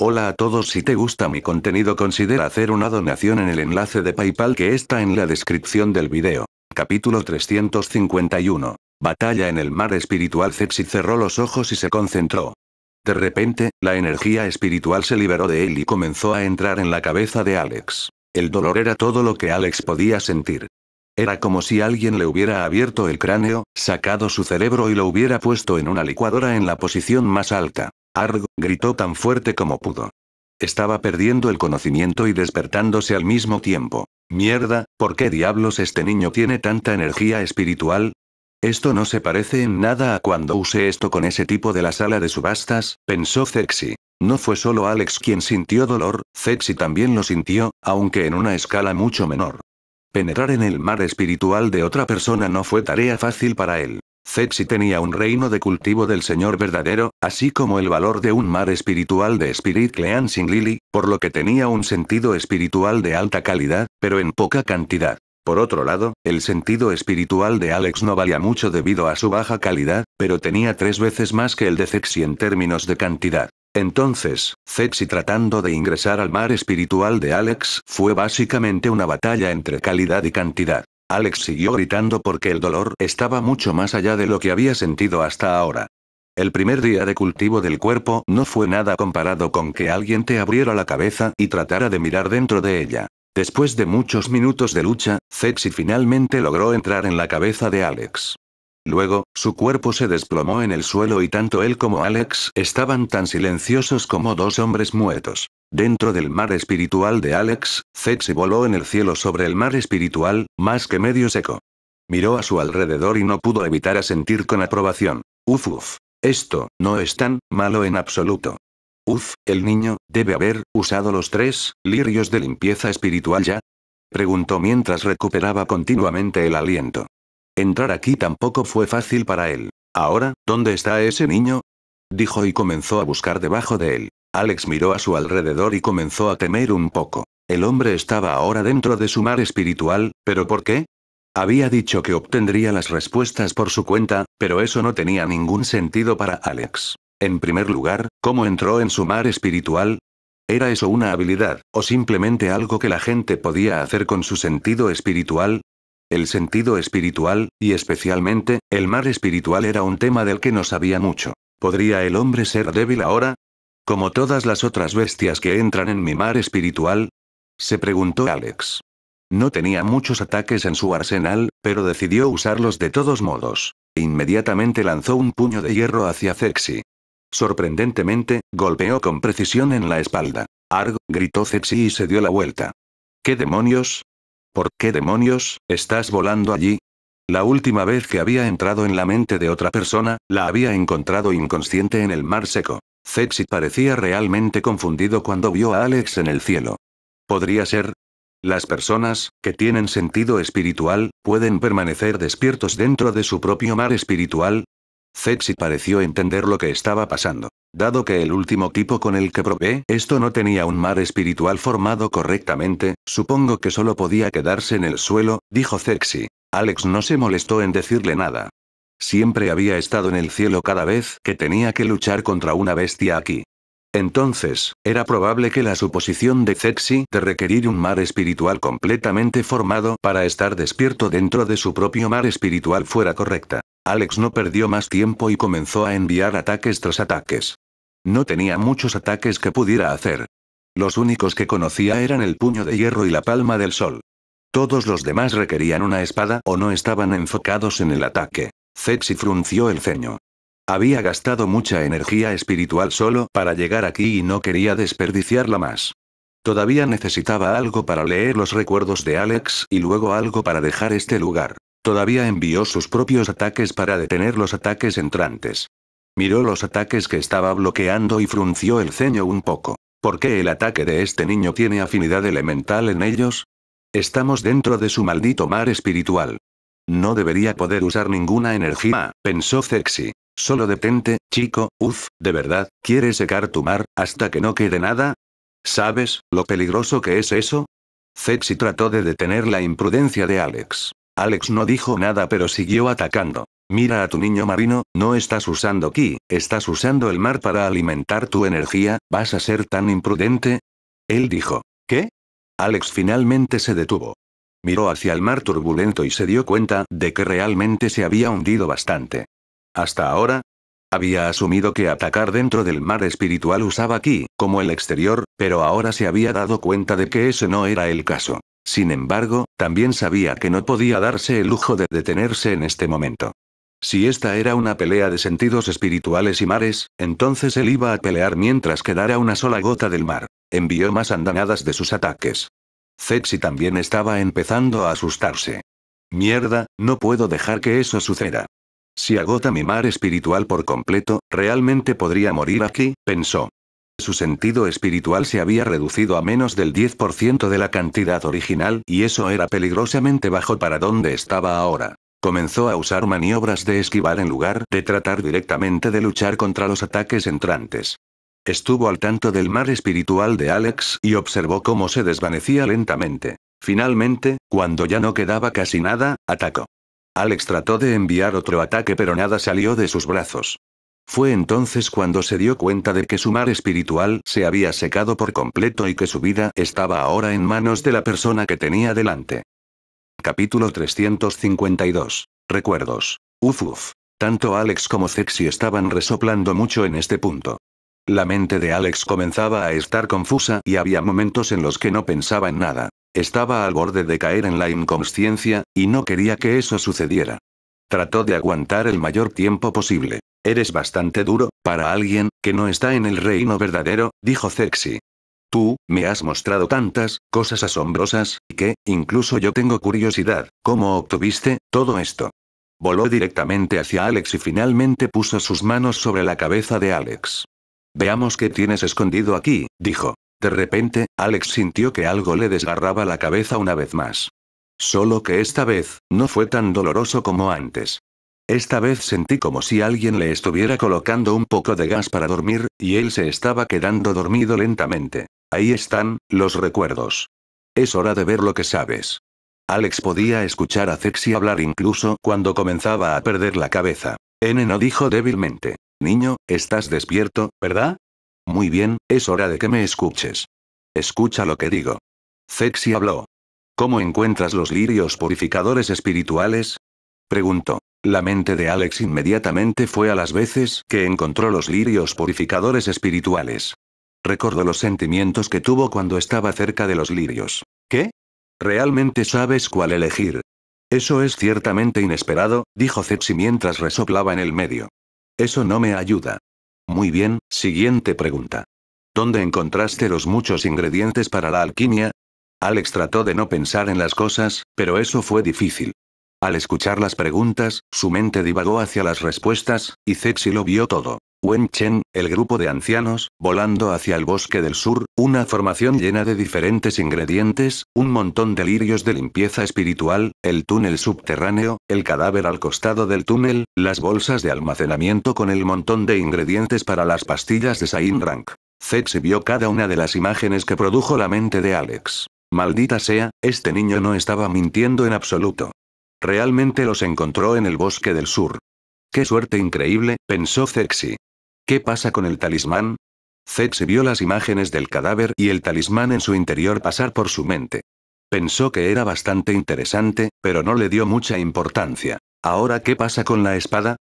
Hola a todos si te gusta mi contenido considera hacer una donación en el enlace de Paypal que está en la descripción del video. Capítulo 351. Batalla en el mar espiritual Zexy cerró los ojos y se concentró. De repente, la energía espiritual se liberó de él y comenzó a entrar en la cabeza de Alex. El dolor era todo lo que Alex podía sentir. Era como si alguien le hubiera abierto el cráneo, sacado su cerebro y lo hubiera puesto en una licuadora en la posición más alta. Argo, gritó tan fuerte como pudo. Estaba perdiendo el conocimiento y despertándose al mismo tiempo. Mierda, ¿por qué diablos este niño tiene tanta energía espiritual? Esto no se parece en nada a cuando usé esto con ese tipo de la sala de subastas, pensó Zexi. No fue solo Alex quien sintió dolor, Zexi también lo sintió, aunque en una escala mucho menor. Penetrar en el mar espiritual de otra persona no fue tarea fácil para él. Zepsi tenía un reino de cultivo del Señor verdadero, así como el valor de un mar espiritual de Spirit Cleansing Lily, por lo que tenía un sentido espiritual de alta calidad, pero en poca cantidad. Por otro lado, el sentido espiritual de Alex no valía mucho debido a su baja calidad, pero tenía tres veces más que el de Zepsi en términos de cantidad. Entonces, Zepsi tratando de ingresar al mar espiritual de Alex fue básicamente una batalla entre calidad y cantidad. Alex siguió gritando porque el dolor estaba mucho más allá de lo que había sentido hasta ahora. El primer día de cultivo del cuerpo no fue nada comparado con que alguien te abriera la cabeza y tratara de mirar dentro de ella. Después de muchos minutos de lucha, Zexi finalmente logró entrar en la cabeza de Alex. Luego, su cuerpo se desplomó en el suelo y tanto él como Alex estaban tan silenciosos como dos hombres muertos. Dentro del mar espiritual de Alex, se voló en el cielo sobre el mar espiritual, más que medio seco. Miró a su alrededor y no pudo evitar sentir con aprobación. Uf, uf. Esto, no es tan malo en absoluto. Uf, el niño, debe haber usado los tres lirios de limpieza espiritual ya. Preguntó mientras recuperaba continuamente el aliento. Entrar aquí tampoco fue fácil para él. Ahora, ¿dónde está ese niño? Dijo y comenzó a buscar debajo de él. Alex miró a su alrededor y comenzó a temer un poco. El hombre estaba ahora dentro de su mar espiritual, pero ¿por qué? Había dicho que obtendría las respuestas por su cuenta, pero eso no tenía ningún sentido para Alex. En primer lugar, ¿cómo entró en su mar espiritual? ¿Era eso una habilidad, o simplemente algo que la gente podía hacer con su sentido espiritual? El sentido espiritual, y especialmente, el mar espiritual era un tema del que no sabía mucho. ¿Podría el hombre ser débil ahora? ¿Como todas las otras bestias que entran en mi mar espiritual? Se preguntó Alex. No tenía muchos ataques en su arsenal, pero decidió usarlos de todos modos. Inmediatamente lanzó un puño de hierro hacia Sexy. Sorprendentemente, golpeó con precisión en la espalda. Arg, gritó Sexy y se dio la vuelta. ¿Qué demonios? ¿Por qué demonios, estás volando allí? La última vez que había entrado en la mente de otra persona, la había encontrado inconsciente en el mar seco. Zexi parecía realmente confundido cuando vio a Alex en el cielo. ¿Podría ser? Las personas, que tienen sentido espiritual, pueden permanecer despiertos dentro de su propio mar espiritual. Zexi pareció entender lo que estaba pasando. Dado que el último tipo con el que probé esto no tenía un mar espiritual formado correctamente, supongo que solo podía quedarse en el suelo, dijo Zepsi. Alex no se molestó en decirle nada. Siempre había estado en el cielo cada vez que tenía que luchar contra una bestia aquí. Entonces, era probable que la suposición de Zexi de requerir un mar espiritual completamente formado para estar despierto dentro de su propio mar espiritual fuera correcta. Alex no perdió más tiempo y comenzó a enviar ataques tras ataques. No tenía muchos ataques que pudiera hacer. Los únicos que conocía eran el puño de hierro y la palma del sol. Todos los demás requerían una espada o no estaban enfocados en el ataque. Zexi frunció el ceño. Había gastado mucha energía espiritual solo para llegar aquí y no quería desperdiciarla más. Todavía necesitaba algo para leer los recuerdos de Alex y luego algo para dejar este lugar. Todavía envió sus propios ataques para detener los ataques entrantes. Miró los ataques que estaba bloqueando y frunció el ceño un poco. ¿Por qué el ataque de este niño tiene afinidad elemental en ellos? Estamos dentro de su maldito mar espiritual. No debería poder usar ninguna energía, pensó Sexy. Solo detente, chico, uff, ¿de verdad, quieres secar tu mar, hasta que no quede nada? ¿Sabes, lo peligroso que es eso? Sexy trató de detener la imprudencia de Alex. Alex no dijo nada pero siguió atacando. Mira a tu niño marino, no estás usando ki, estás usando el mar para alimentar tu energía, ¿vas a ser tan imprudente? Él dijo. ¿Qué? Alex finalmente se detuvo. Miró hacia el mar turbulento y se dio cuenta de que realmente se había hundido bastante. Hasta ahora, había asumido que atacar dentro del mar espiritual usaba aquí, como el exterior, pero ahora se había dado cuenta de que ese no era el caso. Sin embargo, también sabía que no podía darse el lujo de detenerse en este momento. Si esta era una pelea de sentidos espirituales y mares, entonces él iba a pelear mientras quedara una sola gota del mar. Envió más andanadas de sus ataques. Zexi también estaba empezando a asustarse. Mierda, no puedo dejar que eso suceda. Si agota mi mar espiritual por completo, realmente podría morir aquí, pensó. Su sentido espiritual se había reducido a menos del 10% de la cantidad original y eso era peligrosamente bajo para donde estaba ahora. Comenzó a usar maniobras de esquivar en lugar de tratar directamente de luchar contra los ataques entrantes. Estuvo al tanto del mar espiritual de Alex y observó cómo se desvanecía lentamente. Finalmente, cuando ya no quedaba casi nada, atacó. Alex trató de enviar otro ataque pero nada salió de sus brazos. Fue entonces cuando se dio cuenta de que su mar espiritual se había secado por completo y que su vida estaba ahora en manos de la persona que tenía delante. Capítulo 352. Recuerdos. Uf uf. Tanto Alex como Zexi estaban resoplando mucho en este punto. La mente de Alex comenzaba a estar confusa y había momentos en los que no pensaba en nada. Estaba al borde de caer en la inconsciencia, y no quería que eso sucediera. Trató de aguantar el mayor tiempo posible. Eres bastante duro, para alguien, que no está en el reino verdadero, dijo Sexy. Tú, me has mostrado tantas, cosas asombrosas, que, incluso yo tengo curiosidad, ¿cómo obtuviste, todo esto? Voló directamente hacia Alex y finalmente puso sus manos sobre la cabeza de Alex. Veamos qué tienes escondido aquí, dijo. De repente, Alex sintió que algo le desgarraba la cabeza una vez más. Solo que esta vez, no fue tan doloroso como antes. Esta vez sentí como si alguien le estuviera colocando un poco de gas para dormir, y él se estaba quedando dormido lentamente. Ahí están, los recuerdos. Es hora de ver lo que sabes. Alex podía escuchar a sexy hablar incluso cuando comenzaba a perder la cabeza. N no dijo débilmente. Niño, estás despierto, ¿verdad? Muy bien, es hora de que me escuches. Escucha lo que digo. Zexi habló. ¿Cómo encuentras los lirios purificadores espirituales? Preguntó. La mente de Alex inmediatamente fue a las veces que encontró los lirios purificadores espirituales. Recordó los sentimientos que tuvo cuando estaba cerca de los lirios. ¿Qué? Realmente sabes cuál elegir. Eso es ciertamente inesperado, dijo Zexi mientras resoplaba en el medio. Eso no me ayuda. Muy bien, siguiente pregunta. ¿Dónde encontraste los muchos ingredientes para la alquimia? Alex trató de no pensar en las cosas, pero eso fue difícil. Al escuchar las preguntas, su mente divagó hacia las respuestas, y Zexi lo vio todo. Wen Chen, el grupo de ancianos, volando hacia el bosque del sur, una formación llena de diferentes ingredientes, un montón de lirios de limpieza espiritual, el túnel subterráneo, el cadáver al costado del túnel, las bolsas de almacenamiento con el montón de ingredientes para las pastillas de Sain Rank. Zexi vio cada una de las imágenes que produjo la mente de Alex. Maldita sea, este niño no estaba mintiendo en absoluto. Realmente los encontró en el bosque del sur. ¡Qué suerte increíble! pensó Zexi. ¿Qué pasa con el talismán? Zed se vio las imágenes del cadáver y el talismán en su interior pasar por su mente. Pensó que era bastante interesante, pero no le dio mucha importancia. ¿Ahora qué pasa con la espada?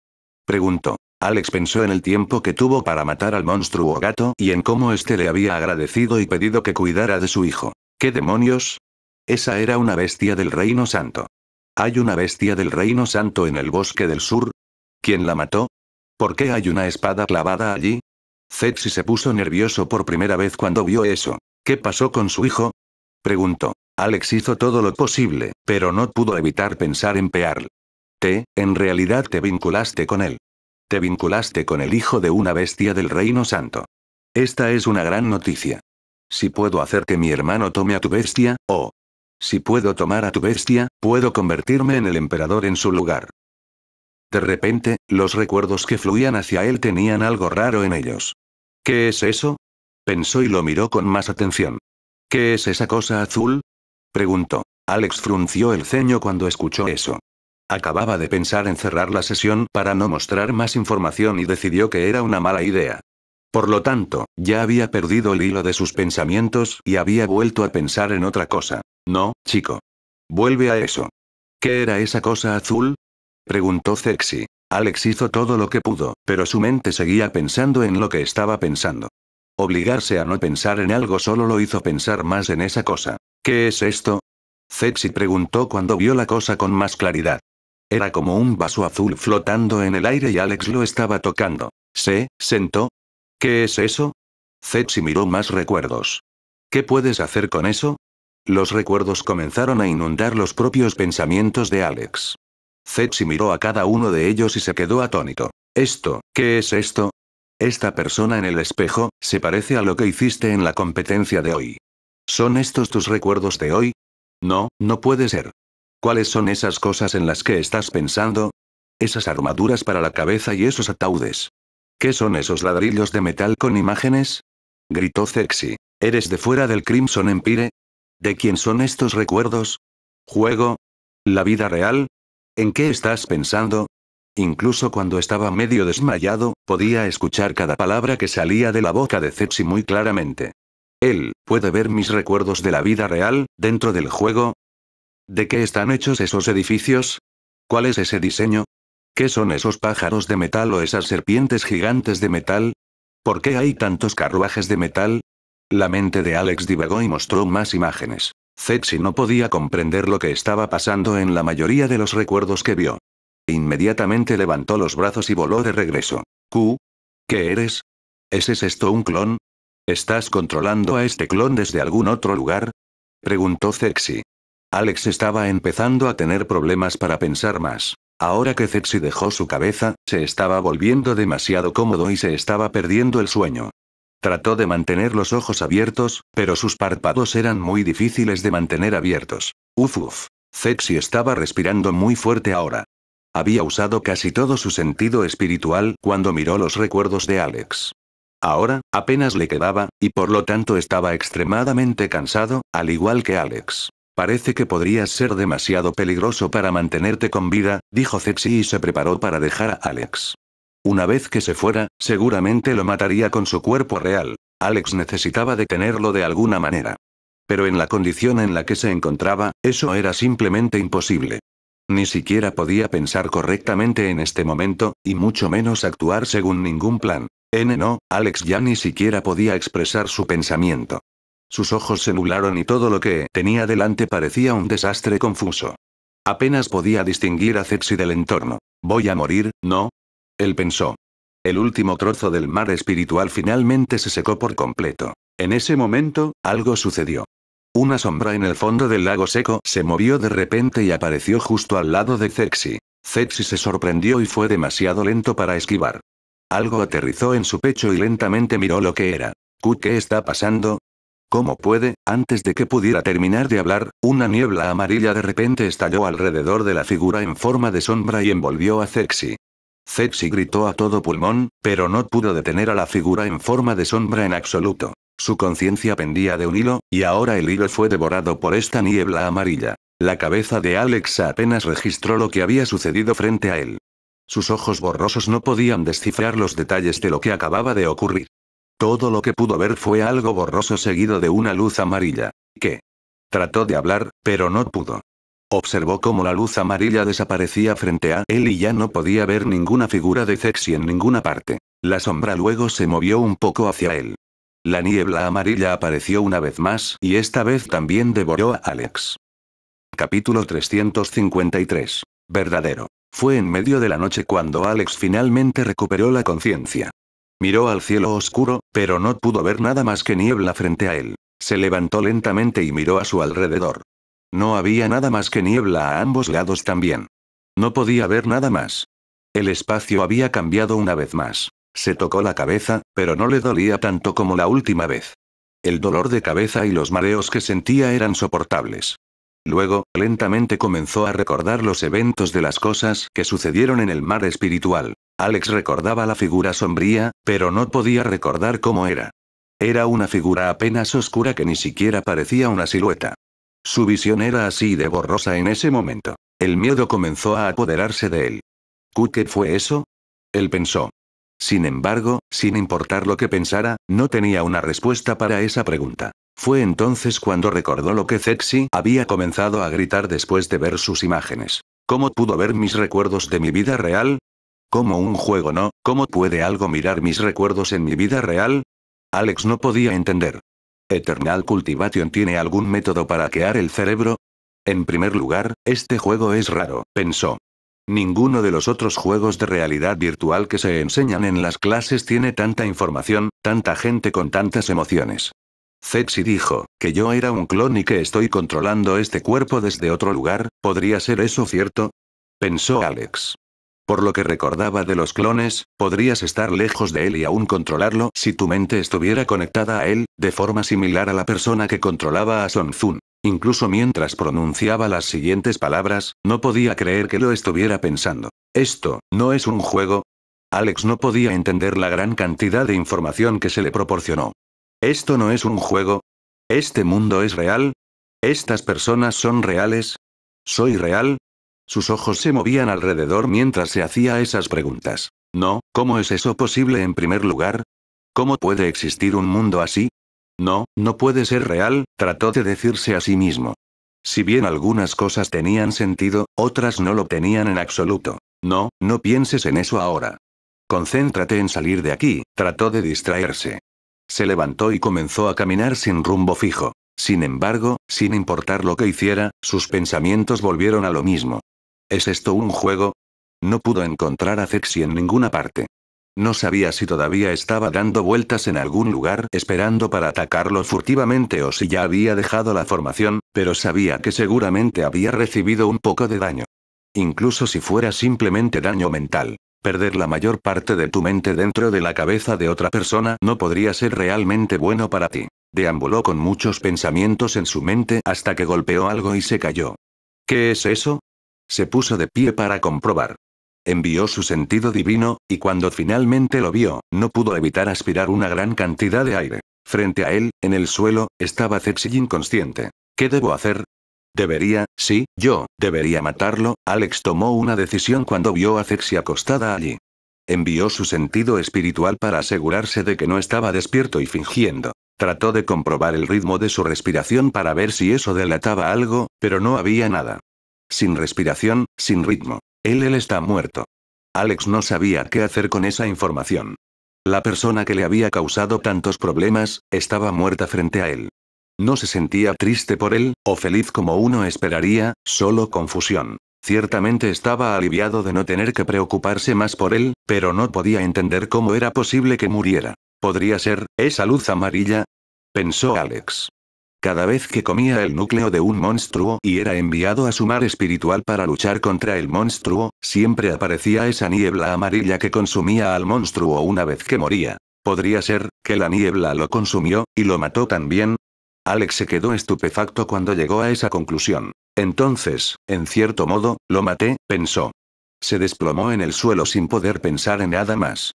Preguntó. Alex pensó en el tiempo que tuvo para matar al monstruo gato y en cómo éste le había agradecido y pedido que cuidara de su hijo. ¿Qué demonios? Esa era una bestia del Reino Santo. ¿Hay una bestia del Reino Santo en el bosque del sur? ¿Quién la mató? ¿Por qué hay una espada clavada allí? Zetsi se puso nervioso por primera vez cuando vio eso. ¿Qué pasó con su hijo? Preguntó. Alex hizo todo lo posible, pero no pudo evitar pensar en Pearl. Te, en realidad te vinculaste con él. Te vinculaste con el hijo de una bestia del Reino Santo. Esta es una gran noticia. Si puedo hacer que mi hermano tome a tu bestia, o... si puedo tomar a tu bestia, puedo convertirme en el emperador en su lugar. De repente, los recuerdos que fluían hacia él tenían algo raro en ellos. ¿Qué es eso? Pensó y lo miró con más atención. ¿Qué es esa cosa azul? Preguntó. Alex frunció el ceño cuando escuchó eso. Acababa de pensar en cerrar la sesión para no mostrar más información y decidió que era una mala idea. Por lo tanto, ya había perdido el hilo de sus pensamientos y había vuelto a pensar en otra cosa. No, chico. Vuelve a eso. ¿Qué era esa cosa azul? Preguntó Sexy. Alex hizo todo lo que pudo, pero su mente seguía pensando en lo que estaba pensando. Obligarse a no pensar en algo solo lo hizo pensar más en esa cosa. ¿Qué es esto? Sexy preguntó cuando vio la cosa con más claridad. Era como un vaso azul flotando en el aire y Alex lo estaba tocando. Se sentó. ¿Qué es eso? Sexy miró más recuerdos. ¿Qué puedes hacer con eso? Los recuerdos comenzaron a inundar los propios pensamientos de Alex. Zetsi miró a cada uno de ellos y se quedó atónito. ¿Esto, qué es esto? Esta persona en el espejo, se parece a lo que hiciste en la competencia de hoy. ¿Son estos tus recuerdos de hoy? No, no puede ser. ¿Cuáles son esas cosas en las que estás pensando? Esas armaduras para la cabeza y esos ataúdes. ¿Qué son esos ladrillos de metal con imágenes? Gritó Zexi. ¿Eres de fuera del Crimson Empire? ¿De quién son estos recuerdos? ¿Juego? ¿La vida real? ¿En qué estás pensando? Incluso cuando estaba medio desmayado, podía escuchar cada palabra que salía de la boca de Zetsi muy claramente. Él, puede ver mis recuerdos de la vida real, dentro del juego. ¿De qué están hechos esos edificios? ¿Cuál es ese diseño? ¿Qué son esos pájaros de metal o esas serpientes gigantes de metal? ¿Por qué hay tantos carruajes de metal? La mente de Alex divagó y mostró más imágenes. Zexi no podía comprender lo que estaba pasando en la mayoría de los recuerdos que vio. Inmediatamente levantó los brazos y voló de regreso. Q. ¿Qué eres? ¿Es, ¿Es esto un clon? ¿Estás controlando a este clon desde algún otro lugar? Preguntó Zexi. Alex estaba empezando a tener problemas para pensar más. Ahora que Zexi dejó su cabeza, se estaba volviendo demasiado cómodo y se estaba perdiendo el sueño. Trató de mantener los ojos abiertos, pero sus párpados eran muy difíciles de mantener abiertos. Uf uf. Zexi estaba respirando muy fuerte ahora. Había usado casi todo su sentido espiritual cuando miró los recuerdos de Alex. Ahora, apenas le quedaba, y por lo tanto estaba extremadamente cansado, al igual que Alex. Parece que podrías ser demasiado peligroso para mantenerte con vida, dijo Zexi y se preparó para dejar a Alex. Una vez que se fuera, seguramente lo mataría con su cuerpo real. Alex necesitaba detenerlo de alguna manera. Pero en la condición en la que se encontraba, eso era simplemente imposible. Ni siquiera podía pensar correctamente en este momento, y mucho menos actuar según ningún plan. N no, Alex ya ni siquiera podía expresar su pensamiento. Sus ojos se nublaron y todo lo que tenía delante parecía un desastre confuso. Apenas podía distinguir a Zexy del entorno. Voy a morir, no, él pensó. El último trozo del mar espiritual finalmente se secó por completo. En ese momento, algo sucedió. Una sombra en el fondo del lago seco se movió de repente y apareció justo al lado de Zexi. Zexi se sorprendió y fue demasiado lento para esquivar. Algo aterrizó en su pecho y lentamente miró lo que era. ¿Qué está pasando? ¿Cómo puede? Antes de que pudiera terminar de hablar, una niebla amarilla de repente estalló alrededor de la figura en forma de sombra y envolvió a Zexi. Zexi gritó a todo pulmón, pero no pudo detener a la figura en forma de sombra en absoluto. Su conciencia pendía de un hilo, y ahora el hilo fue devorado por esta niebla amarilla. La cabeza de Alex apenas registró lo que había sucedido frente a él. Sus ojos borrosos no podían descifrar los detalles de lo que acababa de ocurrir. Todo lo que pudo ver fue algo borroso seguido de una luz amarilla. ¿Qué? Trató de hablar, pero no pudo. Observó cómo la luz amarilla desaparecía frente a él y ya no podía ver ninguna figura de sexy en ninguna parte. La sombra luego se movió un poco hacia él. La niebla amarilla apareció una vez más y esta vez también devoró a Alex. Capítulo 353. Verdadero. Fue en medio de la noche cuando Alex finalmente recuperó la conciencia. Miró al cielo oscuro, pero no pudo ver nada más que niebla frente a él. Se levantó lentamente y miró a su alrededor. No había nada más que niebla a ambos lados también. No podía ver nada más. El espacio había cambiado una vez más. Se tocó la cabeza, pero no le dolía tanto como la última vez. El dolor de cabeza y los mareos que sentía eran soportables. Luego, lentamente comenzó a recordar los eventos de las cosas que sucedieron en el mar espiritual. Alex recordaba la figura sombría, pero no podía recordar cómo era. Era una figura apenas oscura que ni siquiera parecía una silueta. Su visión era así de borrosa en ese momento. El miedo comenzó a apoderarse de él. ¿Qué fue eso? Él pensó. Sin embargo, sin importar lo que pensara, no tenía una respuesta para esa pregunta. Fue entonces cuando recordó lo que Zexi había comenzado a gritar después de ver sus imágenes. ¿Cómo pudo ver mis recuerdos de mi vida real? ¿Cómo un juego no? ¿Cómo puede algo mirar mis recuerdos en mi vida real? Alex no podía entender. Eternal Cultivation tiene algún método para hackear el cerebro? En primer lugar, este juego es raro, pensó. Ninguno de los otros juegos de realidad virtual que se enseñan en las clases tiene tanta información, tanta gente con tantas emociones. Zexi dijo, que yo era un clon y que estoy controlando este cuerpo desde otro lugar, ¿podría ser eso cierto? Pensó Alex. Por lo que recordaba de los clones, podrías estar lejos de él y aún controlarlo si tu mente estuviera conectada a él, de forma similar a la persona que controlaba a Son Zun. Incluso mientras pronunciaba las siguientes palabras, no podía creer que lo estuviera pensando. ¿Esto, no es un juego? Alex no podía entender la gran cantidad de información que se le proporcionó. ¿Esto no es un juego? ¿Este mundo es real? ¿Estas personas son reales? ¿Soy real? Sus ojos se movían alrededor mientras se hacía esas preguntas. No, ¿cómo es eso posible en primer lugar? ¿Cómo puede existir un mundo así? No, no puede ser real, trató de decirse a sí mismo. Si bien algunas cosas tenían sentido, otras no lo tenían en absoluto. No, no pienses en eso ahora. Concéntrate en salir de aquí, trató de distraerse. Se levantó y comenzó a caminar sin rumbo fijo. Sin embargo, sin importar lo que hiciera, sus pensamientos volvieron a lo mismo. ¿Es esto un juego? No pudo encontrar a Zexi en ninguna parte. No sabía si todavía estaba dando vueltas en algún lugar esperando para atacarlo furtivamente o si ya había dejado la formación, pero sabía que seguramente había recibido un poco de daño. Incluso si fuera simplemente daño mental. Perder la mayor parte de tu mente dentro de la cabeza de otra persona no podría ser realmente bueno para ti. Deambuló con muchos pensamientos en su mente hasta que golpeó algo y se cayó. ¿Qué es eso? Se puso de pie para comprobar. Envió su sentido divino, y cuando finalmente lo vio, no pudo evitar aspirar una gran cantidad de aire. Frente a él, en el suelo, estaba sexy inconsciente. ¿Qué debo hacer? Debería, sí, yo, debería matarlo. Alex tomó una decisión cuando vio a Cexi acostada allí. Envió su sentido espiritual para asegurarse de que no estaba despierto y fingiendo. Trató de comprobar el ritmo de su respiración para ver si eso delataba algo, pero no había nada. Sin respiración, sin ritmo. Él, él está muerto. Alex no sabía qué hacer con esa información. La persona que le había causado tantos problemas, estaba muerta frente a él. No se sentía triste por él, o feliz como uno esperaría, solo confusión. Ciertamente estaba aliviado de no tener que preocuparse más por él, pero no podía entender cómo era posible que muriera. ¿Podría ser, esa luz amarilla? Pensó Alex cada vez que comía el núcleo de un monstruo y era enviado a su mar espiritual para luchar contra el monstruo, siempre aparecía esa niebla amarilla que consumía al monstruo una vez que moría. ¿Podría ser, que la niebla lo consumió, y lo mató también? Alex se quedó estupefacto cuando llegó a esa conclusión. Entonces, en cierto modo, lo maté, pensó. Se desplomó en el suelo sin poder pensar en nada más.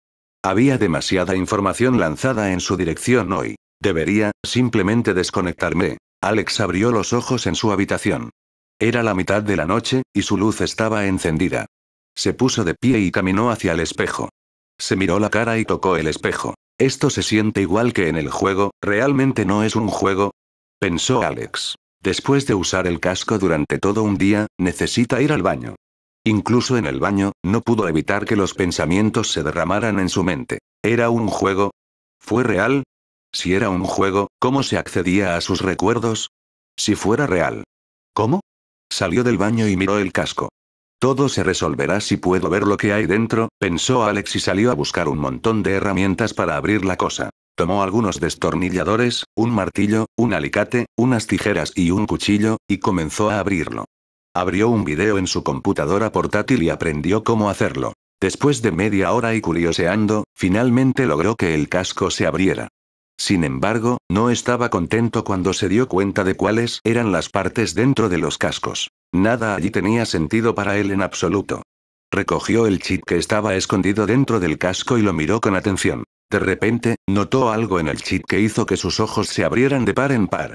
Había demasiada información lanzada en su dirección hoy. Debería, simplemente desconectarme. Alex abrió los ojos en su habitación. Era la mitad de la noche, y su luz estaba encendida. Se puso de pie y caminó hacia el espejo. Se miró la cara y tocó el espejo. Esto se siente igual que en el juego, realmente no es un juego. Pensó Alex. Después de usar el casco durante todo un día, necesita ir al baño. Incluso en el baño, no pudo evitar que los pensamientos se derramaran en su mente. ¿Era un juego? ¿Fue real? Si era un juego, ¿cómo se accedía a sus recuerdos? Si fuera real. ¿Cómo? Salió del baño y miró el casco. Todo se resolverá si puedo ver lo que hay dentro, pensó Alex y salió a buscar un montón de herramientas para abrir la cosa. Tomó algunos destornilladores, un martillo, un alicate, unas tijeras y un cuchillo, y comenzó a abrirlo. Abrió un video en su computadora portátil y aprendió cómo hacerlo. Después de media hora y curioseando, finalmente logró que el casco se abriera. Sin embargo, no estaba contento cuando se dio cuenta de cuáles eran las partes dentro de los cascos. Nada allí tenía sentido para él en absoluto. Recogió el chip que estaba escondido dentro del casco y lo miró con atención. De repente, notó algo en el chip que hizo que sus ojos se abrieran de par en par.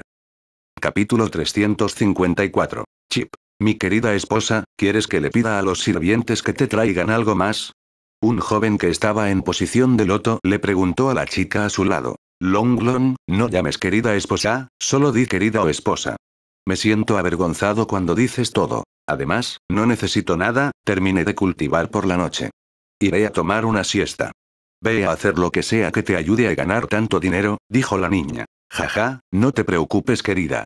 Capítulo 354. Chip. Mi querida esposa, ¿quieres que le pida a los sirvientes que te traigan algo más? Un joven que estaba en posición de loto le preguntó a la chica a su lado. Longlong, no llames querida esposa, solo di querida o esposa. Me siento avergonzado cuando dices todo. Además, no necesito nada, terminé de cultivar por la noche. Iré a tomar una siesta. Ve a hacer lo que sea que te ayude a ganar tanto dinero, dijo la niña. Jaja, no te preocupes querida.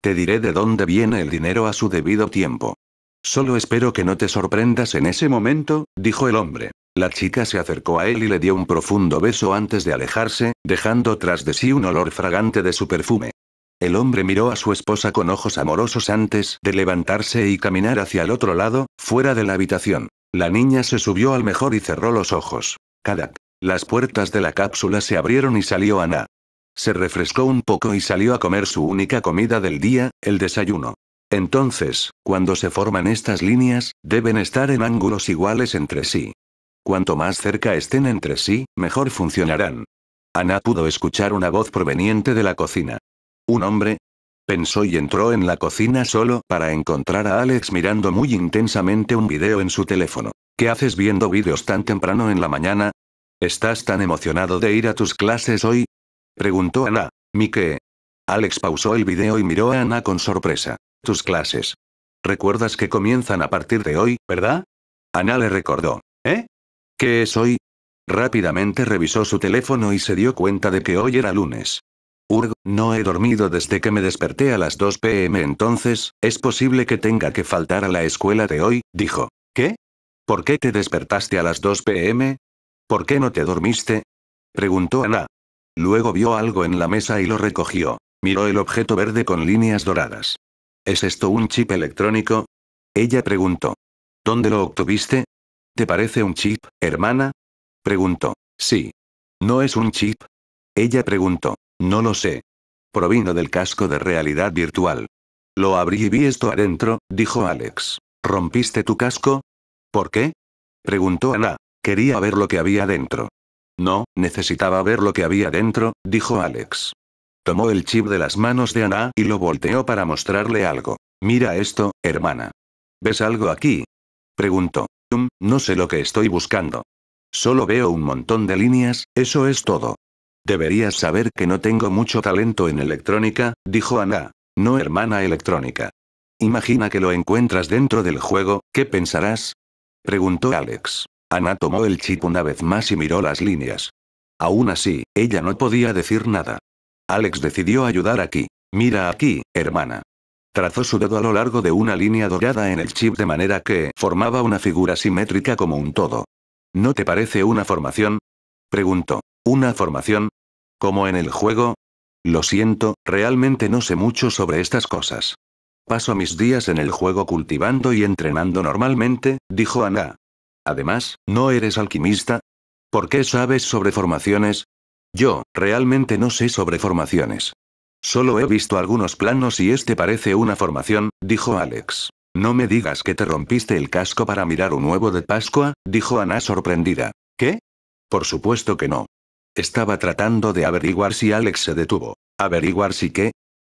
Te diré de dónde viene el dinero a su debido tiempo. Solo espero que no te sorprendas en ese momento, dijo el hombre. La chica se acercó a él y le dio un profundo beso antes de alejarse, dejando tras de sí un olor fragante de su perfume. El hombre miró a su esposa con ojos amorosos antes de levantarse y caminar hacia el otro lado, fuera de la habitación. La niña se subió al mejor y cerró los ojos. Kadak. Las puertas de la cápsula se abrieron y salió Ana. Se refrescó un poco y salió a comer su única comida del día, el desayuno. Entonces, cuando se forman estas líneas, deben estar en ángulos iguales entre sí. Cuanto más cerca estén entre sí, mejor funcionarán. Ana pudo escuchar una voz proveniente de la cocina. ¿Un hombre? Pensó y entró en la cocina solo para encontrar a Alex mirando muy intensamente un video en su teléfono. ¿Qué haces viendo videos tan temprano en la mañana? ¿Estás tan emocionado de ir a tus clases hoy? Preguntó Ana. ¿Mi qué? Alex pausó el video y miró a Ana con sorpresa. Tus clases. Recuerdas que comienzan a partir de hoy, ¿verdad? Ana le recordó. ¿Eh? ¿Qué es hoy? Rápidamente revisó su teléfono y se dio cuenta de que hoy era lunes. Urg, no he dormido desde que me desperté a las 2 pm entonces, es posible que tenga que faltar a la escuela de hoy, dijo. ¿Qué? ¿Por qué te despertaste a las 2 pm? ¿Por qué no te dormiste? preguntó Ana. Luego vio algo en la mesa y lo recogió. Miró el objeto verde con líneas doradas. ¿Es esto un chip electrónico? Ella preguntó. ¿Dónde lo obtuviste? ¿Te parece un chip, hermana? Preguntó. Sí. ¿No es un chip? Ella preguntó. No lo sé. Provino del casco de realidad virtual. Lo abrí y vi esto adentro, dijo Alex. ¿Rompiste tu casco? ¿Por qué? Preguntó Ana. Quería ver lo que había dentro. No, necesitaba ver lo que había dentro, dijo Alex. Tomó el chip de las manos de Ana y lo volteó para mostrarle algo. Mira esto, hermana. ¿Ves algo aquí? Preguntó no sé lo que estoy buscando. Solo veo un montón de líneas, eso es todo. Deberías saber que no tengo mucho talento en electrónica, dijo Ana. No hermana electrónica. Imagina que lo encuentras dentro del juego, ¿qué pensarás? Preguntó Alex. Ana tomó el chip una vez más y miró las líneas. Aún así, ella no podía decir nada. Alex decidió ayudar aquí. Mira aquí, hermana. Trazó su dedo a lo largo de una línea dorada en el chip de manera que formaba una figura simétrica como un todo. ¿No te parece una formación? Preguntó. ¿Una formación? ¿Como en el juego? Lo siento, realmente no sé mucho sobre estas cosas. Paso mis días en el juego cultivando y entrenando normalmente, dijo Ana. Además, ¿no eres alquimista? ¿Por qué sabes sobre formaciones? Yo, realmente no sé sobre formaciones. Solo he visto algunos planos y este parece una formación, dijo Alex. No me digas que te rompiste el casco para mirar un huevo de Pascua, dijo Ana sorprendida. ¿Qué? Por supuesto que no. Estaba tratando de averiguar si Alex se detuvo. ¿Averiguar si qué?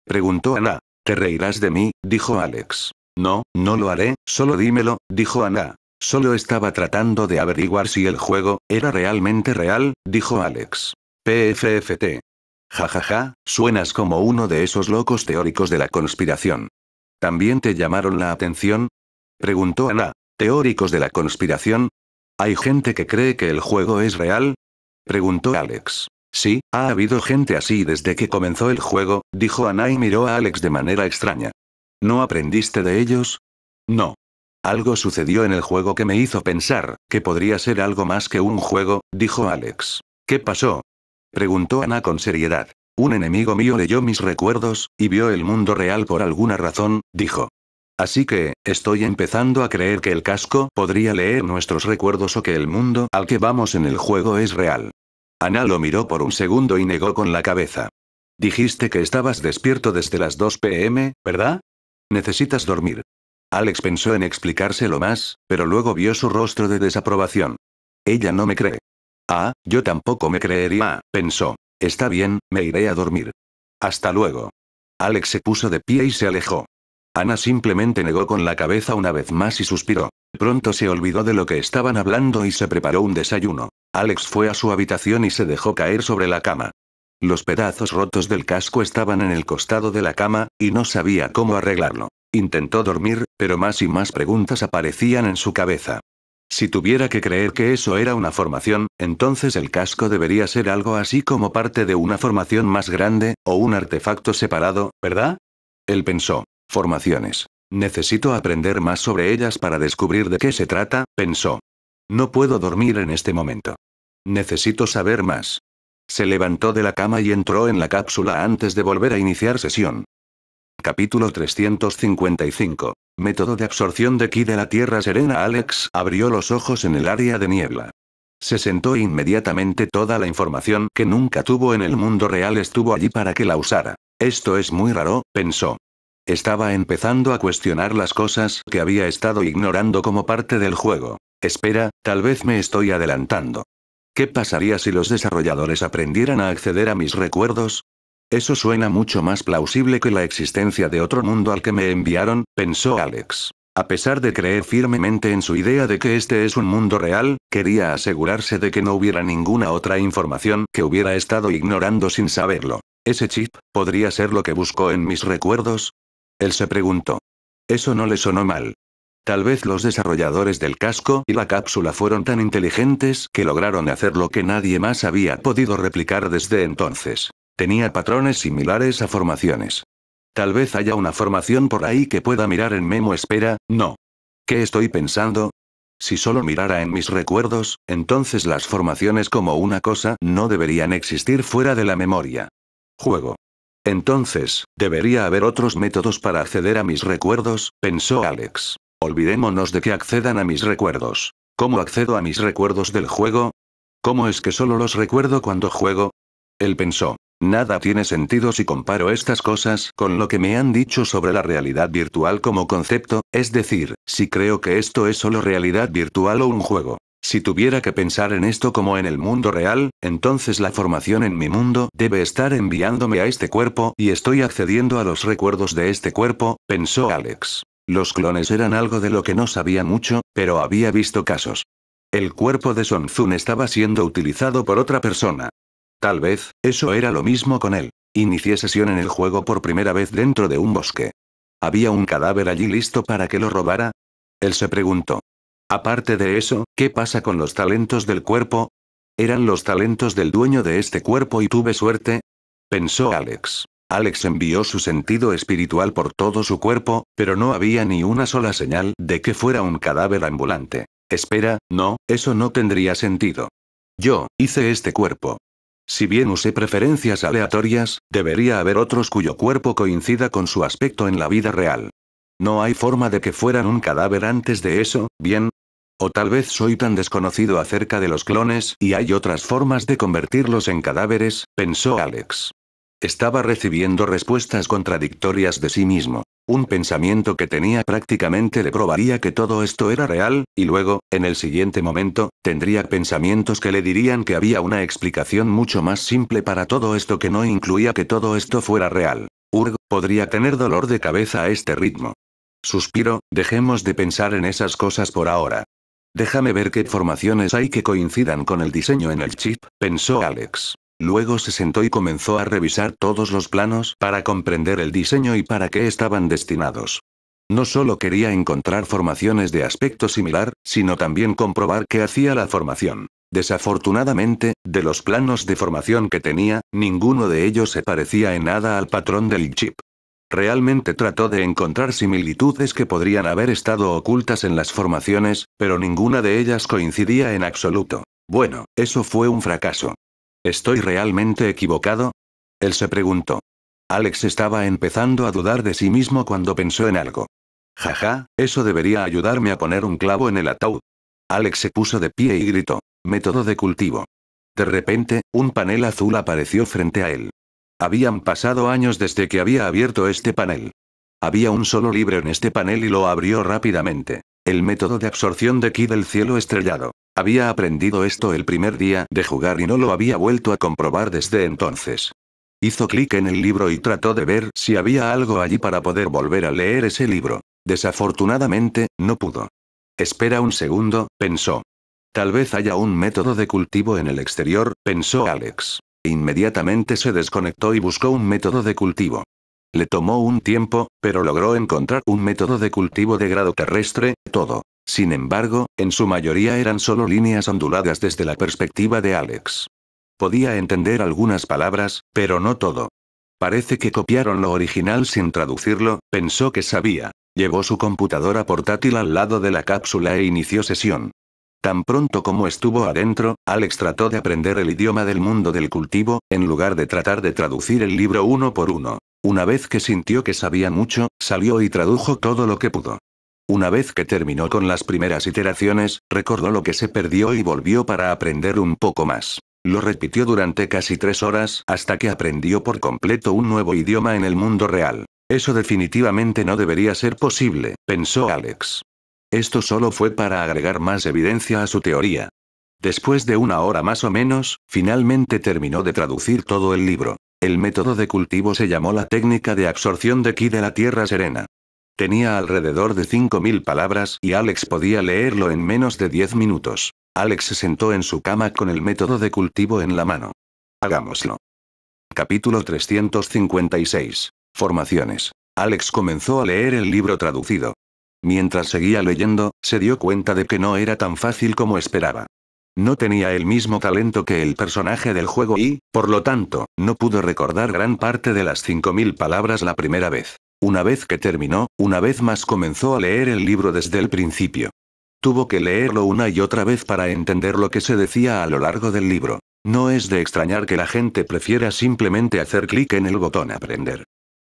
Preguntó Ana. Te reirás de mí, dijo Alex. No, no lo haré, solo dímelo, dijo Ana. Solo estaba tratando de averiguar si el juego era realmente real, dijo Alex. PFFT. Jajaja, ja, ja, suenas como uno de esos locos teóricos de la conspiración. ¿También te llamaron la atención? Preguntó Ana. ¿Teóricos de la conspiración? ¿Hay gente que cree que el juego es real? Preguntó Alex. Sí, ha habido gente así desde que comenzó el juego, dijo Ana y miró a Alex de manera extraña. ¿No aprendiste de ellos? No. Algo sucedió en el juego que me hizo pensar, que podría ser algo más que un juego, dijo Alex. ¿Qué pasó? Preguntó Ana con seriedad. Un enemigo mío leyó mis recuerdos, y vio el mundo real por alguna razón, dijo. Así que, estoy empezando a creer que el casco podría leer nuestros recuerdos o que el mundo al que vamos en el juego es real. Ana lo miró por un segundo y negó con la cabeza. Dijiste que estabas despierto desde las 2 pm, ¿verdad? Necesitas dormir. Alex pensó en explicárselo más, pero luego vio su rostro de desaprobación. Ella no me cree. Ah, yo tampoco me creería, pensó. Está bien, me iré a dormir. Hasta luego. Alex se puso de pie y se alejó. Ana simplemente negó con la cabeza una vez más y suspiró. Pronto se olvidó de lo que estaban hablando y se preparó un desayuno. Alex fue a su habitación y se dejó caer sobre la cama. Los pedazos rotos del casco estaban en el costado de la cama, y no sabía cómo arreglarlo. Intentó dormir, pero más y más preguntas aparecían en su cabeza. Si tuviera que creer que eso era una formación, entonces el casco debería ser algo así como parte de una formación más grande, o un artefacto separado, ¿verdad? Él pensó. Formaciones. Necesito aprender más sobre ellas para descubrir de qué se trata, pensó. No puedo dormir en este momento. Necesito saber más. Se levantó de la cama y entró en la cápsula antes de volver a iniciar sesión. Capítulo 355. Método de absorción de ki de la Tierra Serena Alex abrió los ojos en el área de niebla. Se sentó inmediatamente toda la información que nunca tuvo en el mundo real estuvo allí para que la usara. Esto es muy raro, pensó. Estaba empezando a cuestionar las cosas que había estado ignorando como parte del juego. Espera, tal vez me estoy adelantando. ¿Qué pasaría si los desarrolladores aprendieran a acceder a mis recuerdos? Eso suena mucho más plausible que la existencia de otro mundo al que me enviaron, pensó Alex. A pesar de creer firmemente en su idea de que este es un mundo real, quería asegurarse de que no hubiera ninguna otra información que hubiera estado ignorando sin saberlo. ¿Ese chip podría ser lo que buscó en mis recuerdos? Él se preguntó. Eso no le sonó mal. Tal vez los desarrolladores del casco y la cápsula fueron tan inteligentes que lograron hacer lo que nadie más había podido replicar desde entonces. Tenía patrones similares a formaciones. Tal vez haya una formación por ahí que pueda mirar en Memo espera, no. ¿Qué estoy pensando? Si solo mirara en mis recuerdos, entonces las formaciones como una cosa no deberían existir fuera de la memoria. Juego. Entonces, debería haber otros métodos para acceder a mis recuerdos, pensó Alex. Olvidémonos de que accedan a mis recuerdos. ¿Cómo accedo a mis recuerdos del juego? ¿Cómo es que solo los recuerdo cuando juego? Él pensó. Nada tiene sentido si comparo estas cosas con lo que me han dicho sobre la realidad virtual como concepto, es decir, si creo que esto es solo realidad virtual o un juego. Si tuviera que pensar en esto como en el mundo real, entonces la formación en mi mundo debe estar enviándome a este cuerpo y estoy accediendo a los recuerdos de este cuerpo, pensó Alex. Los clones eran algo de lo que no sabía mucho, pero había visto casos. El cuerpo de Son Zun estaba siendo utilizado por otra persona. Tal vez, eso era lo mismo con él. Inicié sesión en el juego por primera vez dentro de un bosque. ¿Había un cadáver allí listo para que lo robara? Él se preguntó. Aparte de eso, ¿qué pasa con los talentos del cuerpo? ¿Eran los talentos del dueño de este cuerpo y tuve suerte? Pensó Alex. Alex envió su sentido espiritual por todo su cuerpo, pero no había ni una sola señal de que fuera un cadáver ambulante. Espera, no, eso no tendría sentido. Yo, hice este cuerpo. Si bien usé preferencias aleatorias, debería haber otros cuyo cuerpo coincida con su aspecto en la vida real. No hay forma de que fueran un cadáver antes de eso, bien. O tal vez soy tan desconocido acerca de los clones y hay otras formas de convertirlos en cadáveres, pensó Alex. Estaba recibiendo respuestas contradictorias de sí mismo. Un pensamiento que tenía prácticamente le probaría que todo esto era real, y luego, en el siguiente momento, tendría pensamientos que le dirían que había una explicación mucho más simple para todo esto que no incluía que todo esto fuera real. Urg, podría tener dolor de cabeza a este ritmo. Suspiro, dejemos de pensar en esas cosas por ahora. Déjame ver qué formaciones hay que coincidan con el diseño en el chip, pensó Alex. Luego se sentó y comenzó a revisar todos los planos para comprender el diseño y para qué estaban destinados. No solo quería encontrar formaciones de aspecto similar, sino también comprobar qué hacía la formación. Desafortunadamente, de los planos de formación que tenía, ninguno de ellos se parecía en nada al patrón del chip. Realmente trató de encontrar similitudes que podrían haber estado ocultas en las formaciones, pero ninguna de ellas coincidía en absoluto. Bueno, eso fue un fracaso. ¿Estoy realmente equivocado? Él se preguntó. Alex estaba empezando a dudar de sí mismo cuando pensó en algo. Jaja, eso debería ayudarme a poner un clavo en el ataúd. Alex se puso de pie y gritó. Método de cultivo. De repente, un panel azul apareció frente a él. Habían pasado años desde que había abierto este panel. Había un solo libro en este panel y lo abrió rápidamente. El método de absorción de ki del cielo estrellado. Había aprendido esto el primer día de jugar y no lo había vuelto a comprobar desde entonces. Hizo clic en el libro y trató de ver si había algo allí para poder volver a leer ese libro. Desafortunadamente, no pudo. Espera un segundo, pensó. Tal vez haya un método de cultivo en el exterior, pensó Alex. Inmediatamente se desconectó y buscó un método de cultivo. Le tomó un tiempo, pero logró encontrar un método de cultivo de grado terrestre, todo. Sin embargo, en su mayoría eran solo líneas onduladas desde la perspectiva de Alex. Podía entender algunas palabras, pero no todo. Parece que copiaron lo original sin traducirlo, pensó que sabía. Llevó su computadora portátil al lado de la cápsula e inició sesión. Tan pronto como estuvo adentro, Alex trató de aprender el idioma del mundo del cultivo, en lugar de tratar de traducir el libro uno por uno. Una vez que sintió que sabía mucho, salió y tradujo todo lo que pudo. Una vez que terminó con las primeras iteraciones, recordó lo que se perdió y volvió para aprender un poco más. Lo repitió durante casi tres horas hasta que aprendió por completo un nuevo idioma en el mundo real. Eso definitivamente no debería ser posible, pensó Alex. Esto solo fue para agregar más evidencia a su teoría. Después de una hora más o menos, finalmente terminó de traducir todo el libro. El método de cultivo se llamó la técnica de absorción de ki de la tierra serena. Tenía alrededor de 5.000 palabras y Alex podía leerlo en menos de 10 minutos. Alex se sentó en su cama con el método de cultivo en la mano. Hagámoslo. Capítulo 356. Formaciones. Alex comenzó a leer el libro traducido. Mientras seguía leyendo, se dio cuenta de que no era tan fácil como esperaba. No tenía el mismo talento que el personaje del juego y, por lo tanto, no pudo recordar gran parte de las 5.000 palabras la primera vez. Una vez que terminó, una vez más comenzó a leer el libro desde el principio. Tuvo que leerlo una y otra vez para entender lo que se decía a lo largo del libro. No es de extrañar que la gente prefiera simplemente hacer clic en el botón aprender.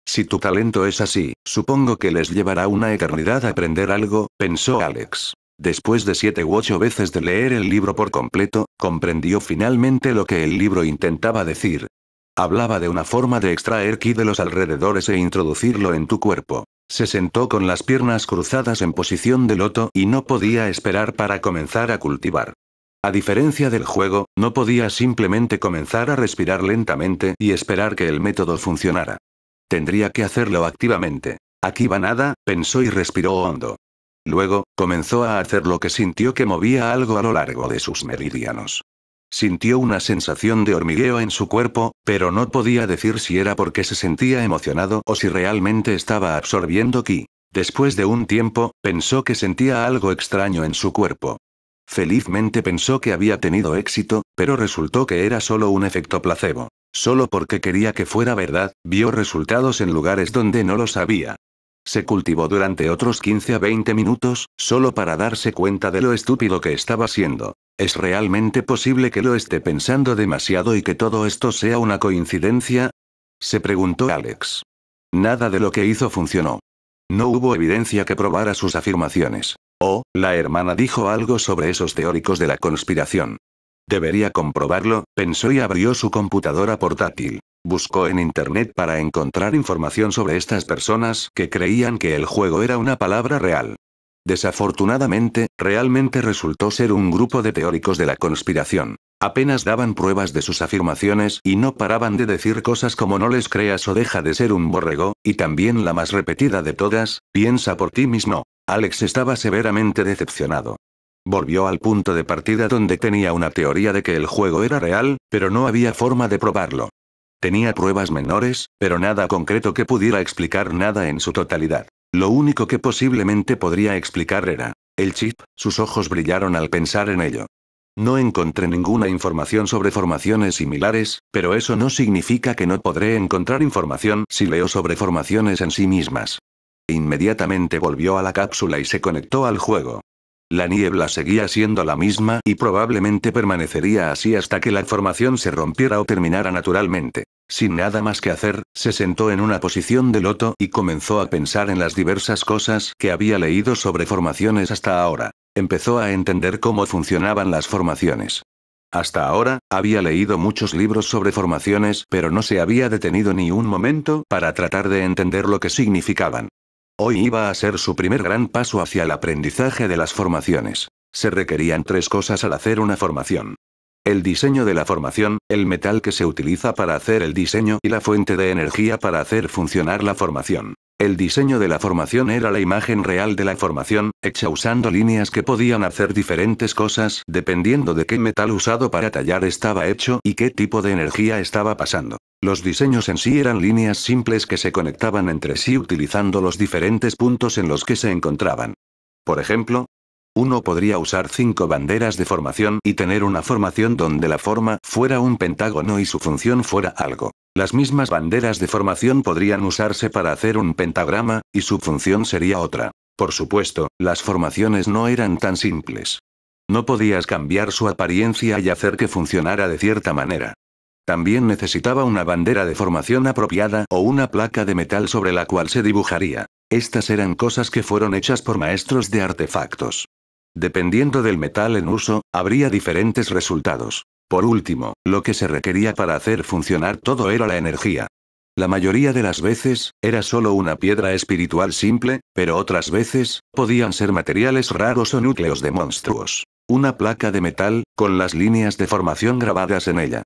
Si tu talento es así, supongo que les llevará una eternidad aprender algo, pensó Alex. Después de siete u ocho veces de leer el libro por completo, comprendió finalmente lo que el libro intentaba decir, Hablaba de una forma de extraer ki de los alrededores e introducirlo en tu cuerpo. Se sentó con las piernas cruzadas en posición de loto y no podía esperar para comenzar a cultivar. A diferencia del juego, no podía simplemente comenzar a respirar lentamente y esperar que el método funcionara. Tendría que hacerlo activamente. Aquí va nada, pensó y respiró hondo. Luego, comenzó a hacer lo que sintió que movía algo a lo largo de sus meridianos. Sintió una sensación de hormigueo en su cuerpo, pero no podía decir si era porque se sentía emocionado o si realmente estaba absorbiendo ki. Después de un tiempo, pensó que sentía algo extraño en su cuerpo. Felizmente pensó que había tenido éxito, pero resultó que era solo un efecto placebo. Solo porque quería que fuera verdad, vio resultados en lugares donde no lo sabía. Se cultivó durante otros 15 a 20 minutos, solo para darse cuenta de lo estúpido que estaba siendo. Es realmente posible que lo esté pensando demasiado y que todo esto sea una coincidencia? Se preguntó Alex. Nada de lo que hizo funcionó. No hubo evidencia que probara sus afirmaciones. oh, la hermana dijo algo sobre esos teóricos de la conspiración. Debería comprobarlo, pensó y abrió su computadora portátil. Buscó en Internet para encontrar información sobre estas personas que creían que el juego era una palabra real. Desafortunadamente, realmente resultó ser un grupo de teóricos de la conspiración. Apenas daban pruebas de sus afirmaciones y no paraban de decir cosas como no les creas o deja de ser un borrego, y también la más repetida de todas, piensa por ti mismo. Alex estaba severamente decepcionado. Volvió al punto de partida donde tenía una teoría de que el juego era real, pero no había forma de probarlo. Tenía pruebas menores, pero nada concreto que pudiera explicar nada en su totalidad. Lo único que posiblemente podría explicar era, el chip, sus ojos brillaron al pensar en ello. No encontré ninguna información sobre formaciones similares, pero eso no significa que no podré encontrar información si leo sobre formaciones en sí mismas. Inmediatamente volvió a la cápsula y se conectó al juego. La niebla seguía siendo la misma y probablemente permanecería así hasta que la formación se rompiera o terminara naturalmente. Sin nada más que hacer, se sentó en una posición de loto y comenzó a pensar en las diversas cosas que había leído sobre formaciones hasta ahora. Empezó a entender cómo funcionaban las formaciones. Hasta ahora, había leído muchos libros sobre formaciones, pero no se había detenido ni un momento para tratar de entender lo que significaban. Hoy iba a ser su primer gran paso hacia el aprendizaje de las formaciones. Se requerían tres cosas al hacer una formación. El diseño de la formación, el metal que se utiliza para hacer el diseño y la fuente de energía para hacer funcionar la formación. El diseño de la formación era la imagen real de la formación, hecha usando líneas que podían hacer diferentes cosas dependiendo de qué metal usado para tallar estaba hecho y qué tipo de energía estaba pasando. Los diseños en sí eran líneas simples que se conectaban entre sí utilizando los diferentes puntos en los que se encontraban. Por ejemplo, uno podría usar cinco banderas de formación y tener una formación donde la forma fuera un pentágono y su función fuera algo. Las mismas banderas de formación podrían usarse para hacer un pentagrama, y su función sería otra. Por supuesto, las formaciones no eran tan simples. No podías cambiar su apariencia y hacer que funcionara de cierta manera. También necesitaba una bandera de formación apropiada o una placa de metal sobre la cual se dibujaría. Estas eran cosas que fueron hechas por maestros de artefactos. Dependiendo del metal en uso, habría diferentes resultados. Por último, lo que se requería para hacer funcionar todo era la energía. La mayoría de las veces, era solo una piedra espiritual simple, pero otras veces, podían ser materiales raros o núcleos de monstruos. Una placa de metal, con las líneas de formación grabadas en ella.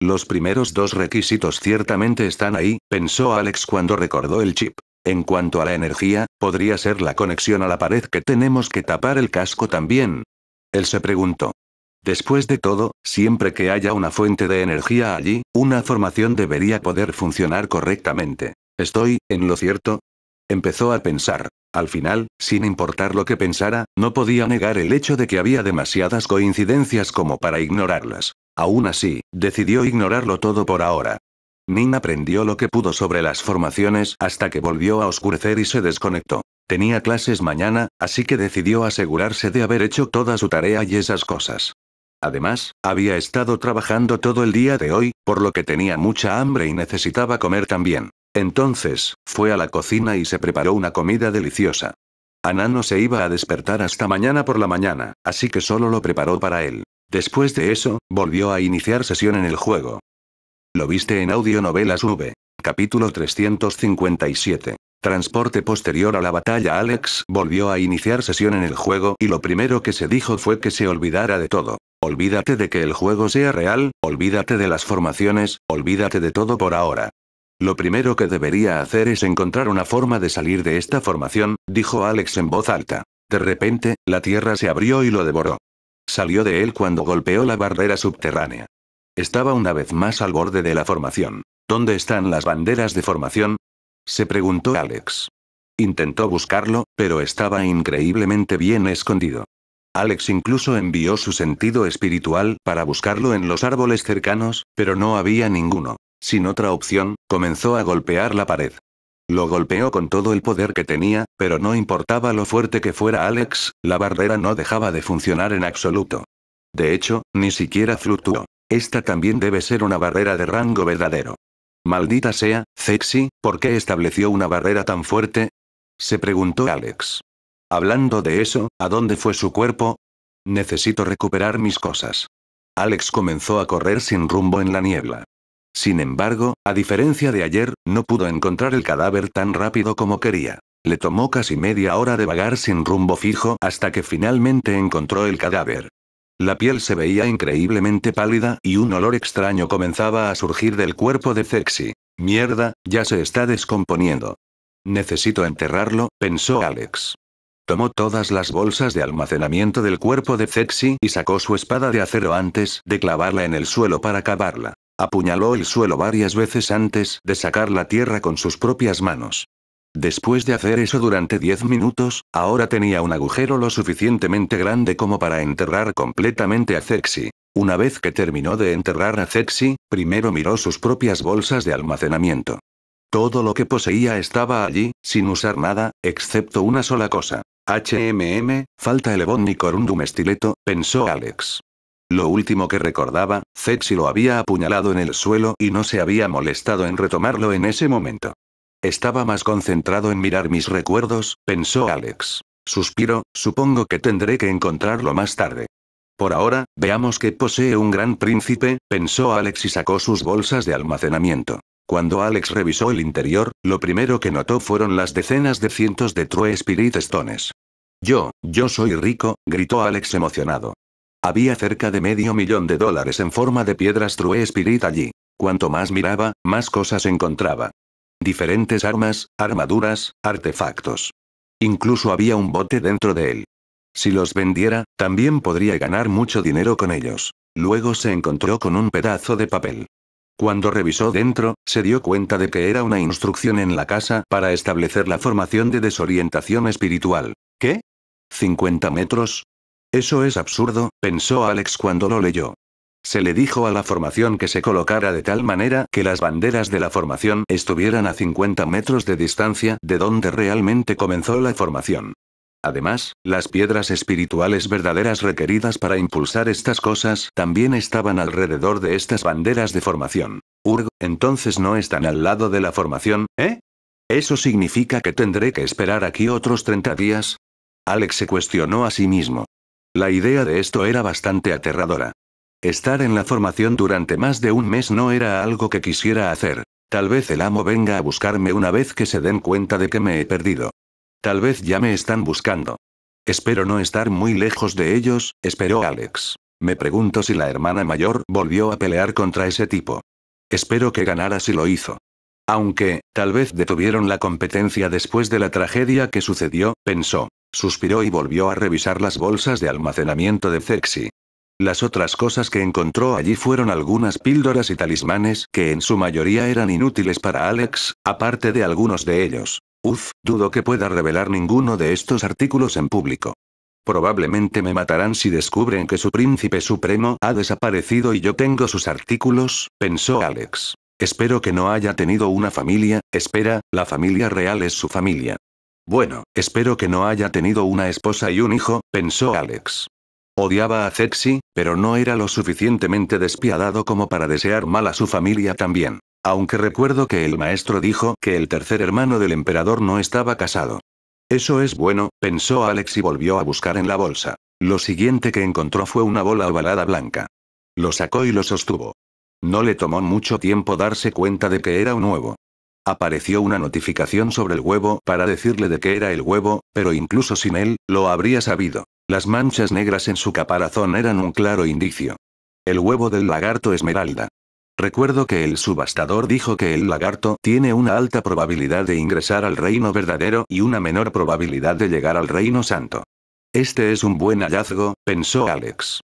Los primeros dos requisitos ciertamente están ahí, pensó Alex cuando recordó el chip. En cuanto a la energía, podría ser la conexión a la pared que tenemos que tapar el casco también. Él se preguntó. Después de todo, siempre que haya una fuente de energía allí, una formación debería poder funcionar correctamente. ¿Estoy en lo cierto? Empezó a pensar. Al final, sin importar lo que pensara, no podía negar el hecho de que había demasiadas coincidencias como para ignorarlas. Aún así, decidió ignorarlo todo por ahora. Nin aprendió lo que pudo sobre las formaciones hasta que volvió a oscurecer y se desconectó. Tenía clases mañana, así que decidió asegurarse de haber hecho toda su tarea y esas cosas. Además, había estado trabajando todo el día de hoy, por lo que tenía mucha hambre y necesitaba comer también. Entonces, fue a la cocina y se preparó una comida deliciosa. Ana no se iba a despertar hasta mañana por la mañana, así que solo lo preparó para él. Después de eso, volvió a iniciar sesión en el juego. Lo viste en Audionovelas V. Capítulo 357. Transporte posterior a la batalla Alex volvió a iniciar sesión en el juego y lo primero que se dijo fue que se olvidara de todo. Olvídate de que el juego sea real, olvídate de las formaciones, olvídate de todo por ahora. Lo primero que debería hacer es encontrar una forma de salir de esta formación, dijo Alex en voz alta. De repente, la tierra se abrió y lo devoró. Salió de él cuando golpeó la barrera subterránea. Estaba una vez más al borde de la formación. ¿Dónde están las banderas de formación? Se preguntó Alex. Intentó buscarlo, pero estaba increíblemente bien escondido. Alex incluso envió su sentido espiritual para buscarlo en los árboles cercanos, pero no había ninguno. Sin otra opción, comenzó a golpear la pared. Lo golpeó con todo el poder que tenía, pero no importaba lo fuerte que fuera Alex, la barrera no dejaba de funcionar en absoluto. De hecho, ni siquiera fluctuó. Esta también debe ser una barrera de rango verdadero. Maldita sea, sexy, ¿por qué estableció una barrera tan fuerte? Se preguntó Alex. Hablando de eso, ¿a dónde fue su cuerpo? Necesito recuperar mis cosas. Alex comenzó a correr sin rumbo en la niebla. Sin embargo, a diferencia de ayer, no pudo encontrar el cadáver tan rápido como quería. Le tomó casi media hora de vagar sin rumbo fijo hasta que finalmente encontró el cadáver. La piel se veía increíblemente pálida y un olor extraño comenzaba a surgir del cuerpo de Zexi. Mierda, ya se está descomponiendo. Necesito enterrarlo, pensó Alex. Tomó todas las bolsas de almacenamiento del cuerpo de Sexy y sacó su espada de acero antes de clavarla en el suelo para cavarla. Apuñaló el suelo varias veces antes de sacar la tierra con sus propias manos. Después de hacer eso durante 10 minutos, ahora tenía un agujero lo suficientemente grande como para enterrar completamente a Sexy. Una vez que terminó de enterrar a Sexy, primero miró sus propias bolsas de almacenamiento. Todo lo que poseía estaba allí, sin usar nada, excepto una sola cosa. HMM, falta el Corundum estileto, pensó Alex. Lo último que recordaba, Sexy lo había apuñalado en el suelo y no se había molestado en retomarlo en ese momento. Estaba más concentrado en mirar mis recuerdos, pensó Alex. Suspiro, supongo que tendré que encontrarlo más tarde. Por ahora, veamos que posee un gran príncipe, pensó Alex y sacó sus bolsas de almacenamiento. Cuando Alex revisó el interior, lo primero que notó fueron las decenas de cientos de True Spirit Stones. Yo, yo soy rico, gritó Alex emocionado. Había cerca de medio millón de dólares en forma de piedras True Spirit allí. Cuanto más miraba, más cosas encontraba diferentes armas, armaduras, artefactos. Incluso había un bote dentro de él. Si los vendiera, también podría ganar mucho dinero con ellos. Luego se encontró con un pedazo de papel. Cuando revisó dentro, se dio cuenta de que era una instrucción en la casa para establecer la formación de desorientación espiritual. ¿Qué? ¿50 metros? Eso es absurdo, pensó Alex cuando lo leyó. Se le dijo a la formación que se colocara de tal manera que las banderas de la formación estuvieran a 50 metros de distancia de donde realmente comenzó la formación. Además, las piedras espirituales verdaderas requeridas para impulsar estas cosas también estaban alrededor de estas banderas de formación. Urg, entonces no están al lado de la formación, ¿eh? ¿Eso significa que tendré que esperar aquí otros 30 días? Alex se cuestionó a sí mismo. La idea de esto era bastante aterradora. Estar en la formación durante más de un mes no era algo que quisiera hacer. Tal vez el amo venga a buscarme una vez que se den cuenta de que me he perdido. Tal vez ya me están buscando. Espero no estar muy lejos de ellos, esperó Alex. Me pregunto si la hermana mayor volvió a pelear contra ese tipo. Espero que ganara si lo hizo. Aunque, tal vez detuvieron la competencia después de la tragedia que sucedió, pensó. Suspiró y volvió a revisar las bolsas de almacenamiento de sexy. Las otras cosas que encontró allí fueron algunas píldoras y talismanes que en su mayoría eran inútiles para Alex, aparte de algunos de ellos. Uf, dudo que pueda revelar ninguno de estos artículos en público. Probablemente me matarán si descubren que su príncipe supremo ha desaparecido y yo tengo sus artículos, pensó Alex. Espero que no haya tenido una familia, espera, la familia real es su familia. Bueno, espero que no haya tenido una esposa y un hijo, pensó Alex. Odiaba a Zexi, pero no era lo suficientemente despiadado como para desear mal a su familia también. Aunque recuerdo que el maestro dijo que el tercer hermano del emperador no estaba casado. Eso es bueno, pensó Alex y volvió a buscar en la bolsa. Lo siguiente que encontró fue una bola ovalada blanca. Lo sacó y lo sostuvo. No le tomó mucho tiempo darse cuenta de que era un huevo. Apareció una notificación sobre el huevo para decirle de que era el huevo, pero incluso sin él, lo habría sabido. Las manchas negras en su caparazón eran un claro indicio. El huevo del lagarto esmeralda. Recuerdo que el subastador dijo que el lagarto tiene una alta probabilidad de ingresar al reino verdadero y una menor probabilidad de llegar al reino santo. Este es un buen hallazgo, pensó Alex.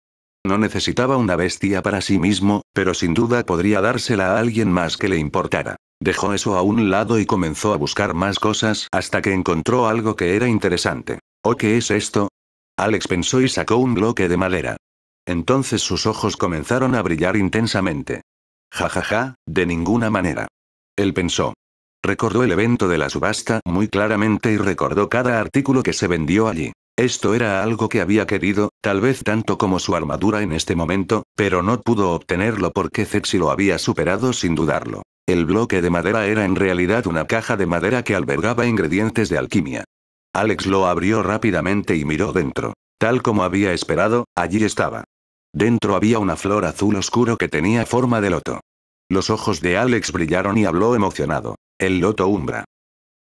No necesitaba una bestia para sí mismo, pero sin duda podría dársela a alguien más que le importara. Dejó eso a un lado y comenzó a buscar más cosas hasta que encontró algo que era interesante. ¿O qué es esto? Alex pensó y sacó un bloque de madera. Entonces sus ojos comenzaron a brillar intensamente. Ja ja ja, de ninguna manera. Él pensó. Recordó el evento de la subasta muy claramente y recordó cada artículo que se vendió allí. Esto era algo que había querido, tal vez tanto como su armadura en este momento, pero no pudo obtenerlo porque Zexi lo había superado sin dudarlo. El bloque de madera era en realidad una caja de madera que albergaba ingredientes de alquimia. Alex lo abrió rápidamente y miró dentro. Tal como había esperado, allí estaba. Dentro había una flor azul oscuro que tenía forma de loto. Los ojos de Alex brillaron y habló emocionado. El loto umbra.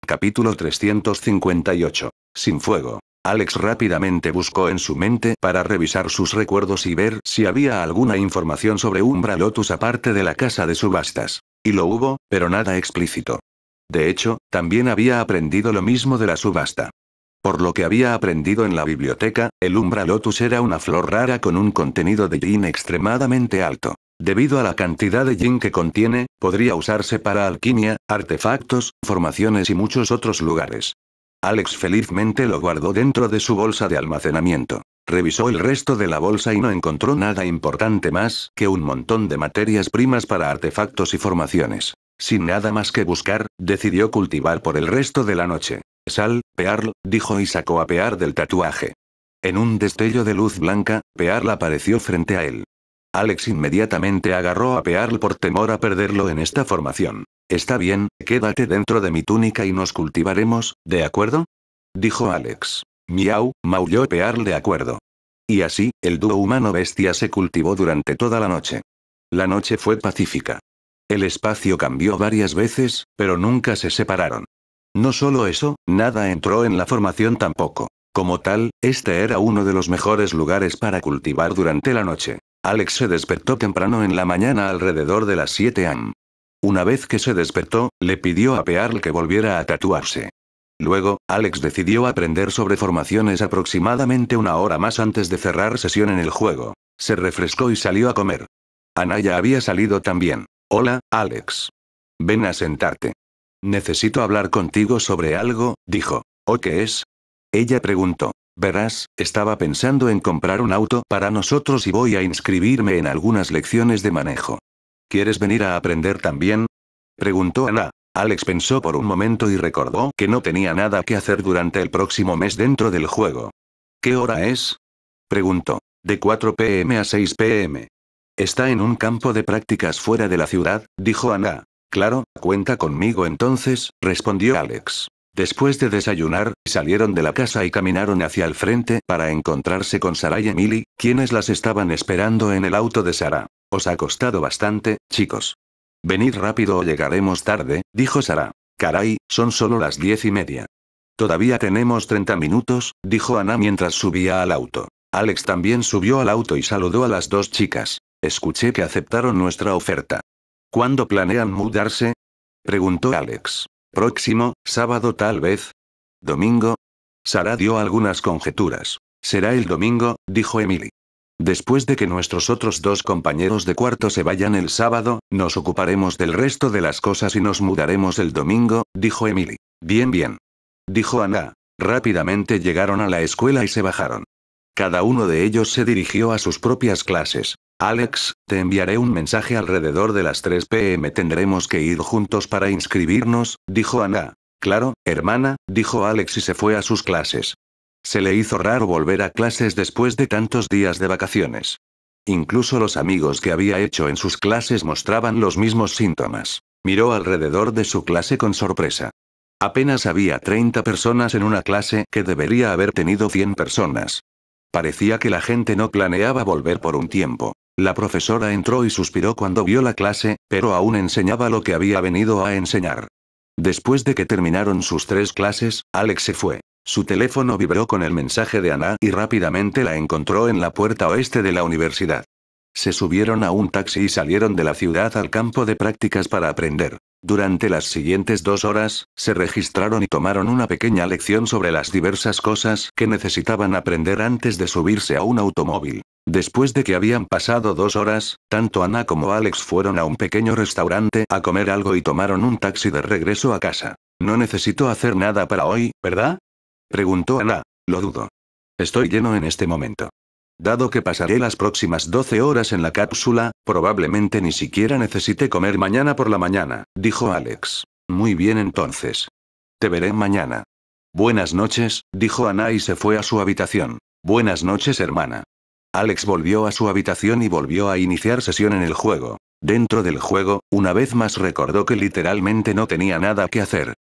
Capítulo 358. Sin fuego. Alex rápidamente buscó en su mente para revisar sus recuerdos y ver si había alguna información sobre Umbra Lotus aparte de la casa de subastas. Y lo hubo, pero nada explícito. De hecho, también había aprendido lo mismo de la subasta. Por lo que había aprendido en la biblioteca, el Umbra Lotus era una flor rara con un contenido de yin extremadamente alto. Debido a la cantidad de yin que contiene, podría usarse para alquimia, artefactos, formaciones y muchos otros lugares. Alex felizmente lo guardó dentro de su bolsa de almacenamiento. Revisó el resto de la bolsa y no encontró nada importante más que un montón de materias primas para artefactos y formaciones. Sin nada más que buscar, decidió cultivar por el resto de la noche. Sal, Pearl, dijo y sacó a Pearl del tatuaje. En un destello de luz blanca, Pearl apareció frente a él. Alex inmediatamente agarró a Pearl por temor a perderlo en esta formación. Está bien, quédate dentro de mi túnica y nos cultivaremos, ¿de acuerdo? Dijo Alex. Miau, maulló Pearl de acuerdo. Y así, el dúo humano-bestia se cultivó durante toda la noche. La noche fue pacífica. El espacio cambió varias veces, pero nunca se separaron. No solo eso, nada entró en la formación tampoco. Como tal, este era uno de los mejores lugares para cultivar durante la noche. Alex se despertó temprano en la mañana alrededor de las 7 am. Una vez que se despertó, le pidió a Pearl que volviera a tatuarse. Luego, Alex decidió aprender sobre formaciones aproximadamente una hora más antes de cerrar sesión en el juego. Se refrescó y salió a comer. Anaya había salido también. Hola, Alex. Ven a sentarte. Necesito hablar contigo sobre algo, dijo. ¿O qué es? Ella preguntó. Verás, estaba pensando en comprar un auto para nosotros y voy a inscribirme en algunas lecciones de manejo. ¿Quieres venir a aprender también? Preguntó Ana. Alex pensó por un momento y recordó que no tenía nada que hacer durante el próximo mes dentro del juego. ¿Qué hora es? Preguntó. De 4 pm a 6 pm. Está en un campo de prácticas fuera de la ciudad, dijo Ana. Claro, cuenta conmigo entonces, respondió Alex. Después de desayunar, salieron de la casa y caminaron hacia el frente para encontrarse con Sara y Emily, quienes las estaban esperando en el auto de Sara. Os ha costado bastante, chicos. Venid rápido o llegaremos tarde, dijo Sara. Caray, son solo las diez y media. Todavía tenemos 30 minutos, dijo Ana mientras subía al auto. Alex también subió al auto y saludó a las dos chicas. Escuché que aceptaron nuestra oferta. ¿Cuándo planean mudarse? Preguntó Alex. Próximo, sábado tal vez. ¿Domingo? Sara dio algunas conjeturas. Será el domingo, dijo Emily. Después de que nuestros otros dos compañeros de cuarto se vayan el sábado, nos ocuparemos del resto de las cosas y nos mudaremos el domingo, dijo Emily. Bien, bien. Dijo Ana. Rápidamente llegaron a la escuela y se bajaron. Cada uno de ellos se dirigió a sus propias clases. Alex, te enviaré un mensaje alrededor de las 3 pm. Tendremos que ir juntos para inscribirnos, dijo Ana. Claro, hermana, dijo Alex y se fue a sus clases. Se le hizo raro volver a clases después de tantos días de vacaciones. Incluso los amigos que había hecho en sus clases mostraban los mismos síntomas. Miró alrededor de su clase con sorpresa. Apenas había 30 personas en una clase que debería haber tenido 100 personas. Parecía que la gente no planeaba volver por un tiempo. La profesora entró y suspiró cuando vio la clase, pero aún enseñaba lo que había venido a enseñar. Después de que terminaron sus tres clases, Alex se fue. Su teléfono vibró con el mensaje de Ana y rápidamente la encontró en la puerta oeste de la universidad. Se subieron a un taxi y salieron de la ciudad al campo de prácticas para aprender. Durante las siguientes dos horas, se registraron y tomaron una pequeña lección sobre las diversas cosas que necesitaban aprender antes de subirse a un automóvil. Después de que habían pasado dos horas, tanto Ana como Alex fueron a un pequeño restaurante a comer algo y tomaron un taxi de regreso a casa. No necesito hacer nada para hoy, ¿verdad? Preguntó Ana. Lo dudo. Estoy lleno en este momento. Dado que pasaré las próximas 12 horas en la cápsula, probablemente ni siquiera necesite comer mañana por la mañana, dijo Alex. Muy bien entonces. Te veré mañana. Buenas noches, dijo Ana y se fue a su habitación. Buenas noches, hermana. Alex volvió a su habitación y volvió a iniciar sesión en el juego. Dentro del juego, una vez más recordó que literalmente no tenía nada que hacer.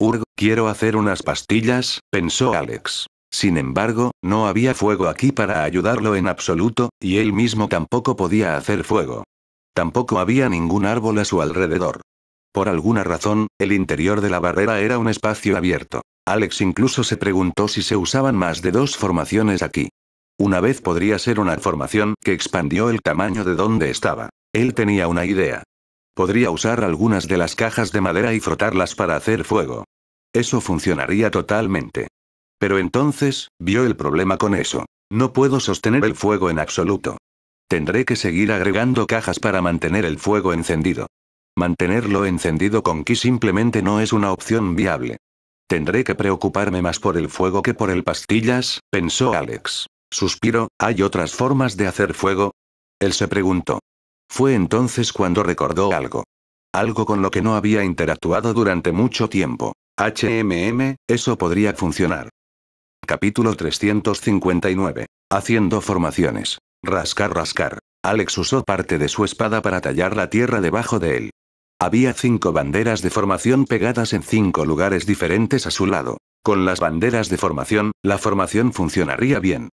Urg, quiero hacer unas pastillas, pensó Alex. Sin embargo, no había fuego aquí para ayudarlo en absoluto, y él mismo tampoco podía hacer fuego. Tampoco había ningún árbol a su alrededor. Por alguna razón, el interior de la barrera era un espacio abierto. Alex incluso se preguntó si se usaban más de dos formaciones aquí. Una vez podría ser una formación que expandió el tamaño de donde estaba. Él tenía una idea. Podría usar algunas de las cajas de madera y frotarlas para hacer fuego. Eso funcionaría totalmente. Pero entonces, vio el problema con eso. No puedo sostener el fuego en absoluto. Tendré que seguir agregando cajas para mantener el fuego encendido. Mantenerlo encendido con ki simplemente no es una opción viable. Tendré que preocuparme más por el fuego que por el pastillas, pensó Alex. Suspiro, ¿hay otras formas de hacer fuego? Él se preguntó. Fue entonces cuando recordó algo. Algo con lo que no había interactuado durante mucho tiempo. HMM, eso podría funcionar. Capítulo 359. Haciendo formaciones. Rascar, rascar. Alex usó parte de su espada para tallar la tierra debajo de él. Había cinco banderas de formación pegadas en cinco lugares diferentes a su lado. Con las banderas de formación, la formación funcionaría bien.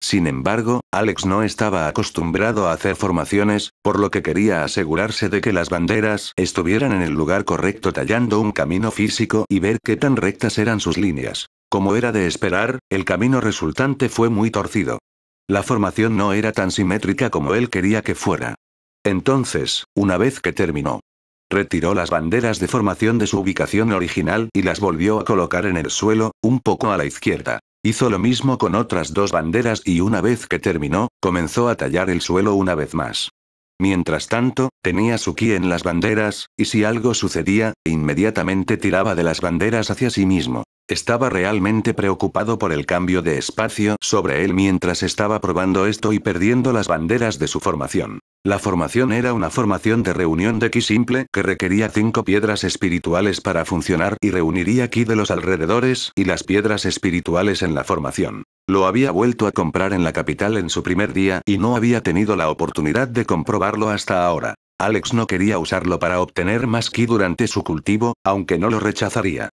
Sin embargo, Alex no estaba acostumbrado a hacer formaciones, por lo que quería asegurarse de que las banderas estuvieran en el lugar correcto tallando un camino físico y ver qué tan rectas eran sus líneas. Como era de esperar, el camino resultante fue muy torcido. La formación no era tan simétrica como él quería que fuera. Entonces, una vez que terminó, retiró las banderas de formación de su ubicación original y las volvió a colocar en el suelo, un poco a la izquierda. Hizo lo mismo con otras dos banderas y una vez que terminó, comenzó a tallar el suelo una vez más. Mientras tanto, tenía su ki en las banderas, y si algo sucedía, inmediatamente tiraba de las banderas hacia sí mismo. Estaba realmente preocupado por el cambio de espacio sobre él mientras estaba probando esto y perdiendo las banderas de su formación. La formación era una formación de reunión de ki simple que requería cinco piedras espirituales para funcionar y reuniría ki de los alrededores y las piedras espirituales en la formación. Lo había vuelto a comprar en la capital en su primer día y no había tenido la oportunidad de comprobarlo hasta ahora. Alex no quería usarlo para obtener más ki durante su cultivo, aunque no lo rechazaría.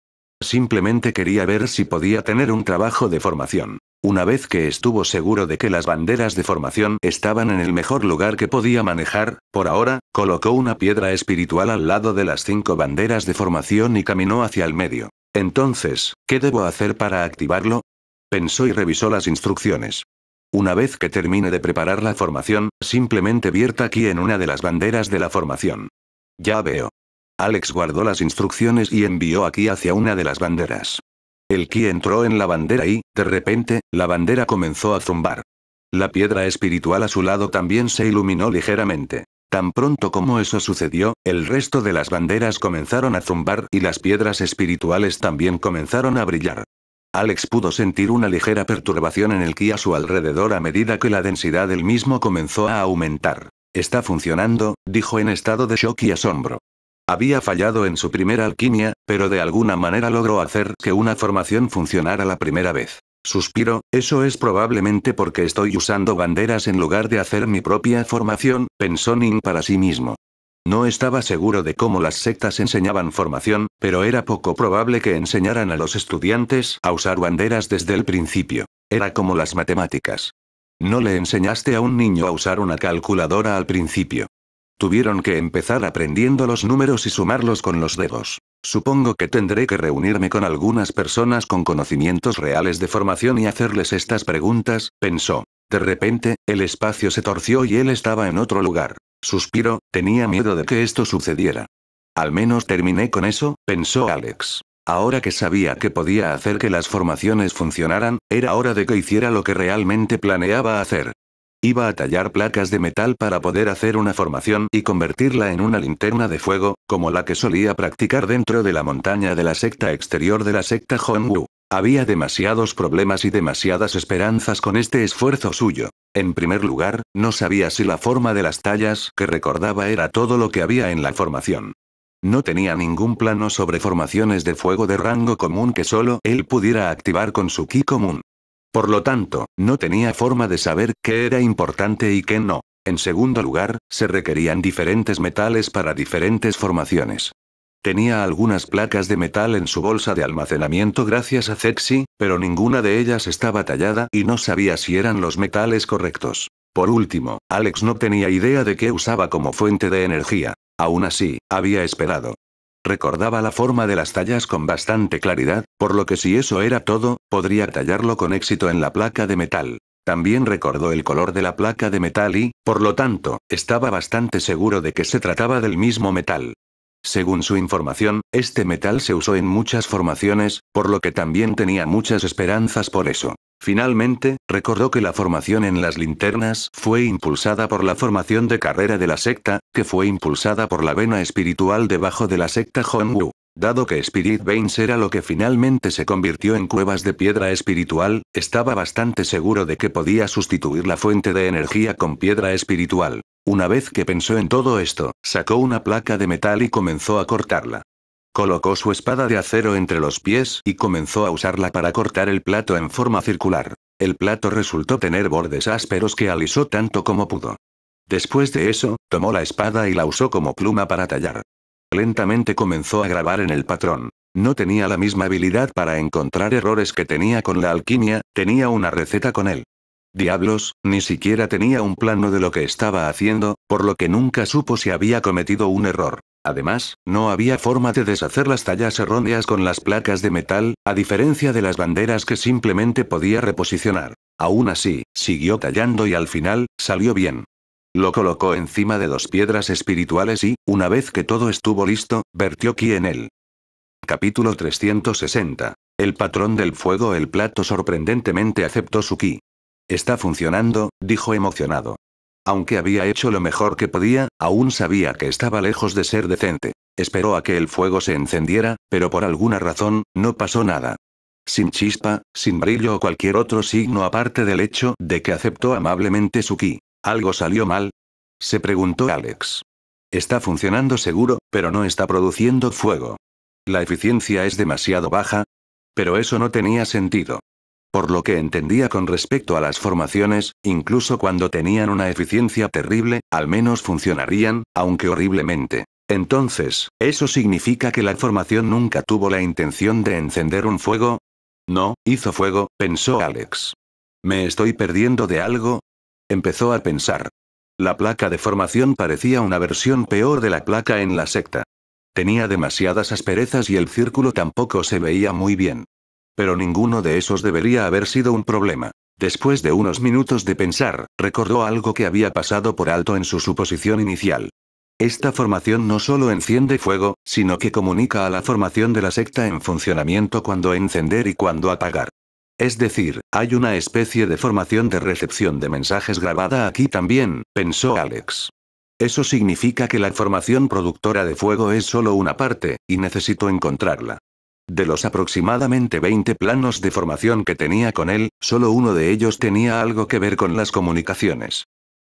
Simplemente quería ver si podía tener un trabajo de formación. Una vez que estuvo seguro de que las banderas de formación estaban en el mejor lugar que podía manejar, por ahora, colocó una piedra espiritual al lado de las cinco banderas de formación y caminó hacia el medio. Entonces, ¿qué debo hacer para activarlo? Pensó y revisó las instrucciones. Una vez que termine de preparar la formación, simplemente vierta aquí en una de las banderas de la formación. Ya veo. Alex guardó las instrucciones y envió a hacia una de las banderas. El Ki entró en la bandera y, de repente, la bandera comenzó a zumbar. La piedra espiritual a su lado también se iluminó ligeramente. Tan pronto como eso sucedió, el resto de las banderas comenzaron a zumbar y las piedras espirituales también comenzaron a brillar. Alex pudo sentir una ligera perturbación en el ki a su alrededor a medida que la densidad del mismo comenzó a aumentar. Está funcionando, dijo en estado de shock y asombro. Había fallado en su primera alquimia, pero de alguna manera logró hacer que una formación funcionara la primera vez. Suspiro, eso es probablemente porque estoy usando banderas en lugar de hacer mi propia formación, pensó Ning para sí mismo. No estaba seguro de cómo las sectas enseñaban formación, pero era poco probable que enseñaran a los estudiantes a usar banderas desde el principio. Era como las matemáticas. No le enseñaste a un niño a usar una calculadora al principio. Tuvieron que empezar aprendiendo los números y sumarlos con los dedos. Supongo que tendré que reunirme con algunas personas con conocimientos reales de formación y hacerles estas preguntas, pensó. De repente, el espacio se torció y él estaba en otro lugar. Suspiró, tenía miedo de que esto sucediera. Al menos terminé con eso, pensó Alex. Ahora que sabía que podía hacer que las formaciones funcionaran, era hora de que hiciera lo que realmente planeaba hacer. Iba a tallar placas de metal para poder hacer una formación y convertirla en una linterna de fuego, como la que solía practicar dentro de la montaña de la secta exterior de la secta Hongwu. Había demasiados problemas y demasiadas esperanzas con este esfuerzo suyo. En primer lugar, no sabía si la forma de las tallas que recordaba era todo lo que había en la formación. No tenía ningún plano sobre formaciones de fuego de rango común que solo él pudiera activar con su ki común. Por lo tanto, no tenía forma de saber qué era importante y qué no. En segundo lugar, se requerían diferentes metales para diferentes formaciones. Tenía algunas placas de metal en su bolsa de almacenamiento gracias a Zexi, pero ninguna de ellas estaba tallada y no sabía si eran los metales correctos. Por último, Alex no tenía idea de qué usaba como fuente de energía. Aún así, había esperado. Recordaba la forma de las tallas con bastante claridad, por lo que si eso era todo, podría tallarlo con éxito en la placa de metal. También recordó el color de la placa de metal y, por lo tanto, estaba bastante seguro de que se trataba del mismo metal. Según su información, este metal se usó en muchas formaciones, por lo que también tenía muchas esperanzas por eso. Finalmente, recordó que la formación en las linternas fue impulsada por la formación de carrera de la secta, que fue impulsada por la vena espiritual debajo de la secta Hongwu. Dado que Spirit Veins era lo que finalmente se convirtió en cuevas de piedra espiritual, estaba bastante seguro de que podía sustituir la fuente de energía con piedra espiritual. Una vez que pensó en todo esto, sacó una placa de metal y comenzó a cortarla. Colocó su espada de acero entre los pies y comenzó a usarla para cortar el plato en forma circular. El plato resultó tener bordes ásperos que alisó tanto como pudo. Después de eso, tomó la espada y la usó como pluma para tallar. Lentamente comenzó a grabar en el patrón. No tenía la misma habilidad para encontrar errores que tenía con la alquimia, tenía una receta con él. Diablos, ni siquiera tenía un plano de lo que estaba haciendo, por lo que nunca supo si había cometido un error. Además, no había forma de deshacer las tallas erróneas con las placas de metal, a diferencia de las banderas que simplemente podía reposicionar. Aún así, siguió tallando y al final, salió bien. Lo colocó encima de dos piedras espirituales y, una vez que todo estuvo listo, vertió ki en él. Capítulo 360. El patrón del fuego El plato sorprendentemente aceptó su ki. Está funcionando, dijo emocionado. Aunque había hecho lo mejor que podía, aún sabía que estaba lejos de ser decente. Esperó a que el fuego se encendiera, pero por alguna razón, no pasó nada. Sin chispa, sin brillo o cualquier otro signo aparte del hecho de que aceptó amablemente su ki. ¿Algo salió mal? Se preguntó Alex. Está funcionando seguro, pero no está produciendo fuego. La eficiencia es demasiado baja. Pero eso no tenía sentido. Por lo que entendía con respecto a las formaciones, incluso cuando tenían una eficiencia terrible, al menos funcionarían, aunque horriblemente. Entonces, ¿eso significa que la formación nunca tuvo la intención de encender un fuego? No, hizo fuego, pensó Alex. ¿Me estoy perdiendo de algo? Empezó a pensar. La placa de formación parecía una versión peor de la placa en la secta. Tenía demasiadas asperezas y el círculo tampoco se veía muy bien pero ninguno de esos debería haber sido un problema. Después de unos minutos de pensar, recordó algo que había pasado por alto en su suposición inicial. Esta formación no solo enciende fuego, sino que comunica a la formación de la secta en funcionamiento cuando encender y cuando apagar. Es decir, hay una especie de formación de recepción de mensajes grabada aquí también, pensó Alex. Eso significa que la formación productora de fuego es solo una parte, y necesito encontrarla. De los aproximadamente 20 planos de formación que tenía con él, solo uno de ellos tenía algo que ver con las comunicaciones.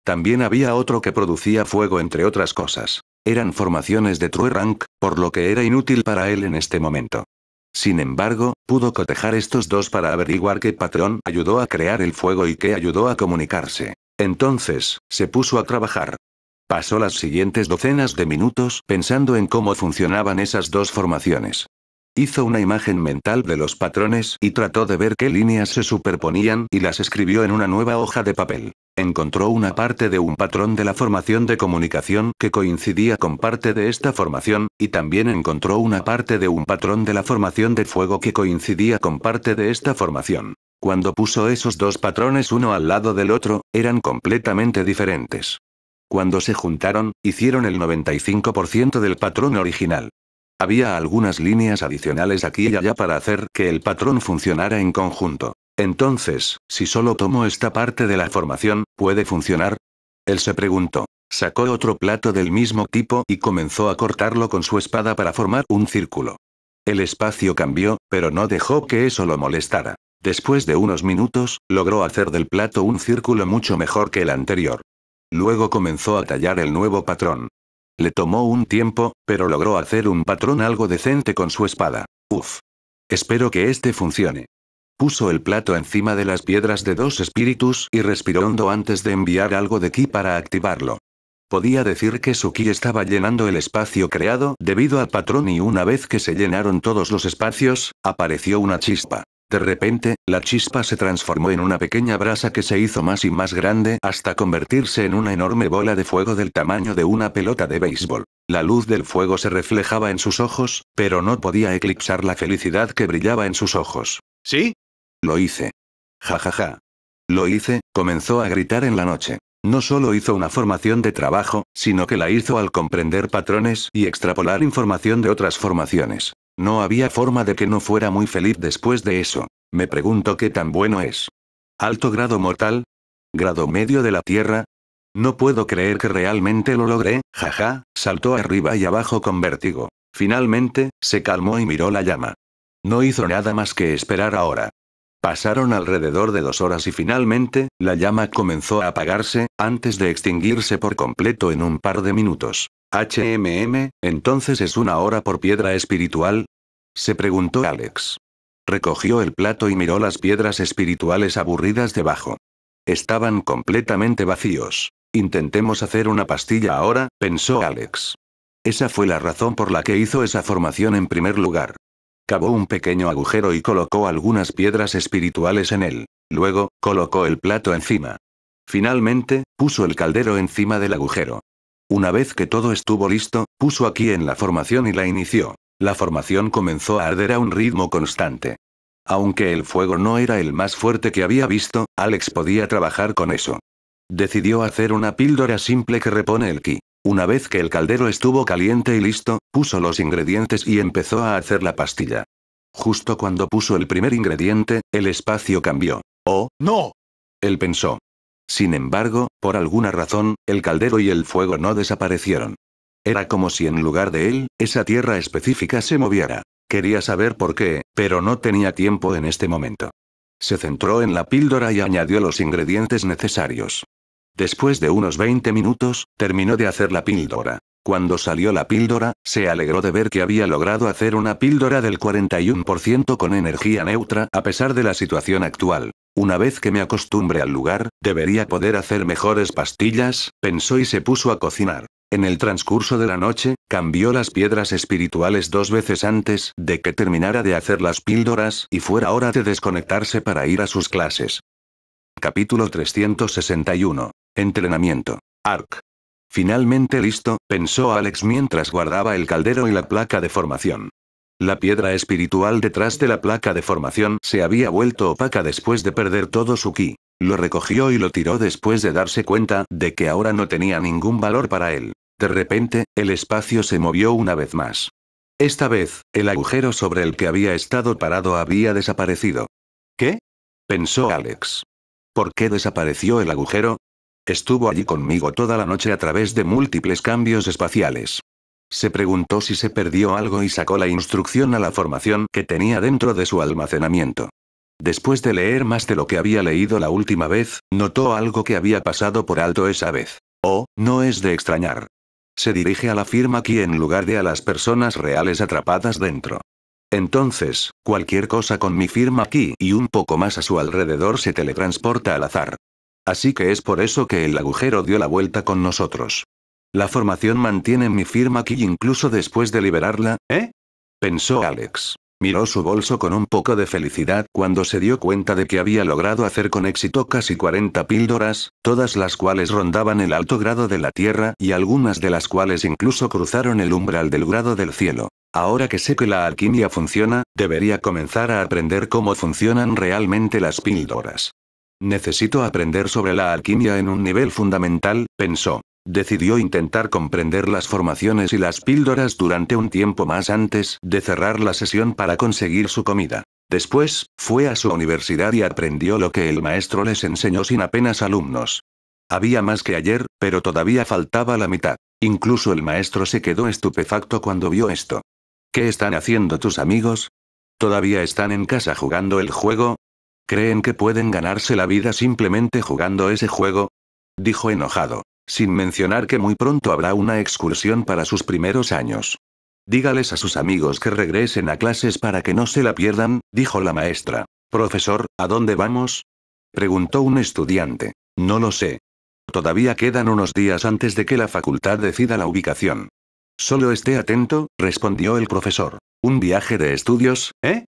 También había otro que producía fuego entre otras cosas. Eran formaciones de True Rank, por lo que era inútil para él en este momento. Sin embargo, pudo cotejar estos dos para averiguar qué patrón ayudó a crear el fuego y qué ayudó a comunicarse. Entonces, se puso a trabajar. Pasó las siguientes docenas de minutos pensando en cómo funcionaban esas dos formaciones. Hizo una imagen mental de los patrones y trató de ver qué líneas se superponían y las escribió en una nueva hoja de papel. Encontró una parte de un patrón de la formación de comunicación que coincidía con parte de esta formación, y también encontró una parte de un patrón de la formación de fuego que coincidía con parte de esta formación. Cuando puso esos dos patrones uno al lado del otro, eran completamente diferentes. Cuando se juntaron, hicieron el 95% del patrón original. Había algunas líneas adicionales aquí y allá para hacer que el patrón funcionara en conjunto. Entonces, si solo tomo esta parte de la formación, ¿puede funcionar? Él se preguntó. Sacó otro plato del mismo tipo y comenzó a cortarlo con su espada para formar un círculo. El espacio cambió, pero no dejó que eso lo molestara. Después de unos minutos, logró hacer del plato un círculo mucho mejor que el anterior. Luego comenzó a tallar el nuevo patrón. Le tomó un tiempo, pero logró hacer un patrón algo decente con su espada. Uf. Espero que este funcione. Puso el plato encima de las piedras de dos espíritus y respiró hondo antes de enviar algo de ki para activarlo. Podía decir que su ki estaba llenando el espacio creado debido al patrón y una vez que se llenaron todos los espacios, apareció una chispa. De repente, la chispa se transformó en una pequeña brasa que se hizo más y más grande hasta convertirse en una enorme bola de fuego del tamaño de una pelota de béisbol. La luz del fuego se reflejaba en sus ojos, pero no podía eclipsar la felicidad que brillaba en sus ojos. ¿Sí? Lo hice. Ja ja ja. Lo hice, comenzó a gritar en la noche. No solo hizo una formación de trabajo, sino que la hizo al comprender patrones y extrapolar información de otras formaciones. No había forma de que no fuera muy feliz después de eso. Me pregunto qué tan bueno es. ¿Alto grado mortal? ¿Grado medio de la Tierra? No puedo creer que realmente lo logré, jaja, saltó arriba y abajo con vértigo. Finalmente, se calmó y miró la llama. No hizo nada más que esperar ahora. Pasaron alrededor de dos horas y finalmente, la llama comenzó a apagarse, antes de extinguirse por completo en un par de minutos. HMM, entonces es una hora por piedra espiritual? Se preguntó Alex. Recogió el plato y miró las piedras espirituales aburridas debajo. Estaban completamente vacíos. Intentemos hacer una pastilla ahora, pensó Alex. Esa fue la razón por la que hizo esa formación en primer lugar. Cavó un pequeño agujero y colocó algunas piedras espirituales en él. Luego, colocó el plato encima. Finalmente, puso el caldero encima del agujero. Una vez que todo estuvo listo, puso aquí en la formación y la inició. La formación comenzó a arder a un ritmo constante. Aunque el fuego no era el más fuerte que había visto, Alex podía trabajar con eso. Decidió hacer una píldora simple que repone el ki. Una vez que el caldero estuvo caliente y listo, puso los ingredientes y empezó a hacer la pastilla. Justo cuando puso el primer ingrediente, el espacio cambió. ¡Oh, no! Él pensó. Sin embargo, por alguna razón, el caldero y el fuego no desaparecieron. Era como si en lugar de él, esa tierra específica se moviera. Quería saber por qué, pero no tenía tiempo en este momento. Se centró en la píldora y añadió los ingredientes necesarios. Después de unos 20 minutos, terminó de hacer la píldora. Cuando salió la píldora, se alegró de ver que había logrado hacer una píldora del 41% con energía neutra a pesar de la situación actual. Una vez que me acostumbre al lugar, debería poder hacer mejores pastillas, pensó y se puso a cocinar. En el transcurso de la noche, cambió las piedras espirituales dos veces antes de que terminara de hacer las píldoras y fuera hora de desconectarse para ir a sus clases. Capítulo 361. Entrenamiento. Arc. Finalmente listo, pensó Alex mientras guardaba el caldero y la placa de formación. La piedra espiritual detrás de la placa de formación se había vuelto opaca después de perder todo su ki. Lo recogió y lo tiró después de darse cuenta de que ahora no tenía ningún valor para él. De repente, el espacio se movió una vez más. Esta vez, el agujero sobre el que había estado parado había desaparecido. ¿Qué? pensó Alex. ¿Por qué desapareció el agujero? Estuvo allí conmigo toda la noche a través de múltiples cambios espaciales. Se preguntó si se perdió algo y sacó la instrucción a la formación que tenía dentro de su almacenamiento. Después de leer más de lo que había leído la última vez, notó algo que había pasado por alto esa vez. Oh, no es de extrañar. Se dirige a la firma aquí en lugar de a las personas reales atrapadas dentro. Entonces, cualquier cosa con mi firma aquí y un poco más a su alrededor se teletransporta al azar. Así que es por eso que el agujero dio la vuelta con nosotros. La formación mantiene mi firma aquí incluso después de liberarla, ¿eh? Pensó Alex. Miró su bolso con un poco de felicidad cuando se dio cuenta de que había logrado hacer con éxito casi 40 píldoras, todas las cuales rondaban el alto grado de la Tierra y algunas de las cuales incluso cruzaron el umbral del grado del cielo. Ahora que sé que la alquimia funciona, debería comenzar a aprender cómo funcionan realmente las píldoras. Necesito aprender sobre la alquimia en un nivel fundamental, pensó decidió intentar comprender las formaciones y las píldoras durante un tiempo más antes de cerrar la sesión para conseguir su comida. Después, fue a su universidad y aprendió lo que el maestro les enseñó sin apenas alumnos. Había más que ayer, pero todavía faltaba la mitad. Incluso el maestro se quedó estupefacto cuando vio esto. ¿Qué están haciendo tus amigos? ¿Todavía están en casa jugando el juego? ¿Creen que pueden ganarse la vida simplemente jugando ese juego? Dijo enojado. Sin mencionar que muy pronto habrá una excursión para sus primeros años. Dígales a sus amigos que regresen a clases para que no se la pierdan, dijo la maestra. Profesor, ¿a dónde vamos? preguntó un estudiante. No lo sé. Todavía quedan unos días antes de que la facultad decida la ubicación. Solo esté atento, respondió el profesor. Un viaje de estudios, ¿eh?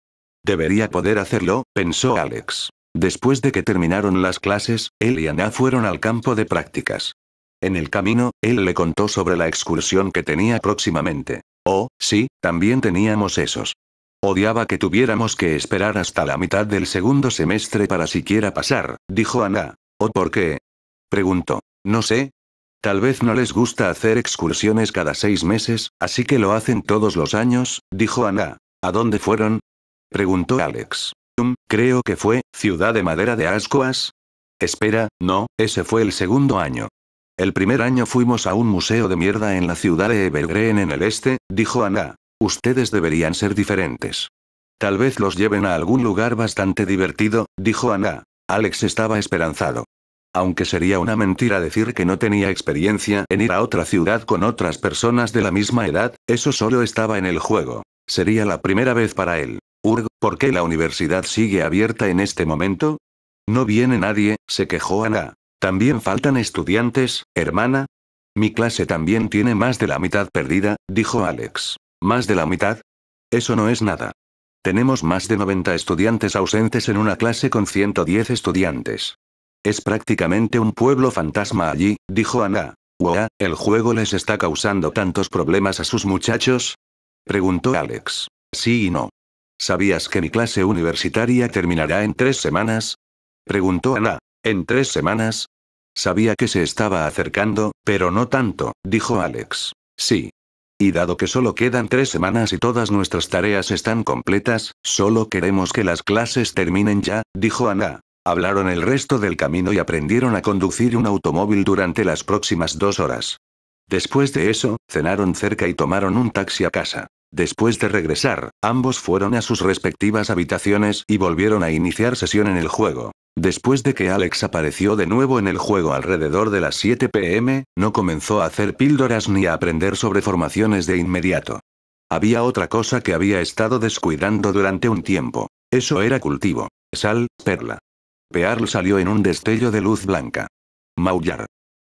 Debería poder hacerlo, pensó Alex. Después de que terminaron las clases, él y Ana fueron al campo de prácticas. En el camino, él le contó sobre la excursión que tenía próximamente. Oh, sí, también teníamos esos. Odiaba que tuviéramos que esperar hasta la mitad del segundo semestre para siquiera pasar, dijo Ana. ¿O por qué? Preguntó. No sé. Tal vez no les gusta hacer excursiones cada seis meses, así que lo hacen todos los años, dijo Ana. ¿A dónde fueron? Preguntó Alex. Mm, creo que fue, Ciudad de Madera de Ascuas. Espera, no, ese fue el segundo año. El primer año fuimos a un museo de mierda en la ciudad de Evergreen en el este, dijo Ana. Ustedes deberían ser diferentes. Tal vez los lleven a algún lugar bastante divertido, dijo Ana. Alex estaba esperanzado. Aunque sería una mentira decir que no tenía experiencia en ir a otra ciudad con otras personas de la misma edad, eso solo estaba en el juego. Sería la primera vez para él. Urg, ¿por qué la universidad sigue abierta en este momento? No viene nadie, se quejó Ana. También faltan estudiantes, hermana. Mi clase también tiene más de la mitad perdida, dijo Alex. ¿Más de la mitad? Eso no es nada. Tenemos más de 90 estudiantes ausentes en una clase con 110 estudiantes. Es prácticamente un pueblo fantasma allí, dijo Ana. ¿el juego les está causando tantos problemas a sus muchachos? Preguntó Alex. Sí y no. ¿Sabías que mi clase universitaria terminará en tres semanas? Preguntó Ana. En tres semanas. Sabía que se estaba acercando, pero no tanto, dijo Alex. Sí. Y dado que solo quedan tres semanas y todas nuestras tareas están completas, solo queremos que las clases terminen ya, dijo Ana. Hablaron el resto del camino y aprendieron a conducir un automóvil durante las próximas dos horas. Después de eso, cenaron cerca y tomaron un taxi a casa. Después de regresar, ambos fueron a sus respectivas habitaciones y volvieron a iniciar sesión en el juego. Después de que Alex apareció de nuevo en el juego alrededor de las 7 pm, no comenzó a hacer píldoras ni a aprender sobre formaciones de inmediato. Había otra cosa que había estado descuidando durante un tiempo. Eso era cultivo. Sal, perla. Pearl salió en un destello de luz blanca. Maullar.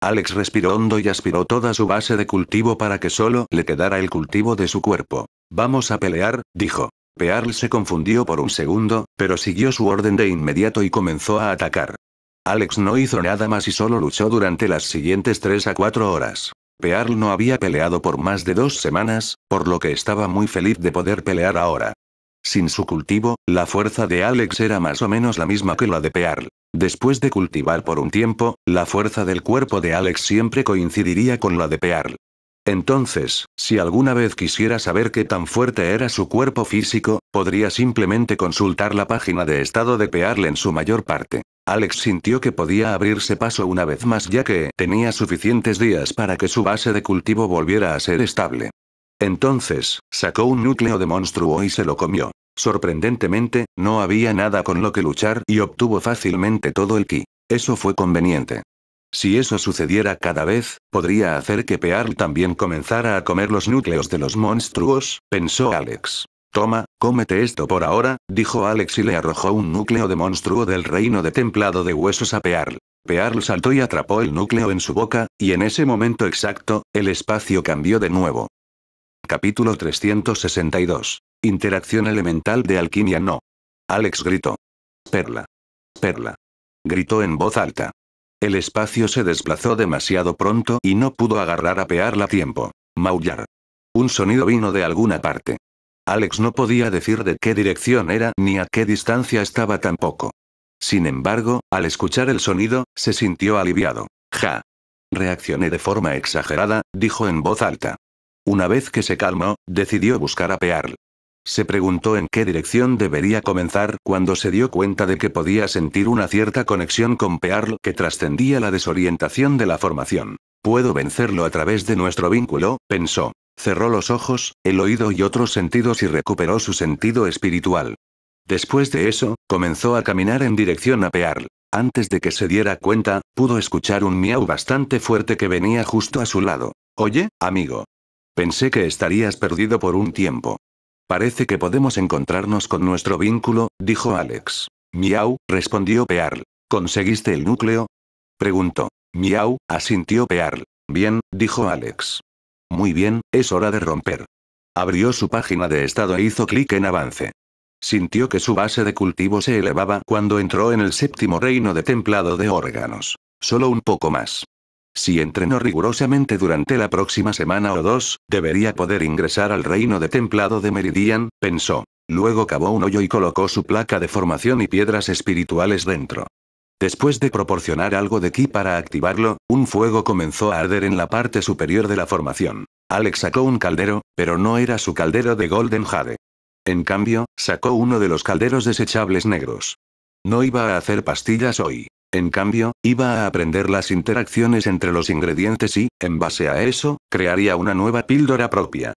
Alex respiró hondo y aspiró toda su base de cultivo para que solo le quedara el cultivo de su cuerpo. Vamos a pelear, dijo. Pearl se confundió por un segundo, pero siguió su orden de inmediato y comenzó a atacar. Alex no hizo nada más y solo luchó durante las siguientes 3 a 4 horas. Pearl no había peleado por más de dos semanas, por lo que estaba muy feliz de poder pelear ahora. Sin su cultivo, la fuerza de Alex era más o menos la misma que la de Pearl. Después de cultivar por un tiempo, la fuerza del cuerpo de Alex siempre coincidiría con la de Pearl. Entonces, si alguna vez quisiera saber qué tan fuerte era su cuerpo físico, podría simplemente consultar la página de estado de Pearl en su mayor parte. Alex sintió que podía abrirse paso una vez más ya que tenía suficientes días para que su base de cultivo volviera a ser estable. Entonces, sacó un núcleo de monstruo y se lo comió. Sorprendentemente, no había nada con lo que luchar y obtuvo fácilmente todo el ki. Eso fue conveniente. Si eso sucediera cada vez, podría hacer que Pearl también comenzara a comer los núcleos de los monstruos, pensó Alex. Toma, cómete esto por ahora, dijo Alex y le arrojó un núcleo de monstruo del reino de templado de huesos a Pearl. Pearl saltó y atrapó el núcleo en su boca, y en ese momento exacto, el espacio cambió de nuevo. Capítulo 362. Interacción elemental de alquimia no. Alex gritó. Perla. Perla. Gritó en voz alta. El espacio se desplazó demasiado pronto y no pudo agarrar a pearla a tiempo. Maullar. Un sonido vino de alguna parte. Alex no podía decir de qué dirección era ni a qué distancia estaba tampoco. Sin embargo, al escuchar el sonido, se sintió aliviado. Ja. Reaccioné de forma exagerada, dijo en voz alta. Una vez que se calmó, decidió buscar a Pearl. Se preguntó en qué dirección debería comenzar cuando se dio cuenta de que podía sentir una cierta conexión con Pearl que trascendía la desorientación de la formación. Puedo vencerlo a través de nuestro vínculo, pensó. Cerró los ojos, el oído y otros sentidos y recuperó su sentido espiritual. Después de eso, comenzó a caminar en dirección a Pearl. Antes de que se diera cuenta, pudo escuchar un miau bastante fuerte que venía justo a su lado. Oye, amigo. Pensé que estarías perdido por un tiempo. Parece que podemos encontrarnos con nuestro vínculo, dijo Alex. Miau, respondió Pearl. ¿Conseguiste el núcleo? Preguntó. Miau, asintió Pearl. Bien, dijo Alex. Muy bien, es hora de romper. Abrió su página de estado e hizo clic en avance. Sintió que su base de cultivo se elevaba cuando entró en el séptimo reino de templado de órganos. Solo un poco más. Si entrenó rigurosamente durante la próxima semana o dos, debería poder ingresar al reino de templado de Meridian, pensó. Luego cavó un hoyo y colocó su placa de formación y piedras espirituales dentro. Después de proporcionar algo de ki para activarlo, un fuego comenzó a arder en la parte superior de la formación. Alex sacó un caldero, pero no era su caldero de Golden Jade. En cambio, sacó uno de los calderos desechables negros. No iba a hacer pastillas hoy. En cambio, iba a aprender las interacciones entre los ingredientes y, en base a eso, crearía una nueva píldora propia.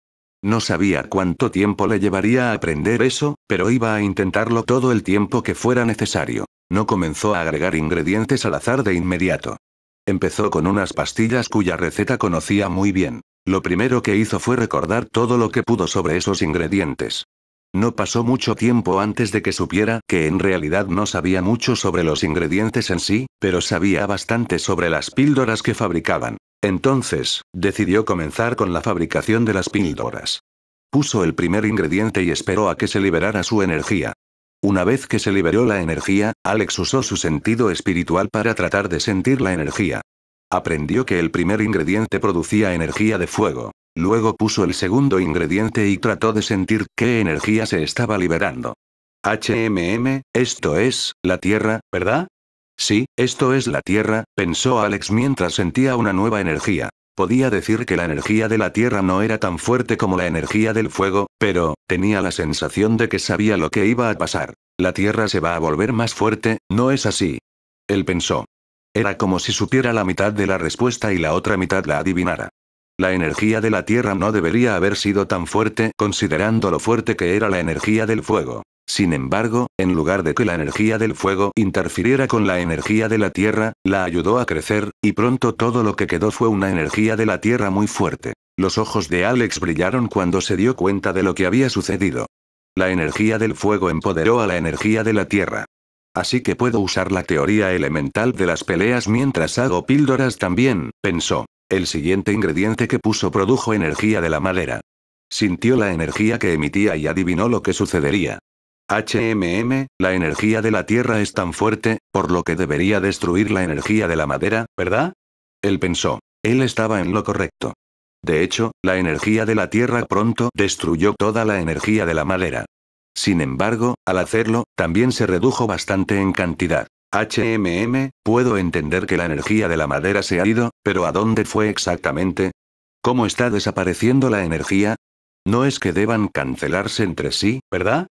No sabía cuánto tiempo le llevaría a aprender eso, pero iba a intentarlo todo el tiempo que fuera necesario. No comenzó a agregar ingredientes al azar de inmediato. Empezó con unas pastillas cuya receta conocía muy bien. Lo primero que hizo fue recordar todo lo que pudo sobre esos ingredientes. No pasó mucho tiempo antes de que supiera que en realidad no sabía mucho sobre los ingredientes en sí, pero sabía bastante sobre las píldoras que fabricaban. Entonces, decidió comenzar con la fabricación de las píldoras. Puso el primer ingrediente y esperó a que se liberara su energía. Una vez que se liberó la energía, Alex usó su sentido espiritual para tratar de sentir la energía. Aprendió que el primer ingrediente producía energía de fuego, Luego puso el segundo ingrediente y trató de sentir qué energía se estaba liberando. HMM, esto es, la Tierra, ¿verdad? Sí, esto es la Tierra, pensó Alex mientras sentía una nueva energía. Podía decir que la energía de la Tierra no era tan fuerte como la energía del fuego, pero, tenía la sensación de que sabía lo que iba a pasar. La Tierra se va a volver más fuerte, ¿no es así? Él pensó. Era como si supiera la mitad de la respuesta y la otra mitad la adivinara. La energía de la Tierra no debería haber sido tan fuerte considerando lo fuerte que era la energía del fuego. Sin embargo, en lugar de que la energía del fuego interfiriera con la energía de la Tierra, la ayudó a crecer, y pronto todo lo que quedó fue una energía de la Tierra muy fuerte. Los ojos de Alex brillaron cuando se dio cuenta de lo que había sucedido. La energía del fuego empoderó a la energía de la Tierra. Así que puedo usar la teoría elemental de las peleas mientras hago píldoras también, pensó. El siguiente ingrediente que puso produjo energía de la madera. Sintió la energía que emitía y adivinó lo que sucedería. HMM, la energía de la Tierra es tan fuerte, por lo que debería destruir la energía de la madera, ¿verdad? Él pensó. Él estaba en lo correcto. De hecho, la energía de la Tierra pronto destruyó toda la energía de la madera. Sin embargo, al hacerlo, también se redujo bastante en cantidad. HMM, puedo entender que la energía de la madera se ha ido, pero ¿a dónde fue exactamente? ¿Cómo está desapareciendo la energía? No es que deban cancelarse entre sí, ¿verdad?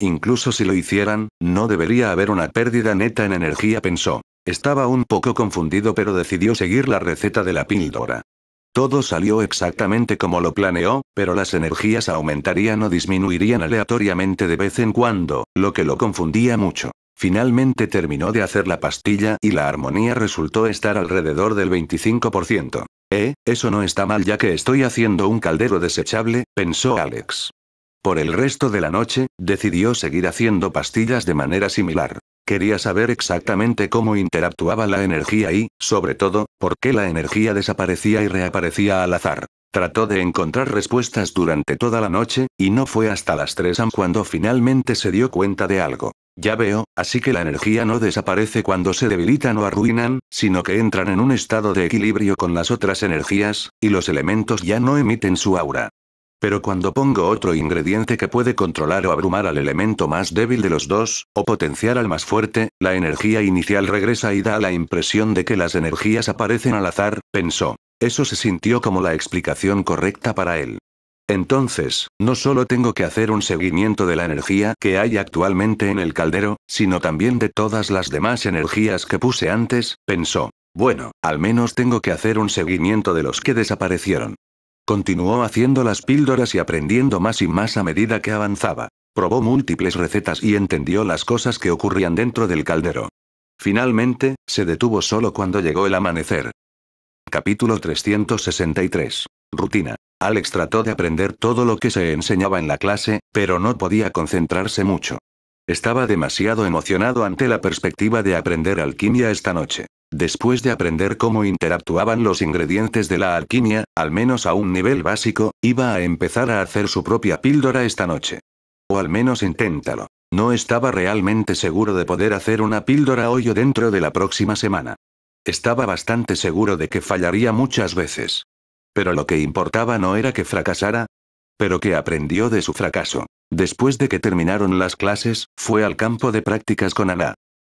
Incluso si lo hicieran, no debería haber una pérdida neta en energía, pensó. Estaba un poco confundido, pero decidió seguir la receta de la píldora. Todo salió exactamente como lo planeó, pero las energías aumentarían o disminuirían aleatoriamente de vez en cuando, lo que lo confundía mucho. Finalmente terminó de hacer la pastilla y la armonía resultó estar alrededor del 25%. Eh, eso no está mal ya que estoy haciendo un caldero desechable, pensó Alex. Por el resto de la noche, decidió seguir haciendo pastillas de manera similar. Quería saber exactamente cómo interactuaba la energía y, sobre todo, por qué la energía desaparecía y reaparecía al azar. Trató de encontrar respuestas durante toda la noche, y no fue hasta las 3 am cuando finalmente se dio cuenta de algo. Ya veo, así que la energía no desaparece cuando se debilitan o arruinan, sino que entran en un estado de equilibrio con las otras energías, y los elementos ya no emiten su aura. Pero cuando pongo otro ingrediente que puede controlar o abrumar al elemento más débil de los dos, o potenciar al más fuerte, la energía inicial regresa y da la impresión de que las energías aparecen al azar, pensó. Eso se sintió como la explicación correcta para él. Entonces, no solo tengo que hacer un seguimiento de la energía que hay actualmente en el caldero, sino también de todas las demás energías que puse antes, pensó. Bueno, al menos tengo que hacer un seguimiento de los que desaparecieron. Continuó haciendo las píldoras y aprendiendo más y más a medida que avanzaba. Probó múltiples recetas y entendió las cosas que ocurrían dentro del caldero. Finalmente, se detuvo solo cuando llegó el amanecer. Capítulo 363. Rutina. Alex trató de aprender todo lo que se enseñaba en la clase, pero no podía concentrarse mucho. Estaba demasiado emocionado ante la perspectiva de aprender alquimia esta noche. Después de aprender cómo interactuaban los ingredientes de la alquimia, al menos a un nivel básico, iba a empezar a hacer su propia píldora esta noche. O al menos inténtalo. No estaba realmente seguro de poder hacer una píldora hoy o dentro de la próxima semana. Estaba bastante seguro de que fallaría muchas veces. Pero lo que importaba no era que fracasara. Pero que aprendió de su fracaso. Después de que terminaron las clases, fue al campo de prácticas con Ana.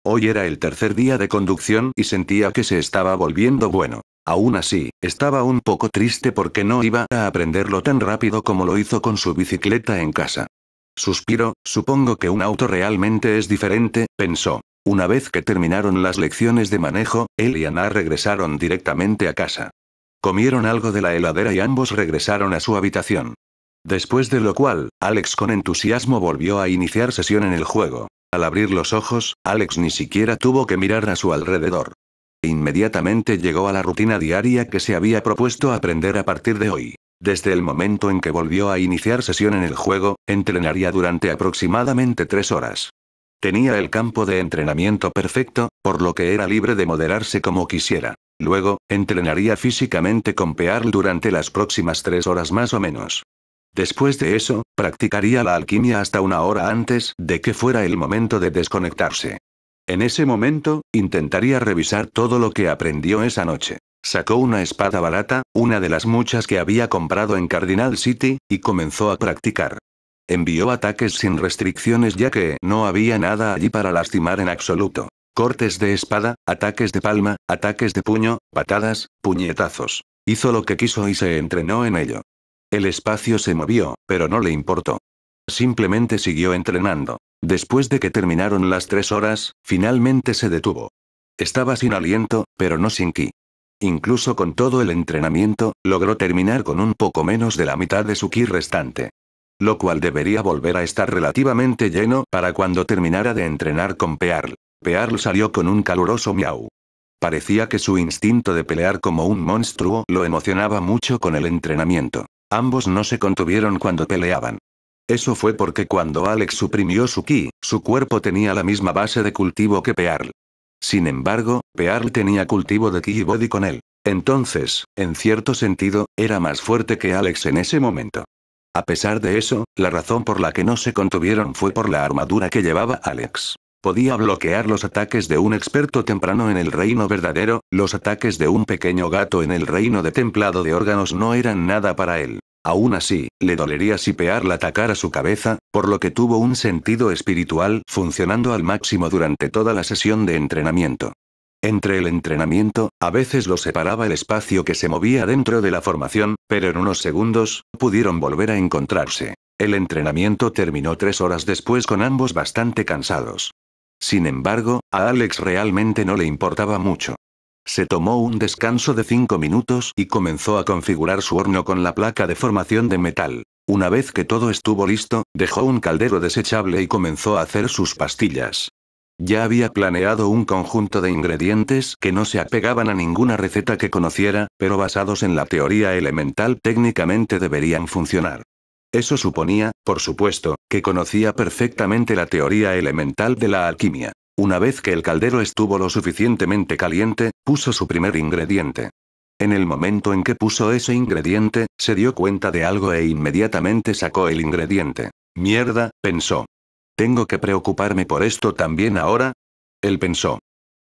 Hoy era el tercer día de conducción y sentía que se estaba volviendo bueno. Aún así, estaba un poco triste porque no iba a aprenderlo tan rápido como lo hizo con su bicicleta en casa. Suspiro, supongo que un auto realmente es diferente, pensó. Una vez que terminaron las lecciones de manejo, él y Ana regresaron directamente a casa. Comieron algo de la heladera y ambos regresaron a su habitación. Después de lo cual, Alex con entusiasmo volvió a iniciar sesión en el juego. Al abrir los ojos, Alex ni siquiera tuvo que mirar a su alrededor. Inmediatamente llegó a la rutina diaria que se había propuesto aprender a partir de hoy. Desde el momento en que volvió a iniciar sesión en el juego, entrenaría durante aproximadamente tres horas. Tenía el campo de entrenamiento perfecto, por lo que era libre de moderarse como quisiera. Luego, entrenaría físicamente con Pearl durante las próximas tres horas más o menos. Después de eso, practicaría la alquimia hasta una hora antes de que fuera el momento de desconectarse. En ese momento, intentaría revisar todo lo que aprendió esa noche. Sacó una espada barata, una de las muchas que había comprado en Cardinal City, y comenzó a practicar. Envió ataques sin restricciones ya que no había nada allí para lastimar en absoluto. Cortes de espada, ataques de palma, ataques de puño, patadas, puñetazos. Hizo lo que quiso y se entrenó en ello. El espacio se movió, pero no le importó. Simplemente siguió entrenando. Después de que terminaron las tres horas, finalmente se detuvo. Estaba sin aliento, pero no sin ki. Incluso con todo el entrenamiento, logró terminar con un poco menos de la mitad de su ki restante lo cual debería volver a estar relativamente lleno para cuando terminara de entrenar con Pearl. Pearl salió con un caluroso miau. Parecía que su instinto de pelear como un monstruo lo emocionaba mucho con el entrenamiento. Ambos no se contuvieron cuando peleaban. Eso fue porque cuando Alex suprimió su ki, su cuerpo tenía la misma base de cultivo que Pearl. Sin embargo, Pearl tenía cultivo de ki y body con él. Entonces, en cierto sentido, era más fuerte que Alex en ese momento. A pesar de eso, la razón por la que no se contuvieron fue por la armadura que llevaba Alex. Podía bloquear los ataques de un experto temprano en el reino verdadero, los ataques de un pequeño gato en el reino de templado de órganos no eran nada para él. Aún así, le dolería si atacar atacara su cabeza, por lo que tuvo un sentido espiritual funcionando al máximo durante toda la sesión de entrenamiento. Entre el entrenamiento, a veces lo separaba el espacio que se movía dentro de la formación, pero en unos segundos, pudieron volver a encontrarse. El entrenamiento terminó tres horas después con ambos bastante cansados. Sin embargo, a Alex realmente no le importaba mucho. Se tomó un descanso de cinco minutos y comenzó a configurar su horno con la placa de formación de metal. Una vez que todo estuvo listo, dejó un caldero desechable y comenzó a hacer sus pastillas. Ya había planeado un conjunto de ingredientes que no se apegaban a ninguna receta que conociera, pero basados en la teoría elemental técnicamente deberían funcionar. Eso suponía, por supuesto, que conocía perfectamente la teoría elemental de la alquimia. Una vez que el caldero estuvo lo suficientemente caliente, puso su primer ingrediente. En el momento en que puso ese ingrediente, se dio cuenta de algo e inmediatamente sacó el ingrediente. Mierda, pensó. ¿Tengo que preocuparme por esto también ahora? Él pensó.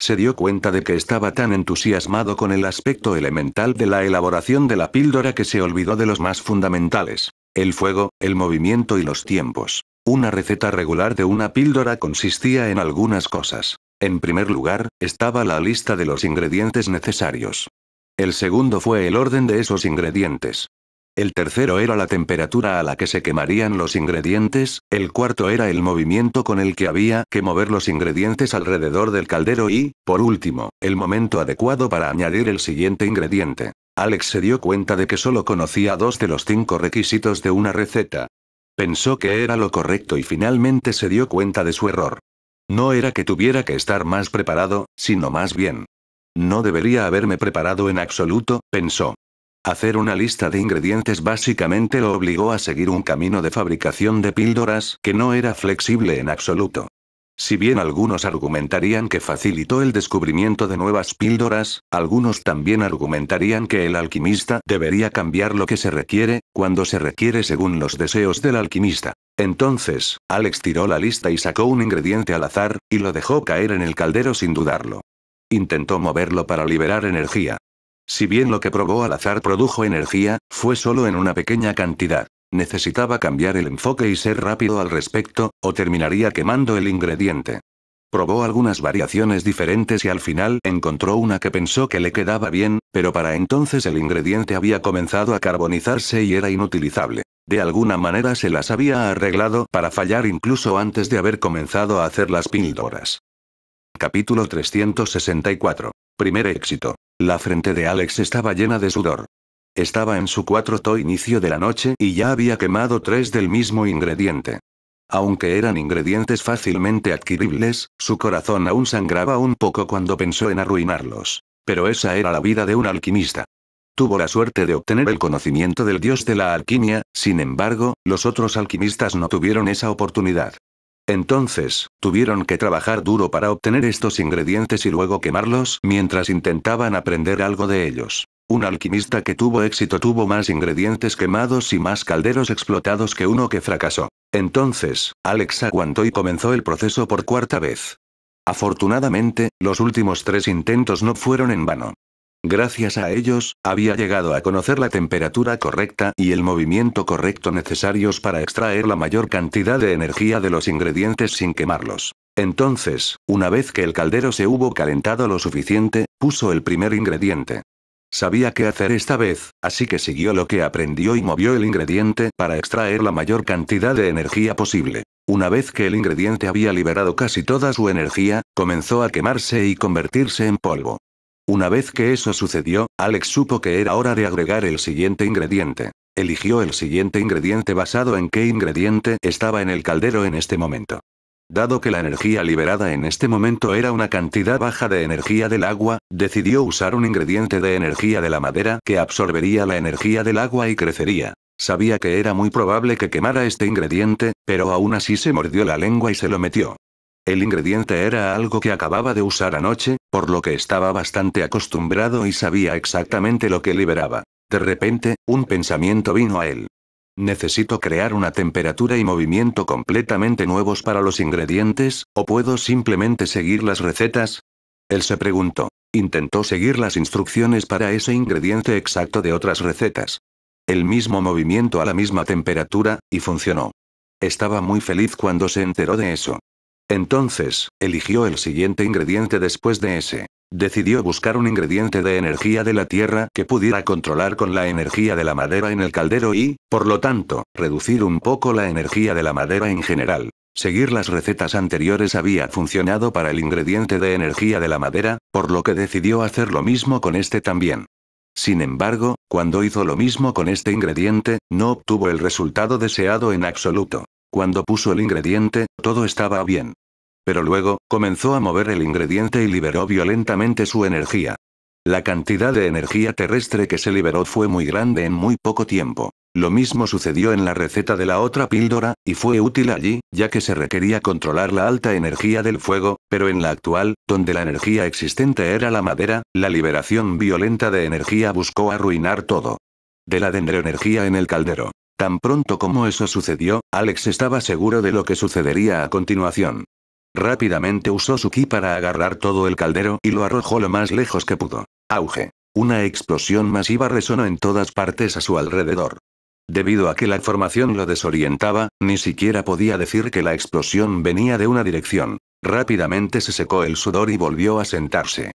Se dio cuenta de que estaba tan entusiasmado con el aspecto elemental de la elaboración de la píldora que se olvidó de los más fundamentales. El fuego, el movimiento y los tiempos. Una receta regular de una píldora consistía en algunas cosas. En primer lugar, estaba la lista de los ingredientes necesarios. El segundo fue el orden de esos ingredientes. El tercero era la temperatura a la que se quemarían los ingredientes, el cuarto era el movimiento con el que había que mover los ingredientes alrededor del caldero y, por último, el momento adecuado para añadir el siguiente ingrediente. Alex se dio cuenta de que solo conocía dos de los cinco requisitos de una receta. Pensó que era lo correcto y finalmente se dio cuenta de su error. No era que tuviera que estar más preparado, sino más bien. No debería haberme preparado en absoluto, pensó. Hacer una lista de ingredientes básicamente lo obligó a seguir un camino de fabricación de píldoras que no era flexible en absoluto. Si bien algunos argumentarían que facilitó el descubrimiento de nuevas píldoras, algunos también argumentarían que el alquimista debería cambiar lo que se requiere, cuando se requiere según los deseos del alquimista. Entonces, Alex tiró la lista y sacó un ingrediente al azar, y lo dejó caer en el caldero sin dudarlo. Intentó moverlo para liberar energía. Si bien lo que probó al azar produjo energía, fue solo en una pequeña cantidad. Necesitaba cambiar el enfoque y ser rápido al respecto, o terminaría quemando el ingrediente. Probó algunas variaciones diferentes y al final encontró una que pensó que le quedaba bien, pero para entonces el ingrediente había comenzado a carbonizarse y era inutilizable. De alguna manera se las había arreglado para fallar incluso antes de haber comenzado a hacer las píldoras. Capítulo 364. Primer éxito. La frente de Alex estaba llena de sudor. Estaba en su cuarto inicio de la noche y ya había quemado tres del mismo ingrediente. Aunque eran ingredientes fácilmente adquiribles, su corazón aún sangraba un poco cuando pensó en arruinarlos. Pero esa era la vida de un alquimista. Tuvo la suerte de obtener el conocimiento del dios de la alquimia, sin embargo, los otros alquimistas no tuvieron esa oportunidad. Entonces, tuvieron que trabajar duro para obtener estos ingredientes y luego quemarlos mientras intentaban aprender algo de ellos. Un alquimista que tuvo éxito tuvo más ingredientes quemados y más calderos explotados que uno que fracasó. Entonces, Alex aguantó y comenzó el proceso por cuarta vez. Afortunadamente, los últimos tres intentos no fueron en vano. Gracias a ellos, había llegado a conocer la temperatura correcta y el movimiento correcto necesarios para extraer la mayor cantidad de energía de los ingredientes sin quemarlos. Entonces, una vez que el caldero se hubo calentado lo suficiente, puso el primer ingrediente. Sabía qué hacer esta vez, así que siguió lo que aprendió y movió el ingrediente para extraer la mayor cantidad de energía posible. Una vez que el ingrediente había liberado casi toda su energía, comenzó a quemarse y convertirse en polvo. Una vez que eso sucedió, Alex supo que era hora de agregar el siguiente ingrediente. Eligió el siguiente ingrediente basado en qué ingrediente estaba en el caldero en este momento. Dado que la energía liberada en este momento era una cantidad baja de energía del agua, decidió usar un ingrediente de energía de la madera que absorbería la energía del agua y crecería. Sabía que era muy probable que quemara este ingrediente, pero aún así se mordió la lengua y se lo metió. El ingrediente era algo que acababa de usar anoche, por lo que estaba bastante acostumbrado y sabía exactamente lo que liberaba. De repente, un pensamiento vino a él. Necesito crear una temperatura y movimiento completamente nuevos para los ingredientes, o puedo simplemente seguir las recetas? Él se preguntó. Intentó seguir las instrucciones para ese ingrediente exacto de otras recetas. El mismo movimiento a la misma temperatura, y funcionó. Estaba muy feliz cuando se enteró de eso. Entonces, eligió el siguiente ingrediente después de ese. Decidió buscar un ingrediente de energía de la tierra que pudiera controlar con la energía de la madera en el caldero y, por lo tanto, reducir un poco la energía de la madera en general. Seguir las recetas anteriores había funcionado para el ingrediente de energía de la madera, por lo que decidió hacer lo mismo con este también. Sin embargo, cuando hizo lo mismo con este ingrediente, no obtuvo el resultado deseado en absoluto. Cuando puso el ingrediente, todo estaba bien. Pero luego, comenzó a mover el ingrediente y liberó violentamente su energía. La cantidad de energía terrestre que se liberó fue muy grande en muy poco tiempo. Lo mismo sucedió en la receta de la otra píldora, y fue útil allí, ya que se requería controlar la alta energía del fuego, pero en la actual, donde la energía existente era la madera, la liberación violenta de energía buscó arruinar todo. De la dendroenergía en el caldero. Tan pronto como eso sucedió, Alex estaba seguro de lo que sucedería a continuación. Rápidamente usó su ki para agarrar todo el caldero y lo arrojó lo más lejos que pudo. Auge. Una explosión masiva resonó en todas partes a su alrededor. Debido a que la formación lo desorientaba, ni siquiera podía decir que la explosión venía de una dirección. Rápidamente se secó el sudor y volvió a sentarse.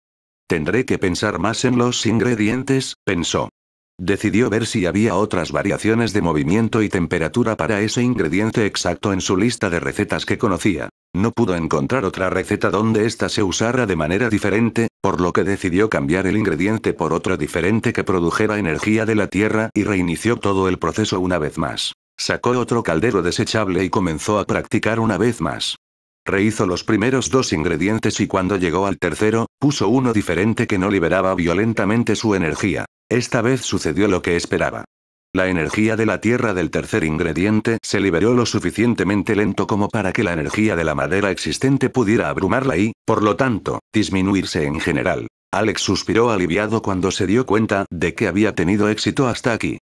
Tendré que pensar más en los ingredientes, pensó. Decidió ver si había otras variaciones de movimiento y temperatura para ese ingrediente exacto en su lista de recetas que conocía. No pudo encontrar otra receta donde ésta se usara de manera diferente, por lo que decidió cambiar el ingrediente por otro diferente que produjera energía de la Tierra y reinició todo el proceso una vez más. Sacó otro caldero desechable y comenzó a practicar una vez más. Rehizo los primeros dos ingredientes y cuando llegó al tercero, puso uno diferente que no liberaba violentamente su energía. Esta vez sucedió lo que esperaba. La energía de la tierra del tercer ingrediente se liberó lo suficientemente lento como para que la energía de la madera existente pudiera abrumarla y, por lo tanto, disminuirse en general. Alex suspiró aliviado cuando se dio cuenta de que había tenido éxito hasta aquí.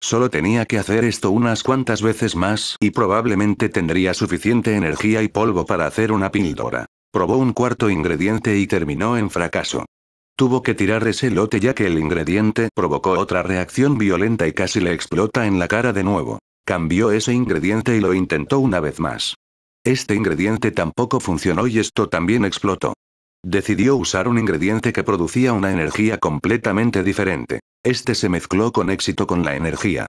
Solo tenía que hacer esto unas cuantas veces más y probablemente tendría suficiente energía y polvo para hacer una píldora. Probó un cuarto ingrediente y terminó en fracaso. Tuvo que tirar ese lote ya que el ingrediente provocó otra reacción violenta y casi le explota en la cara de nuevo. Cambió ese ingrediente y lo intentó una vez más. Este ingrediente tampoco funcionó y esto también explotó. Decidió usar un ingrediente que producía una energía completamente diferente. Este se mezcló con éxito con la energía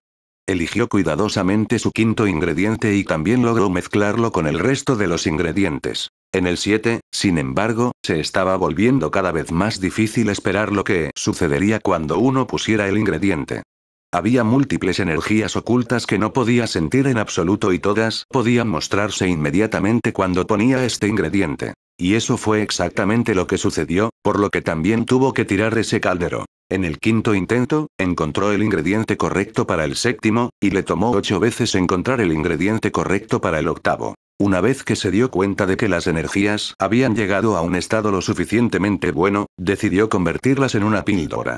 eligió cuidadosamente su quinto ingrediente y también logró mezclarlo con el resto de los ingredientes. En el 7, sin embargo, se estaba volviendo cada vez más difícil esperar lo que sucedería cuando uno pusiera el ingrediente. Había múltiples energías ocultas que no podía sentir en absoluto y todas podían mostrarse inmediatamente cuando ponía este ingrediente. Y eso fue exactamente lo que sucedió, por lo que también tuvo que tirar ese caldero. En el quinto intento, encontró el ingrediente correcto para el séptimo, y le tomó ocho veces encontrar el ingrediente correcto para el octavo. Una vez que se dio cuenta de que las energías habían llegado a un estado lo suficientemente bueno, decidió convertirlas en una píldora.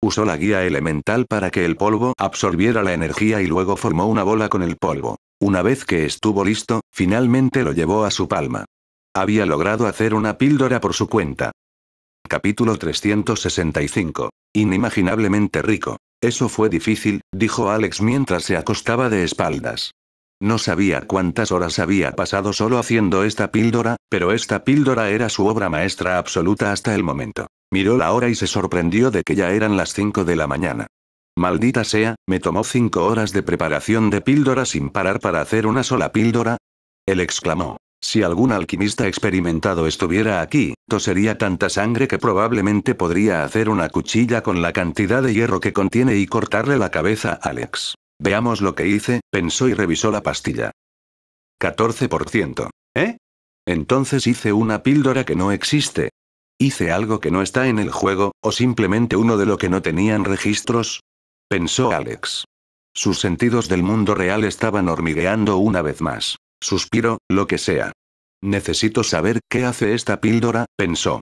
Usó la guía elemental para que el polvo absorbiera la energía y luego formó una bola con el polvo. Una vez que estuvo listo, finalmente lo llevó a su palma. Había logrado hacer una píldora por su cuenta. Capítulo 365 Inimaginablemente rico. Eso fue difícil, dijo Alex mientras se acostaba de espaldas. No sabía cuántas horas había pasado solo haciendo esta píldora, pero esta píldora era su obra maestra absoluta hasta el momento. Miró la hora y se sorprendió de que ya eran las cinco de la mañana. Maldita sea, me tomó cinco horas de preparación de píldora sin parar para hacer una sola píldora. Él exclamó. Si algún alquimista experimentado estuviera aquí, tosería tanta sangre que probablemente podría hacer una cuchilla con la cantidad de hierro que contiene y cortarle la cabeza a Alex. Veamos lo que hice, pensó y revisó la pastilla. 14%. ¿Eh? Entonces hice una píldora que no existe. Hice algo que no está en el juego, o simplemente uno de lo que no tenían registros. Pensó Alex. Sus sentidos del mundo real estaban hormigueando una vez más. Suspiro, lo que sea. Necesito saber qué hace esta píldora, pensó.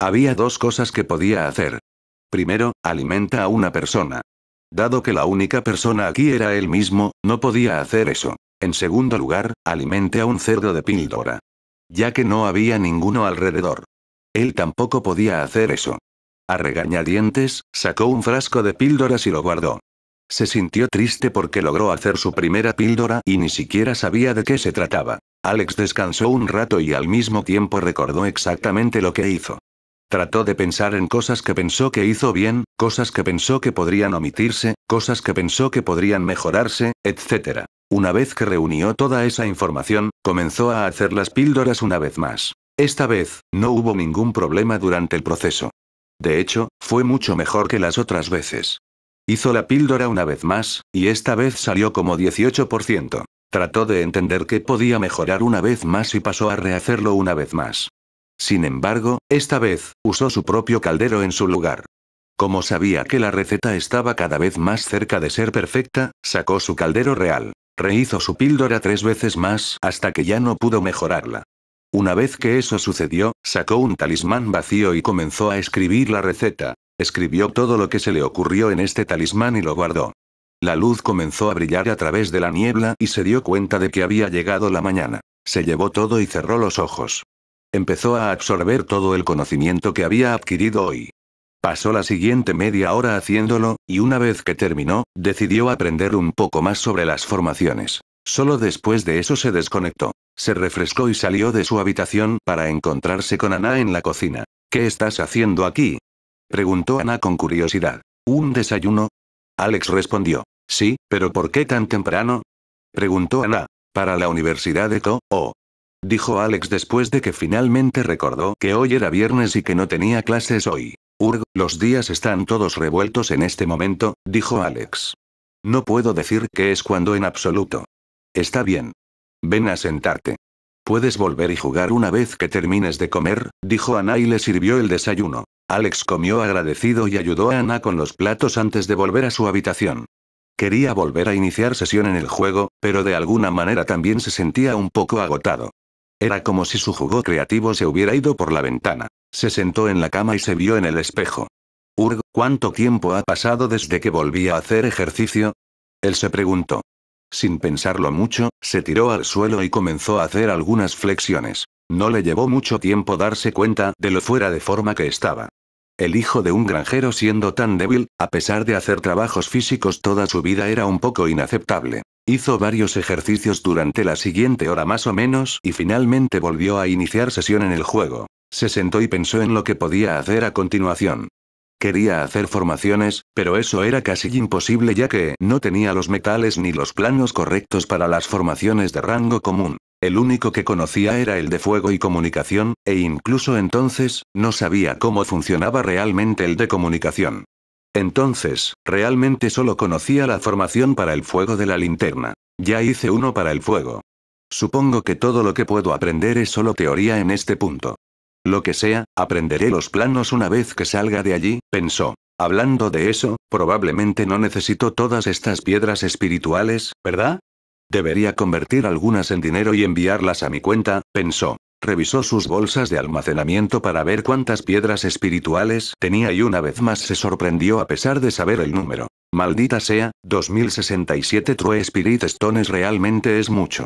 Había dos cosas que podía hacer. Primero, alimenta a una persona. Dado que la única persona aquí era él mismo, no podía hacer eso. En segundo lugar, alimente a un cerdo de píldora. Ya que no había ninguno alrededor. Él tampoco podía hacer eso. A regañadientes, sacó un frasco de píldoras y lo guardó. Se sintió triste porque logró hacer su primera píldora y ni siquiera sabía de qué se trataba. Alex descansó un rato y al mismo tiempo recordó exactamente lo que hizo. Trató de pensar en cosas que pensó que hizo bien, cosas que pensó que podrían omitirse, cosas que pensó que podrían mejorarse, etc. Una vez que reunió toda esa información, comenzó a hacer las píldoras una vez más. Esta vez, no hubo ningún problema durante el proceso. De hecho, fue mucho mejor que las otras veces. Hizo la píldora una vez más, y esta vez salió como 18%. Trató de entender que podía mejorar una vez más y pasó a rehacerlo una vez más. Sin embargo, esta vez, usó su propio caldero en su lugar. Como sabía que la receta estaba cada vez más cerca de ser perfecta, sacó su caldero real. Rehizo su píldora tres veces más hasta que ya no pudo mejorarla. Una vez que eso sucedió, sacó un talismán vacío y comenzó a escribir la receta. Escribió todo lo que se le ocurrió en este talismán y lo guardó. La luz comenzó a brillar a través de la niebla y se dio cuenta de que había llegado la mañana. Se llevó todo y cerró los ojos. Empezó a absorber todo el conocimiento que había adquirido hoy. Pasó la siguiente media hora haciéndolo, y una vez que terminó, decidió aprender un poco más sobre las formaciones. Solo después de eso se desconectó. Se refrescó y salió de su habitación para encontrarse con Ana en la cocina. ¿Qué estás haciendo aquí? preguntó Ana con curiosidad. ¿Un desayuno? Alex respondió. Sí, pero ¿por qué tan temprano? Preguntó Ana. Para la Universidad de co o. Dijo Alex después de que finalmente recordó que hoy era viernes y que no tenía clases hoy. Urg, los días están todos revueltos en este momento, dijo Alex. No puedo decir que es cuando en absoluto. Está bien. Ven a sentarte. Puedes volver y jugar una vez que termines de comer, dijo Ana y le sirvió el desayuno. Alex comió agradecido y ayudó a Ana con los platos antes de volver a su habitación. Quería volver a iniciar sesión en el juego, pero de alguna manera también se sentía un poco agotado. Era como si su jugo creativo se hubiera ido por la ventana. Se sentó en la cama y se vio en el espejo. Urg, ¿cuánto tiempo ha pasado desde que volví a hacer ejercicio? Él se preguntó. Sin pensarlo mucho, se tiró al suelo y comenzó a hacer algunas flexiones. No le llevó mucho tiempo darse cuenta de lo fuera de forma que estaba. El hijo de un granjero siendo tan débil, a pesar de hacer trabajos físicos toda su vida era un poco inaceptable. Hizo varios ejercicios durante la siguiente hora más o menos y finalmente volvió a iniciar sesión en el juego. Se sentó y pensó en lo que podía hacer a continuación. Quería hacer formaciones, pero eso era casi imposible ya que no tenía los metales ni los planos correctos para las formaciones de rango común. El único que conocía era el de fuego y comunicación, e incluso entonces, no sabía cómo funcionaba realmente el de comunicación. Entonces, realmente solo conocía la formación para el fuego de la linterna. Ya hice uno para el fuego. Supongo que todo lo que puedo aprender es solo teoría en este punto. Lo que sea, aprenderé los planos una vez que salga de allí, pensó. Hablando de eso, probablemente no necesito todas estas piedras espirituales, ¿verdad? Debería convertir algunas en dinero y enviarlas a mi cuenta, pensó. Revisó sus bolsas de almacenamiento para ver cuántas piedras espirituales tenía y una vez más se sorprendió a pesar de saber el número. Maldita sea, 2067 True Spirit Stones realmente es mucho.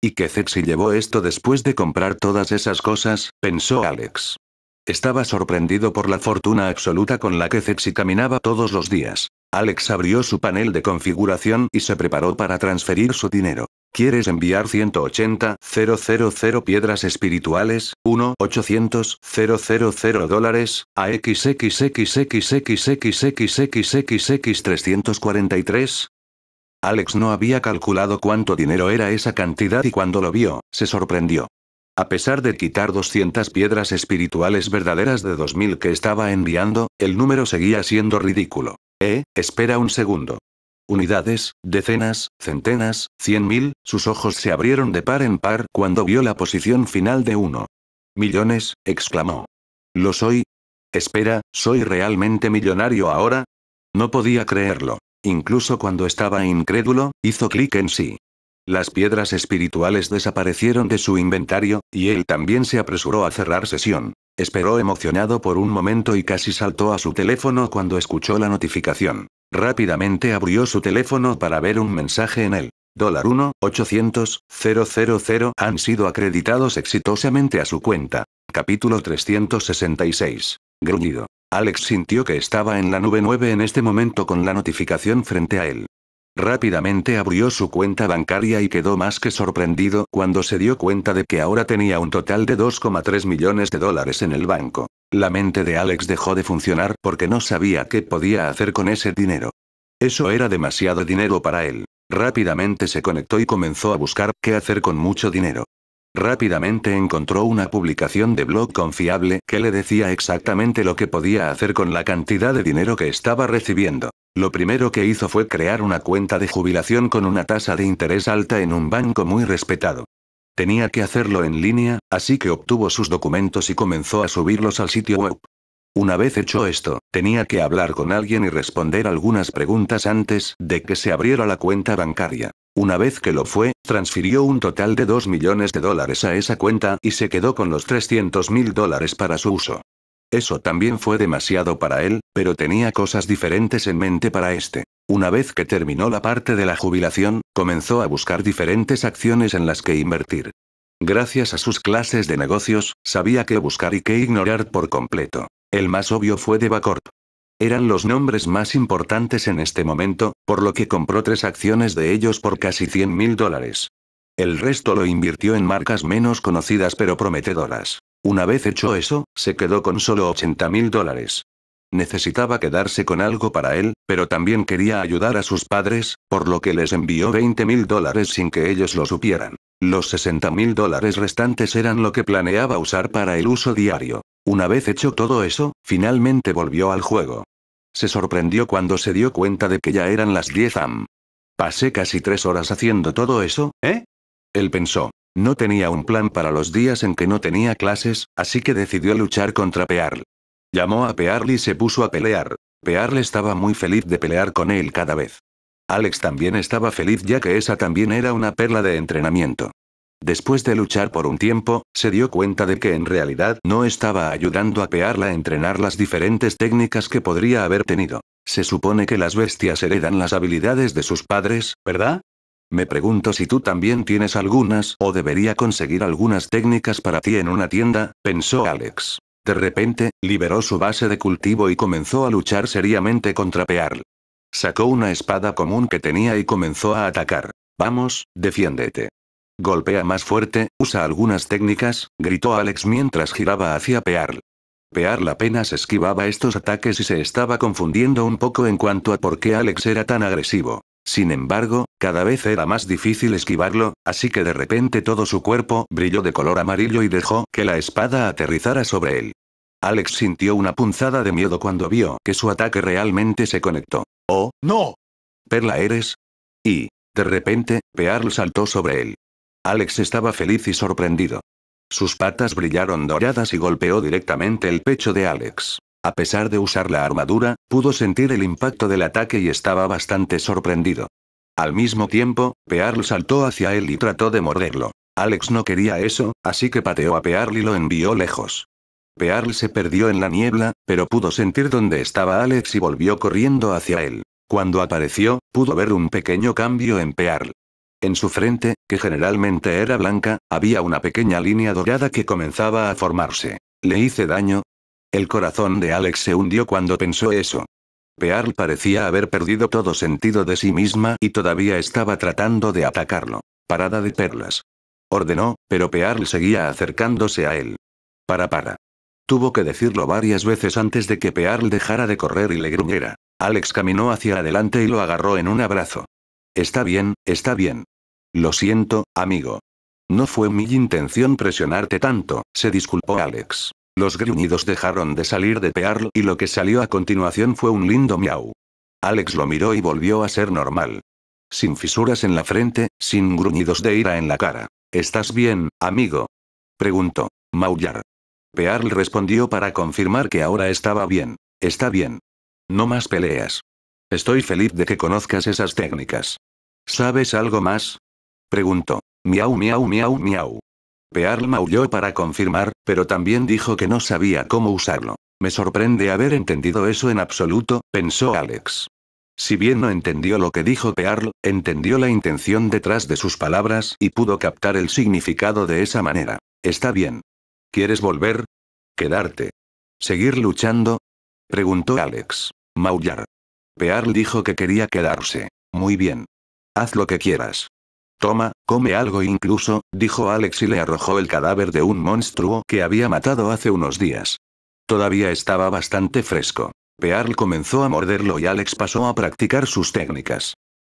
¿Y que sexy llevó esto después de comprar todas esas cosas? pensó Alex. Estaba sorprendido por la fortuna absoluta con la que sexy caminaba todos los días. Alex abrió su panel de configuración y se preparó para transferir su dinero. ¿Quieres enviar 180 000 piedras espirituales? 1 800 000 dólares a XXXXXXXXXXX343? Alex no había calculado cuánto dinero era esa cantidad y cuando lo vio, se sorprendió. A pesar de quitar 200 piedras espirituales verdaderas de 2000 que estaba enviando, el número seguía siendo ridículo. Eh, espera un segundo. Unidades, decenas, centenas, cien mil, sus ojos se abrieron de par en par cuando vio la posición final de uno. Millones, exclamó. ¿Lo soy? Espera, ¿soy realmente millonario ahora? No podía creerlo. Incluso cuando estaba incrédulo, hizo clic en sí. Las piedras espirituales desaparecieron de su inventario, y él también se apresuró a cerrar sesión. Esperó emocionado por un momento y casi saltó a su teléfono cuando escuchó la notificación. Rápidamente abrió su teléfono para ver un mensaje en él. Dólar 1, 800, 000 han sido acreditados exitosamente a su cuenta. Capítulo 366. Gruñido. Alex sintió que estaba en la nube 9 en este momento con la notificación frente a él. Rápidamente abrió su cuenta bancaria y quedó más que sorprendido cuando se dio cuenta de que ahora tenía un total de 2,3 millones de dólares en el banco. La mente de Alex dejó de funcionar porque no sabía qué podía hacer con ese dinero. Eso era demasiado dinero para él. Rápidamente se conectó y comenzó a buscar qué hacer con mucho dinero. Rápidamente encontró una publicación de blog confiable que le decía exactamente lo que podía hacer con la cantidad de dinero que estaba recibiendo. Lo primero que hizo fue crear una cuenta de jubilación con una tasa de interés alta en un banco muy respetado. Tenía que hacerlo en línea, así que obtuvo sus documentos y comenzó a subirlos al sitio web. Una vez hecho esto, tenía que hablar con alguien y responder algunas preguntas antes de que se abriera la cuenta bancaria. Una vez que lo fue, transfirió un total de 2 millones de dólares a esa cuenta y se quedó con los 300 mil dólares para su uso. Eso también fue demasiado para él, pero tenía cosas diferentes en mente para este. Una vez que terminó la parte de la jubilación, comenzó a buscar diferentes acciones en las que invertir. Gracias a sus clases de negocios, sabía qué buscar y qué ignorar por completo. El más obvio fue Devacorp. Eran los nombres más importantes en este momento, por lo que compró tres acciones de ellos por casi 100 mil dólares. El resto lo invirtió en marcas menos conocidas pero prometedoras. Una vez hecho eso, se quedó con solo 80 mil dólares. Necesitaba quedarse con algo para él, pero también quería ayudar a sus padres, por lo que les envió 20 mil dólares sin que ellos lo supieran. Los 60 mil dólares restantes eran lo que planeaba usar para el uso diario. Una vez hecho todo eso, finalmente volvió al juego. Se sorprendió cuando se dio cuenta de que ya eran las 10 am. Pasé casi tres horas haciendo todo eso, ¿eh? Él pensó. No tenía un plan para los días en que no tenía clases, así que decidió luchar contra Pearl. Llamó a Pearl y se puso a pelear. Pearl estaba muy feliz de pelear con él cada vez. Alex también estaba feliz ya que esa también era una perla de entrenamiento. Después de luchar por un tiempo, se dio cuenta de que en realidad no estaba ayudando a Pearl a entrenar las diferentes técnicas que podría haber tenido. Se supone que las bestias heredan las habilidades de sus padres, ¿verdad? Me pregunto si tú también tienes algunas o debería conseguir algunas técnicas para ti en una tienda, pensó Alex. De repente, liberó su base de cultivo y comenzó a luchar seriamente contra Pearl. Sacó una espada común que tenía y comenzó a atacar. Vamos, defiéndete. Golpea más fuerte, usa algunas técnicas, gritó Alex mientras giraba hacia Pearl. Pearl apenas esquivaba estos ataques y se estaba confundiendo un poco en cuanto a por qué Alex era tan agresivo. Sin embargo, cada vez era más difícil esquivarlo, así que de repente todo su cuerpo brilló de color amarillo y dejó que la espada aterrizara sobre él. Alex sintió una punzada de miedo cuando vio que su ataque realmente se conectó. ¡Oh, no! ¿Perla eres? Y, de repente, Pearl saltó sobre él. Alex estaba feliz y sorprendido. Sus patas brillaron doradas y golpeó directamente el pecho de Alex. A pesar de usar la armadura, pudo sentir el impacto del ataque y estaba bastante sorprendido. Al mismo tiempo, Pearl saltó hacia él y trató de morderlo. Alex no quería eso, así que pateó a Pearl y lo envió lejos. Pearl se perdió en la niebla, pero pudo sentir dónde estaba Alex y volvió corriendo hacia él. Cuando apareció, pudo ver un pequeño cambio en Pearl. En su frente, que generalmente era blanca, había una pequeña línea dorada que comenzaba a formarse. ¿Le hice daño? El corazón de Alex se hundió cuando pensó eso. Pearl parecía haber perdido todo sentido de sí misma y todavía estaba tratando de atacarlo. Parada de perlas. Ordenó, pero Pearl seguía acercándose a él. Para para. Tuvo que decirlo varias veces antes de que Pearl dejara de correr y le gruñera. Alex caminó hacia adelante y lo agarró en un abrazo. Está bien, está bien. Lo siento, amigo. No fue mi intención presionarte tanto, se disculpó Alex. Los gruñidos dejaron de salir de Pearl y lo que salió a continuación fue un lindo miau. Alex lo miró y volvió a ser normal. Sin fisuras en la frente, sin gruñidos de ira en la cara. ¿Estás bien, amigo? Preguntó. Maullar. Pearl respondió para confirmar que ahora estaba bien. Está bien. No más peleas. Estoy feliz de que conozcas esas técnicas. ¿Sabes algo más? Preguntó. Miau, miau, miau, miau. Pearl maulló para confirmar, pero también dijo que no sabía cómo usarlo. Me sorprende haber entendido eso en absoluto, pensó Alex. Si bien no entendió lo que dijo Pearl, entendió la intención detrás de sus palabras y pudo captar el significado de esa manera. Está bien. ¿Quieres volver? Quedarte. ¿Seguir luchando? Preguntó Alex. Maullar. Pearl dijo que quería quedarse. Muy bien. Haz lo que quieras. Toma, come algo incluso, dijo Alex y le arrojó el cadáver de un monstruo que había matado hace unos días. Todavía estaba bastante fresco. Pearl comenzó a morderlo y Alex pasó a practicar sus técnicas.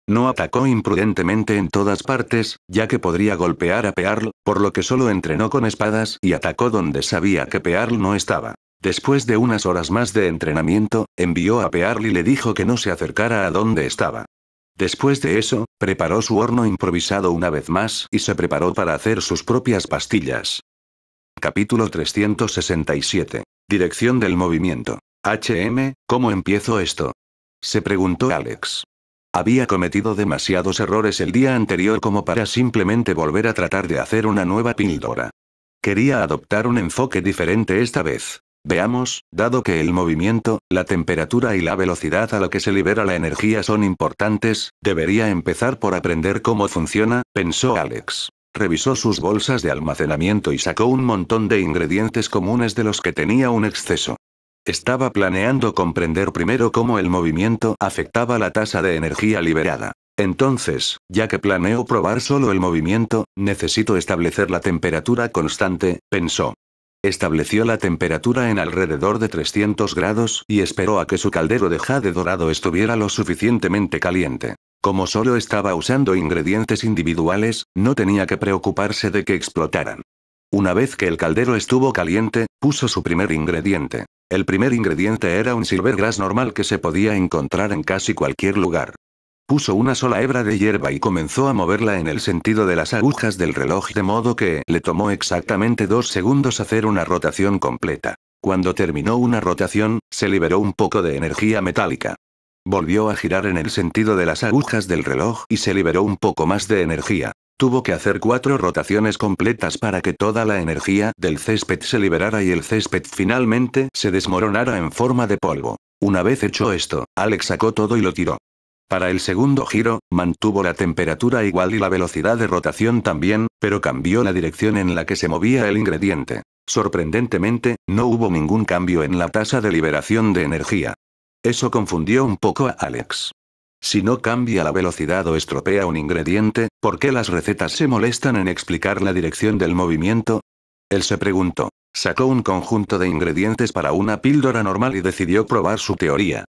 No atacó imprudentemente en todas partes, ya que podría golpear a Pearl, por lo que solo entrenó con espadas y atacó donde sabía que Pearl no estaba. Después de unas horas más de entrenamiento, envió a Pearl y le dijo que no se acercara a donde estaba. Después de eso, preparó su horno improvisado una vez más y se preparó para hacer sus propias pastillas. Capítulo 367. Dirección del movimiento. HM, ¿cómo empiezo esto? Se preguntó Alex. Había cometido demasiados errores el día anterior como para simplemente volver a tratar de hacer una nueva píldora. Quería adoptar un enfoque diferente esta vez. Veamos, dado que el movimiento, la temperatura y la velocidad a la que se libera la energía son importantes, debería empezar por aprender cómo funciona, pensó Alex. Revisó sus bolsas de almacenamiento y sacó un montón de ingredientes comunes de los que tenía un exceso. Estaba planeando comprender primero cómo el movimiento afectaba la tasa de energía liberada. Entonces, ya que planeo probar solo el movimiento, necesito establecer la temperatura constante, pensó. Estableció la temperatura en alrededor de 300 grados y esperó a que su caldero de jade dorado estuviera lo suficientemente caliente. Como solo estaba usando ingredientes individuales, no tenía que preocuparse de que explotaran. Una vez que el caldero estuvo caliente, puso su primer ingrediente. El primer ingrediente era un silvergrass normal que se podía encontrar en casi cualquier lugar puso una sola hebra de hierba y comenzó a moverla en el sentido de las agujas del reloj de modo que le tomó exactamente dos segundos hacer una rotación completa. Cuando terminó una rotación, se liberó un poco de energía metálica. Volvió a girar en el sentido de las agujas del reloj y se liberó un poco más de energía. Tuvo que hacer cuatro rotaciones completas para que toda la energía del césped se liberara y el césped finalmente se desmoronara en forma de polvo. Una vez hecho esto, Alex sacó todo y lo tiró. Para el segundo giro, mantuvo la temperatura igual y la velocidad de rotación también, pero cambió la dirección en la que se movía el ingrediente. Sorprendentemente, no hubo ningún cambio en la tasa de liberación de energía. Eso confundió un poco a Alex. Si no cambia la velocidad o estropea un ingrediente, ¿por qué las recetas se molestan en explicar la dirección del movimiento? Él se preguntó. Sacó un conjunto de ingredientes para una píldora normal y decidió probar su teoría.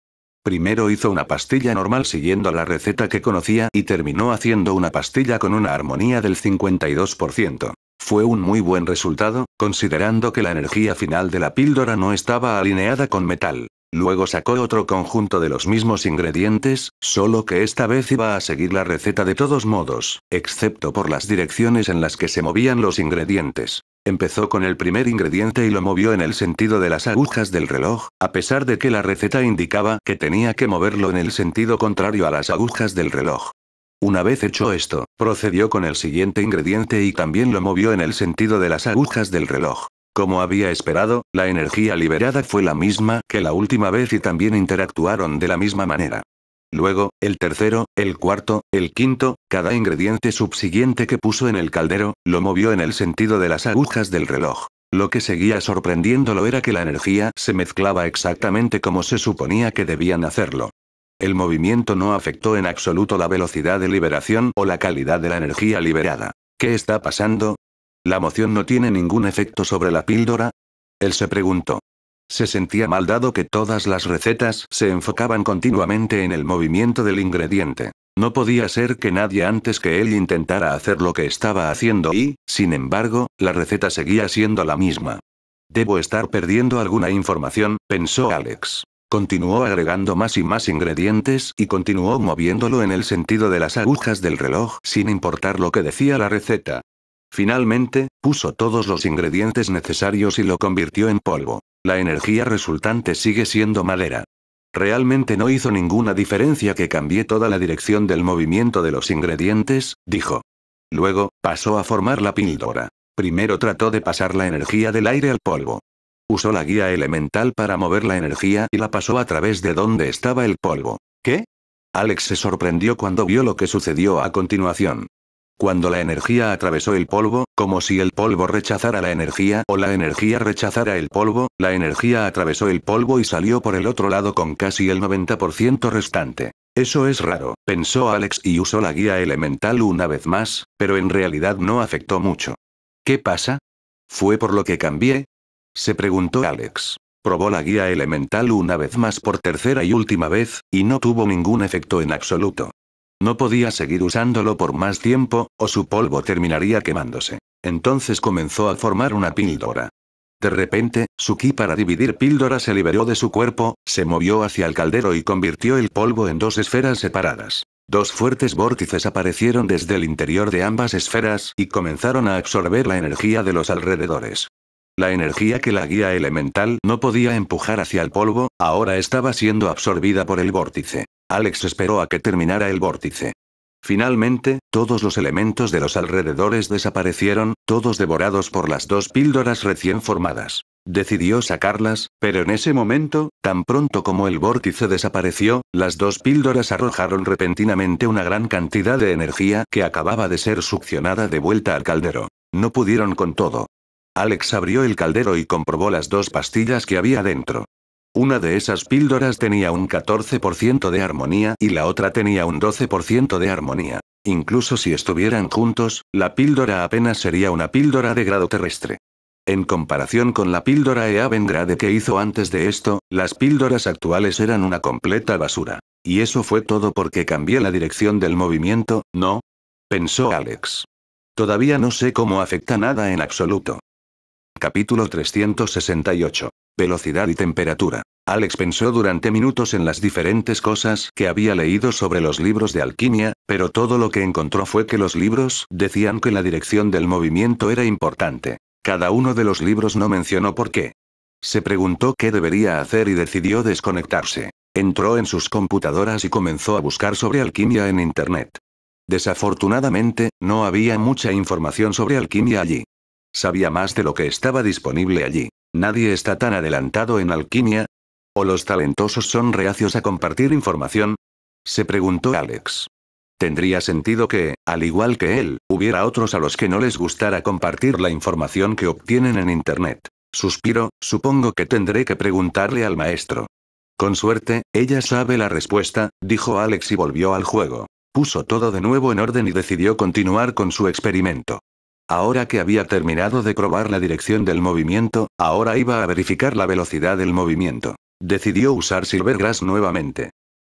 Primero hizo una pastilla normal siguiendo la receta que conocía y terminó haciendo una pastilla con una armonía del 52%. Fue un muy buen resultado, considerando que la energía final de la píldora no estaba alineada con metal. Luego sacó otro conjunto de los mismos ingredientes, solo que esta vez iba a seguir la receta de todos modos, excepto por las direcciones en las que se movían los ingredientes. Empezó con el primer ingrediente y lo movió en el sentido de las agujas del reloj, a pesar de que la receta indicaba que tenía que moverlo en el sentido contrario a las agujas del reloj. Una vez hecho esto, procedió con el siguiente ingrediente y también lo movió en el sentido de las agujas del reloj. Como había esperado, la energía liberada fue la misma que la última vez y también interactuaron de la misma manera. Luego, el tercero, el cuarto, el quinto, cada ingrediente subsiguiente que puso en el caldero, lo movió en el sentido de las agujas del reloj. Lo que seguía sorprendiéndolo era que la energía se mezclaba exactamente como se suponía que debían hacerlo. El movimiento no afectó en absoluto la velocidad de liberación o la calidad de la energía liberada. ¿Qué está pasando? ¿La moción no tiene ningún efecto sobre la píldora? Él se preguntó. Se sentía mal dado que todas las recetas se enfocaban continuamente en el movimiento del ingrediente. No podía ser que nadie antes que él intentara hacer lo que estaba haciendo y, sin embargo, la receta seguía siendo la misma. Debo estar perdiendo alguna información, pensó Alex. Continuó agregando más y más ingredientes y continuó moviéndolo en el sentido de las agujas del reloj sin importar lo que decía la receta. Finalmente, puso todos los ingredientes necesarios y lo convirtió en polvo. La energía resultante sigue siendo madera. Realmente no hizo ninguna diferencia que cambié toda la dirección del movimiento de los ingredientes, dijo. Luego, pasó a formar la píldora. Primero trató de pasar la energía del aire al polvo. Usó la guía elemental para mover la energía y la pasó a través de donde estaba el polvo. ¿Qué? Alex se sorprendió cuando vio lo que sucedió a continuación. Cuando la energía atravesó el polvo, como si el polvo rechazara la energía o la energía rechazara el polvo, la energía atravesó el polvo y salió por el otro lado con casi el 90% restante. Eso es raro, pensó Alex y usó la guía elemental una vez más, pero en realidad no afectó mucho. ¿Qué pasa? ¿Fue por lo que cambié? Se preguntó Alex. Probó la guía elemental una vez más por tercera y última vez, y no tuvo ningún efecto en absoluto. No podía seguir usándolo por más tiempo, o su polvo terminaría quemándose. Entonces comenzó a formar una píldora. De repente, su ki para dividir píldora se liberó de su cuerpo, se movió hacia el caldero y convirtió el polvo en dos esferas separadas. Dos fuertes vórtices aparecieron desde el interior de ambas esferas y comenzaron a absorber la energía de los alrededores. La energía que la guía elemental no podía empujar hacia el polvo, ahora estaba siendo absorbida por el vórtice. Alex esperó a que terminara el vórtice. Finalmente, todos los elementos de los alrededores desaparecieron, todos devorados por las dos píldoras recién formadas. Decidió sacarlas, pero en ese momento, tan pronto como el vórtice desapareció, las dos píldoras arrojaron repentinamente una gran cantidad de energía que acababa de ser succionada de vuelta al caldero. No pudieron con todo. Alex abrió el caldero y comprobó las dos pastillas que había dentro. Una de esas píldoras tenía un 14% de armonía y la otra tenía un 12% de armonía. Incluso si estuvieran juntos, la píldora apenas sería una píldora de grado terrestre. En comparación con la píldora Eavengrade que hizo antes de esto, las píldoras actuales eran una completa basura. Y eso fue todo porque cambié la dirección del movimiento, ¿no? Pensó Alex. Todavía no sé cómo afecta nada en absoluto. Capítulo 368. Velocidad y temperatura. Alex pensó durante minutos en las diferentes cosas que había leído sobre los libros de alquimia, pero todo lo que encontró fue que los libros decían que la dirección del movimiento era importante. Cada uno de los libros no mencionó por qué. Se preguntó qué debería hacer y decidió desconectarse. Entró en sus computadoras y comenzó a buscar sobre alquimia en Internet. Desafortunadamente, no había mucha información sobre alquimia allí. Sabía más de lo que estaba disponible allí. Nadie está tan adelantado en alquimia. ¿O los talentosos son reacios a compartir información? Se preguntó Alex. Tendría sentido que, al igual que él, hubiera otros a los que no les gustara compartir la información que obtienen en Internet. Suspiro, supongo que tendré que preguntarle al maestro. Con suerte, ella sabe la respuesta, dijo Alex y volvió al juego. Puso todo de nuevo en orden y decidió continuar con su experimento. Ahora que había terminado de probar la dirección del movimiento, ahora iba a verificar la velocidad del movimiento. Decidió usar Silvergrass nuevamente.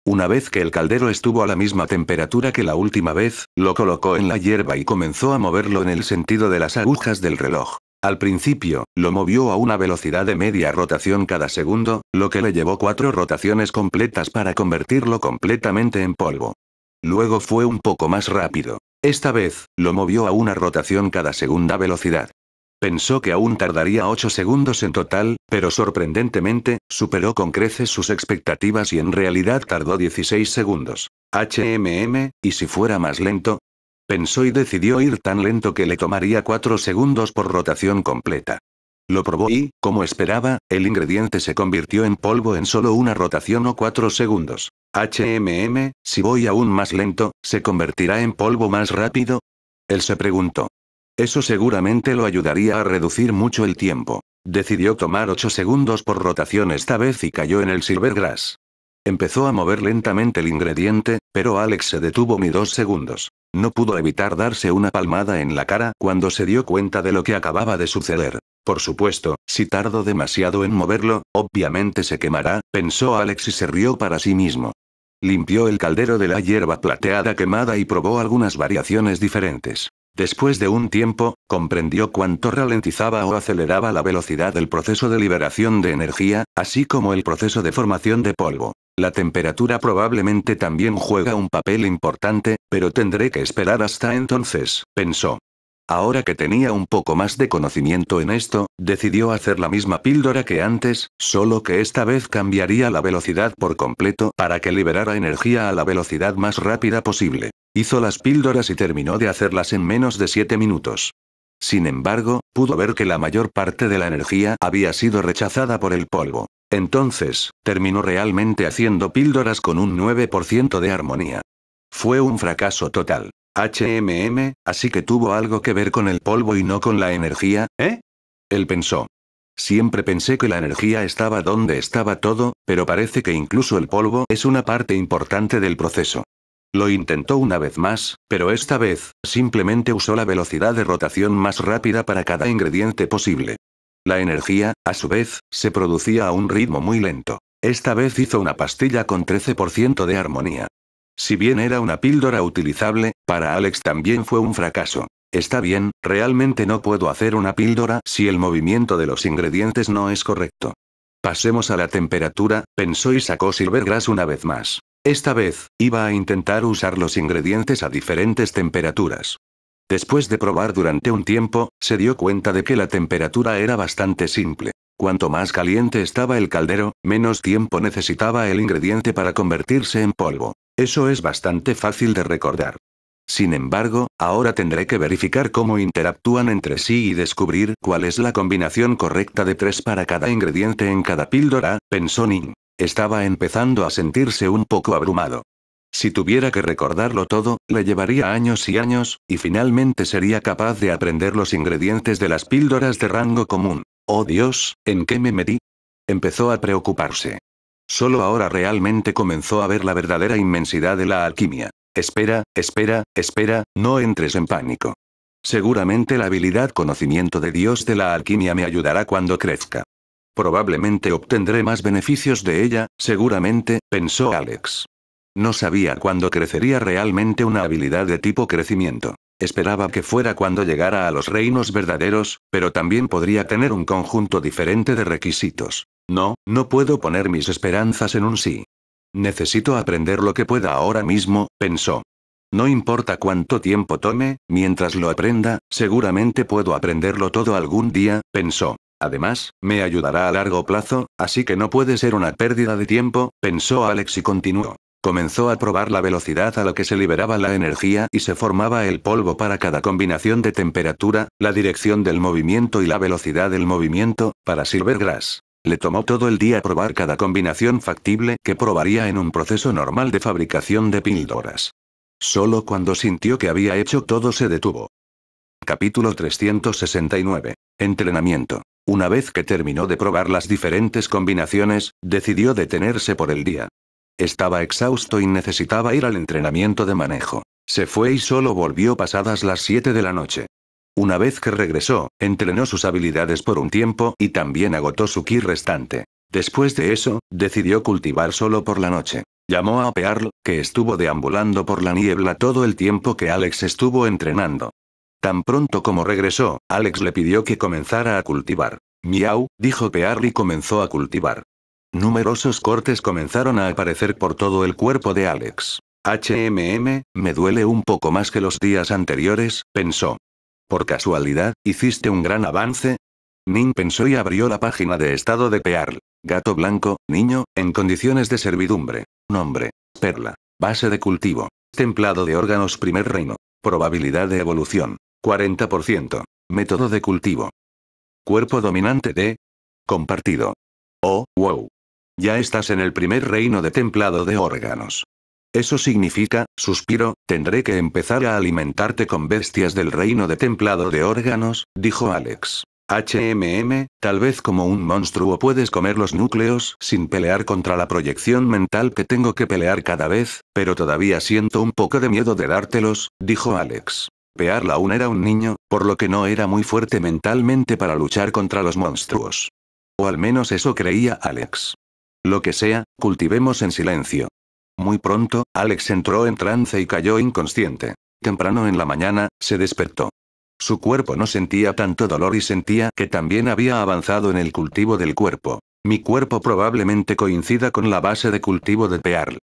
Una vez que el caldero estuvo a la misma temperatura que la última vez, lo colocó en la hierba y comenzó a moverlo en el sentido de las agujas del reloj. Al principio, lo movió a una velocidad de media rotación cada segundo, lo que le llevó cuatro rotaciones completas para convertirlo completamente en polvo. Luego fue un poco más rápido. Esta vez, lo movió a una rotación cada segunda velocidad. Pensó que aún tardaría 8 segundos en total, pero sorprendentemente, superó con creces sus expectativas y en realidad tardó 16 segundos. HMM, ¿y si fuera más lento? Pensó y decidió ir tan lento que le tomaría 4 segundos por rotación completa. Lo probó y, como esperaba, el ingrediente se convirtió en polvo en solo una rotación o cuatro segundos. HMM, si voy aún más lento, ¿se convertirá en polvo más rápido? Él se preguntó. Eso seguramente lo ayudaría a reducir mucho el tiempo. Decidió tomar 8 segundos por rotación esta vez y cayó en el silvergrass. Empezó a mover lentamente el ingrediente, pero Alex se detuvo ni dos segundos. No pudo evitar darse una palmada en la cara cuando se dio cuenta de lo que acababa de suceder. Por supuesto, si tardo demasiado en moverlo, obviamente se quemará, pensó Alex y se rió para sí mismo. Limpió el caldero de la hierba plateada quemada y probó algunas variaciones diferentes. Después de un tiempo, comprendió cuánto ralentizaba o aceleraba la velocidad del proceso de liberación de energía, así como el proceso de formación de polvo. La temperatura probablemente también juega un papel importante, pero tendré que esperar hasta entonces, pensó. Ahora que tenía un poco más de conocimiento en esto, decidió hacer la misma píldora que antes, solo que esta vez cambiaría la velocidad por completo para que liberara energía a la velocidad más rápida posible. Hizo las píldoras y terminó de hacerlas en menos de 7 minutos. Sin embargo, pudo ver que la mayor parte de la energía había sido rechazada por el polvo. Entonces, terminó realmente haciendo píldoras con un 9% de armonía. Fue un fracaso total. HMM, así que tuvo algo que ver con el polvo y no con la energía, ¿eh? Él pensó. Siempre pensé que la energía estaba donde estaba todo, pero parece que incluso el polvo es una parte importante del proceso. Lo intentó una vez más, pero esta vez, simplemente usó la velocidad de rotación más rápida para cada ingrediente posible. La energía, a su vez, se producía a un ritmo muy lento. Esta vez hizo una pastilla con 13% de armonía. Si bien era una píldora utilizable, para Alex también fue un fracaso. Está bien, realmente no puedo hacer una píldora si el movimiento de los ingredientes no es correcto. Pasemos a la temperatura, pensó y sacó Silvergrass una vez más. Esta vez, iba a intentar usar los ingredientes a diferentes temperaturas. Después de probar durante un tiempo, se dio cuenta de que la temperatura era bastante simple. Cuanto más caliente estaba el caldero, menos tiempo necesitaba el ingrediente para convertirse en polvo. Eso es bastante fácil de recordar. Sin embargo, ahora tendré que verificar cómo interactúan entre sí y descubrir cuál es la combinación correcta de tres para cada ingrediente en cada píldora, pensó Ning. Estaba empezando a sentirse un poco abrumado. Si tuviera que recordarlo todo, le llevaría años y años, y finalmente sería capaz de aprender los ingredientes de las píldoras de rango común. Oh Dios, ¿en qué me metí? Empezó a preocuparse. Solo ahora realmente comenzó a ver la verdadera inmensidad de la alquimia. Espera, espera, espera, no entres en pánico. Seguramente la habilidad conocimiento de Dios de la alquimia me ayudará cuando crezca. Probablemente obtendré más beneficios de ella, seguramente, pensó Alex. No sabía cuándo crecería realmente una habilidad de tipo crecimiento. Esperaba que fuera cuando llegara a los reinos verdaderos, pero también podría tener un conjunto diferente de requisitos. No, no puedo poner mis esperanzas en un sí. Necesito aprender lo que pueda ahora mismo, pensó. No importa cuánto tiempo tome, mientras lo aprenda, seguramente puedo aprenderlo todo algún día, pensó. Además, me ayudará a largo plazo, así que no puede ser una pérdida de tiempo, pensó Alex y continuó. Comenzó a probar la velocidad a la que se liberaba la energía y se formaba el polvo para cada combinación de temperatura, la dirección del movimiento y la velocidad del movimiento, para Silvergrass. Le tomó todo el día probar cada combinación factible que probaría en un proceso normal de fabricación de píldoras. Solo cuando sintió que había hecho todo se detuvo. Capítulo 369. Entrenamiento. Una vez que terminó de probar las diferentes combinaciones, decidió detenerse por el día. Estaba exhausto y necesitaba ir al entrenamiento de manejo. Se fue y solo volvió pasadas las 7 de la noche. Una vez que regresó, entrenó sus habilidades por un tiempo y también agotó su ki restante. Después de eso, decidió cultivar solo por la noche. Llamó a Pearl, que estuvo deambulando por la niebla todo el tiempo que Alex estuvo entrenando. Tan pronto como regresó, Alex le pidió que comenzara a cultivar. Miau, dijo Pearl y comenzó a cultivar. Numerosos cortes comenzaron a aparecer por todo el cuerpo de Alex. HMM, me duele un poco más que los días anteriores, pensó. Por casualidad, ¿hiciste un gran avance? Nin pensó y abrió la página de estado de Pearl. Gato blanco, niño, en condiciones de servidumbre. Nombre. Perla. Base de cultivo. Templado de órganos primer reino. Probabilidad de evolución. 40%. Método de cultivo. Cuerpo dominante de. Compartido. Oh, wow. Ya estás en el primer reino de templado de órganos. Eso significa, suspiro, tendré que empezar a alimentarte con bestias del reino de templado de órganos, dijo Alex. HMM, tal vez como un monstruo puedes comer los núcleos sin pelear contra la proyección mental que tengo que pelear cada vez, pero todavía siento un poco de miedo de dártelos, dijo Alex. Pearl aún era un niño, por lo que no era muy fuerte mentalmente para luchar contra los monstruos. O al menos eso creía Alex. Lo que sea, cultivemos en silencio. Muy pronto, Alex entró en trance y cayó inconsciente. Temprano en la mañana, se despertó. Su cuerpo no sentía tanto dolor y sentía que también había avanzado en el cultivo del cuerpo. Mi cuerpo probablemente coincida con la base de cultivo de Pearl.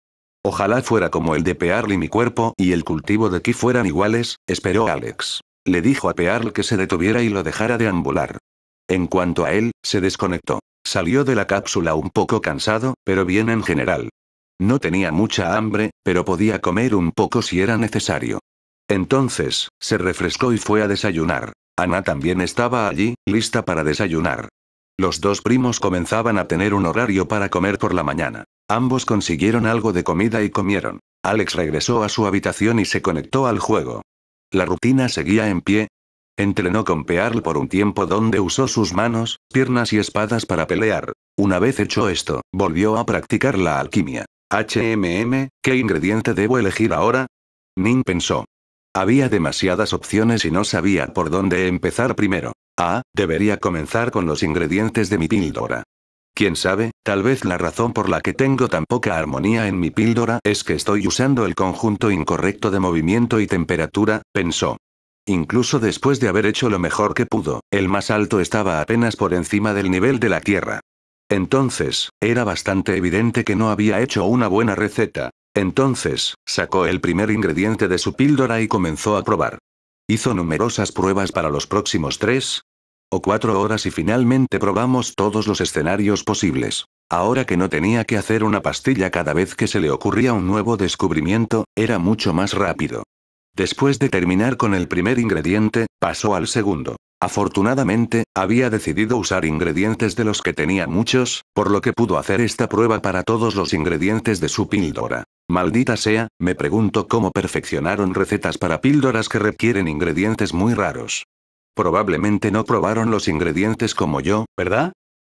Ojalá fuera como el de Pearl y mi cuerpo y el cultivo de Ki fueran iguales, esperó Alex. Le dijo a Pearl que se detuviera y lo dejara deambular. En cuanto a él, se desconectó. Salió de la cápsula un poco cansado, pero bien en general. No tenía mucha hambre, pero podía comer un poco si era necesario. Entonces, se refrescó y fue a desayunar. Ana también estaba allí, lista para desayunar. Los dos primos comenzaban a tener un horario para comer por la mañana. Ambos consiguieron algo de comida y comieron. Alex regresó a su habitación y se conectó al juego. La rutina seguía en pie, Entrenó con Pearl por un tiempo donde usó sus manos, piernas y espadas para pelear. Una vez hecho esto, volvió a practicar la alquimia. HMM, ¿qué ingrediente debo elegir ahora? Ning pensó. Había demasiadas opciones y no sabía por dónde empezar primero. Ah, debería comenzar con los ingredientes de mi píldora. Quién sabe, tal vez la razón por la que tengo tan poca armonía en mi píldora es que estoy usando el conjunto incorrecto de movimiento y temperatura, pensó. Incluso después de haber hecho lo mejor que pudo, el más alto estaba apenas por encima del nivel de la tierra. Entonces, era bastante evidente que no había hecho una buena receta. Entonces, sacó el primer ingrediente de su píldora y comenzó a probar. Hizo numerosas pruebas para los próximos tres o cuatro horas y finalmente probamos todos los escenarios posibles. Ahora que no tenía que hacer una pastilla cada vez que se le ocurría un nuevo descubrimiento, era mucho más rápido. Después de terminar con el primer ingrediente, pasó al segundo. Afortunadamente, había decidido usar ingredientes de los que tenía muchos, por lo que pudo hacer esta prueba para todos los ingredientes de su píldora. Maldita sea, me pregunto cómo perfeccionaron recetas para píldoras que requieren ingredientes muy raros. Probablemente no probaron los ingredientes como yo, ¿verdad?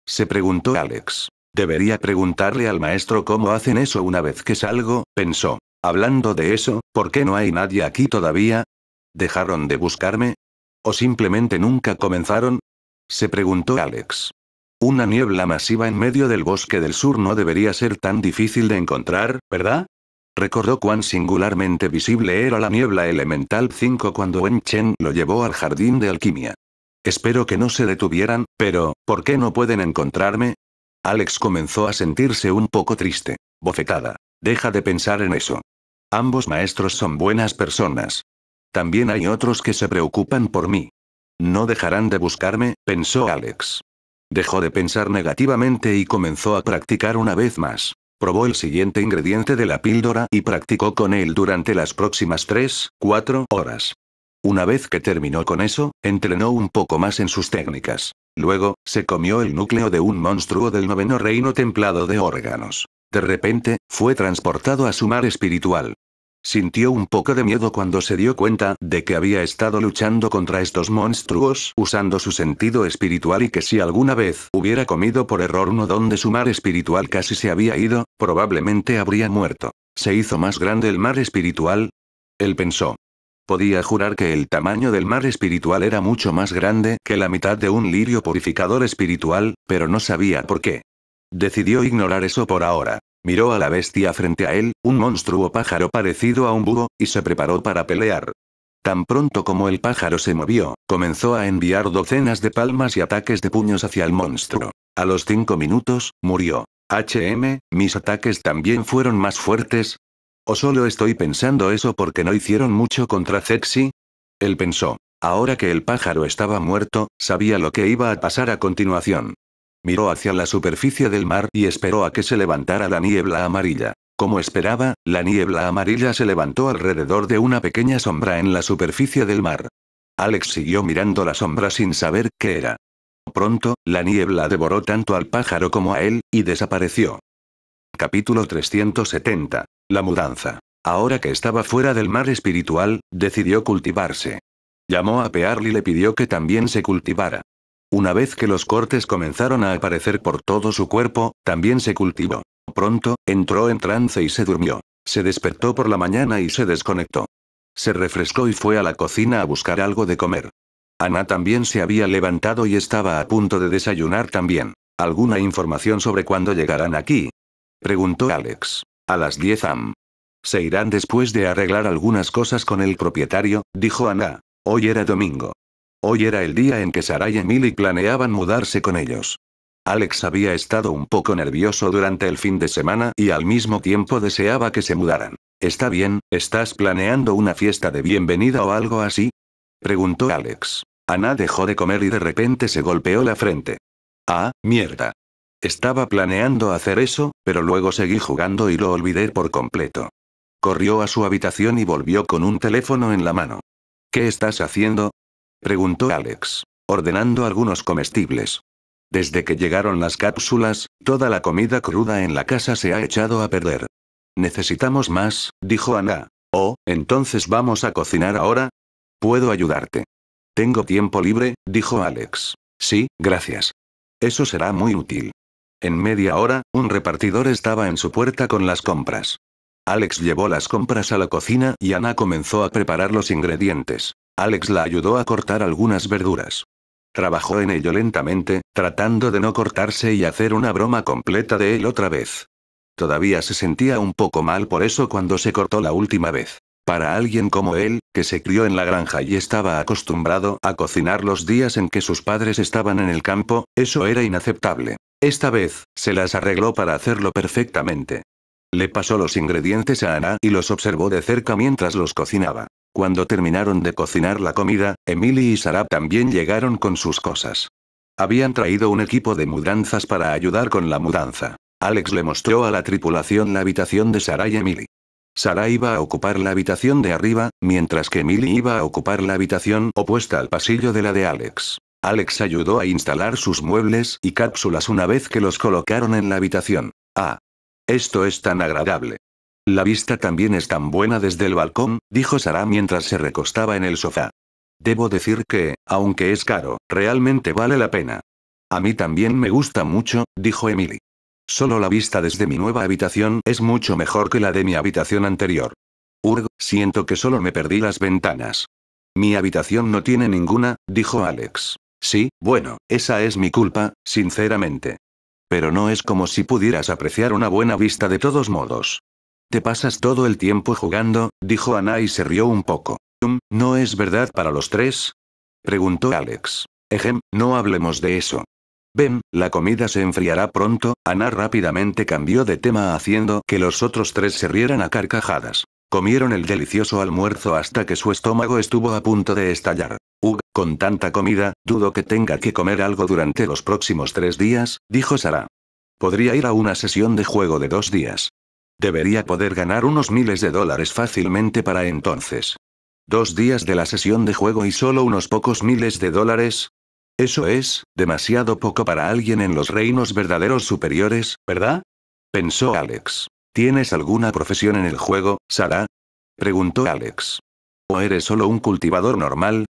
Se preguntó Alex. Debería preguntarle al maestro cómo hacen eso una vez que salgo, pensó. Hablando de eso, ¿por qué no hay nadie aquí todavía? ¿Dejaron de buscarme? ¿O simplemente nunca comenzaron? Se preguntó Alex. Una niebla masiva en medio del bosque del sur no debería ser tan difícil de encontrar, ¿verdad? Recordó cuán singularmente visible era la niebla elemental 5 cuando Wen Chen lo llevó al jardín de alquimia. Espero que no se detuvieran, pero, ¿por qué no pueden encontrarme? Alex comenzó a sentirse un poco triste. Bofetada. Deja de pensar en eso. Ambos maestros son buenas personas. También hay otros que se preocupan por mí. No dejarán de buscarme, pensó Alex. Dejó de pensar negativamente y comenzó a practicar una vez más. Probó el siguiente ingrediente de la píldora y practicó con él durante las próximas 3, 4 horas. Una vez que terminó con eso, entrenó un poco más en sus técnicas. Luego, se comió el núcleo de un monstruo del noveno reino templado de órganos. De repente, fue transportado a su mar espiritual. Sintió un poco de miedo cuando se dio cuenta de que había estado luchando contra estos monstruos usando su sentido espiritual y que si alguna vez hubiera comido por error uno donde su mar espiritual casi se había ido, probablemente habría muerto. ¿Se hizo más grande el mar espiritual? Él pensó. Podía jurar que el tamaño del mar espiritual era mucho más grande que la mitad de un lirio purificador espiritual, pero no sabía por qué. Decidió ignorar eso por ahora. Miró a la bestia frente a él, un monstruo pájaro parecido a un búho, y se preparó para pelear. Tan pronto como el pájaro se movió, comenzó a enviar docenas de palmas y ataques de puños hacia el monstruo. A los cinco minutos, murió. HM, mis ataques también fueron más fuertes. ¿O solo estoy pensando eso porque no hicieron mucho contra Sexy? Él pensó. Ahora que el pájaro estaba muerto, sabía lo que iba a pasar a continuación. Miró hacia la superficie del mar y esperó a que se levantara la niebla amarilla. Como esperaba, la niebla amarilla se levantó alrededor de una pequeña sombra en la superficie del mar. Alex siguió mirando la sombra sin saber qué era. Pronto, la niebla devoró tanto al pájaro como a él, y desapareció. Capítulo 370. La mudanza. Ahora que estaba fuera del mar espiritual, decidió cultivarse. Llamó a Pearl y le pidió que también se cultivara. Una vez que los cortes comenzaron a aparecer por todo su cuerpo, también se cultivó. Pronto, entró en trance y se durmió. Se despertó por la mañana y se desconectó. Se refrescó y fue a la cocina a buscar algo de comer. Ana también se había levantado y estaba a punto de desayunar también. ¿Alguna información sobre cuándo llegarán aquí? Preguntó Alex. A las 10 am. Se irán después de arreglar algunas cosas con el propietario, dijo Ana. Hoy era domingo. Hoy era el día en que Sarah y Emily planeaban mudarse con ellos. Alex había estado un poco nervioso durante el fin de semana y al mismo tiempo deseaba que se mudaran. Está bien, ¿estás planeando una fiesta de bienvenida o algo así? Preguntó Alex. Ana dejó de comer y de repente se golpeó la frente. Ah, mierda. Estaba planeando hacer eso, pero luego seguí jugando y lo olvidé por completo. Corrió a su habitación y volvió con un teléfono en la mano. ¿Qué estás haciendo? preguntó Alex, ordenando algunos comestibles. Desde que llegaron las cápsulas, toda la comida cruda en la casa se ha echado a perder. Necesitamos más, dijo Ana. Oh, entonces vamos a cocinar ahora. ¿Puedo ayudarte? Tengo tiempo libre, dijo Alex. Sí, gracias. Eso será muy útil. En media hora, un repartidor estaba en su puerta con las compras. Alex llevó las compras a la cocina y Ana comenzó a preparar los ingredientes. Alex la ayudó a cortar algunas verduras. Trabajó en ello lentamente, tratando de no cortarse y hacer una broma completa de él otra vez. Todavía se sentía un poco mal por eso cuando se cortó la última vez. Para alguien como él, que se crió en la granja y estaba acostumbrado a cocinar los días en que sus padres estaban en el campo, eso era inaceptable. Esta vez, se las arregló para hacerlo perfectamente. Le pasó los ingredientes a Ana y los observó de cerca mientras los cocinaba. Cuando terminaron de cocinar la comida, Emily y Sarah también llegaron con sus cosas. Habían traído un equipo de mudanzas para ayudar con la mudanza. Alex le mostró a la tripulación la habitación de Sarah y Emily. Sarah iba a ocupar la habitación de arriba, mientras que Emily iba a ocupar la habitación opuesta al pasillo de la de Alex. Alex ayudó a instalar sus muebles y cápsulas una vez que los colocaron en la habitación. Esto es tan agradable. La vista también es tan buena desde el balcón, dijo Sara mientras se recostaba en el sofá. Debo decir que, aunque es caro, realmente vale la pena. A mí también me gusta mucho, dijo Emily. Solo la vista desde mi nueva habitación es mucho mejor que la de mi habitación anterior. Urg, siento que solo me perdí las ventanas. Mi habitación no tiene ninguna, dijo Alex. Sí, bueno, esa es mi culpa, sinceramente. Pero no es como si pudieras apreciar una buena vista de todos modos. Te pasas todo el tiempo jugando, dijo Ana y se rió un poco. ¿No es verdad para los tres? preguntó Alex. Ejem, no hablemos de eso. Ven, la comida se enfriará pronto. Ana rápidamente cambió de tema haciendo que los otros tres se rieran a carcajadas. Comieron el delicioso almuerzo hasta que su estómago estuvo a punto de estallar. Con tanta comida, dudo que tenga que comer algo durante los próximos tres días, dijo Sara. Podría ir a una sesión de juego de dos días. Debería poder ganar unos miles de dólares fácilmente para entonces. Dos días de la sesión de juego y solo unos pocos miles de dólares. Eso es, demasiado poco para alguien en los reinos verdaderos superiores, ¿verdad? Pensó Alex. ¿Tienes alguna profesión en el juego, Sara? Preguntó Alex. ¿O eres solo un cultivador normal?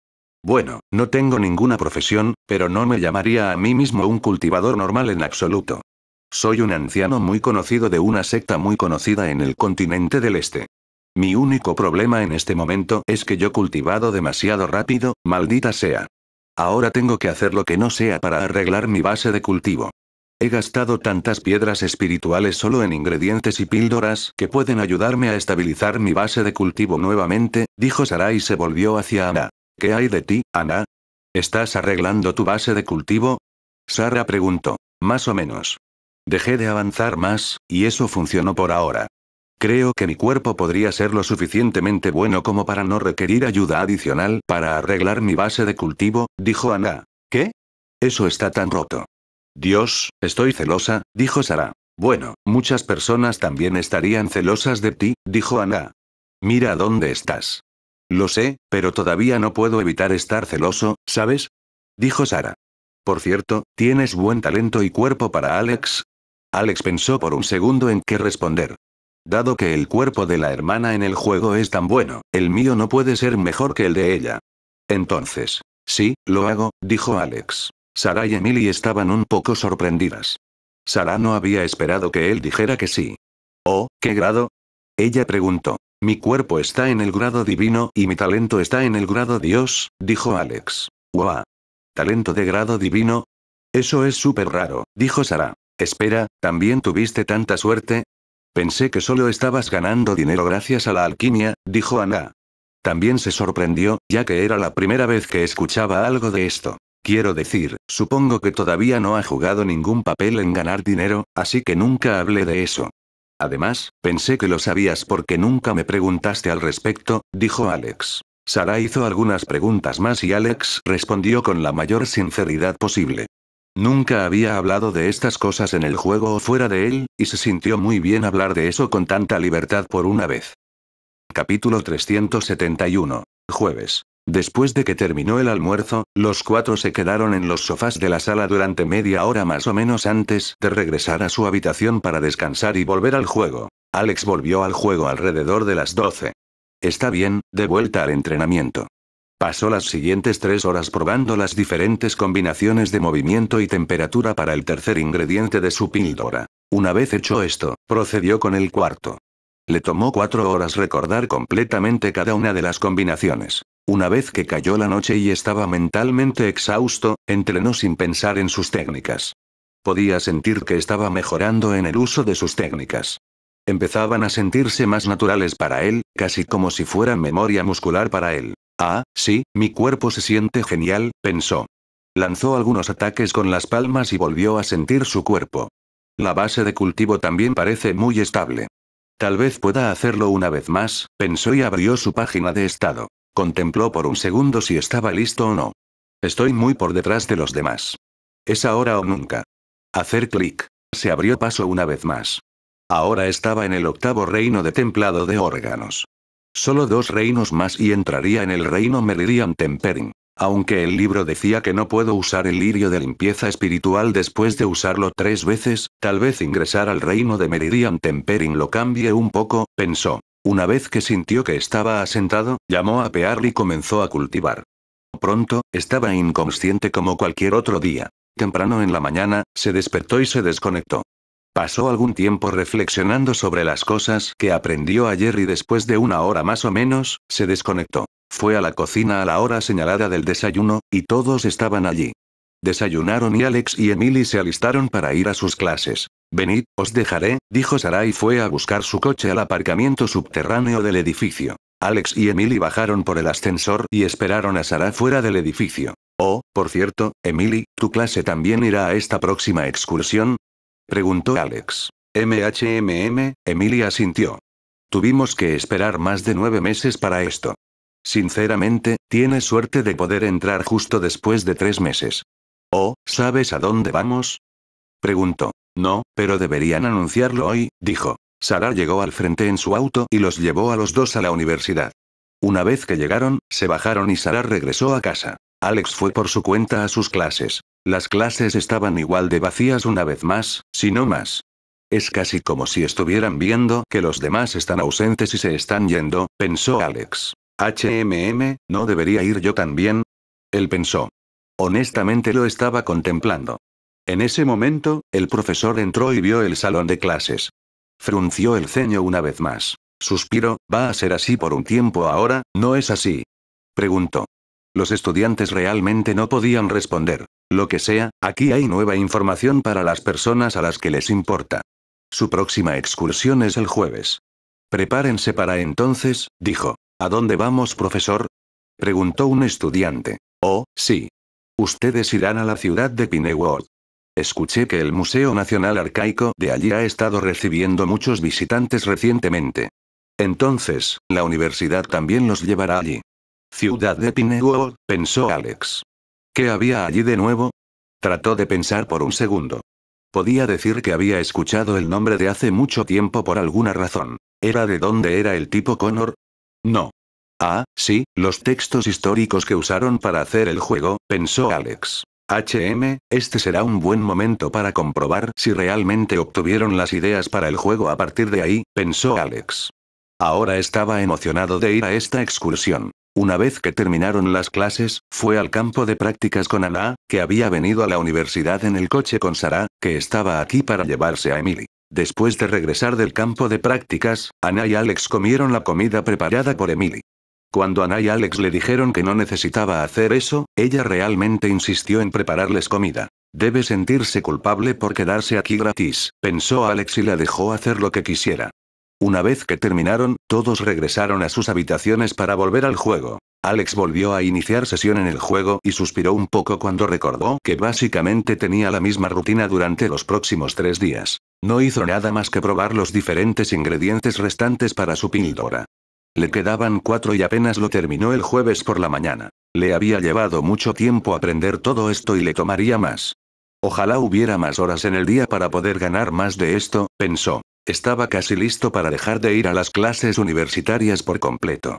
Bueno, no tengo ninguna profesión, pero no me llamaría a mí mismo un cultivador normal en absoluto. Soy un anciano muy conocido de una secta muy conocida en el continente del este. Mi único problema en este momento es que yo cultivado demasiado rápido, maldita sea. Ahora tengo que hacer lo que no sea para arreglar mi base de cultivo. He gastado tantas piedras espirituales solo en ingredientes y píldoras que pueden ayudarme a estabilizar mi base de cultivo nuevamente, dijo Sara y se volvió hacia Ana. ¿Qué hay de ti, Ana? ¿Estás arreglando tu base de cultivo? Sara preguntó. Más o menos. Dejé de avanzar más, y eso funcionó por ahora. Creo que mi cuerpo podría ser lo suficientemente bueno como para no requerir ayuda adicional para arreglar mi base de cultivo, dijo Ana. ¿Qué? Eso está tan roto. Dios, estoy celosa, dijo Sara. Bueno, muchas personas también estarían celosas de ti, dijo Ana. Mira dónde estás. Lo sé, pero todavía no puedo evitar estar celoso, ¿sabes? Dijo Sara. Por cierto, tienes buen talento y cuerpo para Alex. Alex pensó por un segundo en qué responder. Dado que el cuerpo de la hermana en el juego es tan bueno, el mío no puede ser mejor que el de ella. Entonces, sí, lo hago, dijo Alex. Sara y Emily estaban un poco sorprendidas. Sara no había esperado que él dijera que sí. ¿Oh, qué grado? Ella preguntó. Mi cuerpo está en el grado divino y mi talento está en el grado Dios, dijo Alex. ¿Talento de grado divino? Eso es súper raro, dijo Sara. Espera, ¿también tuviste tanta suerte? Pensé que solo estabas ganando dinero gracias a la alquimia, dijo Ana. También se sorprendió, ya que era la primera vez que escuchaba algo de esto. Quiero decir, supongo que todavía no ha jugado ningún papel en ganar dinero, así que nunca hablé de eso. Además, pensé que lo sabías porque nunca me preguntaste al respecto, dijo Alex. Sara hizo algunas preguntas más y Alex respondió con la mayor sinceridad posible. Nunca había hablado de estas cosas en el juego o fuera de él, y se sintió muy bien hablar de eso con tanta libertad por una vez. Capítulo 371. Jueves. Después de que terminó el almuerzo, los cuatro se quedaron en los sofás de la sala durante media hora más o menos antes de regresar a su habitación para descansar y volver al juego. Alex volvió al juego alrededor de las 12. Está bien, de vuelta al entrenamiento. Pasó las siguientes tres horas probando las diferentes combinaciones de movimiento y temperatura para el tercer ingrediente de su píldora. Una vez hecho esto, procedió con el cuarto. Le tomó cuatro horas recordar completamente cada una de las combinaciones. Una vez que cayó la noche y estaba mentalmente exhausto, entrenó sin pensar en sus técnicas. Podía sentir que estaba mejorando en el uso de sus técnicas. Empezaban a sentirse más naturales para él, casi como si fueran memoria muscular para él. Ah, sí, mi cuerpo se siente genial, pensó. Lanzó algunos ataques con las palmas y volvió a sentir su cuerpo. La base de cultivo también parece muy estable. Tal vez pueda hacerlo una vez más, pensó y abrió su página de estado. Contempló por un segundo si estaba listo o no. Estoy muy por detrás de los demás. Es ahora o nunca. Hacer clic. Se abrió paso una vez más. Ahora estaba en el octavo reino de templado de órganos. Solo dos reinos más y entraría en el reino Meridian Tempering. Aunque el libro decía que no puedo usar el lirio de limpieza espiritual después de usarlo tres veces, tal vez ingresar al reino de Meridian Tempering lo cambie un poco, pensó. Una vez que sintió que estaba asentado, llamó a Pearl y comenzó a cultivar. Pronto, estaba inconsciente como cualquier otro día. Temprano en la mañana, se despertó y se desconectó. Pasó algún tiempo reflexionando sobre las cosas que aprendió ayer y después de una hora más o menos, se desconectó. Fue a la cocina a la hora señalada del desayuno, y todos estaban allí. Desayunaron y Alex y Emily se alistaron para ir a sus clases. Venid, os dejaré, dijo Sara y fue a buscar su coche al aparcamiento subterráneo del edificio. Alex y Emily bajaron por el ascensor y esperaron a Sara fuera del edificio. Oh, por cierto, Emily, ¿tu clase también irá a esta próxima excursión? Preguntó Alex. MHMM, Emily asintió. Tuvimos que esperar más de nueve meses para esto. Sinceramente, tienes suerte de poder entrar justo después de tres meses. Oh, ¿sabes a dónde vamos? Preguntó. No, pero deberían anunciarlo hoy, dijo. Sara llegó al frente en su auto y los llevó a los dos a la universidad. Una vez que llegaron, se bajaron y Sara regresó a casa. Alex fue por su cuenta a sus clases. Las clases estaban igual de vacías una vez más, si no más. Es casi como si estuvieran viendo que los demás están ausentes y se están yendo, pensó Alex. HMM, ¿no debería ir yo también? Él pensó, Honestamente lo estaba contemplando. En ese momento, el profesor entró y vio el salón de clases. Frunció el ceño una vez más. Suspiro, ¿va a ser así por un tiempo ahora, no es así? Preguntó. Los estudiantes realmente no podían responder. Lo que sea, aquí hay nueva información para las personas a las que les importa. Su próxima excursión es el jueves. Prepárense para entonces, dijo. ¿A dónde vamos, profesor? Preguntó un estudiante. Oh, sí, Ustedes irán a la ciudad de Pinewood. Escuché que el Museo Nacional Arcaico de allí ha estado recibiendo muchos visitantes recientemente. Entonces, la universidad también los llevará allí. Ciudad de Pinewood, pensó Alex. ¿Qué había allí de nuevo? Trató de pensar por un segundo. Podía decir que había escuchado el nombre de hace mucho tiempo por alguna razón. ¿Era de dónde era el tipo Connor? No. Ah, sí, los textos históricos que usaron para hacer el juego, pensó Alex. HM, este será un buen momento para comprobar si realmente obtuvieron las ideas para el juego a partir de ahí, pensó Alex. Ahora estaba emocionado de ir a esta excursión. Una vez que terminaron las clases, fue al campo de prácticas con Ana, que había venido a la universidad en el coche con Sara, que estaba aquí para llevarse a Emily. Después de regresar del campo de prácticas, Ana y Alex comieron la comida preparada por Emily. Cuando Ana y Alex le dijeron que no necesitaba hacer eso, ella realmente insistió en prepararles comida. Debe sentirse culpable por quedarse aquí gratis, pensó Alex y la dejó hacer lo que quisiera. Una vez que terminaron, todos regresaron a sus habitaciones para volver al juego. Alex volvió a iniciar sesión en el juego y suspiró un poco cuando recordó que básicamente tenía la misma rutina durante los próximos tres días. No hizo nada más que probar los diferentes ingredientes restantes para su píldora. Le quedaban cuatro y apenas lo terminó el jueves por la mañana. Le había llevado mucho tiempo aprender todo esto y le tomaría más. Ojalá hubiera más horas en el día para poder ganar más de esto, pensó. Estaba casi listo para dejar de ir a las clases universitarias por completo.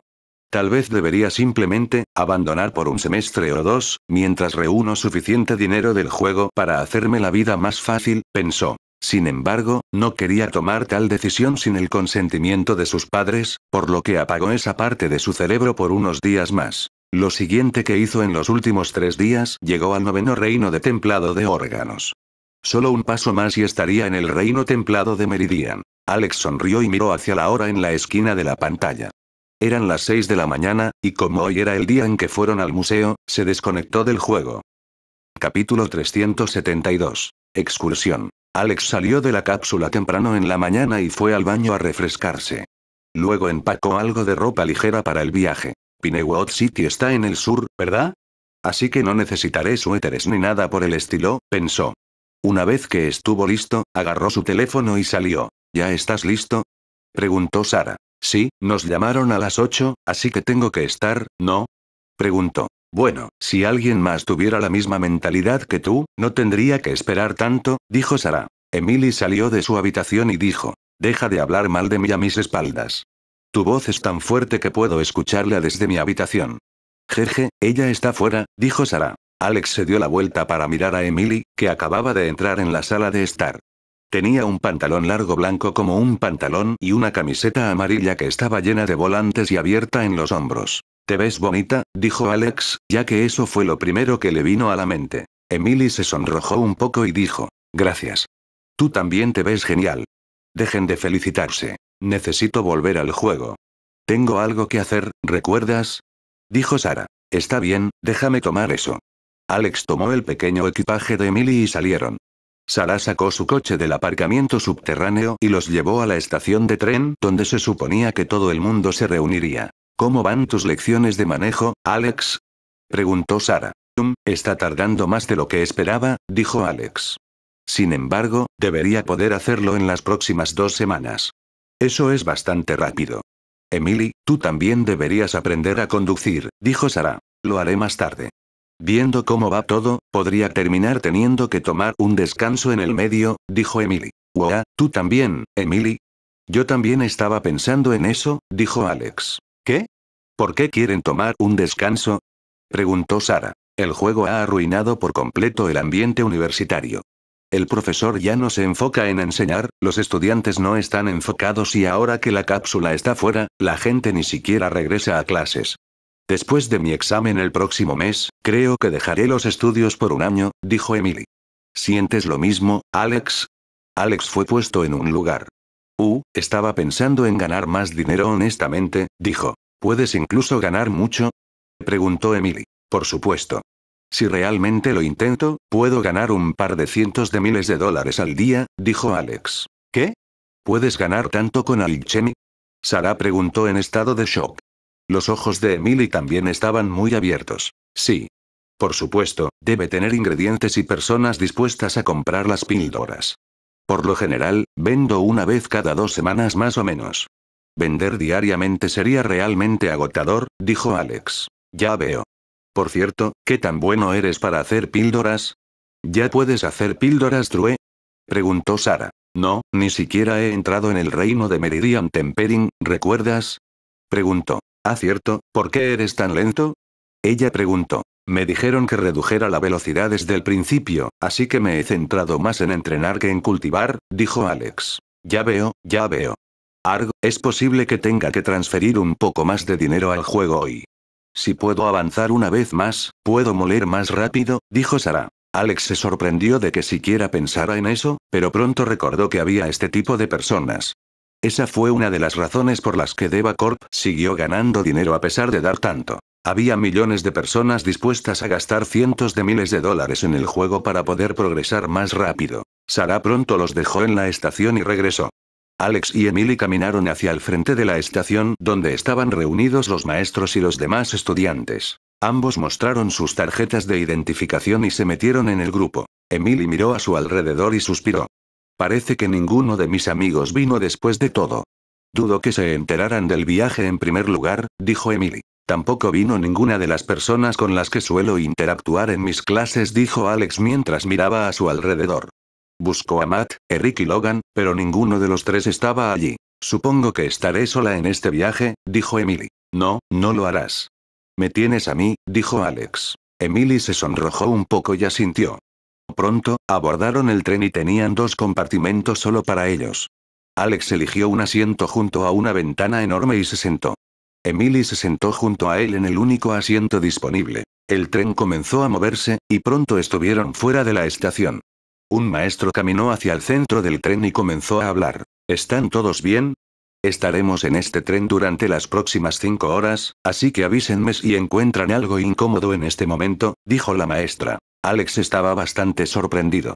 Tal vez debería simplemente, abandonar por un semestre o dos, mientras reúno suficiente dinero del juego para hacerme la vida más fácil, pensó. Sin embargo, no quería tomar tal decisión sin el consentimiento de sus padres, por lo que apagó esa parte de su cerebro por unos días más. Lo siguiente que hizo en los últimos tres días llegó al noveno reino de templado de órganos. Solo un paso más y estaría en el reino templado de Meridian. Alex sonrió y miró hacia la hora en la esquina de la pantalla. Eran las seis de la mañana, y como hoy era el día en que fueron al museo, se desconectó del juego. Capítulo 372. Excursión. Alex salió de la cápsula temprano en la mañana y fue al baño a refrescarse. Luego empacó algo de ropa ligera para el viaje. Pinewood City está en el sur, ¿verdad? Así que no necesitaré suéteres ni nada por el estilo, pensó. Una vez que estuvo listo, agarró su teléfono y salió. ¿Ya estás listo? preguntó Sara. Sí, nos llamaron a las 8, así que tengo que estar, ¿no? preguntó. Bueno, si alguien más tuviera la misma mentalidad que tú, no tendría que esperar tanto, dijo Sara. Emily salió de su habitación y dijo, deja de hablar mal de mí a mis espaldas. Tu voz es tan fuerte que puedo escucharla desde mi habitación. Jeje, ella está fuera, dijo Sara. Alex se dio la vuelta para mirar a Emily, que acababa de entrar en la sala de estar. Tenía un pantalón largo blanco como un pantalón y una camiseta amarilla que estaba llena de volantes y abierta en los hombros. Te ves bonita, dijo Alex, ya que eso fue lo primero que le vino a la mente. Emily se sonrojó un poco y dijo, gracias. Tú también te ves genial. Dejen de felicitarse. Necesito volver al juego. Tengo algo que hacer, ¿recuerdas? Dijo Sara. Está bien, déjame tomar eso. Alex tomó el pequeño equipaje de Emily y salieron. Sara sacó su coche del aparcamiento subterráneo y los llevó a la estación de tren donde se suponía que todo el mundo se reuniría. ¿Cómo van tus lecciones de manejo, Alex? preguntó Sara. está tardando más de lo que esperaba, dijo Alex. Sin embargo, debería poder hacerlo en las próximas dos semanas. Eso es bastante rápido. Emily, tú también deberías aprender a conducir, dijo Sara. Lo haré más tarde. Viendo cómo va todo, podría terminar teniendo que tomar un descanso en el medio, dijo Emily. Wow, tú también, Emily. Yo también estaba pensando en eso, dijo Alex. ¿Qué? ¿Por qué quieren tomar un descanso? Preguntó Sara. El juego ha arruinado por completo el ambiente universitario. El profesor ya no se enfoca en enseñar, los estudiantes no están enfocados y ahora que la cápsula está fuera, la gente ni siquiera regresa a clases. Después de mi examen el próximo mes, creo que dejaré los estudios por un año, dijo Emily. ¿Sientes lo mismo, Alex? Alex fue puesto en un lugar Uh, estaba pensando en ganar más dinero honestamente, dijo. ¿Puedes incluso ganar mucho? Preguntó Emily. Por supuesto. Si realmente lo intento, puedo ganar un par de cientos de miles de dólares al día, dijo Alex. ¿Qué? ¿Puedes ganar tanto con Alchemy? Sara preguntó en estado de shock. Los ojos de Emily también estaban muy abiertos. Sí. Por supuesto, debe tener ingredientes y personas dispuestas a comprar las píldoras. Por lo general, vendo una vez cada dos semanas más o menos. Vender diariamente sería realmente agotador, dijo Alex. Ya veo. Por cierto, ¿qué tan bueno eres para hacer píldoras? ¿Ya puedes hacer píldoras, true? Preguntó Sara. No, ni siquiera he entrado en el reino de Meridian Tempering, ¿recuerdas? Preguntó. Ah, cierto, ¿por qué eres tan lento? Ella preguntó. Me dijeron que redujera la velocidad desde el principio, así que me he centrado más en entrenar que en cultivar, dijo Alex. Ya veo, ya veo. Arg, es posible que tenga que transferir un poco más de dinero al juego hoy. Si puedo avanzar una vez más, puedo moler más rápido, dijo Sara. Alex se sorprendió de que siquiera pensara en eso, pero pronto recordó que había este tipo de personas. Esa fue una de las razones por las que DevaCorp siguió ganando dinero a pesar de dar tanto. Había millones de personas dispuestas a gastar cientos de miles de dólares en el juego para poder progresar más rápido. Sara pronto los dejó en la estación y regresó. Alex y Emily caminaron hacia el frente de la estación donde estaban reunidos los maestros y los demás estudiantes. Ambos mostraron sus tarjetas de identificación y se metieron en el grupo. Emily miró a su alrededor y suspiró. Parece que ninguno de mis amigos vino después de todo. Dudo que se enteraran del viaje en primer lugar, dijo Emily. Tampoco vino ninguna de las personas con las que suelo interactuar en mis clases, dijo Alex mientras miraba a su alrededor. Buscó a Matt, Eric y Logan, pero ninguno de los tres estaba allí. Supongo que estaré sola en este viaje, dijo Emily. No, no lo harás. Me tienes a mí, dijo Alex. Emily se sonrojó un poco y asintió. Pronto, abordaron el tren y tenían dos compartimentos solo para ellos. Alex eligió un asiento junto a una ventana enorme y se sentó. Emily se sentó junto a él en el único asiento disponible. El tren comenzó a moverse, y pronto estuvieron fuera de la estación. Un maestro caminó hacia el centro del tren y comenzó a hablar. ¿Están todos bien? Estaremos en este tren durante las próximas cinco horas, así que avísenme si encuentran algo incómodo en este momento, dijo la maestra. Alex estaba bastante sorprendido.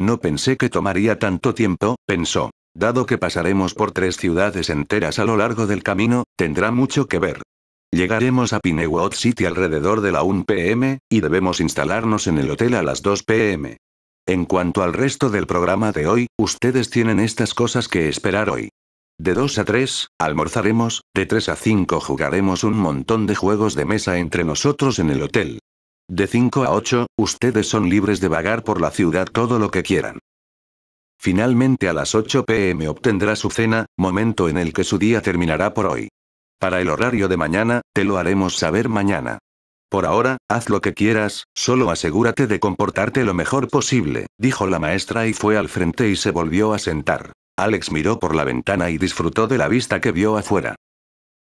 No pensé que tomaría tanto tiempo, pensó. Dado que pasaremos por tres ciudades enteras a lo largo del camino, tendrá mucho que ver. Llegaremos a Pinewood City alrededor de la 1 pm, y debemos instalarnos en el hotel a las 2 pm. En cuanto al resto del programa de hoy, ustedes tienen estas cosas que esperar hoy. De 2 a 3, almorzaremos, de 3 a 5 jugaremos un montón de juegos de mesa entre nosotros en el hotel. De 5 a 8, ustedes son libres de vagar por la ciudad todo lo que quieran. Finalmente a las 8 pm obtendrá su cena, momento en el que su día terminará por hoy. Para el horario de mañana, te lo haremos saber mañana. Por ahora, haz lo que quieras, solo asegúrate de comportarte lo mejor posible, dijo la maestra y fue al frente y se volvió a sentar. Alex miró por la ventana y disfrutó de la vista que vio afuera.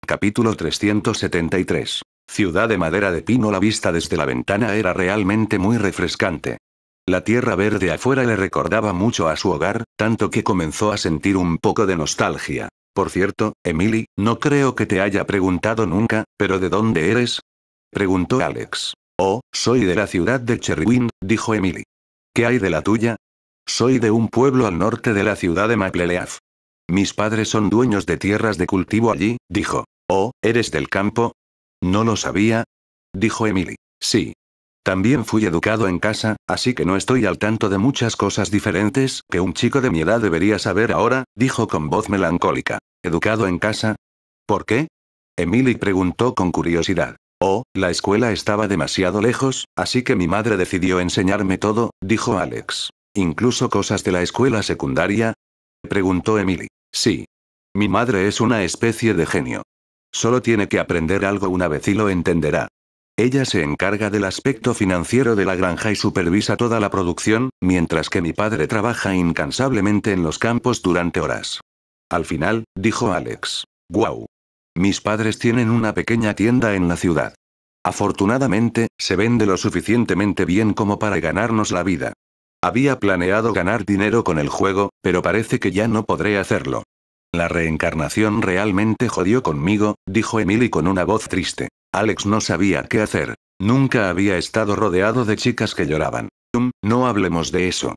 Capítulo 373. Ciudad de madera de pino La vista desde la ventana era realmente muy refrescante. La tierra verde afuera le recordaba mucho a su hogar, tanto que comenzó a sentir un poco de nostalgia. Por cierto, Emily, no creo que te haya preguntado nunca, pero ¿de dónde eres? preguntó Alex. Oh, soy de la ciudad de Cherrywind, dijo Emily. ¿Qué hay de la tuya? Soy de un pueblo al norte de la ciudad de Mapleleaf. Mis padres son dueños de tierras de cultivo allí, dijo. Oh, ¿eres del campo? No lo sabía. Dijo Emily. Sí, también fui educado en casa, así que no estoy al tanto de muchas cosas diferentes que un chico de mi edad debería saber ahora, dijo con voz melancólica. ¿Educado en casa? ¿Por qué? Emily preguntó con curiosidad. Oh, la escuela estaba demasiado lejos, así que mi madre decidió enseñarme todo, dijo Alex. ¿Incluso cosas de la escuela secundaria? Preguntó Emily. Sí. Mi madre es una especie de genio. Solo tiene que aprender algo una vez y lo entenderá. Ella se encarga del aspecto financiero de la granja y supervisa toda la producción, mientras que mi padre trabaja incansablemente en los campos durante horas. Al final, dijo Alex. ¡Guau! Mis padres tienen una pequeña tienda en la ciudad. Afortunadamente, se vende lo suficientemente bien como para ganarnos la vida. Había planeado ganar dinero con el juego, pero parece que ya no podré hacerlo. La reencarnación realmente jodió conmigo, dijo Emily con una voz triste. Alex no sabía qué hacer. Nunca había estado rodeado de chicas que lloraban. no hablemos de eso.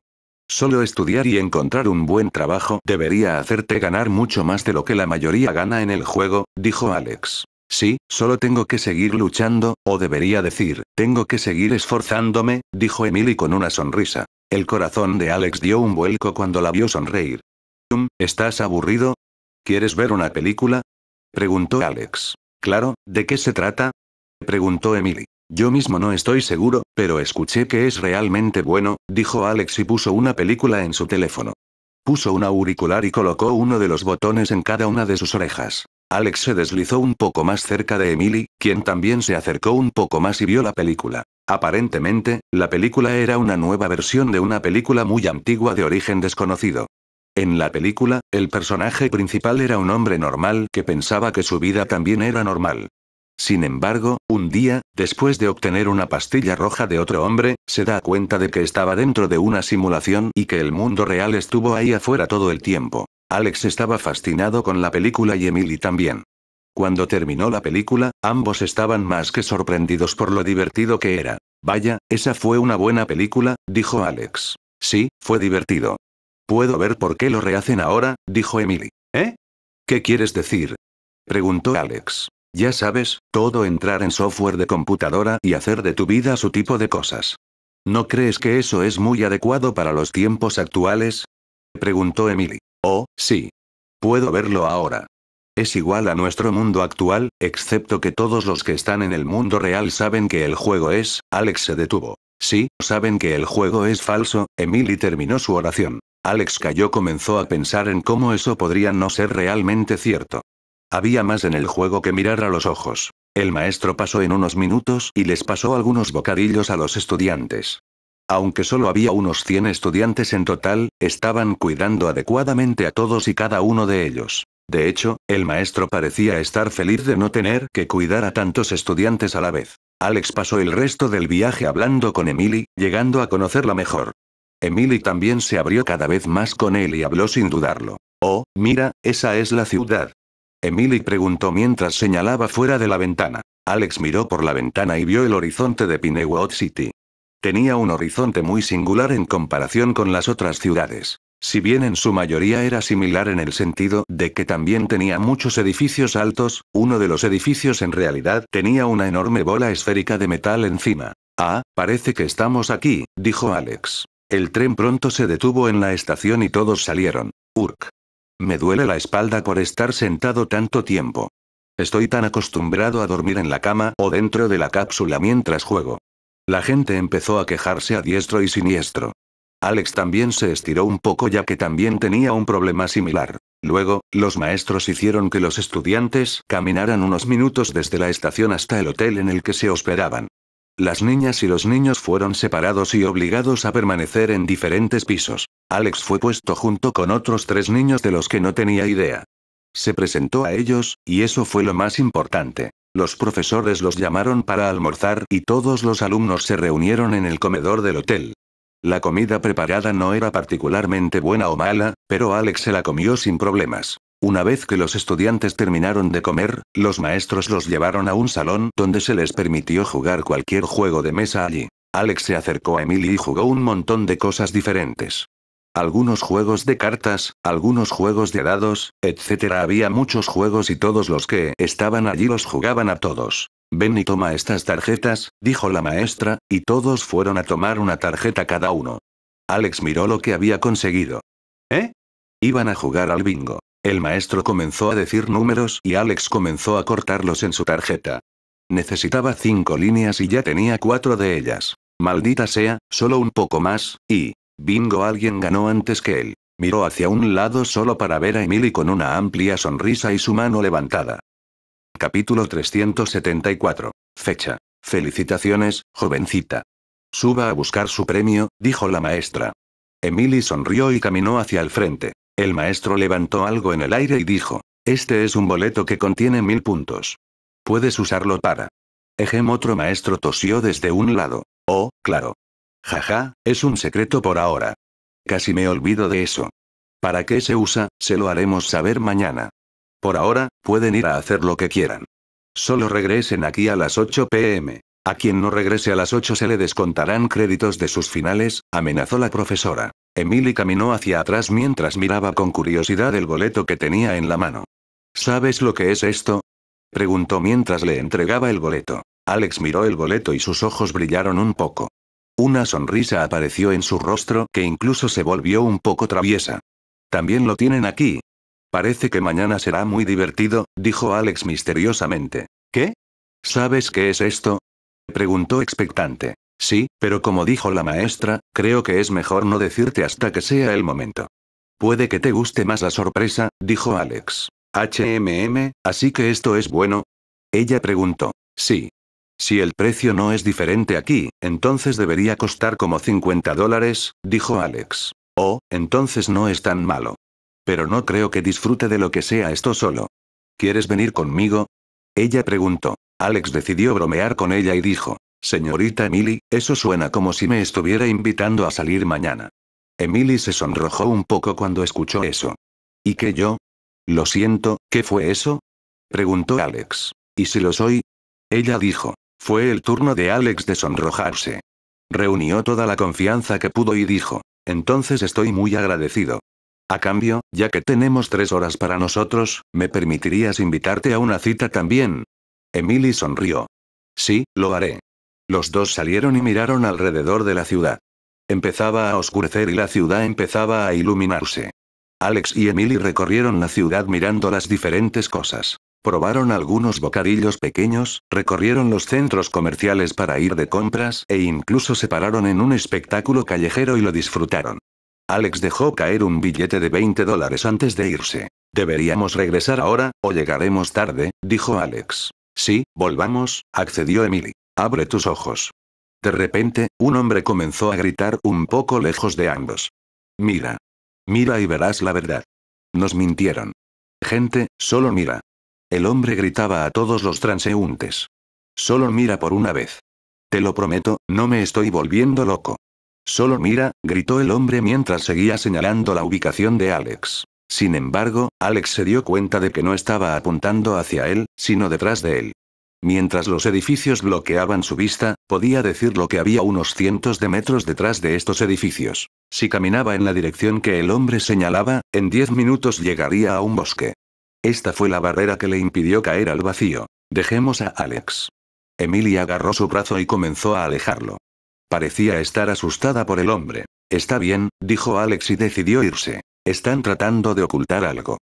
Solo estudiar y encontrar un buen trabajo debería hacerte ganar mucho más de lo que la mayoría gana en el juego, dijo Alex. Sí, solo tengo que seguir luchando, o debería decir, tengo que seguir esforzándome, dijo Emily con una sonrisa. El corazón de Alex dio un vuelco cuando la vio sonreír. ¿Estás aburrido? ¿Quieres ver una película? preguntó Alex claro, ¿de qué se trata? preguntó Emily. Yo mismo no estoy seguro, pero escuché que es realmente bueno, dijo Alex y puso una película en su teléfono. Puso un auricular y colocó uno de los botones en cada una de sus orejas. Alex se deslizó un poco más cerca de Emily, quien también se acercó un poco más y vio la película. Aparentemente, la película era una nueva versión de una película muy antigua de origen desconocido. En la película, el personaje principal era un hombre normal que pensaba que su vida también era normal. Sin embargo, un día, después de obtener una pastilla roja de otro hombre, se da cuenta de que estaba dentro de una simulación y que el mundo real estuvo ahí afuera todo el tiempo. Alex estaba fascinado con la película y Emily también. Cuando terminó la película, ambos estaban más que sorprendidos por lo divertido que era. Vaya, esa fue una buena película, dijo Alex. Sí, fue divertido. Puedo ver por qué lo rehacen ahora, dijo Emily. ¿Eh? ¿Qué quieres decir? preguntó Alex. Ya sabes, todo entrar en software de computadora y hacer de tu vida su tipo de cosas. ¿No crees que eso es muy adecuado para los tiempos actuales? preguntó Emily. Oh, sí. Puedo verlo ahora. Es igual a nuestro mundo actual, excepto que todos los que están en el mundo real saben que el juego es, Alex se detuvo. Sí, saben que el juego es falso, Emily terminó su oración. Alex cayó comenzó a pensar en cómo eso podría no ser realmente cierto. Había más en el juego que mirar a los ojos. El maestro pasó en unos minutos y les pasó algunos bocadillos a los estudiantes. Aunque solo había unos 100 estudiantes en total, estaban cuidando adecuadamente a todos y cada uno de ellos. De hecho, el maestro parecía estar feliz de no tener que cuidar a tantos estudiantes a la vez. Alex pasó el resto del viaje hablando con Emily, llegando a conocerla mejor. Emily también se abrió cada vez más con él y habló sin dudarlo. Oh, mira, esa es la ciudad. Emily preguntó mientras señalaba fuera de la ventana. Alex miró por la ventana y vio el horizonte de Pinewood City. Tenía un horizonte muy singular en comparación con las otras ciudades. Si bien en su mayoría era similar en el sentido de que también tenía muchos edificios altos, uno de los edificios en realidad tenía una enorme bola esférica de metal encima. Ah, parece que estamos aquí, dijo Alex. El tren pronto se detuvo en la estación y todos salieron. Urk. Me duele la espalda por estar sentado tanto tiempo. Estoy tan acostumbrado a dormir en la cama o dentro de la cápsula mientras juego. La gente empezó a quejarse a diestro y siniestro. Alex también se estiró un poco ya que también tenía un problema similar. Luego, los maestros hicieron que los estudiantes caminaran unos minutos desde la estación hasta el hotel en el que se hospedaban. Las niñas y los niños fueron separados y obligados a permanecer en diferentes pisos. Alex fue puesto junto con otros tres niños de los que no tenía idea. Se presentó a ellos, y eso fue lo más importante. Los profesores los llamaron para almorzar y todos los alumnos se reunieron en el comedor del hotel. La comida preparada no era particularmente buena o mala, pero Alex se la comió sin problemas. Una vez que los estudiantes terminaron de comer, los maestros los llevaron a un salón donde se les permitió jugar cualquier juego de mesa allí. Alex se acercó a Emily y jugó un montón de cosas diferentes. Algunos juegos de cartas, algunos juegos de dados, etc. Había muchos juegos y todos los que estaban allí los jugaban a todos. Ven y toma estas tarjetas, dijo la maestra, y todos fueron a tomar una tarjeta cada uno. Alex miró lo que había conseguido. ¿Eh? Iban a jugar al bingo. El maestro comenzó a decir números y Alex comenzó a cortarlos en su tarjeta. Necesitaba cinco líneas y ya tenía cuatro de ellas. Maldita sea, solo un poco más, y... Bingo alguien ganó antes que él. Miró hacia un lado solo para ver a Emily con una amplia sonrisa y su mano levantada. Capítulo 374. Fecha. Felicitaciones, jovencita. Suba a buscar su premio, dijo la maestra. Emily sonrió y caminó hacia el frente. El maestro levantó algo en el aire y dijo, Este es un boleto que contiene mil puntos. Puedes usarlo para... Ejem otro maestro tosió desde un lado. Oh, claro. Jaja, es un secreto por ahora. Casi me olvido de eso. ¿Para qué se usa? Se lo haremos saber mañana. Por ahora, pueden ir a hacer lo que quieran. Solo regresen aquí a las 8 pm. A quien no regrese a las 8 se le descontarán créditos de sus finales, amenazó la profesora. Emily caminó hacia atrás mientras miraba con curiosidad el boleto que tenía en la mano. ¿Sabes lo que es esto? preguntó mientras le entregaba el boleto. Alex miró el boleto y sus ojos brillaron un poco. Una sonrisa apareció en su rostro que incluso se volvió un poco traviesa. También lo tienen aquí, Parece que mañana será muy divertido, dijo Alex misteriosamente. ¿Qué? ¿Sabes qué es esto? preguntó expectante. Sí, pero como dijo la maestra, creo que es mejor no decirte hasta que sea el momento. Puede que te guste más la sorpresa, dijo Alex. HMM, así que esto es bueno. Ella preguntó. Sí. Si el precio no es diferente aquí, entonces debería costar como 50 dólares, dijo Alex. Oh, entonces no es tan malo. Pero no creo que disfrute de lo que sea esto solo. ¿Quieres venir conmigo? Ella preguntó. Alex decidió bromear con ella y dijo, Señorita Emily, eso suena como si me estuviera invitando a salir mañana. Emily se sonrojó un poco cuando escuchó eso. ¿Y qué yo? Lo siento, ¿qué fue eso? preguntó Alex. ¿Y si lo soy? Ella dijo. Fue el turno de Alex de sonrojarse. Reunió toda la confianza que pudo y dijo, entonces estoy muy agradecido. A cambio, ya que tenemos tres horas para nosotros, ¿me permitirías invitarte a una cita también? Emily sonrió. Sí, lo haré. Los dos salieron y miraron alrededor de la ciudad. Empezaba a oscurecer y la ciudad empezaba a iluminarse. Alex y Emily recorrieron la ciudad mirando las diferentes cosas. Probaron algunos bocadillos pequeños, recorrieron los centros comerciales para ir de compras e incluso se pararon en un espectáculo callejero y lo disfrutaron. Alex dejó caer un billete de 20 dólares antes de irse. Deberíamos regresar ahora, o llegaremos tarde, dijo Alex. Sí, volvamos, accedió Emily. Abre tus ojos. De repente, un hombre comenzó a gritar un poco lejos de ambos. Mira. Mira y verás la verdad. Nos mintieron. Gente, solo mira. El hombre gritaba a todos los transeúntes. Solo mira por una vez. Te lo prometo, no me estoy volviendo loco. Solo mira, gritó el hombre mientras seguía señalando la ubicación de Alex. Sin embargo, Alex se dio cuenta de que no estaba apuntando hacia él, sino detrás de él. Mientras los edificios bloqueaban su vista, podía decir lo que había unos cientos de metros detrás de estos edificios. Si caminaba en la dirección que el hombre señalaba, en diez minutos llegaría a un bosque. Esta fue la barrera que le impidió caer al vacío. Dejemos a Alex. Emilia agarró su brazo y comenzó a alejarlo. Parecía estar asustada por el hombre. Está bien, dijo Alex y decidió irse. Están tratando de ocultar algo.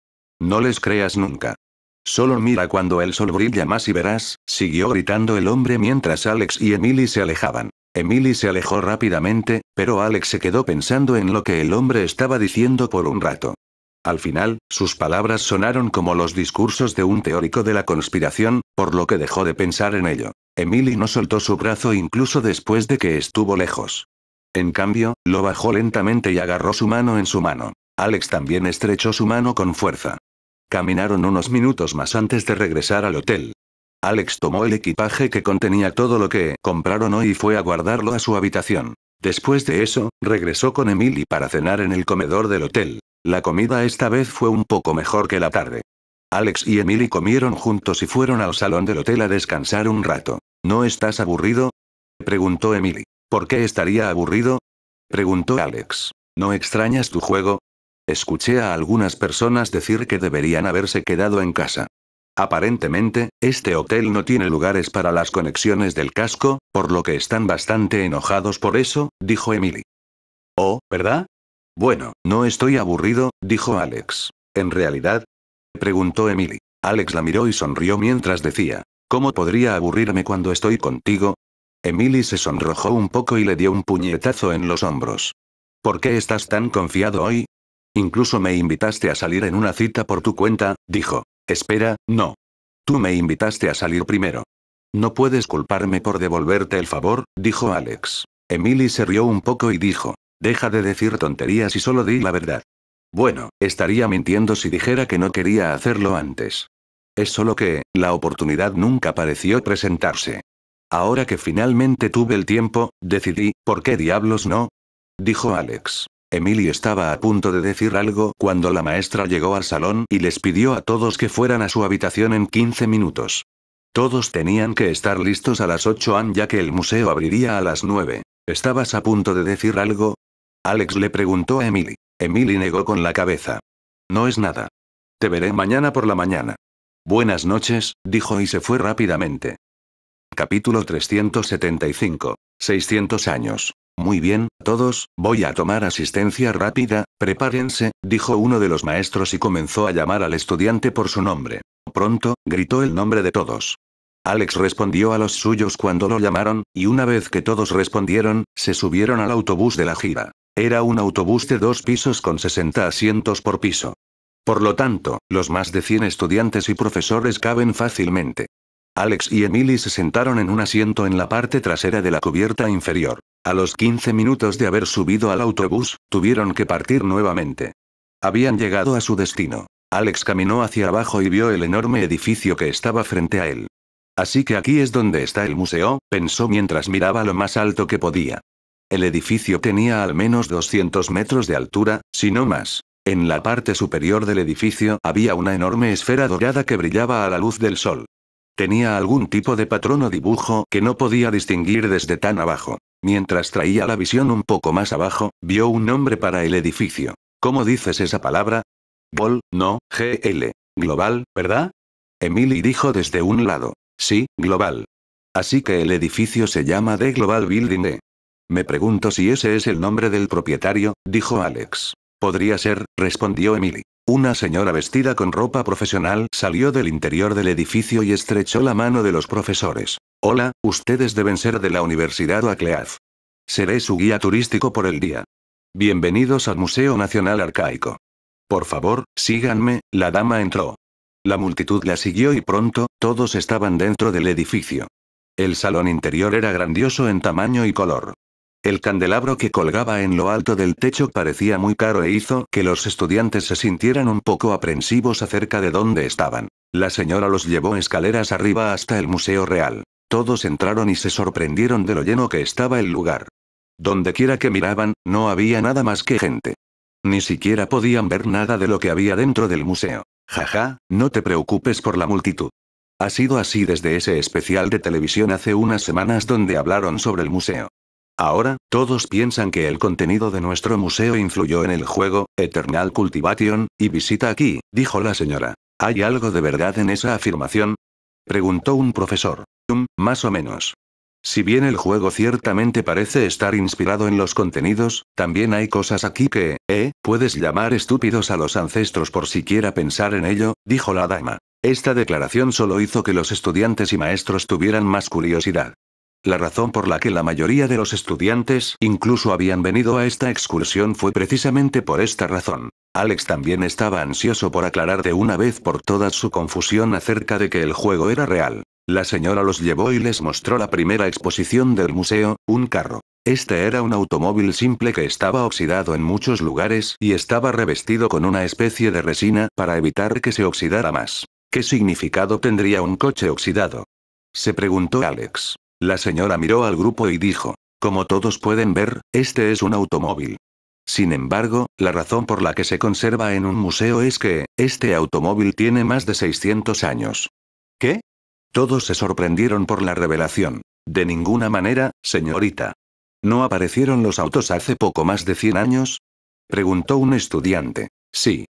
No les creas nunca. Solo mira cuando el sol brilla más y verás, siguió gritando el hombre mientras Alex y Emily se alejaban. Emily se alejó rápidamente, pero Alex se quedó pensando en lo que el hombre estaba diciendo por un rato. Al final, sus palabras sonaron como los discursos de un teórico de la conspiración, por lo que dejó de pensar en ello. Emily no soltó su brazo incluso después de que estuvo lejos. En cambio, lo bajó lentamente y agarró su mano en su mano. Alex también estrechó su mano con fuerza. Caminaron unos minutos más antes de regresar al hotel. Alex tomó el equipaje que contenía todo lo que compraron hoy y fue a guardarlo a su habitación. Después de eso, regresó con Emily para cenar en el comedor del hotel. La comida esta vez fue un poco mejor que la tarde. Alex y Emily comieron juntos y fueron al salón del hotel a descansar un rato. ¿No estás aburrido? preguntó Emily. ¿Por qué estaría aburrido? preguntó Alex. ¿No extrañas tu juego? Escuché a algunas personas decir que deberían haberse quedado en casa. Aparentemente, este hotel no tiene lugares para las conexiones del casco, por lo que están bastante enojados por eso, dijo Emily. Oh, ¿verdad? Bueno, no estoy aburrido, dijo Alex. ¿En realidad? preguntó Emily. Alex la miró y sonrió mientras decía, ¿cómo podría aburrirme cuando estoy contigo? Emily se sonrojó un poco y le dio un puñetazo en los hombros. ¿Por qué estás tan confiado hoy? Incluso me invitaste a salir en una cita por tu cuenta, dijo. Espera, no. Tú me invitaste a salir primero. No puedes culparme por devolverte el favor, dijo Alex. Emily se rió un poco y dijo, deja de decir tonterías y solo di la verdad. Bueno, estaría mintiendo si dijera que no quería hacerlo antes. Es solo que, la oportunidad nunca pareció presentarse. Ahora que finalmente tuve el tiempo, decidí, ¿por qué diablos no? Dijo Alex. Emily estaba a punto de decir algo cuando la maestra llegó al salón y les pidió a todos que fueran a su habitación en 15 minutos. Todos tenían que estar listos a las 8 am ya que el museo abriría a las 9. ¿Estabas a punto de decir algo? Alex le preguntó a Emily. Emily negó con la cabeza. No es nada. Te veré mañana por la mañana. Buenas noches, dijo y se fue rápidamente. Capítulo 375. 600 años. Muy bien, todos, voy a tomar asistencia rápida, prepárense, dijo uno de los maestros y comenzó a llamar al estudiante por su nombre. Pronto, gritó el nombre de todos. Alex respondió a los suyos cuando lo llamaron, y una vez que todos respondieron, se subieron al autobús de la gira. Era un autobús de dos pisos con 60 asientos por piso. Por lo tanto, los más de 100 estudiantes y profesores caben fácilmente. Alex y Emily se sentaron en un asiento en la parte trasera de la cubierta inferior. A los 15 minutos de haber subido al autobús, tuvieron que partir nuevamente. Habían llegado a su destino. Alex caminó hacia abajo y vio el enorme edificio que estaba frente a él. Así que aquí es donde está el museo, pensó mientras miraba lo más alto que podía. El edificio tenía al menos 200 metros de altura, si no más. En la parte superior del edificio había una enorme esfera dorada que brillaba a la luz del sol. Tenía algún tipo de patrón o dibujo que no podía distinguir desde tan abajo. Mientras traía la visión un poco más abajo, vio un nombre para el edificio. ¿Cómo dices esa palabra? Vol, no, GL. Global, ¿verdad? Emily dijo desde un lado. Sí, global. Así que el edificio se llama The Global Building E. Me pregunto si ese es el nombre del propietario, dijo Alex. Podría ser, respondió Emily. Una señora vestida con ropa profesional salió del interior del edificio y estrechó la mano de los profesores. Hola, ustedes deben ser de la Universidad Oacleaz. Seré su guía turístico por el día. Bienvenidos al Museo Nacional Arcaico. Por favor, síganme, la dama entró. La multitud la siguió y pronto, todos estaban dentro del edificio. El salón interior era grandioso en tamaño y color. El candelabro que colgaba en lo alto del techo parecía muy caro e hizo que los estudiantes se sintieran un poco aprensivos acerca de dónde estaban. La señora los llevó escaleras arriba hasta el Museo Real. Todos entraron y se sorprendieron de lo lleno que estaba el lugar. Donde quiera que miraban, no había nada más que gente. Ni siquiera podían ver nada de lo que había dentro del museo. Jaja, no te preocupes por la multitud. Ha sido así desde ese especial de televisión hace unas semanas donde hablaron sobre el museo. Ahora, todos piensan que el contenido de nuestro museo influyó en el juego, Eternal Cultivation, y visita aquí, dijo la señora. ¿Hay algo de verdad en esa afirmación? Preguntó un profesor. Mm, más o menos. Si bien el juego ciertamente parece estar inspirado en los contenidos, también hay cosas aquí que, eh, puedes llamar estúpidos a los ancestros por siquiera pensar en ello, dijo la dama. Esta declaración solo hizo que los estudiantes y maestros tuvieran más curiosidad. La razón por la que la mayoría de los estudiantes incluso habían venido a esta excursión fue precisamente por esta razón. Alex también estaba ansioso por aclarar de una vez por todas su confusión acerca de que el juego era real. La señora los llevó y les mostró la primera exposición del museo, un carro. Este era un automóvil simple que estaba oxidado en muchos lugares y estaba revestido con una especie de resina para evitar que se oxidara más. ¿Qué significado tendría un coche oxidado? Se preguntó Alex. La señora miró al grupo y dijo, como todos pueden ver, este es un automóvil. Sin embargo, la razón por la que se conserva en un museo es que, este automóvil tiene más de 600 años. ¿Qué? Todos se sorprendieron por la revelación. De ninguna manera, señorita. ¿No aparecieron los autos hace poco más de 100 años? Preguntó un estudiante. Sí.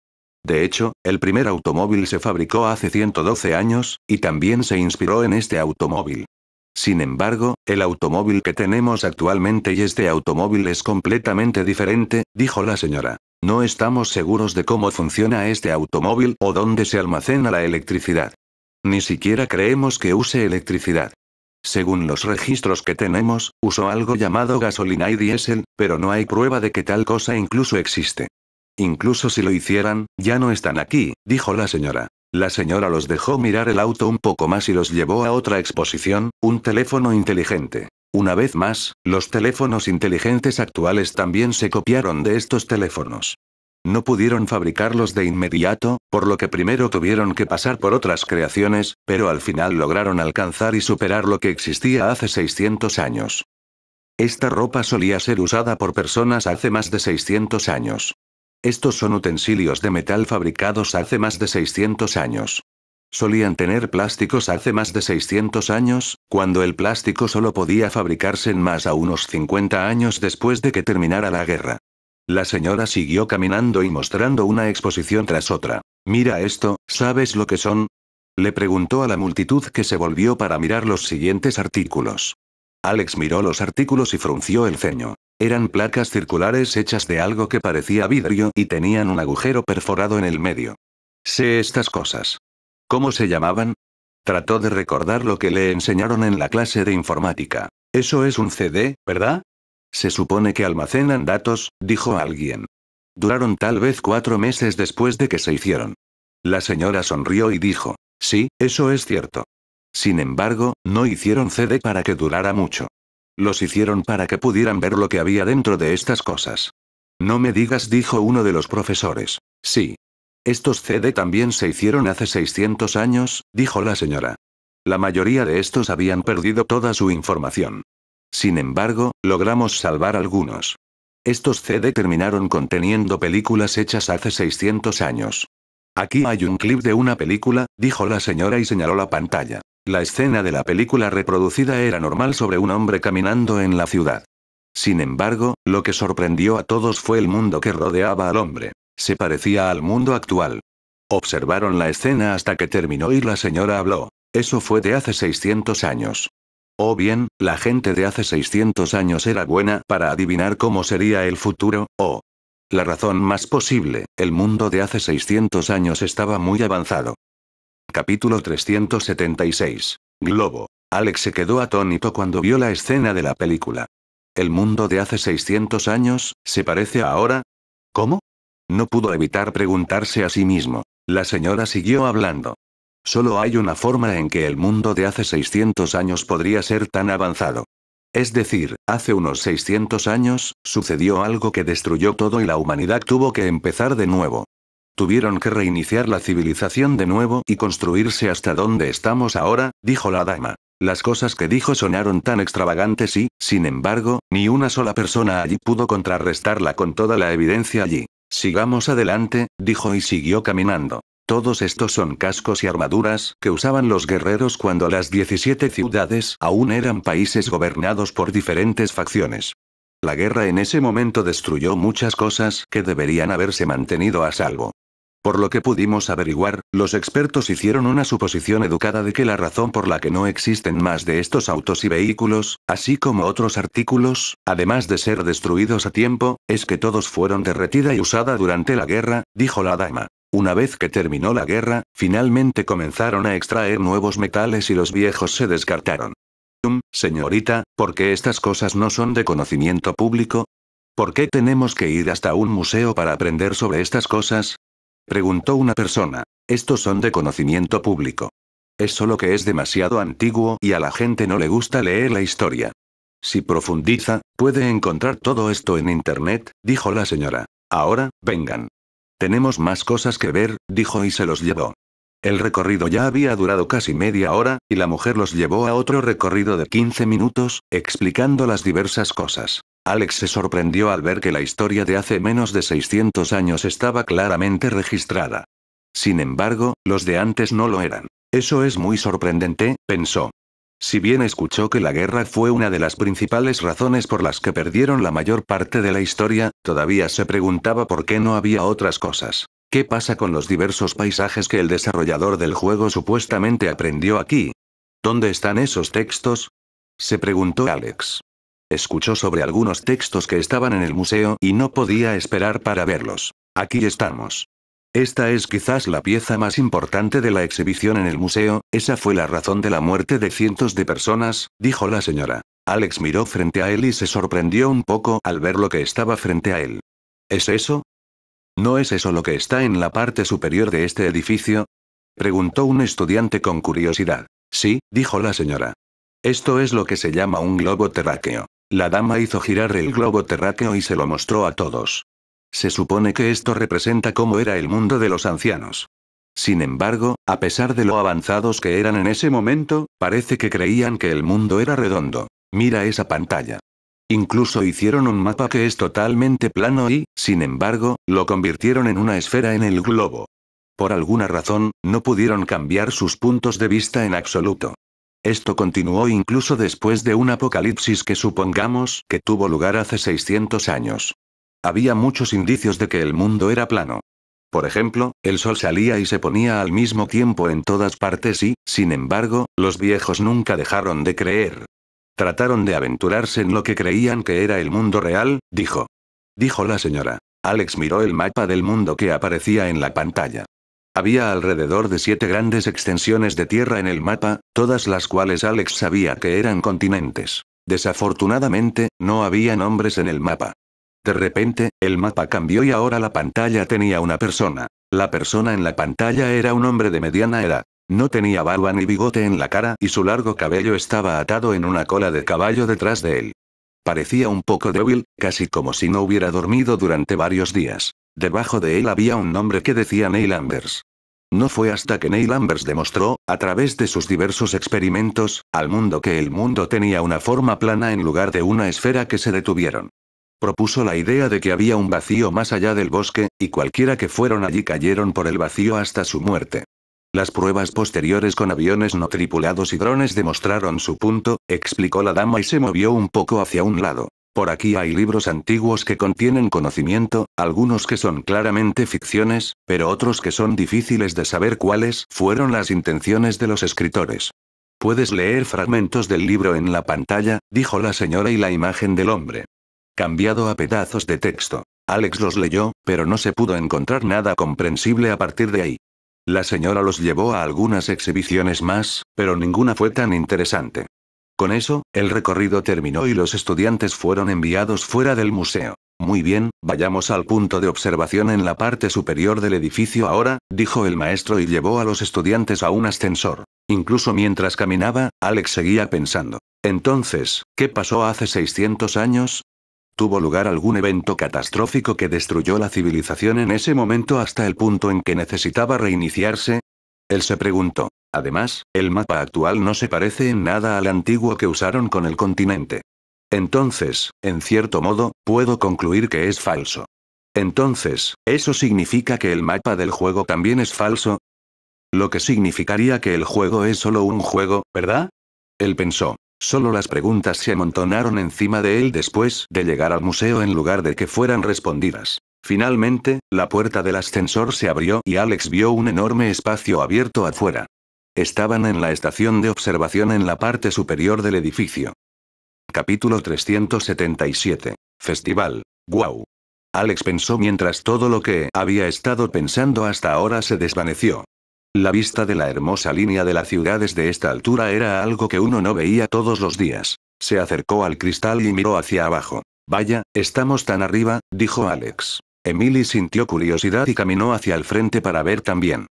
De hecho, el primer automóvil se fabricó hace 112 años, y también se inspiró en este automóvil. Sin embargo, el automóvil que tenemos actualmente y este automóvil es completamente diferente, dijo la señora. No estamos seguros de cómo funciona este automóvil o dónde se almacena la electricidad. Ni siquiera creemos que use electricidad. Según los registros que tenemos, usó algo llamado gasolina y diésel, pero no hay prueba de que tal cosa incluso existe. Incluso si lo hicieran, ya no están aquí, dijo la señora. La señora los dejó mirar el auto un poco más y los llevó a otra exposición, un teléfono inteligente. Una vez más, los teléfonos inteligentes actuales también se copiaron de estos teléfonos. No pudieron fabricarlos de inmediato, por lo que primero tuvieron que pasar por otras creaciones, pero al final lograron alcanzar y superar lo que existía hace 600 años. Esta ropa solía ser usada por personas hace más de 600 años. Estos son utensilios de metal fabricados hace más de 600 años. Solían tener plásticos hace más de 600 años, cuando el plástico solo podía fabricarse en más a unos 50 años después de que terminara la guerra. La señora siguió caminando y mostrando una exposición tras otra. Mira esto, ¿sabes lo que son? Le preguntó a la multitud que se volvió para mirar los siguientes artículos. Alex miró los artículos y frunció el ceño. Eran placas circulares hechas de algo que parecía vidrio y tenían un agujero perforado en el medio. Sé estas cosas. ¿Cómo se llamaban? Trató de recordar lo que le enseñaron en la clase de informática. Eso es un CD, ¿verdad? Se supone que almacenan datos, dijo alguien. Duraron tal vez cuatro meses después de que se hicieron. La señora sonrió y dijo, sí, eso es cierto. Sin embargo, no hicieron CD para que durara mucho. Los hicieron para que pudieran ver lo que había dentro de estas cosas. No me digas, dijo uno de los profesores. Sí. Estos CD también se hicieron hace 600 años, dijo la señora. La mayoría de estos habían perdido toda su información. Sin embargo, logramos salvar algunos. Estos CD terminaron conteniendo películas hechas hace 600 años. Aquí hay un clip de una película, dijo la señora y señaló la pantalla. La escena de la película reproducida era normal sobre un hombre caminando en la ciudad. Sin embargo, lo que sorprendió a todos fue el mundo que rodeaba al hombre. Se parecía al mundo actual. Observaron la escena hasta que terminó y la señora habló. Eso fue de hace 600 años. O bien, la gente de hace 600 años era buena para adivinar cómo sería el futuro, o... La razón más posible, el mundo de hace 600 años estaba muy avanzado. Capítulo 376. Globo. Alex se quedó atónito cuando vio la escena de la película. ¿El mundo de hace 600 años, se parece a ahora? ¿Cómo? No pudo evitar preguntarse a sí mismo. La señora siguió hablando. Solo hay una forma en que el mundo de hace 600 años podría ser tan avanzado. Es decir, hace unos 600 años, sucedió algo que destruyó todo y la humanidad tuvo que empezar de nuevo. Tuvieron que reiniciar la civilización de nuevo y construirse hasta donde estamos ahora, dijo la dama. Las cosas que dijo sonaron tan extravagantes y, sin embargo, ni una sola persona allí pudo contrarrestarla con toda la evidencia allí. Sigamos adelante, dijo y siguió caminando. Todos estos son cascos y armaduras que usaban los guerreros cuando las 17 ciudades aún eran países gobernados por diferentes facciones. La guerra en ese momento destruyó muchas cosas que deberían haberse mantenido a salvo. Por lo que pudimos averiguar, los expertos hicieron una suposición educada de que la razón por la que no existen más de estos autos y vehículos, así como otros artículos, además de ser destruidos a tiempo, es que todos fueron derretida y usada durante la guerra, dijo la dama. Una vez que terminó la guerra, finalmente comenzaron a extraer nuevos metales y los viejos se descartaron. Um, señorita, ¿por qué estas cosas no son de conocimiento público? ¿Por qué tenemos que ir hasta un museo para aprender sobre estas cosas? Preguntó una persona. Estos son de conocimiento público. Es solo que es demasiado antiguo y a la gente no le gusta leer la historia. Si profundiza, puede encontrar todo esto en Internet, dijo la señora. Ahora, vengan. Tenemos más cosas que ver, dijo y se los llevó. El recorrido ya había durado casi media hora, y la mujer los llevó a otro recorrido de 15 minutos, explicando las diversas cosas. Alex se sorprendió al ver que la historia de hace menos de 600 años estaba claramente registrada. Sin embargo, los de antes no lo eran. Eso es muy sorprendente, pensó. Si bien escuchó que la guerra fue una de las principales razones por las que perdieron la mayor parte de la historia, todavía se preguntaba por qué no había otras cosas. ¿Qué pasa con los diversos paisajes que el desarrollador del juego supuestamente aprendió aquí? ¿Dónde están esos textos? Se preguntó Alex. Escuchó sobre algunos textos que estaban en el museo y no podía esperar para verlos. Aquí estamos. Esta es quizás la pieza más importante de la exhibición en el museo, esa fue la razón de la muerte de cientos de personas, dijo la señora. Alex miró frente a él y se sorprendió un poco al ver lo que estaba frente a él. ¿Es eso? ¿No es eso lo que está en la parte superior de este edificio? Preguntó un estudiante con curiosidad. Sí, dijo la señora. Esto es lo que se llama un globo terráqueo. La dama hizo girar el globo terráqueo y se lo mostró a todos. Se supone que esto representa cómo era el mundo de los ancianos. Sin embargo, a pesar de lo avanzados que eran en ese momento, parece que creían que el mundo era redondo. Mira esa pantalla. Incluso hicieron un mapa que es totalmente plano y, sin embargo, lo convirtieron en una esfera en el globo. Por alguna razón, no pudieron cambiar sus puntos de vista en absoluto. Esto continuó incluso después de un apocalipsis que supongamos que tuvo lugar hace 600 años. Había muchos indicios de que el mundo era plano. Por ejemplo, el sol salía y se ponía al mismo tiempo en todas partes y, sin embargo, los viejos nunca dejaron de creer. Trataron de aventurarse en lo que creían que era el mundo real, dijo. Dijo la señora. Alex miró el mapa del mundo que aparecía en la pantalla. Había alrededor de siete grandes extensiones de tierra en el mapa, todas las cuales Alex sabía que eran continentes. Desafortunadamente, no había nombres en el mapa. De repente, el mapa cambió y ahora la pantalla tenía una persona. La persona en la pantalla era un hombre de mediana edad. No tenía barba ni bigote en la cara y su largo cabello estaba atado en una cola de caballo detrás de él. Parecía un poco débil, casi como si no hubiera dormido durante varios días. Debajo de él había un nombre que decía Neil Ambers. No fue hasta que Neil Ambers demostró, a través de sus diversos experimentos, al mundo que el mundo tenía una forma plana en lugar de una esfera que se detuvieron. Propuso la idea de que había un vacío más allá del bosque, y cualquiera que fueron allí cayeron por el vacío hasta su muerte. Las pruebas posteriores con aviones no tripulados y drones demostraron su punto, explicó la dama y se movió un poco hacia un lado. Por aquí hay libros antiguos que contienen conocimiento, algunos que son claramente ficciones, pero otros que son difíciles de saber cuáles fueron las intenciones de los escritores. Puedes leer fragmentos del libro en la pantalla, dijo la señora y la imagen del hombre. Cambiado a pedazos de texto. Alex los leyó, pero no se pudo encontrar nada comprensible a partir de ahí. La señora los llevó a algunas exhibiciones más, pero ninguna fue tan interesante. Con eso, el recorrido terminó y los estudiantes fueron enviados fuera del museo. Muy bien, vayamos al punto de observación en la parte superior del edificio ahora, dijo el maestro y llevó a los estudiantes a un ascensor. Incluso mientras caminaba, Alex seguía pensando. Entonces, ¿qué pasó hace 600 años? tuvo lugar algún evento catastrófico que destruyó la civilización en ese momento hasta el punto en que necesitaba reiniciarse? Él se preguntó. Además, el mapa actual no se parece en nada al antiguo que usaron con el continente. Entonces, en cierto modo, puedo concluir que es falso. Entonces, ¿eso significa que el mapa del juego también es falso? Lo que significaría que el juego es solo un juego, ¿verdad? Él pensó. Solo las preguntas se amontonaron encima de él después de llegar al museo en lugar de que fueran respondidas. Finalmente, la puerta del ascensor se abrió y Alex vio un enorme espacio abierto afuera. Estaban en la estación de observación en la parte superior del edificio. Capítulo 377. Festival. ¡Guau! Alex pensó mientras todo lo que había estado pensando hasta ahora se desvaneció. La vista de la hermosa línea de la ciudad desde esta altura era algo que uno no veía todos los días. Se acercó al cristal y miró hacia abajo. Vaya, estamos tan arriba, dijo Alex. Emily sintió curiosidad y caminó hacia el frente para ver también.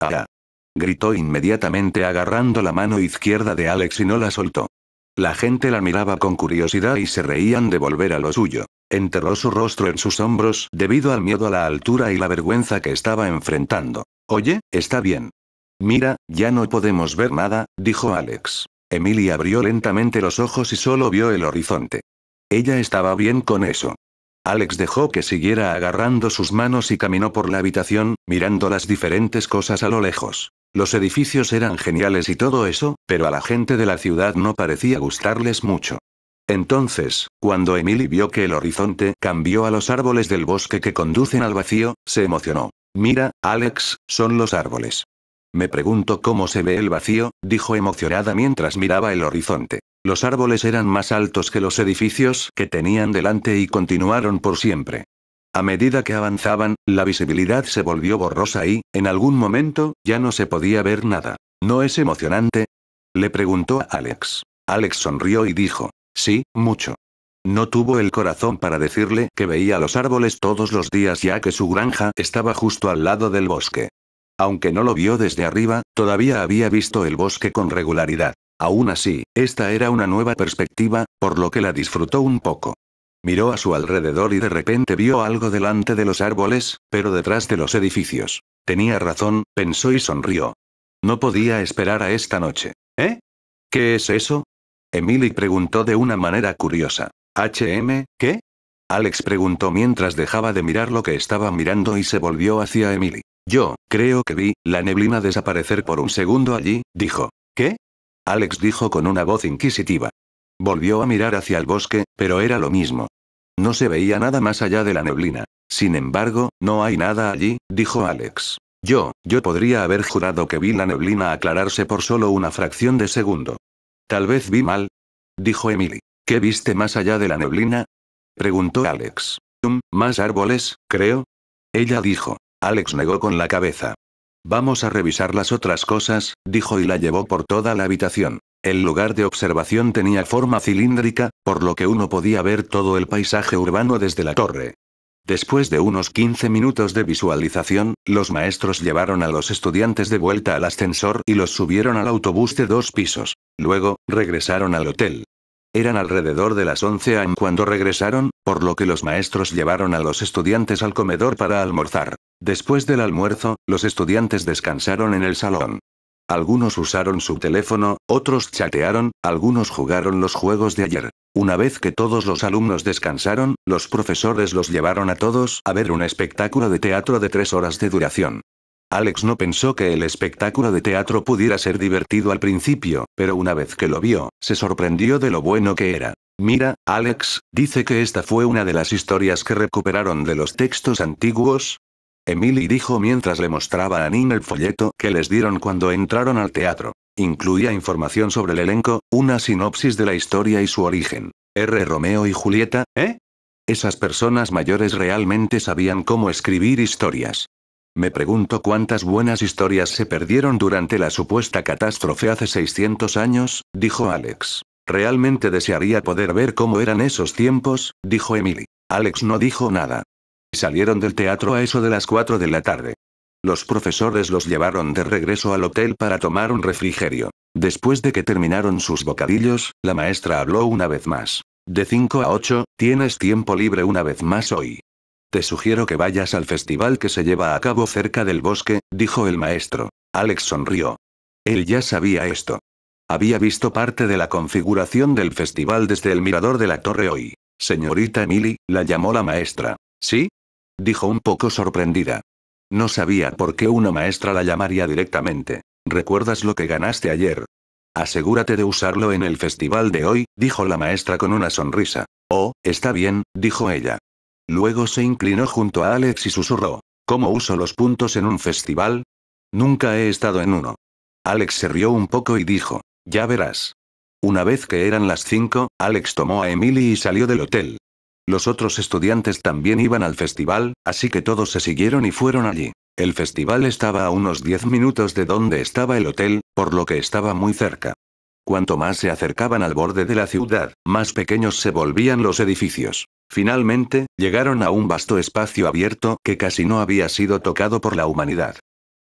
Ah, gritó inmediatamente agarrando la mano izquierda de Alex y no la soltó. La gente la miraba con curiosidad y se reían de volver a lo suyo. Enterró su rostro en sus hombros debido al miedo a la altura y la vergüenza que estaba enfrentando. Oye, está bien. Mira, ya no podemos ver nada, dijo Alex. Emily abrió lentamente los ojos y solo vio el horizonte. Ella estaba bien con eso. Alex dejó que siguiera agarrando sus manos y caminó por la habitación, mirando las diferentes cosas a lo lejos. Los edificios eran geniales y todo eso, pero a la gente de la ciudad no parecía gustarles mucho. Entonces, cuando Emily vio que el horizonte cambió a los árboles del bosque que conducen al vacío, se emocionó. Mira, Alex, son los árboles. Me pregunto cómo se ve el vacío, dijo emocionada mientras miraba el horizonte. Los árboles eran más altos que los edificios que tenían delante y continuaron por siempre. A medida que avanzaban, la visibilidad se volvió borrosa y, en algún momento, ya no se podía ver nada. ¿No es emocionante? Le preguntó a Alex. Alex sonrió y dijo, sí, mucho. No tuvo el corazón para decirle que veía los árboles todos los días ya que su granja estaba justo al lado del bosque. Aunque no lo vio desde arriba, todavía había visto el bosque con regularidad. Aún así, esta era una nueva perspectiva, por lo que la disfrutó un poco. Miró a su alrededor y de repente vio algo delante de los árboles, pero detrás de los edificios. Tenía razón, pensó y sonrió. No podía esperar a esta noche. ¿Eh? ¿Qué es eso? Emily preguntó de una manera curiosa. ¿HM, qué? Alex preguntó mientras dejaba de mirar lo que estaba mirando y se volvió hacia Emily. Yo, creo que vi, la neblina desaparecer por un segundo allí, dijo. ¿Qué? Alex dijo con una voz inquisitiva. Volvió a mirar hacia el bosque, pero era lo mismo. No se veía nada más allá de la neblina. Sin embargo, no hay nada allí, dijo Alex. Yo, yo podría haber jurado que vi la neblina aclararse por solo una fracción de segundo. Tal vez vi mal. Dijo Emily. ¿Qué viste más allá de la neblina? Preguntó Alex. Mm, más árboles, creo. Ella dijo. Alex negó con la cabeza. Vamos a revisar las otras cosas, dijo y la llevó por toda la habitación. El lugar de observación tenía forma cilíndrica, por lo que uno podía ver todo el paisaje urbano desde la torre. Después de unos 15 minutos de visualización, los maestros llevaron a los estudiantes de vuelta al ascensor y los subieron al autobús de dos pisos. Luego, regresaron al hotel. Eran alrededor de las 11 am cuando regresaron, por lo que los maestros llevaron a los estudiantes al comedor para almorzar. Después del almuerzo, los estudiantes descansaron en el salón. Algunos usaron su teléfono, otros chatearon, algunos jugaron los juegos de ayer. Una vez que todos los alumnos descansaron, los profesores los llevaron a todos a ver un espectáculo de teatro de tres horas de duración. Alex no pensó que el espectáculo de teatro pudiera ser divertido al principio, pero una vez que lo vio, se sorprendió de lo bueno que era. Mira, Alex, dice que esta fue una de las historias que recuperaron de los textos antiguos, Emily dijo mientras le mostraba a Nin el folleto que les dieron cuando entraron al teatro. Incluía información sobre el elenco, una sinopsis de la historia y su origen. R. Romeo y Julieta, ¿eh? Esas personas mayores realmente sabían cómo escribir historias. Me pregunto cuántas buenas historias se perdieron durante la supuesta catástrofe hace 600 años, dijo Alex. Realmente desearía poder ver cómo eran esos tiempos, dijo Emily. Alex no dijo nada. Salieron del teatro a eso de las 4 de la tarde. Los profesores los llevaron de regreso al hotel para tomar un refrigerio. Después de que terminaron sus bocadillos, la maestra habló una vez más. De 5 a 8, tienes tiempo libre una vez más hoy. Te sugiero que vayas al festival que se lleva a cabo cerca del bosque, dijo el maestro. Alex sonrió. Él ya sabía esto. Había visto parte de la configuración del festival desde el mirador de la torre hoy. Señorita Emily, la llamó la maestra. ¿Sí? dijo un poco sorprendida. No sabía por qué una maestra la llamaría directamente. ¿Recuerdas lo que ganaste ayer? Asegúrate de usarlo en el festival de hoy, dijo la maestra con una sonrisa. Oh, está bien, dijo ella. Luego se inclinó junto a Alex y susurró. ¿Cómo uso los puntos en un festival? Nunca he estado en uno. Alex se rió un poco y dijo. Ya verás. Una vez que eran las cinco, Alex tomó a Emily y salió del hotel. Los otros estudiantes también iban al festival, así que todos se siguieron y fueron allí. El festival estaba a unos 10 minutos de donde estaba el hotel, por lo que estaba muy cerca. Cuanto más se acercaban al borde de la ciudad, más pequeños se volvían los edificios. Finalmente, llegaron a un vasto espacio abierto que casi no había sido tocado por la humanidad.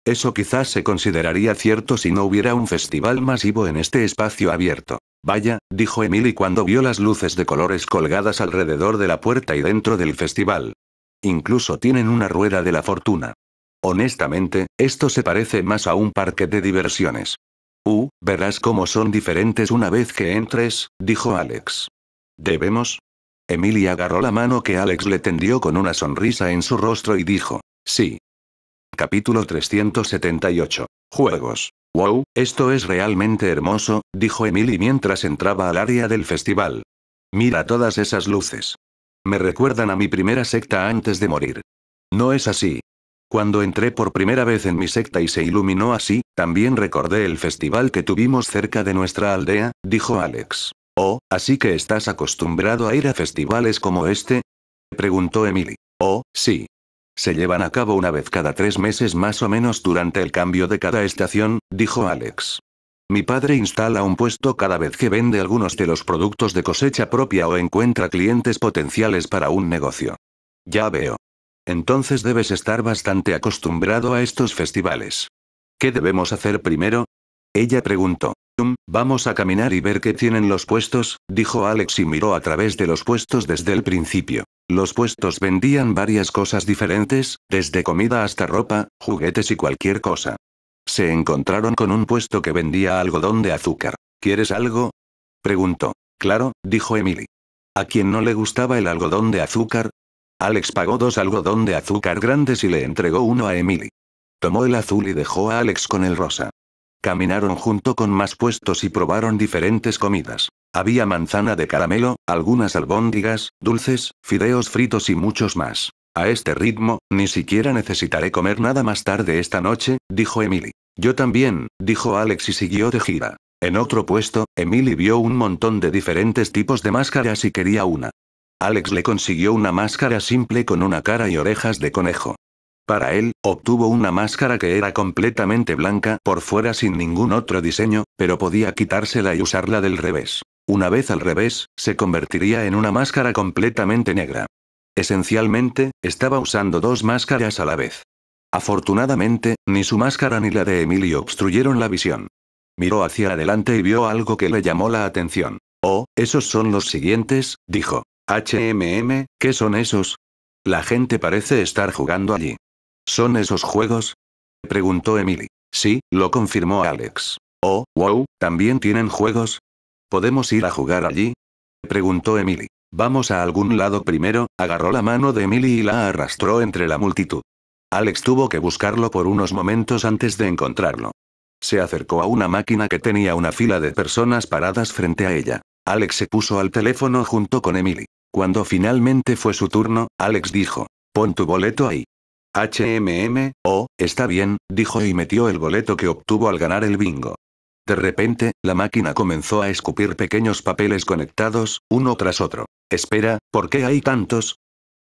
Eso quizás se consideraría cierto si no hubiera un festival masivo en este espacio abierto. Vaya, dijo Emily cuando vio las luces de colores colgadas alrededor de la puerta y dentro del festival. Incluso tienen una rueda de la fortuna. Honestamente, esto se parece más a un parque de diversiones. Uh, verás cómo son diferentes una vez que entres, dijo Alex. ¿Debemos? Emily agarró la mano que Alex le tendió con una sonrisa en su rostro y dijo, sí. Capítulo 378. Juegos. Wow, esto es realmente hermoso, dijo Emily mientras entraba al área del festival. Mira todas esas luces. Me recuerdan a mi primera secta antes de morir. No es así. Cuando entré por primera vez en mi secta y se iluminó así, también recordé el festival que tuvimos cerca de nuestra aldea, dijo Alex. Oh, así que estás acostumbrado a ir a festivales como este? preguntó Emily. Oh, sí, se llevan a cabo una vez cada tres meses más o menos durante el cambio de cada estación, dijo Alex. Mi padre instala un puesto cada vez que vende algunos de los productos de cosecha propia o encuentra clientes potenciales para un negocio. Ya veo. Entonces debes estar bastante acostumbrado a estos festivales. ¿Qué debemos hacer primero? Ella preguntó. Mm, vamos a caminar y ver qué tienen los puestos, dijo Alex y miró a través de los puestos desde el principio. Los puestos vendían varias cosas diferentes, desde comida hasta ropa, juguetes y cualquier cosa. Se encontraron con un puesto que vendía algodón de azúcar. ¿Quieres algo? preguntó. Claro, dijo Emily. ¿A quién no le gustaba el algodón de azúcar? Alex pagó dos algodón de azúcar grandes y le entregó uno a Emily. Tomó el azul y dejó a Alex con el rosa. Caminaron junto con más puestos y probaron diferentes comidas. Había manzana de caramelo, algunas albóndigas, dulces, fideos fritos y muchos más. A este ritmo, ni siquiera necesitaré comer nada más tarde esta noche, dijo Emily. Yo también, dijo Alex y siguió de gira. En otro puesto, Emily vio un montón de diferentes tipos de máscaras y quería una. Alex le consiguió una máscara simple con una cara y orejas de conejo. Para él, obtuvo una máscara que era completamente blanca por fuera sin ningún otro diseño, pero podía quitársela y usarla del revés. Una vez al revés, se convertiría en una máscara completamente negra. Esencialmente, estaba usando dos máscaras a la vez. Afortunadamente, ni su máscara ni la de Emilio obstruyeron la visión. Miró hacia adelante y vio algo que le llamó la atención. Oh, esos son los siguientes, dijo. HMM, ¿qué son esos? La gente parece estar jugando allí. ¿Son esos juegos? Preguntó Emily. Sí, lo confirmó Alex. Oh, wow, ¿también tienen juegos? ¿Podemos ir a jugar allí? preguntó Emily. Vamos a algún lado primero, agarró la mano de Emily y la arrastró entre la multitud. Alex tuvo que buscarlo por unos momentos antes de encontrarlo. Se acercó a una máquina que tenía una fila de personas paradas frente a ella. Alex se puso al teléfono junto con Emily. Cuando finalmente fue su turno, Alex dijo, pon tu boleto ahí. HMM, oh, está bien, dijo y metió el boleto que obtuvo al ganar el bingo. De repente, la máquina comenzó a escupir pequeños papeles conectados, uno tras otro. Espera, ¿por qué hay tantos?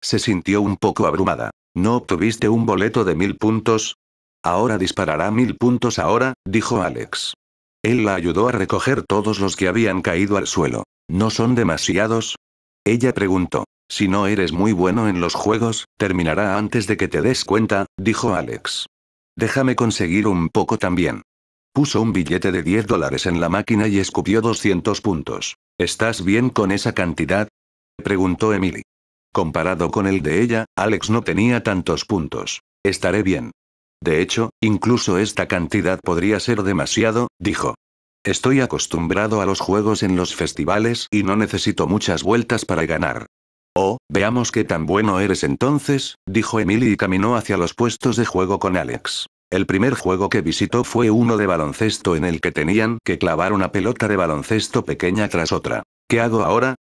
Se sintió un poco abrumada. ¿No obtuviste un boleto de mil puntos? Ahora disparará mil puntos ahora, dijo Alex. Él la ayudó a recoger todos los que habían caído al suelo. ¿No son demasiados? Ella preguntó. Si no eres muy bueno en los juegos, terminará antes de que te des cuenta, dijo Alex. Déjame conseguir un poco también. Puso un billete de 10 dólares en la máquina y escupió 200 puntos. ¿Estás bien con esa cantidad? Preguntó Emily. Comparado con el de ella, Alex no tenía tantos puntos. Estaré bien. De hecho, incluso esta cantidad podría ser demasiado, dijo. Estoy acostumbrado a los juegos en los festivales y no necesito muchas vueltas para ganar. Oh, veamos qué tan bueno eres entonces, dijo Emily y caminó hacia los puestos de juego con Alex. El primer juego que visitó fue uno de baloncesto en el que tenían que clavar una pelota de baloncesto pequeña tras otra. ¿Qué hago ahora?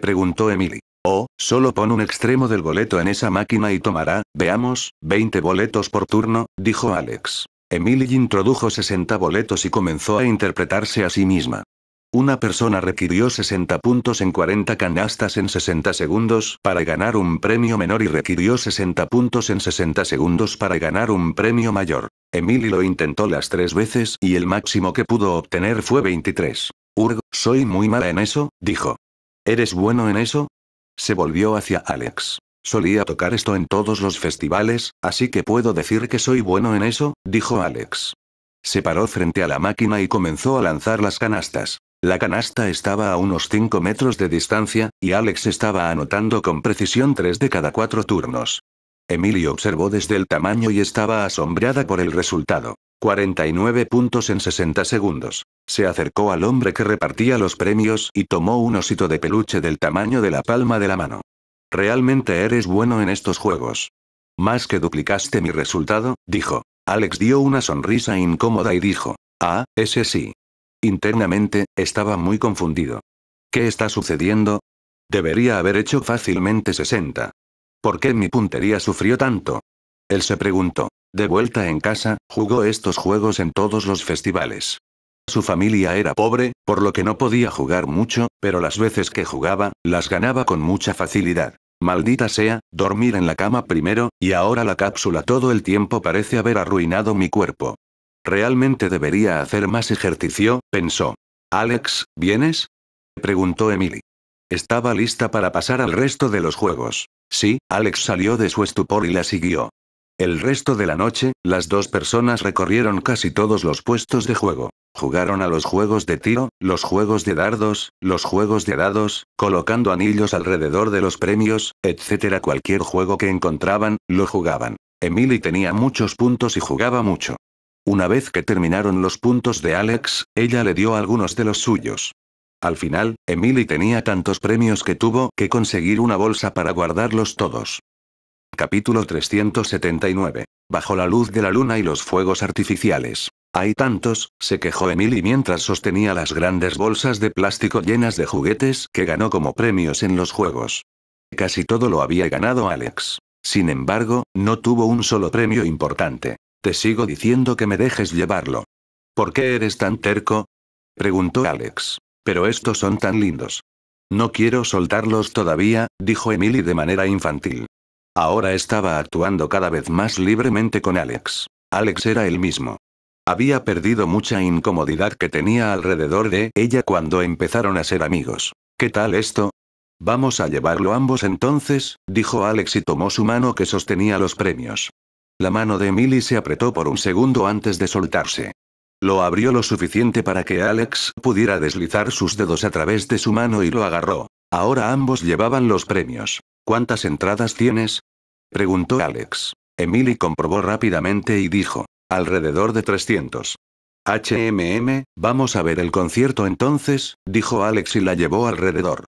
preguntó Emily. Oh, solo pon un extremo del boleto en esa máquina y tomará, veamos, 20 boletos por turno, dijo Alex. Emily introdujo 60 boletos y comenzó a interpretarse a sí misma. Una persona requirió 60 puntos en 40 canastas en 60 segundos para ganar un premio menor y requirió 60 puntos en 60 segundos para ganar un premio mayor. Emily lo intentó las tres veces y el máximo que pudo obtener fue 23. Urg, soy muy mala en eso, dijo. ¿Eres bueno en eso? Se volvió hacia Alex. Solía tocar esto en todos los festivales, así que puedo decir que soy bueno en eso, dijo Alex. Se paró frente a la máquina y comenzó a lanzar las canastas. La canasta estaba a unos 5 metros de distancia, y Alex estaba anotando con precisión 3 de cada 4 turnos. Emilio observó desde el tamaño y estaba asombrada por el resultado. 49 puntos en 60 segundos. Se acercó al hombre que repartía los premios y tomó un osito de peluche del tamaño de la palma de la mano. Realmente eres bueno en estos juegos. Más que duplicaste mi resultado, dijo. Alex dio una sonrisa incómoda y dijo, ah, ese sí. Internamente, estaba muy confundido. ¿Qué está sucediendo? Debería haber hecho fácilmente 60. ¿Por qué mi puntería sufrió tanto? Él se preguntó. De vuelta en casa, jugó estos juegos en todos los festivales. Su familia era pobre, por lo que no podía jugar mucho, pero las veces que jugaba, las ganaba con mucha facilidad. Maldita sea, dormir en la cama primero, y ahora la cápsula todo el tiempo parece haber arruinado mi cuerpo. Realmente debería hacer más ejercicio, pensó. Alex, ¿vienes? preguntó Emily. Estaba lista para pasar al resto de los juegos. Sí, Alex salió de su estupor y la siguió. El resto de la noche, las dos personas recorrieron casi todos los puestos de juego. Jugaron a los juegos de tiro, los juegos de dardos, los juegos de dados, colocando anillos alrededor de los premios, etc. Cualquier juego que encontraban, lo jugaban. Emily tenía muchos puntos y jugaba mucho. Una vez que terminaron los puntos de Alex, ella le dio algunos de los suyos. Al final, Emily tenía tantos premios que tuvo que conseguir una bolsa para guardarlos todos. Capítulo 379. Bajo la luz de la luna y los fuegos artificiales. Hay tantos, se quejó Emily mientras sostenía las grandes bolsas de plástico llenas de juguetes que ganó como premios en los juegos. Casi todo lo había ganado Alex. Sin embargo, no tuvo un solo premio importante. Te sigo diciendo que me dejes llevarlo. ¿Por qué eres tan terco? preguntó Alex. Pero estos son tan lindos. No quiero soltarlos todavía, dijo Emily de manera infantil. Ahora estaba actuando cada vez más libremente con Alex. Alex era el mismo. Había perdido mucha incomodidad que tenía alrededor de ella cuando empezaron a ser amigos. ¿Qué tal esto? Vamos a llevarlo ambos entonces, dijo Alex y tomó su mano que sostenía los premios. La mano de Emily se apretó por un segundo antes de soltarse. Lo abrió lo suficiente para que Alex pudiera deslizar sus dedos a través de su mano y lo agarró. Ahora ambos llevaban los premios. ¿Cuántas entradas tienes? Preguntó Alex. Emily comprobó rápidamente y dijo. Alrededor de 300. HMM, vamos a ver el concierto entonces, dijo Alex y la llevó alrededor.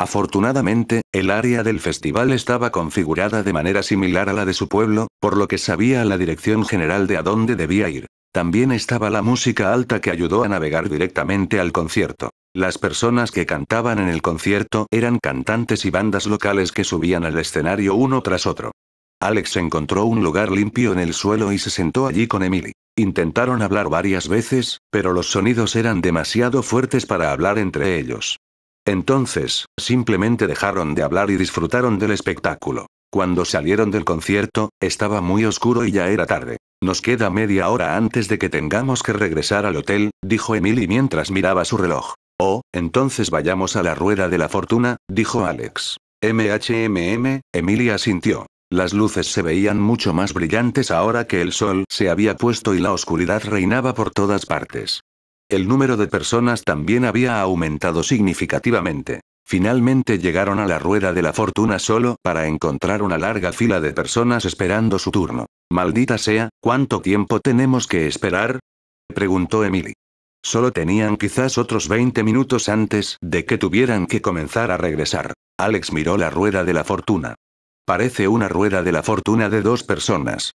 Afortunadamente, el área del festival estaba configurada de manera similar a la de su pueblo, por lo que sabía la dirección general de a dónde debía ir. También estaba la música alta que ayudó a navegar directamente al concierto. Las personas que cantaban en el concierto eran cantantes y bandas locales que subían al escenario uno tras otro. Alex encontró un lugar limpio en el suelo y se sentó allí con Emily. Intentaron hablar varias veces, pero los sonidos eran demasiado fuertes para hablar entre ellos. Entonces, simplemente dejaron de hablar y disfrutaron del espectáculo. Cuando salieron del concierto, estaba muy oscuro y ya era tarde. Nos queda media hora antes de que tengamos que regresar al hotel, dijo Emily mientras miraba su reloj. Oh, entonces vayamos a la rueda de la fortuna, dijo Alex. MHMM, Emily asintió. Las luces se veían mucho más brillantes ahora que el sol se había puesto y la oscuridad reinaba por todas partes. El número de personas también había aumentado significativamente. Finalmente llegaron a la rueda de la fortuna solo para encontrar una larga fila de personas esperando su turno. Maldita sea, ¿cuánto tiempo tenemos que esperar? preguntó Emily. Solo tenían quizás otros 20 minutos antes de que tuvieran que comenzar a regresar. Alex miró la rueda de la fortuna. Parece una rueda de la fortuna de dos personas.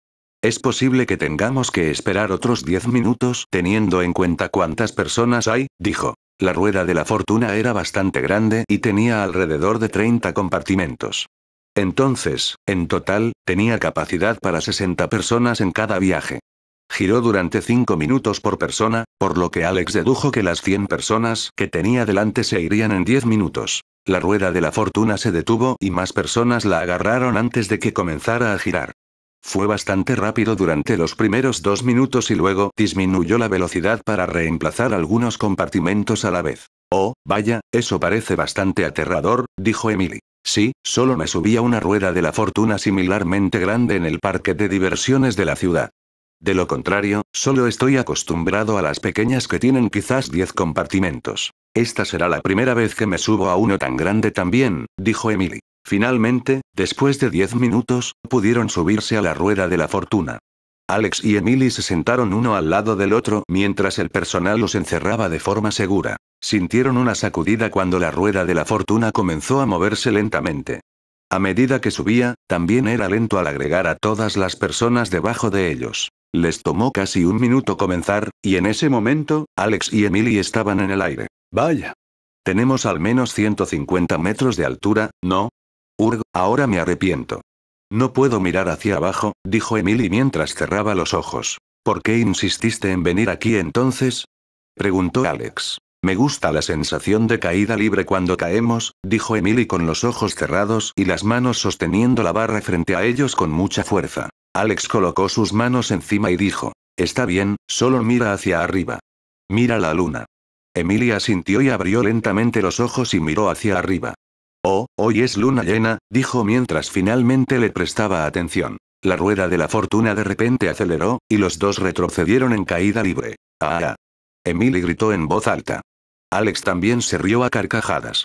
Es posible que tengamos que esperar otros 10 minutos teniendo en cuenta cuántas personas hay, dijo. La rueda de la fortuna era bastante grande y tenía alrededor de 30 compartimentos. Entonces, en total, tenía capacidad para 60 personas en cada viaje. Giró durante 5 minutos por persona, por lo que Alex dedujo que las 100 personas que tenía delante se irían en 10 minutos. La rueda de la fortuna se detuvo y más personas la agarraron antes de que comenzara a girar. Fue bastante rápido durante los primeros dos minutos y luego disminuyó la velocidad para reemplazar algunos compartimentos a la vez. Oh, vaya, eso parece bastante aterrador, dijo Emily. Sí, solo me subí a una rueda de la fortuna similarmente grande en el parque de diversiones de la ciudad. De lo contrario, solo estoy acostumbrado a las pequeñas que tienen quizás 10 compartimentos. Esta será la primera vez que me subo a uno tan grande también, dijo Emily. Finalmente, después de diez minutos, pudieron subirse a la rueda de la fortuna. Alex y Emily se sentaron uno al lado del otro mientras el personal los encerraba de forma segura. Sintieron una sacudida cuando la rueda de la fortuna comenzó a moverse lentamente. A medida que subía, también era lento al agregar a todas las personas debajo de ellos. Les tomó casi un minuto comenzar, y en ese momento, Alex y Emily estaban en el aire. Vaya. Tenemos al menos 150 metros de altura, ¿no? Urg, ahora me arrepiento. No puedo mirar hacia abajo, dijo Emily mientras cerraba los ojos. ¿Por qué insististe en venir aquí entonces? preguntó Alex. Me gusta la sensación de caída libre cuando caemos, dijo Emily con los ojos cerrados y las manos sosteniendo la barra frente a ellos con mucha fuerza. Alex colocó sus manos encima y dijo, Está bien, solo mira hacia arriba. Mira la luna. Emily sintió y abrió lentamente los ojos y miró hacia arriba. Oh, hoy es luna llena, dijo mientras finalmente le prestaba atención. La rueda de la fortuna de repente aceleró, y los dos retrocedieron en caída libre. Ah, ¡Ah! Emily gritó en voz alta. Alex también se rió a carcajadas.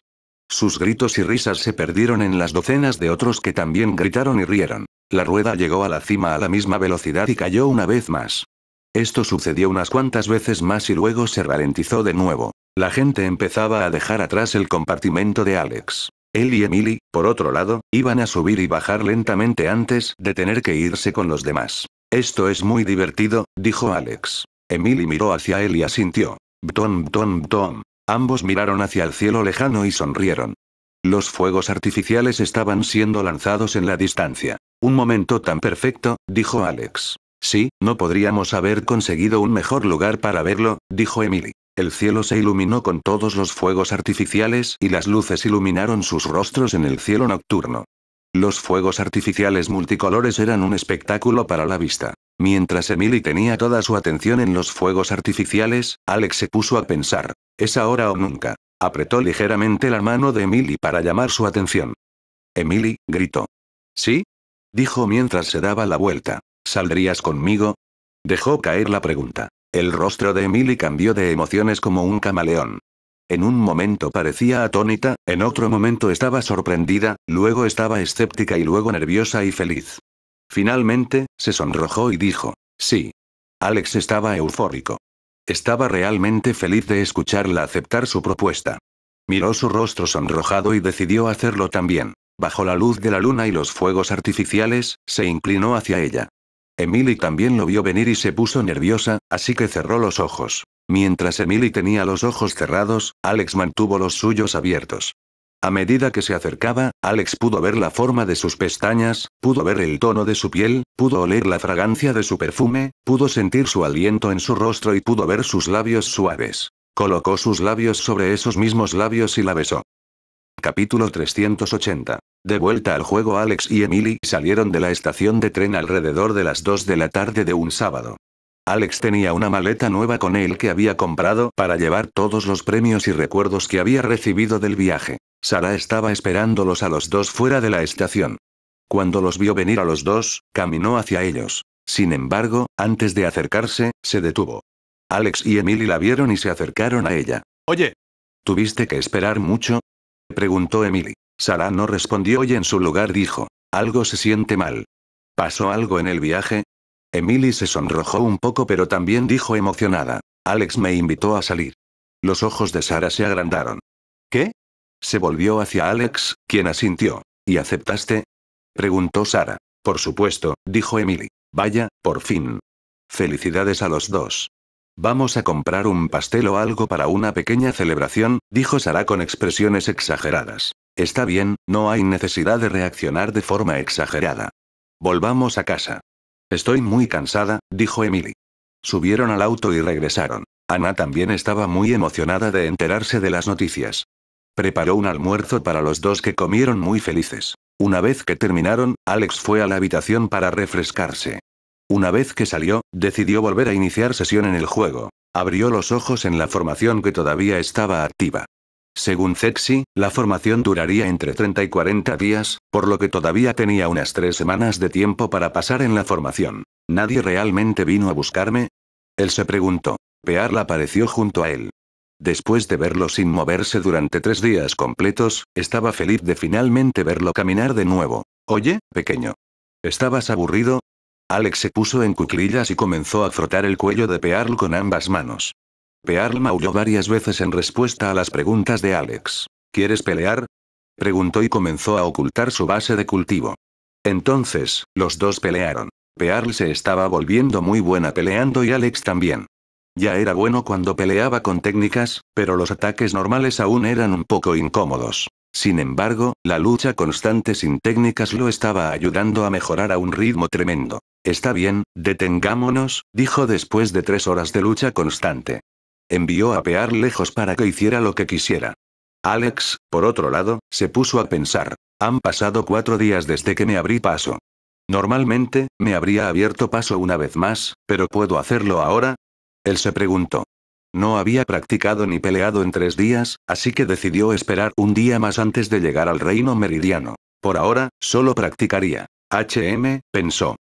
Sus gritos y risas se perdieron en las docenas de otros que también gritaron y rieron. La rueda llegó a la cima a la misma velocidad y cayó una vez más. Esto sucedió unas cuantas veces más y luego se ralentizó de nuevo. La gente empezaba a dejar atrás el compartimento de Alex. Él y Emily, por otro lado, iban a subir y bajar lentamente antes de tener que irse con los demás. Esto es muy divertido, dijo Alex. Emily miró hacia él y asintió. Tom, tom, tom. Ambos miraron hacia el cielo lejano y sonrieron. Los fuegos artificiales estaban siendo lanzados en la distancia. Un momento tan perfecto, dijo Alex. Sí, no podríamos haber conseguido un mejor lugar para verlo, dijo Emily. El cielo se iluminó con todos los fuegos artificiales y las luces iluminaron sus rostros en el cielo nocturno. Los fuegos artificiales multicolores eran un espectáculo para la vista. Mientras Emily tenía toda su atención en los fuegos artificiales, Alex se puso a pensar. Es ahora o nunca. Apretó ligeramente la mano de Emily para llamar su atención. Emily, gritó. ¿Sí? Dijo mientras se daba la vuelta. ¿Saldrías conmigo? Dejó caer la pregunta. El rostro de Emily cambió de emociones como un camaleón. En un momento parecía atónita, en otro momento estaba sorprendida, luego estaba escéptica y luego nerviosa y feliz. Finalmente, se sonrojó y dijo, sí. Alex estaba eufórico. Estaba realmente feliz de escucharla aceptar su propuesta. Miró su rostro sonrojado y decidió hacerlo también. Bajo la luz de la luna y los fuegos artificiales, se inclinó hacia ella. Emily también lo vio venir y se puso nerviosa, así que cerró los ojos. Mientras Emily tenía los ojos cerrados, Alex mantuvo los suyos abiertos. A medida que se acercaba, Alex pudo ver la forma de sus pestañas, pudo ver el tono de su piel, pudo oler la fragancia de su perfume, pudo sentir su aliento en su rostro y pudo ver sus labios suaves. Colocó sus labios sobre esos mismos labios y la besó. Capítulo 380. De vuelta al juego Alex y Emily salieron de la estación de tren alrededor de las 2 de la tarde de un sábado. Alex tenía una maleta nueva con él que había comprado para llevar todos los premios y recuerdos que había recibido del viaje. Sara estaba esperándolos a los dos fuera de la estación. Cuando los vio venir a los dos, caminó hacia ellos. Sin embargo, antes de acercarse, se detuvo. Alex y Emily la vieron y se acercaron a ella. Oye. ¿Tuviste que esperar mucho? preguntó Emily. Sara no respondió y en su lugar dijo, algo se siente mal. ¿Pasó algo en el viaje? Emily se sonrojó un poco pero también dijo emocionada, Alex me invitó a salir. Los ojos de Sara se agrandaron. ¿Qué? Se volvió hacia Alex, quien asintió. ¿Y aceptaste? Preguntó Sara. Por supuesto, dijo Emily. Vaya, por fin. Felicidades a los dos. Vamos a comprar un pastel o algo para una pequeña celebración, dijo Sara con expresiones exageradas. Está bien, no hay necesidad de reaccionar de forma exagerada. Volvamos a casa. Estoy muy cansada, dijo Emily. Subieron al auto y regresaron. Ana también estaba muy emocionada de enterarse de las noticias. Preparó un almuerzo para los dos que comieron muy felices. Una vez que terminaron, Alex fue a la habitación para refrescarse. Una vez que salió, decidió volver a iniciar sesión en el juego. Abrió los ojos en la formación que todavía estaba activa. Según Sexy, la formación duraría entre 30 y 40 días, por lo que todavía tenía unas tres semanas de tiempo para pasar en la formación. ¿Nadie realmente vino a buscarme? Él se preguntó. Pearl apareció junto a él. Después de verlo sin moverse durante tres días completos, estaba feliz de finalmente verlo caminar de nuevo. Oye, pequeño. ¿Estabas aburrido? Alex se puso en cuclillas y comenzó a frotar el cuello de Pearl con ambas manos. Pearl maulló varias veces en respuesta a las preguntas de Alex. ¿Quieres pelear? Preguntó y comenzó a ocultar su base de cultivo. Entonces, los dos pelearon. Pearl se estaba volviendo muy buena peleando y Alex también. Ya era bueno cuando peleaba con técnicas, pero los ataques normales aún eran un poco incómodos. Sin embargo, la lucha constante sin técnicas lo estaba ayudando a mejorar a un ritmo tremendo. Está bien, detengámonos, dijo después de tres horas de lucha constante envió a Pear lejos para que hiciera lo que quisiera. Alex, por otro lado, se puso a pensar. Han pasado cuatro días desde que me abrí paso. Normalmente, me habría abierto paso una vez más, pero ¿puedo hacerlo ahora? Él se preguntó. No había practicado ni peleado en tres días, así que decidió esperar un día más antes de llegar al reino meridiano. Por ahora, solo practicaría. HM, pensó.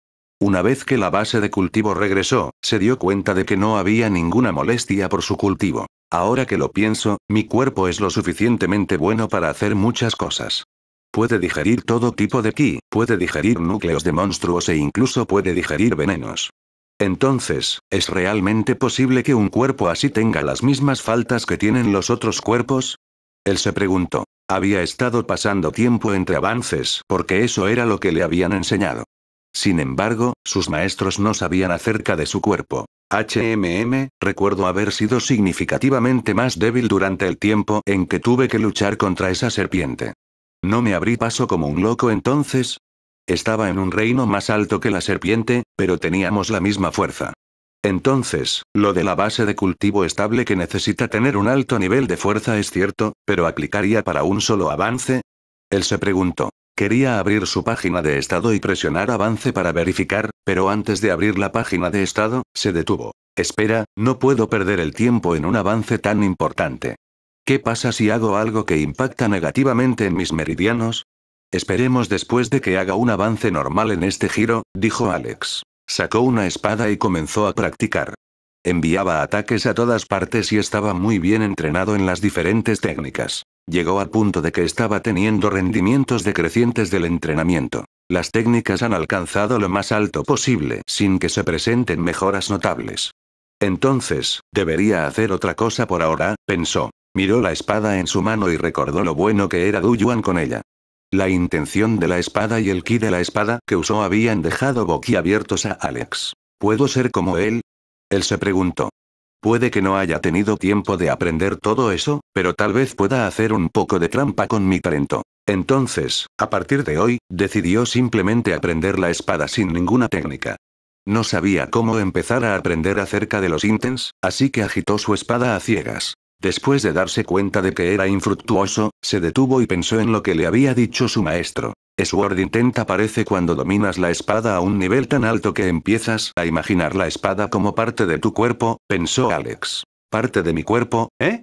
Una vez que la base de cultivo regresó, se dio cuenta de que no había ninguna molestia por su cultivo. Ahora que lo pienso, mi cuerpo es lo suficientemente bueno para hacer muchas cosas. Puede digerir todo tipo de ki, puede digerir núcleos de monstruos e incluso puede digerir venenos. Entonces, ¿es realmente posible que un cuerpo así tenga las mismas faltas que tienen los otros cuerpos? Él se preguntó. Había estado pasando tiempo entre avances porque eso era lo que le habían enseñado. Sin embargo, sus maestros no sabían acerca de su cuerpo. HMM, recuerdo haber sido significativamente más débil durante el tiempo en que tuve que luchar contra esa serpiente. No me abrí paso como un loco entonces. Estaba en un reino más alto que la serpiente, pero teníamos la misma fuerza. Entonces, lo de la base de cultivo estable que necesita tener un alto nivel de fuerza es cierto, pero ¿aplicaría para un solo avance? Él se preguntó. Quería abrir su página de estado y presionar avance para verificar, pero antes de abrir la página de estado, se detuvo. Espera, no puedo perder el tiempo en un avance tan importante. ¿Qué pasa si hago algo que impacta negativamente en mis meridianos? Esperemos después de que haga un avance normal en este giro, dijo Alex. Sacó una espada y comenzó a practicar. Enviaba ataques a todas partes y estaba muy bien entrenado en las diferentes técnicas. Llegó al punto de que estaba teniendo rendimientos decrecientes del entrenamiento. Las técnicas han alcanzado lo más alto posible sin que se presenten mejoras notables. Entonces, debería hacer otra cosa por ahora, pensó. Miró la espada en su mano y recordó lo bueno que era Yuan con ella. La intención de la espada y el ki de la espada que usó habían dejado abiertos a Alex. ¿Puedo ser como él? Él se preguntó. Puede que no haya tenido tiempo de aprender todo eso, pero tal vez pueda hacer un poco de trampa con mi talento. Entonces, a partir de hoy, decidió simplemente aprender la espada sin ninguna técnica. No sabía cómo empezar a aprender acerca de los intents, así que agitó su espada a ciegas. Después de darse cuenta de que era infructuoso, se detuvo y pensó en lo que le había dicho su maestro. Sword intenta aparece cuando dominas la espada a un nivel tan alto que empiezas a imaginar la espada como parte de tu cuerpo, pensó Alex. Parte de mi cuerpo, ¿eh?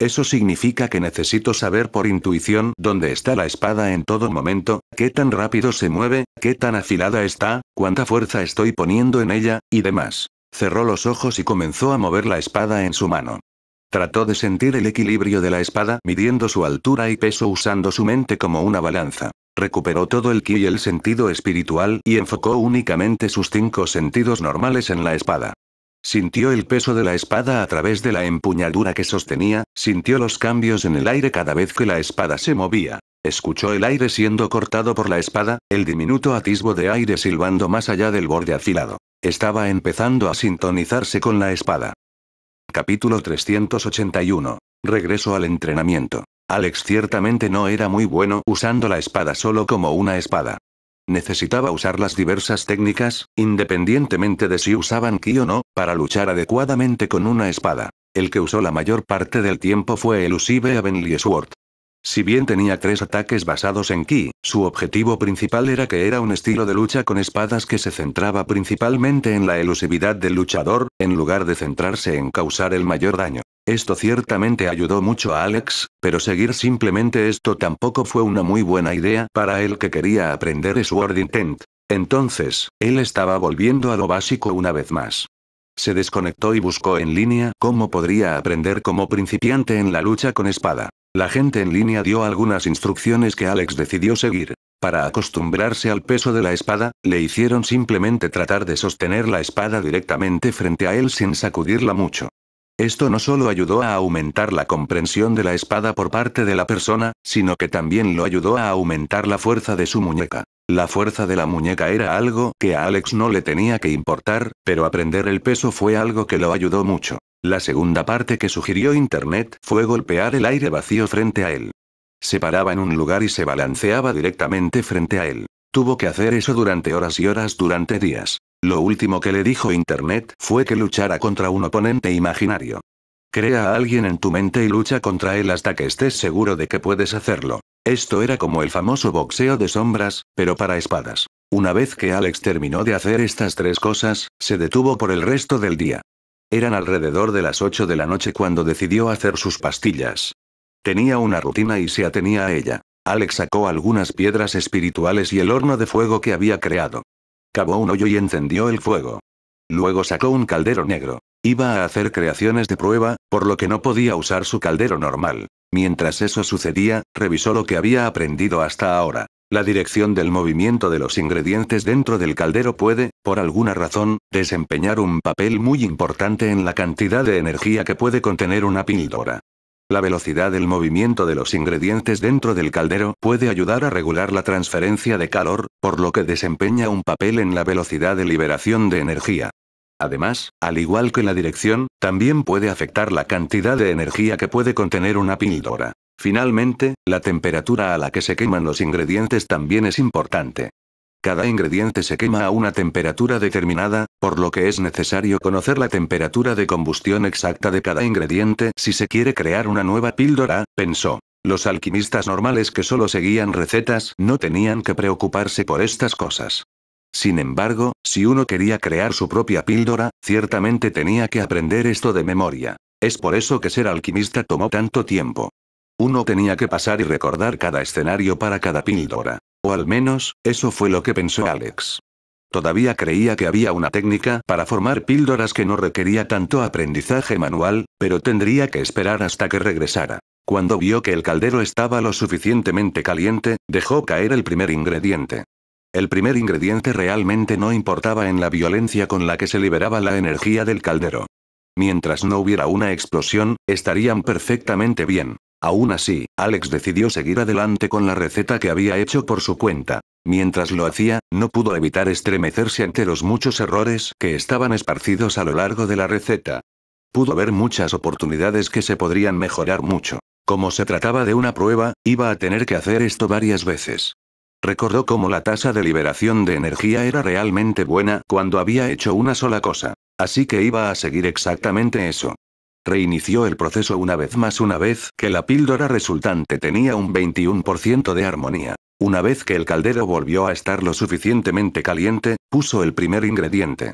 Eso significa que necesito saber por intuición dónde está la espada en todo momento, qué tan rápido se mueve, qué tan afilada está, cuánta fuerza estoy poniendo en ella, y demás. Cerró los ojos y comenzó a mover la espada en su mano. Trató de sentir el equilibrio de la espada midiendo su altura y peso usando su mente como una balanza. Recuperó todo el ki y el sentido espiritual y enfocó únicamente sus cinco sentidos normales en la espada. Sintió el peso de la espada a través de la empuñadura que sostenía, sintió los cambios en el aire cada vez que la espada se movía. Escuchó el aire siendo cortado por la espada, el diminuto atisbo de aire silbando más allá del borde afilado. Estaba empezando a sintonizarse con la espada. Capítulo 381. Regreso al entrenamiento. Alex ciertamente no era muy bueno usando la espada solo como una espada. Necesitaba usar las diversas técnicas, independientemente de si usaban ki o no, para luchar adecuadamente con una espada. El que usó la mayor parte del tiempo fue elusive Avenley Sword. Si bien tenía tres ataques basados en ki, su objetivo principal era que era un estilo de lucha con espadas que se centraba principalmente en la elusividad del luchador, en lugar de centrarse en causar el mayor daño. Esto ciertamente ayudó mucho a Alex, pero seguir simplemente esto tampoco fue una muy buena idea para él que quería aprender Sword Intent. Entonces, él estaba volviendo a lo básico una vez más. Se desconectó y buscó en línea cómo podría aprender como principiante en la lucha con espada. La gente en línea dio algunas instrucciones que Alex decidió seguir. Para acostumbrarse al peso de la espada, le hicieron simplemente tratar de sostener la espada directamente frente a él sin sacudirla mucho. Esto no solo ayudó a aumentar la comprensión de la espada por parte de la persona, sino que también lo ayudó a aumentar la fuerza de su muñeca. La fuerza de la muñeca era algo que a Alex no le tenía que importar, pero aprender el peso fue algo que lo ayudó mucho. La segunda parte que sugirió Internet fue golpear el aire vacío frente a él. Se paraba en un lugar y se balanceaba directamente frente a él. Tuvo que hacer eso durante horas y horas durante días. Lo último que le dijo Internet fue que luchara contra un oponente imaginario. Crea a alguien en tu mente y lucha contra él hasta que estés seguro de que puedes hacerlo. Esto era como el famoso boxeo de sombras, pero para espadas. Una vez que Alex terminó de hacer estas tres cosas, se detuvo por el resto del día. Eran alrededor de las 8 de la noche cuando decidió hacer sus pastillas. Tenía una rutina y se atenía a ella. Alex sacó algunas piedras espirituales y el horno de fuego que había creado. Cavó un hoyo y encendió el fuego. Luego sacó un caldero negro. Iba a hacer creaciones de prueba, por lo que no podía usar su caldero normal. Mientras eso sucedía, revisó lo que había aprendido hasta ahora. La dirección del movimiento de los ingredientes dentro del caldero puede, por alguna razón, desempeñar un papel muy importante en la cantidad de energía que puede contener una píldora. La velocidad del movimiento de los ingredientes dentro del caldero puede ayudar a regular la transferencia de calor, por lo que desempeña un papel en la velocidad de liberación de energía. Además, al igual que la dirección, también puede afectar la cantidad de energía que puede contener una píldora. Finalmente, la temperatura a la que se queman los ingredientes también es importante. Cada ingrediente se quema a una temperatura determinada, por lo que es necesario conocer la temperatura de combustión exacta de cada ingrediente si se quiere crear una nueva píldora, pensó. Los alquimistas normales que solo seguían recetas no tenían que preocuparse por estas cosas. Sin embargo, si uno quería crear su propia píldora, ciertamente tenía que aprender esto de memoria. Es por eso que ser alquimista tomó tanto tiempo. Uno tenía que pasar y recordar cada escenario para cada píldora. O al menos, eso fue lo que pensó Alex. Todavía creía que había una técnica para formar píldoras que no requería tanto aprendizaje manual, pero tendría que esperar hasta que regresara. Cuando vio que el caldero estaba lo suficientemente caliente, dejó caer el primer ingrediente. El primer ingrediente realmente no importaba en la violencia con la que se liberaba la energía del caldero. Mientras no hubiera una explosión, estarían perfectamente bien. Aún así, Alex decidió seguir adelante con la receta que había hecho por su cuenta. Mientras lo hacía, no pudo evitar estremecerse ante los muchos errores que estaban esparcidos a lo largo de la receta. Pudo ver muchas oportunidades que se podrían mejorar mucho. Como se trataba de una prueba, iba a tener que hacer esto varias veces. Recordó cómo la tasa de liberación de energía era realmente buena cuando había hecho una sola cosa. Así que iba a seguir exactamente eso. Reinició el proceso una vez más una vez que la píldora resultante tenía un 21% de armonía. Una vez que el caldero volvió a estar lo suficientemente caliente, puso el primer ingrediente.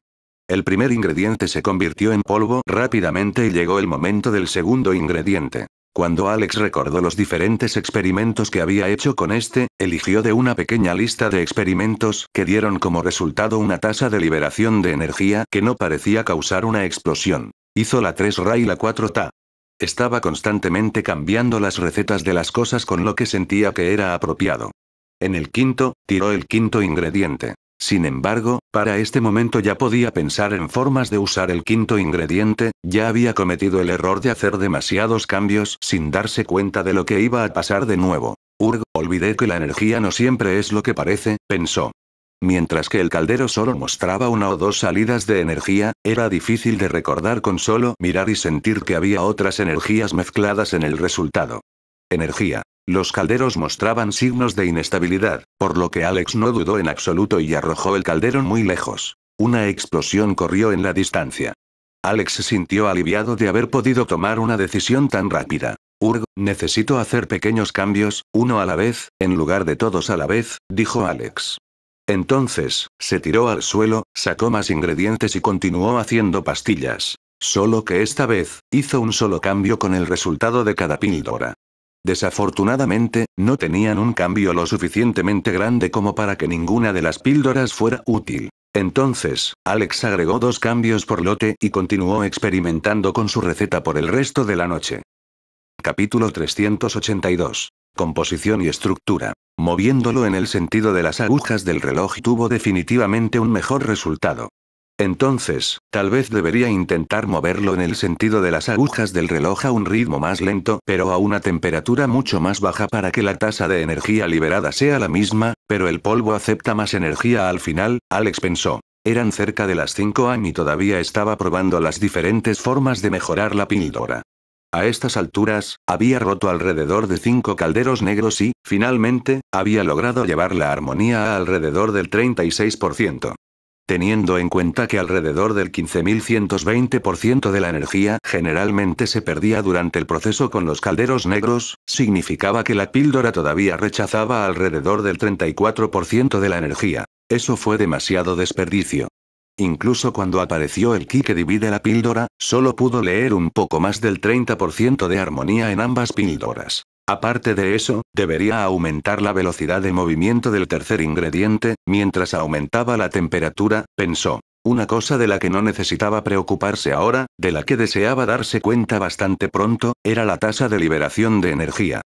El primer ingrediente se convirtió en polvo rápidamente y llegó el momento del segundo ingrediente. Cuando Alex recordó los diferentes experimentos que había hecho con este, eligió de una pequeña lista de experimentos que dieron como resultado una tasa de liberación de energía que no parecía causar una explosión. Hizo la 3Ra y la 4Ta. Estaba constantemente cambiando las recetas de las cosas con lo que sentía que era apropiado. En el quinto, tiró el quinto ingrediente. Sin embargo, para este momento ya podía pensar en formas de usar el quinto ingrediente, ya había cometido el error de hacer demasiados cambios sin darse cuenta de lo que iba a pasar de nuevo. Urg, olvidé que la energía no siempre es lo que parece, pensó. Mientras que el caldero solo mostraba una o dos salidas de energía, era difícil de recordar con solo mirar y sentir que había otras energías mezcladas en el resultado. Energía. Los calderos mostraban signos de inestabilidad, por lo que Alex no dudó en absoluto y arrojó el caldero muy lejos. Una explosión corrió en la distancia. Alex se sintió aliviado de haber podido tomar una decisión tan rápida. Urg, necesito hacer pequeños cambios, uno a la vez, en lugar de todos a la vez, dijo Alex. Entonces, se tiró al suelo, sacó más ingredientes y continuó haciendo pastillas. Solo que esta vez, hizo un solo cambio con el resultado de cada píldora. Desafortunadamente, no tenían un cambio lo suficientemente grande como para que ninguna de las píldoras fuera útil. Entonces, Alex agregó dos cambios por lote y continuó experimentando con su receta por el resto de la noche. Capítulo 382 composición y estructura. Moviéndolo en el sentido de las agujas del reloj tuvo definitivamente un mejor resultado. Entonces, tal vez debería intentar moverlo en el sentido de las agujas del reloj a un ritmo más lento, pero a una temperatura mucho más baja para que la tasa de energía liberada sea la misma, pero el polvo acepta más energía al final, Alex pensó. Eran cerca de las 5 años y todavía estaba probando las diferentes formas de mejorar la píldora. A estas alturas, había roto alrededor de 5 calderos negros y, finalmente, había logrado llevar la armonía a alrededor del 36%. Teniendo en cuenta que alrededor del 15.120% de la energía generalmente se perdía durante el proceso con los calderos negros, significaba que la píldora todavía rechazaba alrededor del 34% de la energía. Eso fue demasiado desperdicio. Incluso cuando apareció el ki que divide la píldora, solo pudo leer un poco más del 30% de armonía en ambas píldoras. Aparte de eso, debería aumentar la velocidad de movimiento del tercer ingrediente, mientras aumentaba la temperatura, pensó. Una cosa de la que no necesitaba preocuparse ahora, de la que deseaba darse cuenta bastante pronto, era la tasa de liberación de energía.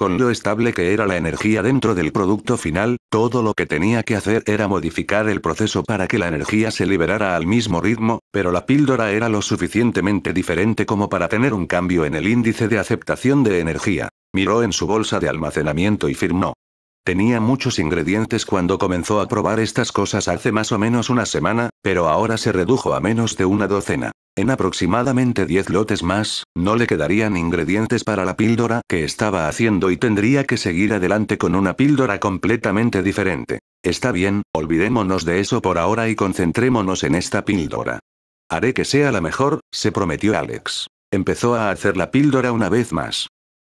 Con lo estable que era la energía dentro del producto final, todo lo que tenía que hacer era modificar el proceso para que la energía se liberara al mismo ritmo, pero la píldora era lo suficientemente diferente como para tener un cambio en el índice de aceptación de energía. Miró en su bolsa de almacenamiento y firmó. Tenía muchos ingredientes cuando comenzó a probar estas cosas hace más o menos una semana, pero ahora se redujo a menos de una docena. En aproximadamente 10 lotes más, no le quedarían ingredientes para la píldora que estaba haciendo y tendría que seguir adelante con una píldora completamente diferente. Está bien, olvidémonos de eso por ahora y concentrémonos en esta píldora. Haré que sea la mejor, se prometió Alex. Empezó a hacer la píldora una vez más.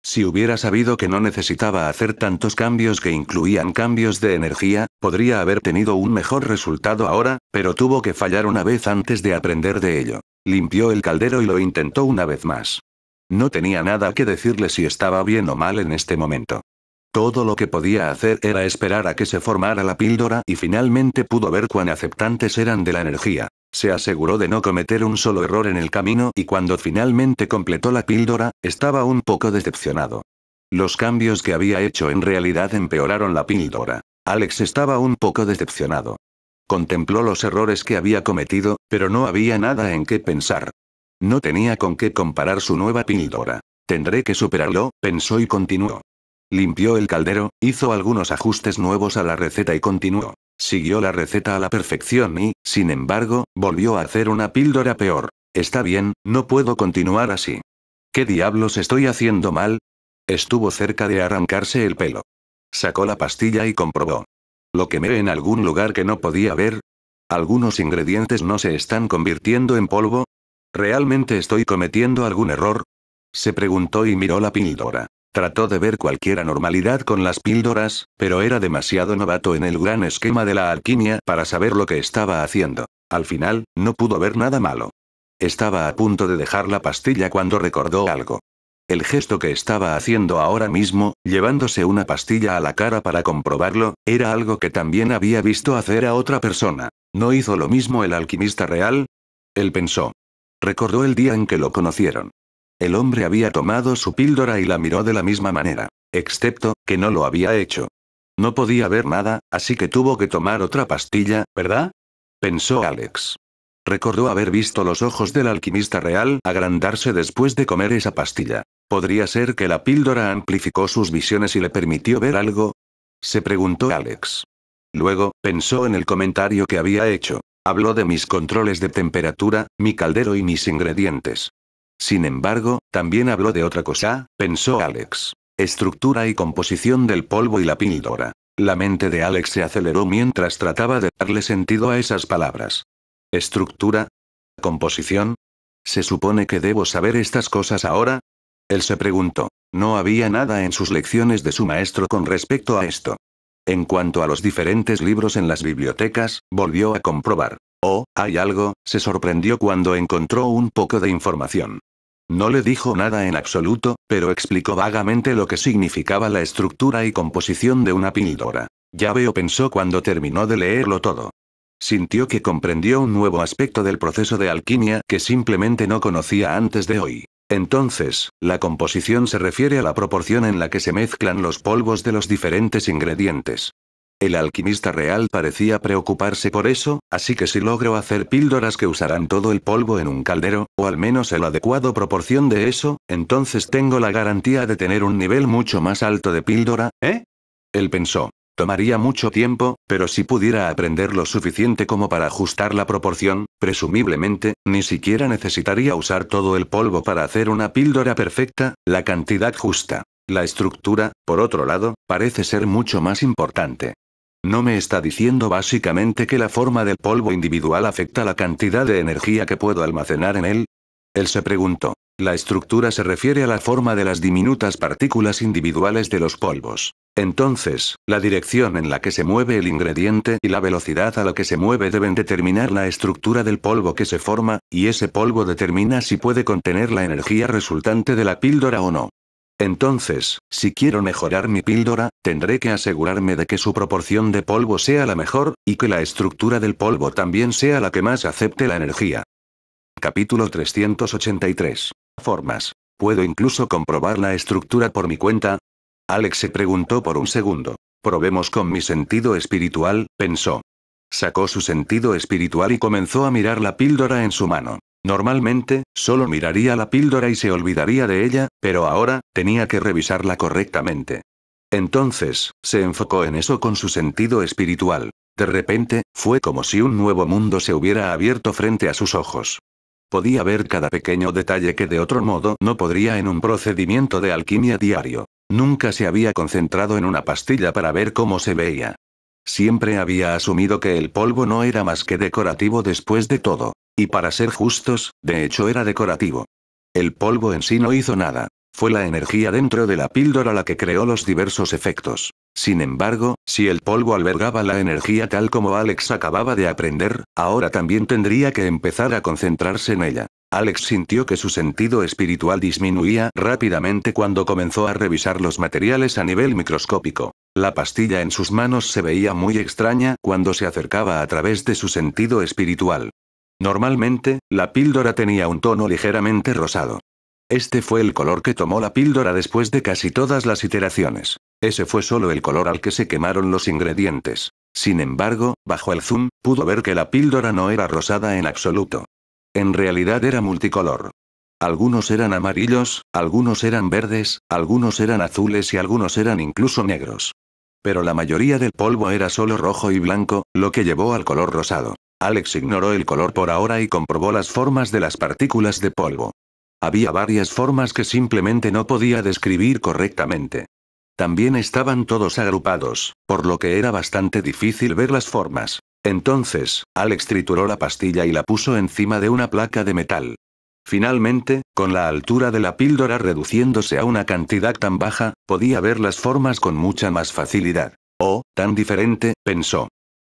Si hubiera sabido que no necesitaba hacer tantos cambios que incluían cambios de energía, podría haber tenido un mejor resultado ahora, pero tuvo que fallar una vez antes de aprender de ello. Limpió el caldero y lo intentó una vez más. No tenía nada que decirle si estaba bien o mal en este momento. Todo lo que podía hacer era esperar a que se formara la píldora y finalmente pudo ver cuán aceptantes eran de la energía. Se aseguró de no cometer un solo error en el camino y cuando finalmente completó la píldora, estaba un poco decepcionado. Los cambios que había hecho en realidad empeoraron la píldora. Alex estaba un poco decepcionado. Contempló los errores que había cometido, pero no había nada en qué pensar. No tenía con qué comparar su nueva píldora. Tendré que superarlo, pensó y continuó. Limpió el caldero, hizo algunos ajustes nuevos a la receta y continuó. Siguió la receta a la perfección y, sin embargo, volvió a hacer una píldora peor. Está bien, no puedo continuar así. ¿Qué diablos estoy haciendo mal? Estuvo cerca de arrancarse el pelo. Sacó la pastilla y comprobó. Lo quemé en algún lugar que no podía ver. ¿Algunos ingredientes no se están convirtiendo en polvo? ¿Realmente estoy cometiendo algún error? Se preguntó y miró la píldora. Trató de ver cualquier anormalidad con las píldoras, pero era demasiado novato en el gran esquema de la alquimia para saber lo que estaba haciendo. Al final, no pudo ver nada malo. Estaba a punto de dejar la pastilla cuando recordó algo. El gesto que estaba haciendo ahora mismo, llevándose una pastilla a la cara para comprobarlo, era algo que también había visto hacer a otra persona. ¿No hizo lo mismo el alquimista real? Él pensó. Recordó el día en que lo conocieron. El hombre había tomado su píldora y la miró de la misma manera, excepto, que no lo había hecho. No podía ver nada, así que tuvo que tomar otra pastilla, ¿verdad? pensó Alex. Recordó haber visto los ojos del alquimista real agrandarse después de comer esa pastilla. ¿Podría ser que la píldora amplificó sus visiones y le permitió ver algo? Se preguntó Alex. Luego, pensó en el comentario que había hecho. Habló de mis controles de temperatura, mi caldero y mis ingredientes. Sin embargo, también habló de otra cosa, pensó Alex. Estructura y composición del polvo y la píldora. La mente de Alex se aceleró mientras trataba de darle sentido a esas palabras. Estructura. Composición. ¿Se supone que debo saber estas cosas ahora? Él se preguntó. No había nada en sus lecciones de su maestro con respecto a esto. En cuanto a los diferentes libros en las bibliotecas, volvió a comprobar. Oh, hay algo, se sorprendió cuando encontró un poco de información. No le dijo nada en absoluto, pero explicó vagamente lo que significaba la estructura y composición de una píldora. Ya veo, pensó cuando terminó de leerlo todo. Sintió que comprendió un nuevo aspecto del proceso de alquimia que simplemente no conocía antes de hoy. Entonces, la composición se refiere a la proporción en la que se mezclan los polvos de los diferentes ingredientes. El alquimista real parecía preocuparse por eso, así que si logro hacer píldoras que usarán todo el polvo en un caldero, o al menos el adecuado proporción de eso, entonces tengo la garantía de tener un nivel mucho más alto de píldora, ¿eh? Él pensó. Tomaría mucho tiempo, pero si pudiera aprender lo suficiente como para ajustar la proporción, presumiblemente, ni siquiera necesitaría usar todo el polvo para hacer una píldora perfecta, la cantidad justa. La estructura, por otro lado, parece ser mucho más importante. ¿No me está diciendo básicamente que la forma del polvo individual afecta la cantidad de energía que puedo almacenar en él? Él se preguntó. La estructura se refiere a la forma de las diminutas partículas individuales de los polvos. Entonces, la dirección en la que se mueve el ingrediente y la velocidad a la que se mueve deben determinar la estructura del polvo que se forma, y ese polvo determina si puede contener la energía resultante de la píldora o no. Entonces, si quiero mejorar mi píldora, tendré que asegurarme de que su proporción de polvo sea la mejor, y que la estructura del polvo también sea la que más acepte la energía. Capítulo 383. Formas. ¿Puedo incluso comprobar la estructura por mi cuenta? Alex se preguntó por un segundo. Probemos con mi sentido espiritual, pensó. Sacó su sentido espiritual y comenzó a mirar la píldora en su mano. Normalmente, solo miraría la píldora y se olvidaría de ella, pero ahora, tenía que revisarla correctamente. Entonces, se enfocó en eso con su sentido espiritual. De repente, fue como si un nuevo mundo se hubiera abierto frente a sus ojos. Podía ver cada pequeño detalle que de otro modo no podría en un procedimiento de alquimia diario. Nunca se había concentrado en una pastilla para ver cómo se veía. Siempre había asumido que el polvo no era más que decorativo después de todo. Y para ser justos, de hecho era decorativo. El polvo en sí no hizo nada. Fue la energía dentro de la píldora la que creó los diversos efectos. Sin embargo, si el polvo albergaba la energía tal como Alex acababa de aprender, ahora también tendría que empezar a concentrarse en ella. Alex sintió que su sentido espiritual disminuía rápidamente cuando comenzó a revisar los materiales a nivel microscópico. La pastilla en sus manos se veía muy extraña cuando se acercaba a través de su sentido espiritual. Normalmente, la píldora tenía un tono ligeramente rosado. Este fue el color que tomó la píldora después de casi todas las iteraciones. Ese fue solo el color al que se quemaron los ingredientes. Sin embargo, bajo el zoom, pudo ver que la píldora no era rosada en absoluto. En realidad era multicolor. Algunos eran amarillos, algunos eran verdes, algunos eran azules y algunos eran incluso negros. Pero la mayoría del polvo era solo rojo y blanco, lo que llevó al color rosado. Alex ignoró el color por ahora y comprobó las formas de las partículas de polvo. Había varias formas que simplemente no podía describir correctamente. También estaban todos agrupados, por lo que era bastante difícil ver las formas. Entonces, Alex trituró la pastilla y la puso encima de una placa de metal. Finalmente, con la altura de la píldora reduciéndose a una cantidad tan baja, podía ver las formas con mucha más facilidad. Oh, tan diferente, pensó.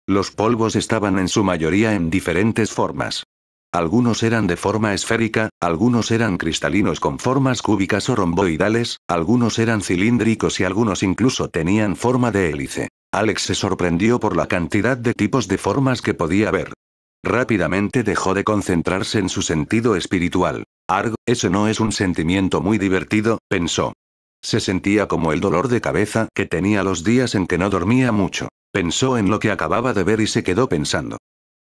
Los polvos estaban en su mayoría en diferentes formas. Algunos eran de forma esférica, algunos eran cristalinos con formas cúbicas o romboidales, algunos eran cilíndricos y algunos incluso tenían forma de hélice. Alex se sorprendió por la cantidad de tipos de formas que podía ver. Rápidamente dejó de concentrarse en su sentido espiritual. Arg, eso no es un sentimiento muy divertido, pensó. Se sentía como el dolor de cabeza que tenía los días en que no dormía mucho. Pensó en lo que acababa de ver y se quedó pensando.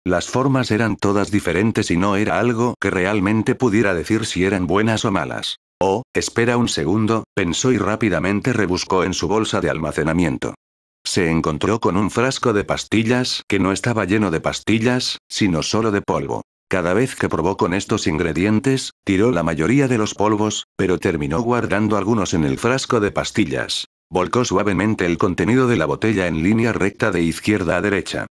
Las formas eran todas diferentes y no era algo que realmente pudiera decir si eran buenas o malas. Oh, espera un segundo, pensó y rápidamente rebuscó en su bolsa de almacenamiento. Se encontró con un frasco de pastillas que no estaba lleno de pastillas, sino solo de polvo. Cada vez que probó con estos ingredientes, tiró la mayoría de los polvos, pero terminó guardando algunos en el frasco de pastillas. Volcó suavemente el contenido de la botella en línea recta de izquierda a derecha.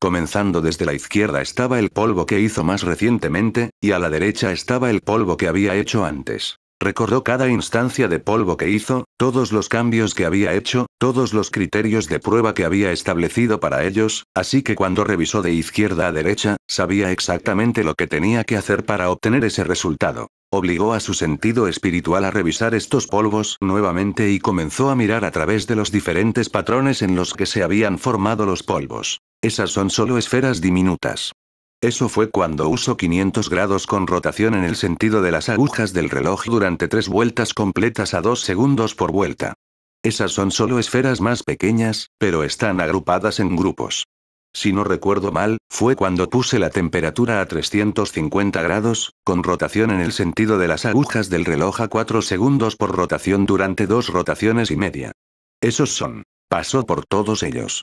Comenzando desde la izquierda estaba el polvo que hizo más recientemente, y a la derecha estaba el polvo que había hecho antes. Recordó cada instancia de polvo que hizo, todos los cambios que había hecho, todos los criterios de prueba que había establecido para ellos, así que cuando revisó de izquierda a derecha, sabía exactamente lo que tenía que hacer para obtener ese resultado. Obligó a su sentido espiritual a revisar estos polvos nuevamente y comenzó a mirar a través de los diferentes patrones en los que se habían formado los polvos. Esas son solo esferas diminutas. Eso fue cuando usó 500 grados con rotación en el sentido de las agujas del reloj durante tres vueltas completas a dos segundos por vuelta. Esas son solo esferas más pequeñas, pero están agrupadas en grupos. Si no recuerdo mal, fue cuando puse la temperatura a 350 grados, con rotación en el sentido de las agujas del reloj a 4 segundos por rotación durante dos rotaciones y media. Esos son. Pasó por todos ellos.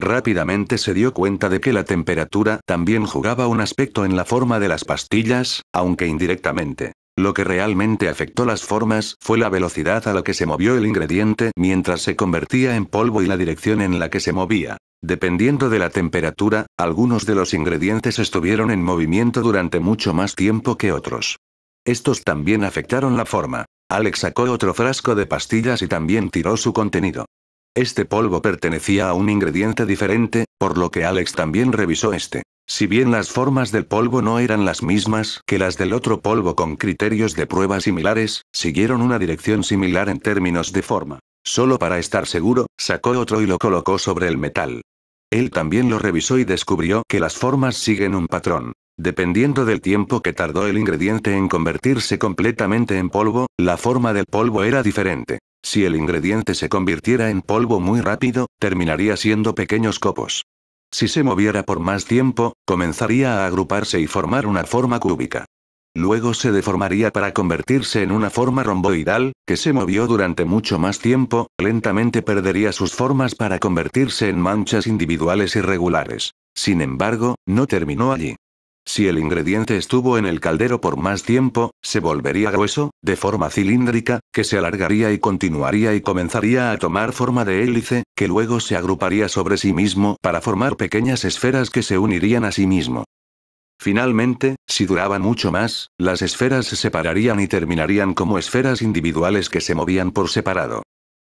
Rápidamente se dio cuenta de que la temperatura también jugaba un aspecto en la forma de las pastillas, aunque indirectamente. Lo que realmente afectó las formas fue la velocidad a la que se movió el ingrediente mientras se convertía en polvo y la dirección en la que se movía. Dependiendo de la temperatura, algunos de los ingredientes estuvieron en movimiento durante mucho más tiempo que otros. Estos también afectaron la forma. Alex sacó otro frasco de pastillas y también tiró su contenido. Este polvo pertenecía a un ingrediente diferente, por lo que Alex también revisó este. Si bien las formas del polvo no eran las mismas que las del otro polvo con criterios de prueba similares, siguieron una dirección similar en términos de forma. Solo para estar seguro, sacó otro y lo colocó sobre el metal. Él también lo revisó y descubrió que las formas siguen un patrón. Dependiendo del tiempo que tardó el ingrediente en convertirse completamente en polvo, la forma del polvo era diferente. Si el ingrediente se convirtiera en polvo muy rápido, terminaría siendo pequeños copos. Si se moviera por más tiempo, comenzaría a agruparse y formar una forma cúbica. Luego se deformaría para convertirse en una forma romboidal, que se movió durante mucho más tiempo, lentamente perdería sus formas para convertirse en manchas individuales irregulares. Sin embargo, no terminó allí. Si el ingrediente estuvo en el caldero por más tiempo, se volvería grueso, de forma cilíndrica, que se alargaría y continuaría y comenzaría a tomar forma de hélice, que luego se agruparía sobre sí mismo para formar pequeñas esferas que se unirían a sí mismo. Finalmente, si duraba mucho más, las esferas se separarían y terminarían como esferas individuales que se movían por separado.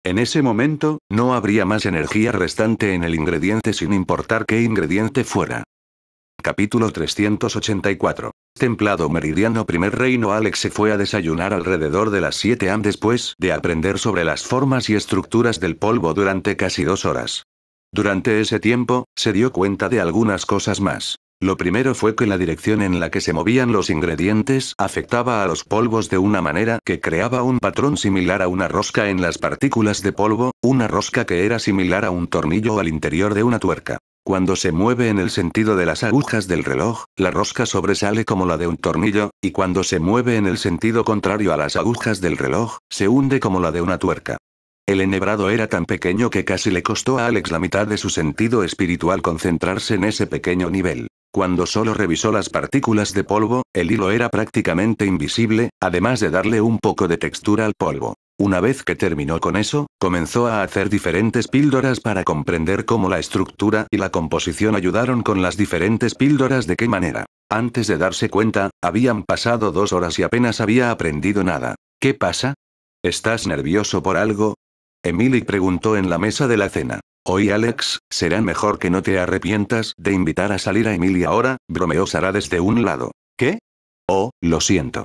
En ese momento, no habría más energía restante en el ingrediente sin importar qué ingrediente fuera. Capítulo 384. Templado Meridiano Primer Reino Alex se fue a desayunar alrededor de las 7 am después de aprender sobre las formas y estructuras del polvo durante casi dos horas. Durante ese tiempo, se dio cuenta de algunas cosas más. Lo primero fue que la dirección en la que se movían los ingredientes afectaba a los polvos de una manera que creaba un patrón similar a una rosca en las partículas de polvo, una rosca que era similar a un tornillo al interior de una tuerca. Cuando se mueve en el sentido de las agujas del reloj, la rosca sobresale como la de un tornillo, y cuando se mueve en el sentido contrario a las agujas del reloj, se hunde como la de una tuerca. El enhebrado era tan pequeño que casi le costó a Alex la mitad de su sentido espiritual concentrarse en ese pequeño nivel. Cuando solo revisó las partículas de polvo, el hilo era prácticamente invisible, además de darle un poco de textura al polvo. Una vez que terminó con eso, comenzó a hacer diferentes píldoras para comprender cómo la estructura y la composición ayudaron con las diferentes píldoras de qué manera. Antes de darse cuenta, habían pasado dos horas y apenas había aprendido nada. ¿Qué pasa? ¿Estás nervioso por algo? Emily preguntó en la mesa de la cena. Oye Alex, será mejor que no te arrepientas de invitar a salir a Emily ahora, bromeó Sara desde un lado. ¿Qué? Oh, lo siento.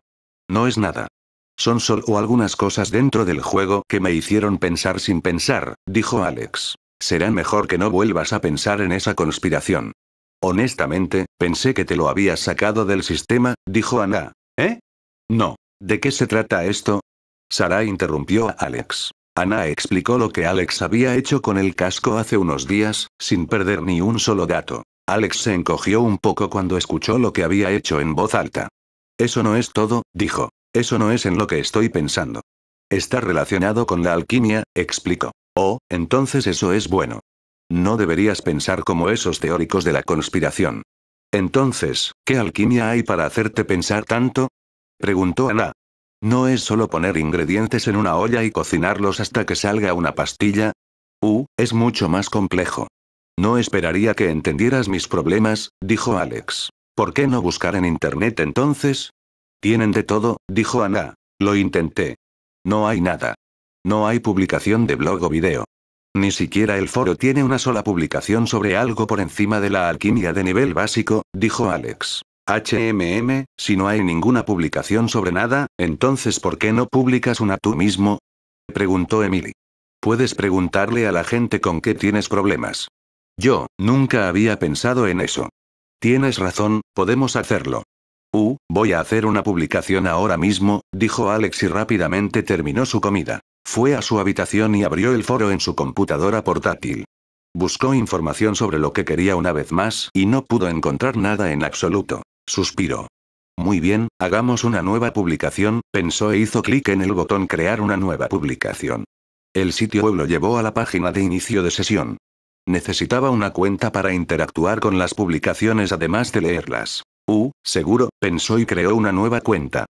No es nada. Son solo algunas cosas dentro del juego que me hicieron pensar sin pensar, dijo Alex. Será mejor que no vuelvas a pensar en esa conspiración. Honestamente, pensé que te lo había sacado del sistema, dijo Ana. ¿Eh? No. ¿De qué se trata esto? Sara interrumpió a Alex. Ana explicó lo que Alex había hecho con el casco hace unos días, sin perder ni un solo dato. Alex se encogió un poco cuando escuchó lo que había hecho en voz alta. Eso no es todo, dijo. Eso no es en lo que estoy pensando. Está relacionado con la alquimia, explicó. Oh, entonces eso es bueno. No deberías pensar como esos teóricos de la conspiración. Entonces, ¿qué alquimia hay para hacerte pensar tanto? preguntó Ana. ¿No es solo poner ingredientes en una olla y cocinarlos hasta que salga una pastilla? Uh, es mucho más complejo. No esperaría que entendieras mis problemas, dijo Alex. ¿Por qué no buscar en Internet entonces? Tienen de todo, dijo Ana. Lo intenté. No hay nada. No hay publicación de blog o video. Ni siquiera el foro tiene una sola publicación sobre algo por encima de la alquimia de nivel básico, dijo Alex. HMM, si no hay ninguna publicación sobre nada, entonces ¿por qué no publicas una tú mismo? preguntó Emily. Puedes preguntarle a la gente con qué tienes problemas. Yo, nunca había pensado en eso. Tienes razón, podemos hacerlo. Uh, voy a hacer una publicación ahora mismo, dijo Alex y rápidamente terminó su comida. Fue a su habitación y abrió el foro en su computadora portátil. Buscó información sobre lo que quería una vez más y no pudo encontrar nada en absoluto. Suspiró. Muy bien, hagamos una nueva publicación, pensó e hizo clic en el botón crear una nueva publicación. El sitio web lo llevó a la página de inicio de sesión. Necesitaba una cuenta para interactuar con las publicaciones además de leerlas seguro, pensó y creó una nueva cuenta.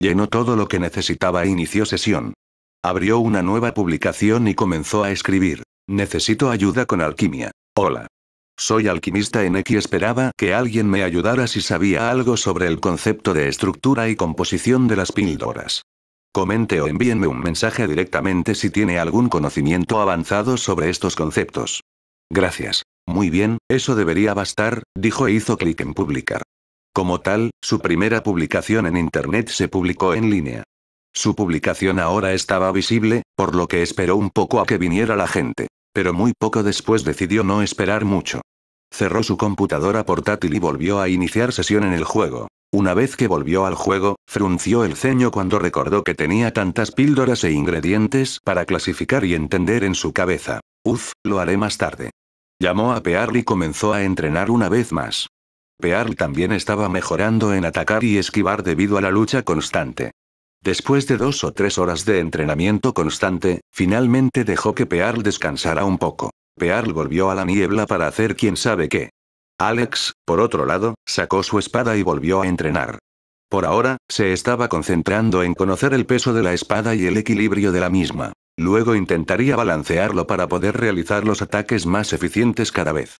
Llenó todo lo que necesitaba e inició sesión. Abrió una nueva publicación y comenzó a escribir. Necesito ayuda con alquimia. Hola. Soy alquimista en X. Esperaba que alguien me ayudara si sabía algo sobre el concepto de estructura y composición de las píldoras. Comente o envíenme un mensaje directamente si tiene algún conocimiento avanzado sobre estos conceptos. Gracias. Muy bien, eso debería bastar, dijo e hizo clic en publicar. Como tal, su primera publicación en Internet se publicó en línea. Su publicación ahora estaba visible, por lo que esperó un poco a que viniera la gente. Pero muy poco después decidió no esperar mucho. Cerró su computadora portátil y volvió a iniciar sesión en el juego. Una vez que volvió al juego, frunció el ceño cuando recordó que tenía tantas píldoras e ingredientes para clasificar y entender en su cabeza. Uf, lo haré más tarde. Llamó a Pearl y comenzó a entrenar una vez más. Pearl también estaba mejorando en atacar y esquivar debido a la lucha constante. Después de dos o tres horas de entrenamiento constante, finalmente dejó que Pearl descansara un poco. Pearl volvió a la niebla para hacer quién sabe qué. Alex, por otro lado, sacó su espada y volvió a entrenar. Por ahora, se estaba concentrando en conocer el peso de la espada y el equilibrio de la misma. Luego intentaría balancearlo para poder realizar los ataques más eficientes cada vez.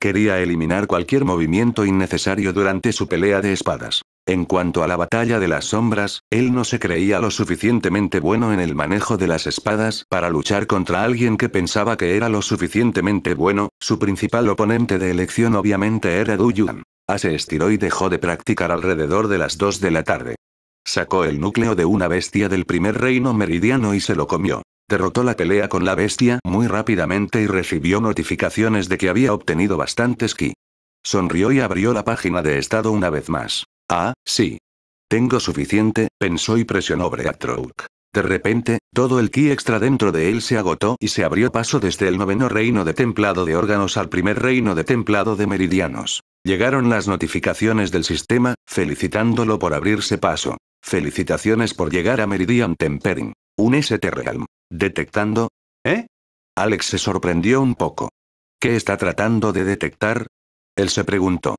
Quería eliminar cualquier movimiento innecesario durante su pelea de espadas. En cuanto a la batalla de las sombras, él no se creía lo suficientemente bueno en el manejo de las espadas para luchar contra alguien que pensaba que era lo suficientemente bueno, su principal oponente de elección obviamente era Duyuan. A se estiró y dejó de practicar alrededor de las 2 de la tarde. Sacó el núcleo de una bestia del primer reino meridiano y se lo comió. Derrotó la pelea con la bestia muy rápidamente y recibió notificaciones de que había obtenido bastantes ki. Sonrió y abrió la página de estado una vez más. Ah, sí. Tengo suficiente, pensó y presionó Breakthrough. De repente, todo el ki extra dentro de él se agotó y se abrió paso desde el noveno reino de templado de órganos al primer reino de templado de meridianos. Llegaron las notificaciones del sistema, felicitándolo por abrirse paso. Felicitaciones por llegar a Meridian Tempering. Un ST-Realm. ¿Detectando? ¿Eh? Alex se sorprendió un poco. ¿Qué está tratando de detectar? Él se preguntó.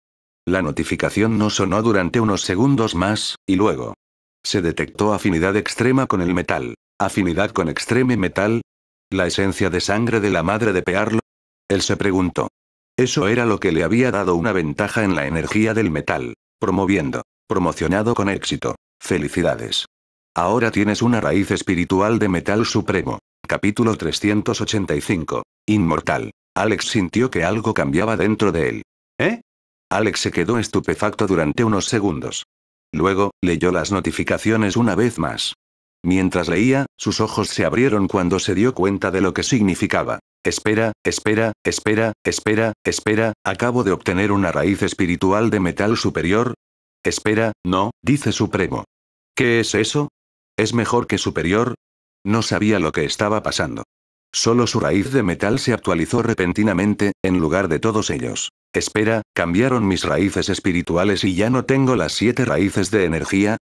La notificación no sonó durante unos segundos más, y luego. Se detectó afinidad extrema con el metal. ¿Afinidad con extreme metal? ¿La esencia de sangre de la madre de Pearlo? Él se preguntó. Eso era lo que le había dado una ventaja en la energía del metal. Promoviendo. Promocionado con éxito. Felicidades. Ahora tienes una raíz espiritual de metal supremo. Capítulo 385. Inmortal. Alex sintió que algo cambiaba dentro de él. ¿Eh? Alex se quedó estupefacto durante unos segundos. Luego, leyó las notificaciones una vez más. Mientras leía, sus ojos se abrieron cuando se dio cuenta de lo que significaba. Espera, espera, espera, espera, espera, acabo de obtener una raíz espiritual de metal superior. Espera, no, dice Supremo. ¿Qué es eso? ¿Es mejor que superior? No sabía lo que estaba pasando. Solo su raíz de metal se actualizó repentinamente, en lugar de todos ellos. Espera, cambiaron mis raíces espirituales y ya no tengo las siete raíces de energía.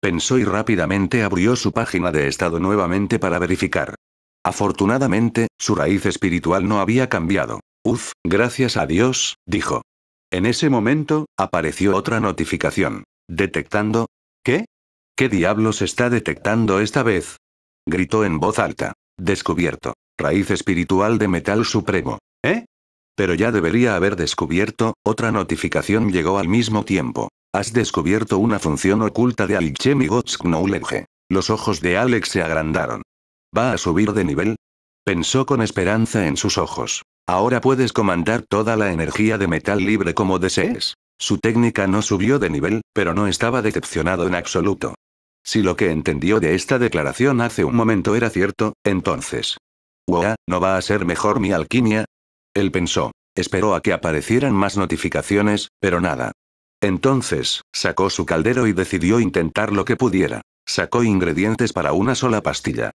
Pensó y rápidamente abrió su página de estado nuevamente para verificar. Afortunadamente, su raíz espiritual no había cambiado. Uf, gracias a Dios, dijo. En ese momento, apareció otra notificación. Detectando, ¿Qué diablos está detectando esta vez? Gritó en voz alta. Descubierto. Raíz espiritual de metal supremo. ¿Eh? Pero ya debería haber descubierto, otra notificación llegó al mismo tiempo. Has descubierto una función oculta de Alchemy Los ojos de Alex se agrandaron. ¿Va a subir de nivel? Pensó con esperanza en sus ojos. Ahora puedes comandar toda la energía de metal libre como desees. Su técnica no subió de nivel, pero no estaba decepcionado en absoluto. Si lo que entendió de esta declaración hace un momento era cierto, entonces... Wow, ¿no va a ser mejor mi alquimia? Él pensó. Esperó a que aparecieran más notificaciones, pero nada. Entonces, sacó su caldero y decidió intentar lo que pudiera. Sacó ingredientes para una sola pastilla.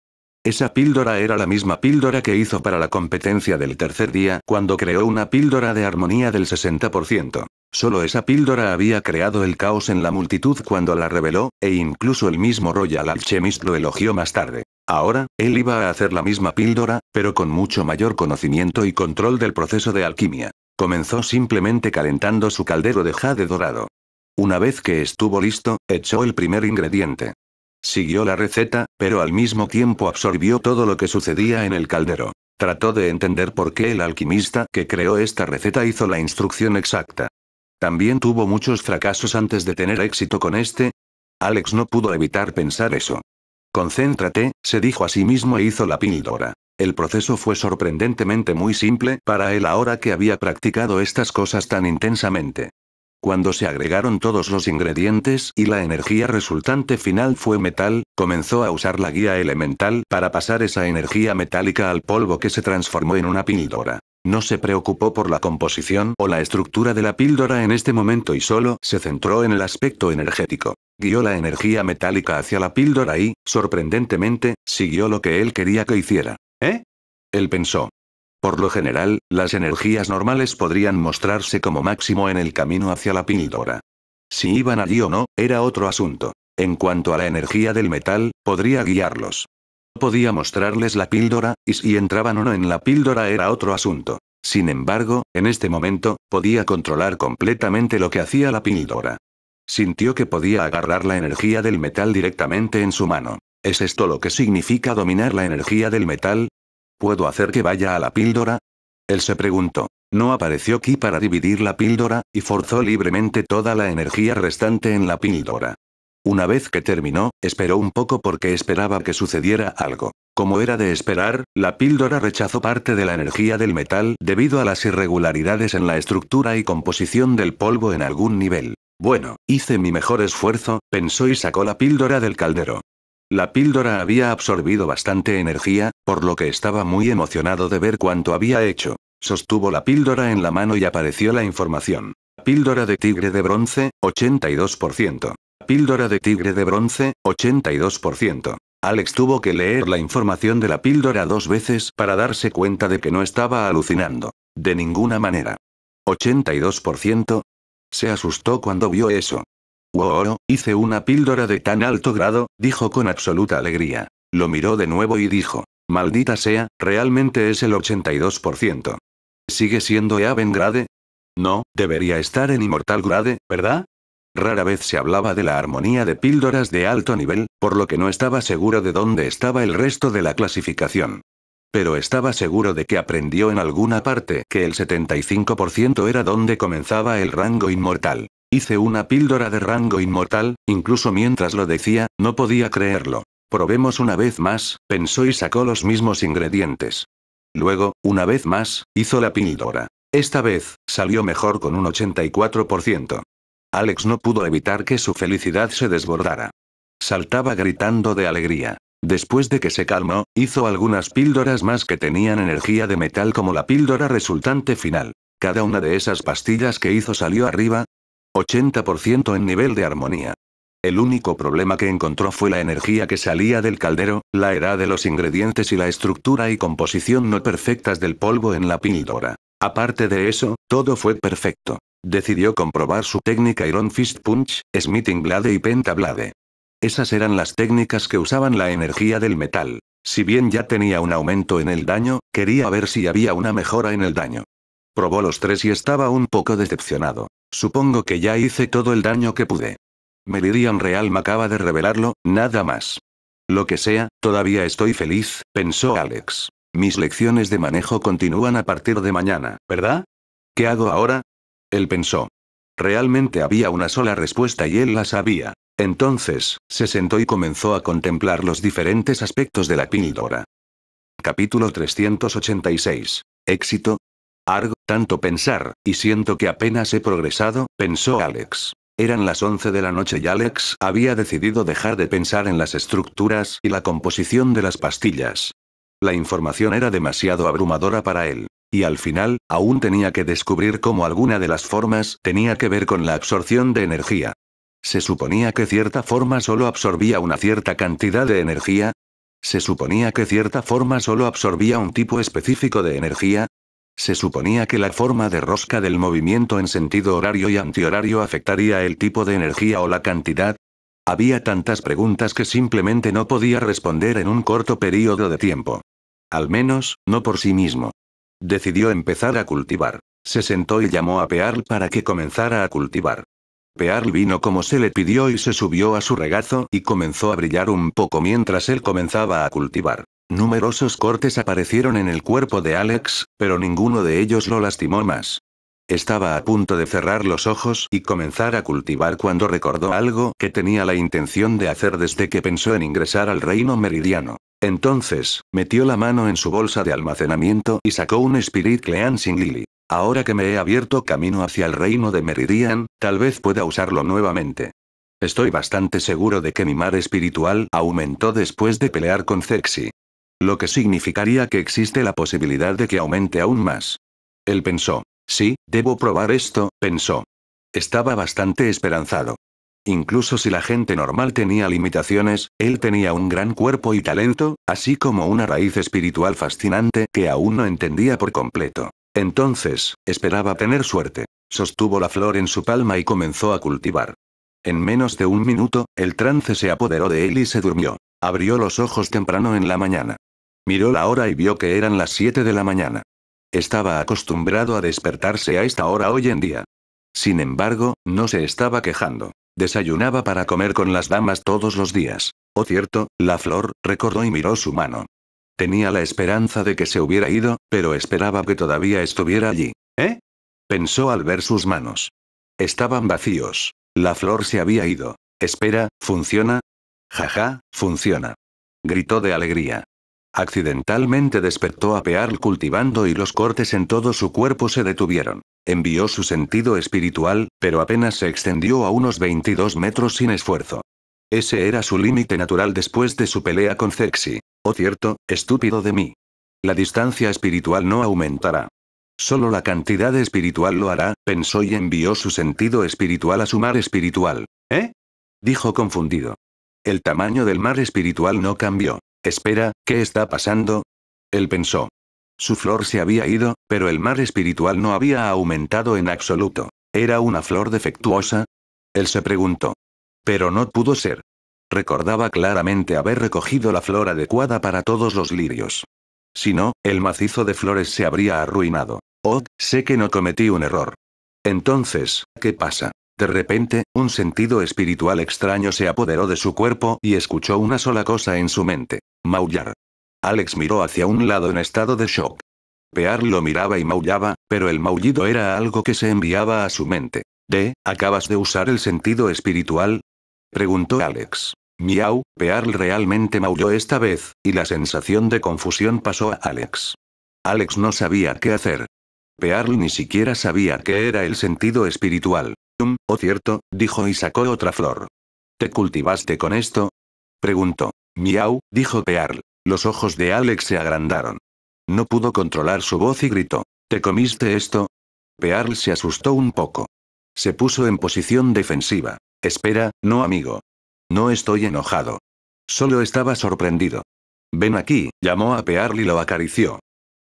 Esa píldora era la misma píldora que hizo para la competencia del tercer día cuando creó una píldora de armonía del 60%. Solo esa píldora había creado el caos en la multitud cuando la reveló, e incluso el mismo Royal Alchemist lo elogió más tarde. Ahora, él iba a hacer la misma píldora, pero con mucho mayor conocimiento y control del proceso de alquimia. Comenzó simplemente calentando su caldero de jade dorado. Una vez que estuvo listo, echó el primer ingrediente. Siguió la receta, pero al mismo tiempo absorbió todo lo que sucedía en el caldero. Trató de entender por qué el alquimista que creó esta receta hizo la instrucción exacta. También tuvo muchos fracasos antes de tener éxito con este. Alex no pudo evitar pensar eso. Concéntrate, se dijo a sí mismo e hizo la píldora. El proceso fue sorprendentemente muy simple para él ahora que había practicado estas cosas tan intensamente. Cuando se agregaron todos los ingredientes y la energía resultante final fue metal, comenzó a usar la guía elemental para pasar esa energía metálica al polvo que se transformó en una píldora. No se preocupó por la composición o la estructura de la píldora en este momento y solo se centró en el aspecto energético. Guió la energía metálica hacia la píldora y, sorprendentemente, siguió lo que él quería que hiciera. ¿Eh? Él pensó. Por lo general, las energías normales podrían mostrarse como máximo en el camino hacia la píldora. Si iban allí o no, era otro asunto. En cuanto a la energía del metal, podría guiarlos. Podía mostrarles la píldora, y si entraban o no en la píldora era otro asunto. Sin embargo, en este momento, podía controlar completamente lo que hacía la píldora. Sintió que podía agarrar la energía del metal directamente en su mano. ¿Es esto lo que significa dominar la energía del metal? ¿Puedo hacer que vaya a la píldora? Él se preguntó. No apareció aquí para dividir la píldora, y forzó libremente toda la energía restante en la píldora. Una vez que terminó, esperó un poco porque esperaba que sucediera algo. Como era de esperar, la píldora rechazó parte de la energía del metal debido a las irregularidades en la estructura y composición del polvo en algún nivel. Bueno, hice mi mejor esfuerzo, pensó y sacó la píldora del caldero. La píldora había absorbido bastante energía, por lo que estaba muy emocionado de ver cuánto había hecho. Sostuvo la píldora en la mano y apareció la información. Píldora de tigre de bronce, 82%. Píldora de tigre de bronce, 82%. Alex tuvo que leer la información de la píldora dos veces para darse cuenta de que no estaba alucinando. De ninguna manera. 82%. Se asustó cuando vio eso oro hice una píldora de tan alto grado, dijo con absoluta alegría. Lo miró de nuevo y dijo, maldita sea, realmente es el 82%. ¿Sigue siendo Eaven grade? No, debería estar en inmortal grade, ¿verdad? Rara vez se hablaba de la armonía de píldoras de alto nivel, por lo que no estaba seguro de dónde estaba el resto de la clasificación. Pero estaba seguro de que aprendió en alguna parte que el 75% era donde comenzaba el rango inmortal. Hice una píldora de rango inmortal, incluso mientras lo decía, no podía creerlo. Probemos una vez más, pensó y sacó los mismos ingredientes. Luego, una vez más, hizo la píldora. Esta vez, salió mejor con un 84%. Alex no pudo evitar que su felicidad se desbordara. Saltaba gritando de alegría. Después de que se calmó, hizo algunas píldoras más que tenían energía de metal como la píldora resultante final. Cada una de esas pastillas que hizo salió arriba, 80% en nivel de armonía. El único problema que encontró fue la energía que salía del caldero, la edad de los ingredientes y la estructura y composición no perfectas del polvo en la píldora. Aparte de eso, todo fue perfecto. Decidió comprobar su técnica Iron Fist Punch, Smithing Blade y Pentablade. Esas eran las técnicas que usaban la energía del metal. Si bien ya tenía un aumento en el daño, quería ver si había una mejora en el daño. Probó los tres y estaba un poco decepcionado. Supongo que ya hice todo el daño que pude. Meridian Real me acaba de revelarlo, nada más. Lo que sea, todavía estoy feliz, pensó Alex. Mis lecciones de manejo continúan a partir de mañana, ¿verdad? ¿Qué hago ahora? Él pensó. Realmente había una sola respuesta y él la sabía. Entonces, se sentó y comenzó a contemplar los diferentes aspectos de la píldora. Capítulo 386. Éxito. Argo tanto pensar, y siento que apenas he progresado, pensó Alex. Eran las 11 de la noche y Alex había decidido dejar de pensar en las estructuras y la composición de las pastillas. La información era demasiado abrumadora para él. Y al final, aún tenía que descubrir cómo alguna de las formas tenía que ver con la absorción de energía. Se suponía que cierta forma solo absorbía una cierta cantidad de energía. Se suponía que cierta forma solo absorbía un tipo específico de energía. Se suponía que la forma de rosca del movimiento en sentido horario y antihorario afectaría el tipo de energía o la cantidad. Había tantas preguntas que simplemente no podía responder en un corto periodo de tiempo. Al menos, no por sí mismo. Decidió empezar a cultivar. Se sentó y llamó a Pearl para que comenzara a cultivar. Pearl vino como se le pidió y se subió a su regazo y comenzó a brillar un poco mientras él comenzaba a cultivar. Numerosos cortes aparecieron en el cuerpo de Alex, pero ninguno de ellos lo lastimó más. Estaba a punto de cerrar los ojos y comenzar a cultivar cuando recordó algo que tenía la intención de hacer desde que pensó en ingresar al reino meridiano. Entonces, metió la mano en su bolsa de almacenamiento y sacó un Spirit Cleansing Lily. Ahora que me he abierto camino hacia el reino de Meridian, tal vez pueda usarlo nuevamente. Estoy bastante seguro de que mi mar espiritual aumentó después de pelear con Zexi. Lo que significaría que existe la posibilidad de que aumente aún más. Él pensó. Sí, debo probar esto, pensó. Estaba bastante esperanzado. Incluso si la gente normal tenía limitaciones, él tenía un gran cuerpo y talento, así como una raíz espiritual fascinante que aún no entendía por completo. Entonces, esperaba tener suerte. Sostuvo la flor en su palma y comenzó a cultivar. En menos de un minuto, el trance se apoderó de él y se durmió. Abrió los ojos temprano en la mañana. Miró la hora y vio que eran las 7 de la mañana. Estaba acostumbrado a despertarse a esta hora hoy en día. Sin embargo, no se estaba quejando. Desayunaba para comer con las damas todos los días. Oh cierto, la flor, recordó y miró su mano. Tenía la esperanza de que se hubiera ido, pero esperaba que todavía estuviera allí. ¿Eh? Pensó al ver sus manos. Estaban vacíos. La flor se había ido. Espera, ¿funciona? Jaja, funciona. Gritó de alegría. Accidentalmente despertó a Pearl cultivando y los cortes en todo su cuerpo se detuvieron. Envió su sentido espiritual, pero apenas se extendió a unos 22 metros sin esfuerzo. Ese era su límite natural después de su pelea con Sexy. Oh cierto, estúpido de mí. La distancia espiritual no aumentará. Solo la cantidad espiritual lo hará, pensó y envió su sentido espiritual a su mar espiritual. ¿Eh? Dijo confundido. El tamaño del mar espiritual no cambió. Espera, ¿qué está pasando? Él pensó. Su flor se había ido, pero el mar espiritual no había aumentado en absoluto. ¿Era una flor defectuosa? Él se preguntó. Pero no pudo ser. Recordaba claramente haber recogido la flor adecuada para todos los lirios. Si no, el macizo de flores se habría arruinado. Oh, sé que no cometí un error. Entonces, ¿qué pasa? De repente, un sentido espiritual extraño se apoderó de su cuerpo y escuchó una sola cosa en su mente. Maullar. Alex miró hacia un lado en estado de shock. Pearl lo miraba y maullaba, pero el maullido era algo que se enviaba a su mente. ¿De, acabas de usar el sentido espiritual? Preguntó Alex. Miau, Pearl realmente maulló esta vez, y la sensación de confusión pasó a Alex. Alex no sabía qué hacer. Pearl ni siquiera sabía qué era el sentido espiritual. Um, o oh, cierto, dijo y sacó otra flor. ¿Te cultivaste con esto? Preguntó. Miau, dijo Pearl. Los ojos de Alex se agrandaron. No pudo controlar su voz y gritó. ¿Te comiste esto? Pearl se asustó un poco. Se puso en posición defensiva. Espera, no amigo. No estoy enojado. Solo estaba sorprendido. Ven aquí, llamó a Pearl y lo acarició.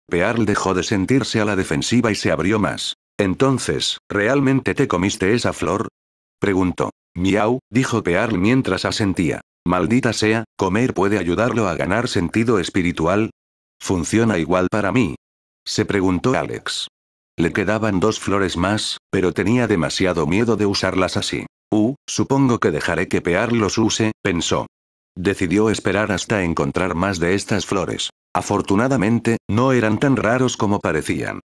Pearl dejó de sentirse a la defensiva y se abrió más. Entonces, ¿realmente te comiste esa flor? Preguntó. Miau, dijo Pearl mientras asentía. Maldita sea, comer puede ayudarlo a ganar sentido espiritual. Funciona igual para mí. Se preguntó Alex. Le quedaban dos flores más, pero tenía demasiado miedo de usarlas así. Uh, supongo que dejaré que Pear los use, pensó. Decidió esperar hasta encontrar más de estas flores. Afortunadamente, no eran tan raros como parecían.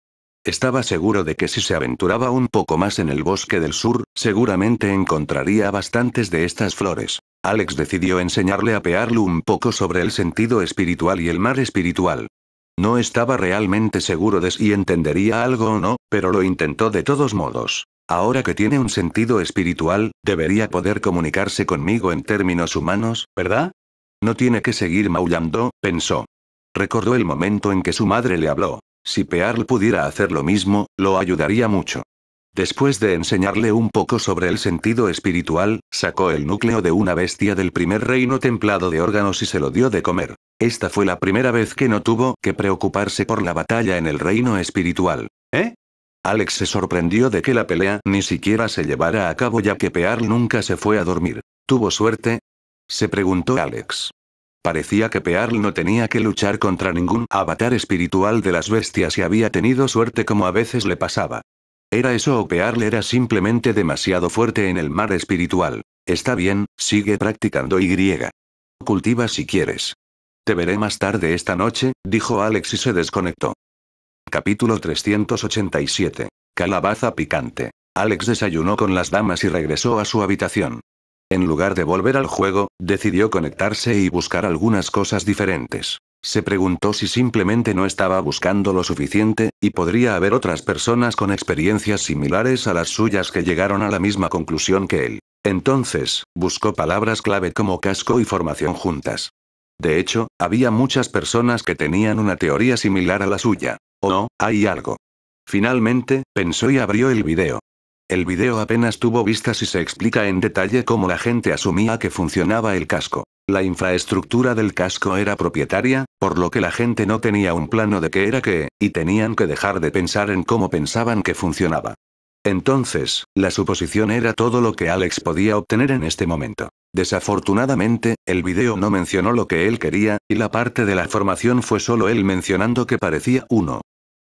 Estaba seguro de que si se aventuraba un poco más en el bosque del sur, seguramente encontraría bastantes de estas flores. Alex decidió enseñarle a Pearl un poco sobre el sentido espiritual y el mar espiritual. No estaba realmente seguro de si entendería algo o no, pero lo intentó de todos modos. Ahora que tiene un sentido espiritual, debería poder comunicarse conmigo en términos humanos, ¿verdad? No tiene que seguir maullando, pensó. Recordó el momento en que su madre le habló. Si Pearl pudiera hacer lo mismo, lo ayudaría mucho. Después de enseñarle un poco sobre el sentido espiritual, sacó el núcleo de una bestia del primer reino templado de órganos y se lo dio de comer. Esta fue la primera vez que no tuvo que preocuparse por la batalla en el reino espiritual. ¿Eh? Alex se sorprendió de que la pelea ni siquiera se llevara a cabo ya que Pearl nunca se fue a dormir. ¿Tuvo suerte? Se preguntó Alex. Parecía que Pearl no tenía que luchar contra ningún avatar espiritual de las bestias y había tenido suerte como a veces le pasaba. ¿Era eso o Pearl era simplemente demasiado fuerte en el mar espiritual? Está bien, sigue practicando Y. Cultiva si quieres. Te veré más tarde esta noche, dijo Alex y se desconectó. Capítulo 387. Calabaza picante. Alex desayunó con las damas y regresó a su habitación. En lugar de volver al juego, decidió conectarse y buscar algunas cosas diferentes. Se preguntó si simplemente no estaba buscando lo suficiente, y podría haber otras personas con experiencias similares a las suyas que llegaron a la misma conclusión que él. Entonces, buscó palabras clave como casco y formación juntas. De hecho, había muchas personas que tenían una teoría similar a la suya. O oh, no, hay algo. Finalmente, pensó y abrió el video. El video apenas tuvo vistas y se explica en detalle cómo la gente asumía que funcionaba el casco. La infraestructura del casco era propietaria, por lo que la gente no tenía un plano de qué era qué, y tenían que dejar de pensar en cómo pensaban que funcionaba. Entonces, la suposición era todo lo que Alex podía obtener en este momento. Desafortunadamente, el video no mencionó lo que él quería, y la parte de la formación fue solo él mencionando que parecía uno.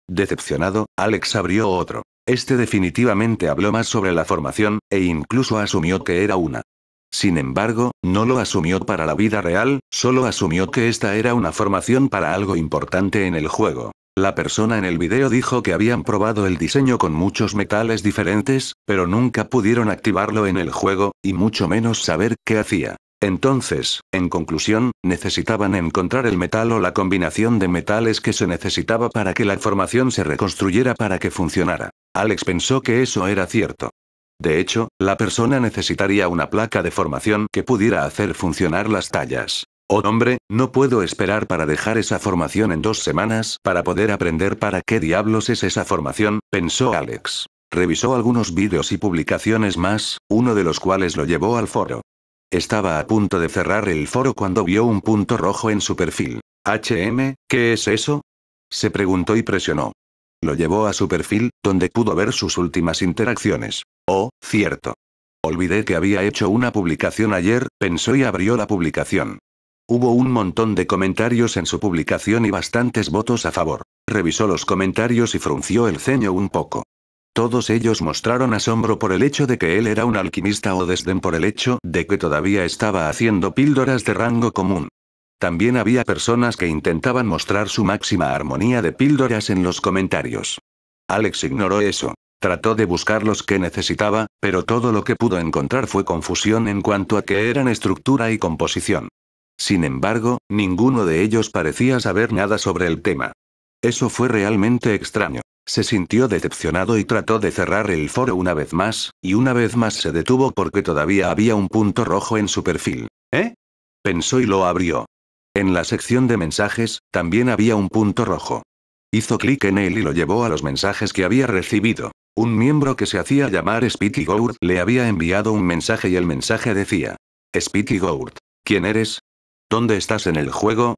Decepcionado, Alex abrió otro. Este definitivamente habló más sobre la formación, e incluso asumió que era una. Sin embargo, no lo asumió para la vida real, solo asumió que esta era una formación para algo importante en el juego. La persona en el video dijo que habían probado el diseño con muchos metales diferentes, pero nunca pudieron activarlo en el juego, y mucho menos saber qué hacía. Entonces, en conclusión, necesitaban encontrar el metal o la combinación de metales que se necesitaba para que la formación se reconstruyera para que funcionara. Alex pensó que eso era cierto. De hecho, la persona necesitaría una placa de formación que pudiera hacer funcionar las tallas. Oh hombre, no puedo esperar para dejar esa formación en dos semanas para poder aprender para qué diablos es esa formación, pensó Alex. Revisó algunos vídeos y publicaciones más, uno de los cuales lo llevó al foro. Estaba a punto de cerrar el foro cuando vio un punto rojo en su perfil. HM, ¿qué es eso? Se preguntó y presionó. Lo llevó a su perfil, donde pudo ver sus últimas interacciones. Oh, cierto. Olvidé que había hecho una publicación ayer, pensó y abrió la publicación. Hubo un montón de comentarios en su publicación y bastantes votos a favor. Revisó los comentarios y frunció el ceño un poco. Todos ellos mostraron asombro por el hecho de que él era un alquimista o desdén por el hecho de que todavía estaba haciendo píldoras de rango común. También había personas que intentaban mostrar su máxima armonía de píldoras en los comentarios. Alex ignoró eso. Trató de buscar los que necesitaba, pero todo lo que pudo encontrar fue confusión en cuanto a que eran estructura y composición. Sin embargo, ninguno de ellos parecía saber nada sobre el tema. Eso fue realmente extraño. Se sintió decepcionado y trató de cerrar el foro una vez más, y una vez más se detuvo porque todavía había un punto rojo en su perfil. ¿Eh? Pensó y lo abrió. En la sección de mensajes, también había un punto rojo. Hizo clic en él y lo llevó a los mensajes que había recibido. Un miembro que se hacía llamar Speedy Gourd le había enviado un mensaje y el mensaje decía: Spitty Gourd, ¿quién eres? ¿Dónde estás en el juego?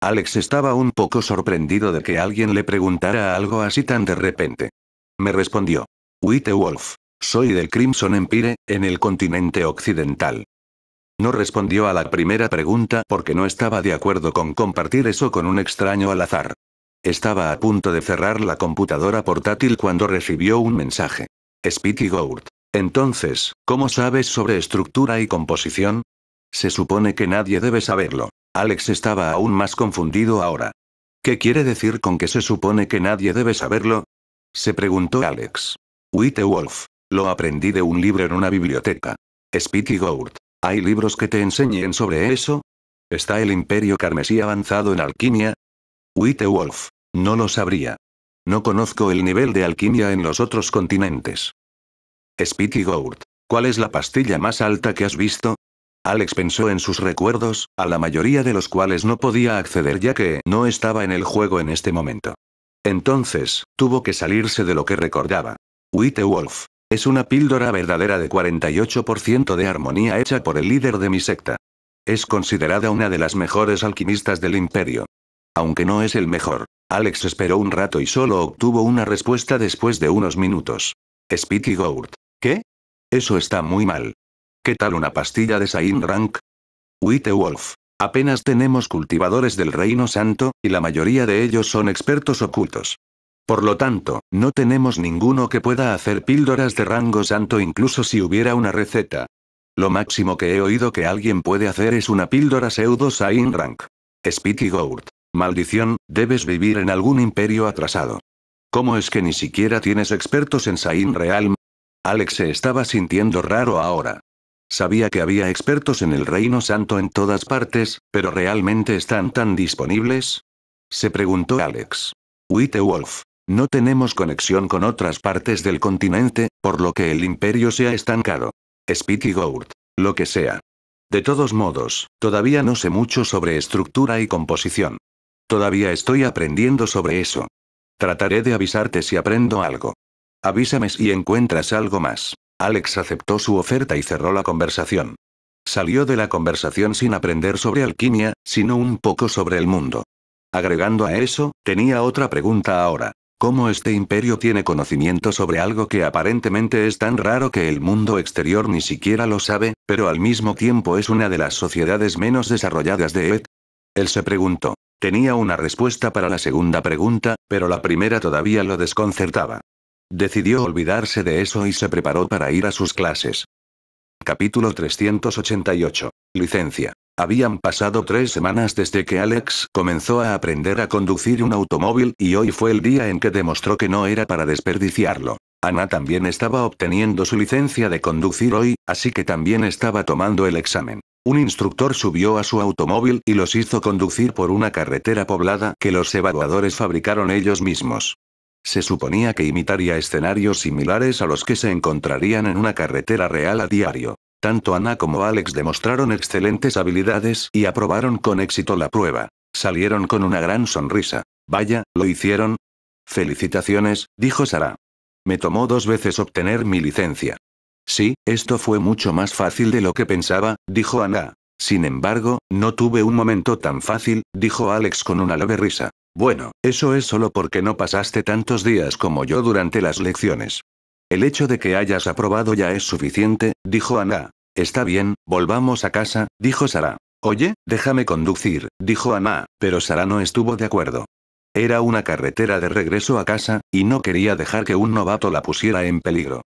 Alex estaba un poco sorprendido de que alguien le preguntara algo así tan de repente. Me respondió: Witte Wolf, soy del Crimson Empire, en el continente occidental. No respondió a la primera pregunta porque no estaba de acuerdo con compartir eso con un extraño al azar. Estaba a punto de cerrar la computadora portátil cuando recibió un mensaje. Spitty Gourd. Entonces, ¿cómo sabes sobre estructura y composición? Se supone que nadie debe saberlo. Alex estaba aún más confundido ahora. ¿Qué quiere decir con que se supone que nadie debe saberlo? Se preguntó Alex. Witte Wolf. Lo aprendí de un libro en una biblioteca. Spitty Gourd. ¿Hay libros que te enseñen sobre eso? ¿Está el imperio carmesí avanzado en alquimia? Witte Wolf. No lo sabría. No conozco el nivel de alquimia en los otros continentes. Speaky Gourd. ¿Cuál es la pastilla más alta que has visto? Alex pensó en sus recuerdos, a la mayoría de los cuales no podía acceder ya que no estaba en el juego en este momento. Entonces, tuvo que salirse de lo que recordaba. Witte Wolf. Es una píldora verdadera de 48% de armonía hecha por el líder de mi secta. Es considerada una de las mejores alquimistas del imperio. Aunque no es el mejor. Alex esperó un rato y solo obtuvo una respuesta después de unos minutos. Speaky Gourd. ¿Qué? Eso está muy mal. ¿Qué tal una pastilla de Sain Rank? Witte Wolf. Apenas tenemos cultivadores del Reino Santo, y la mayoría de ellos son expertos ocultos. Por lo tanto, no tenemos ninguno que pueda hacer píldoras de rango santo incluso si hubiera una receta. Lo máximo que he oído que alguien puede hacer es una píldora pseudo Sain Rank. Spitty Gourd. Maldición, debes vivir en algún imperio atrasado. ¿Cómo es que ni siquiera tienes expertos en Sain Realm? Alex se estaba sintiendo raro ahora. Sabía que había expertos en el Reino Santo en todas partes, pero ¿realmente están tan disponibles? Se preguntó Alex. Witte Wolf. No tenemos conexión con otras partes del continente, por lo que el imperio se ha estancado. Speaky, Gourd. Lo que sea. De todos modos, todavía no sé mucho sobre estructura y composición. Todavía estoy aprendiendo sobre eso. Trataré de avisarte si aprendo algo. Avísame si encuentras algo más. Alex aceptó su oferta y cerró la conversación. Salió de la conversación sin aprender sobre alquimia, sino un poco sobre el mundo. Agregando a eso, tenía otra pregunta ahora cómo este imperio tiene conocimiento sobre algo que aparentemente es tan raro que el mundo exterior ni siquiera lo sabe, pero al mismo tiempo es una de las sociedades menos desarrolladas de Ed. Él se preguntó. Tenía una respuesta para la segunda pregunta, pero la primera todavía lo desconcertaba. Decidió olvidarse de eso y se preparó para ir a sus clases. Capítulo 388. Licencia. Habían pasado tres semanas desde que Alex comenzó a aprender a conducir un automóvil y hoy fue el día en que demostró que no era para desperdiciarlo. Ana también estaba obteniendo su licencia de conducir hoy, así que también estaba tomando el examen. Un instructor subió a su automóvil y los hizo conducir por una carretera poblada que los evaluadores fabricaron ellos mismos. Se suponía que imitaría escenarios similares a los que se encontrarían en una carretera real a diario. Tanto Ana como Alex demostraron excelentes habilidades y aprobaron con éxito la prueba. Salieron con una gran sonrisa. Vaya, lo hicieron. Felicitaciones, dijo Sara. Me tomó dos veces obtener mi licencia. Sí, esto fue mucho más fácil de lo que pensaba, dijo Ana. Sin embargo, no tuve un momento tan fácil, dijo Alex con una leve risa. Bueno, eso es solo porque no pasaste tantos días como yo durante las lecciones. El hecho de que hayas aprobado ya es suficiente, dijo Ana. Está bien, volvamos a casa, dijo Sara. Oye, déjame conducir, dijo Ana, pero Sara no estuvo de acuerdo. Era una carretera de regreso a casa, y no quería dejar que un novato la pusiera en peligro.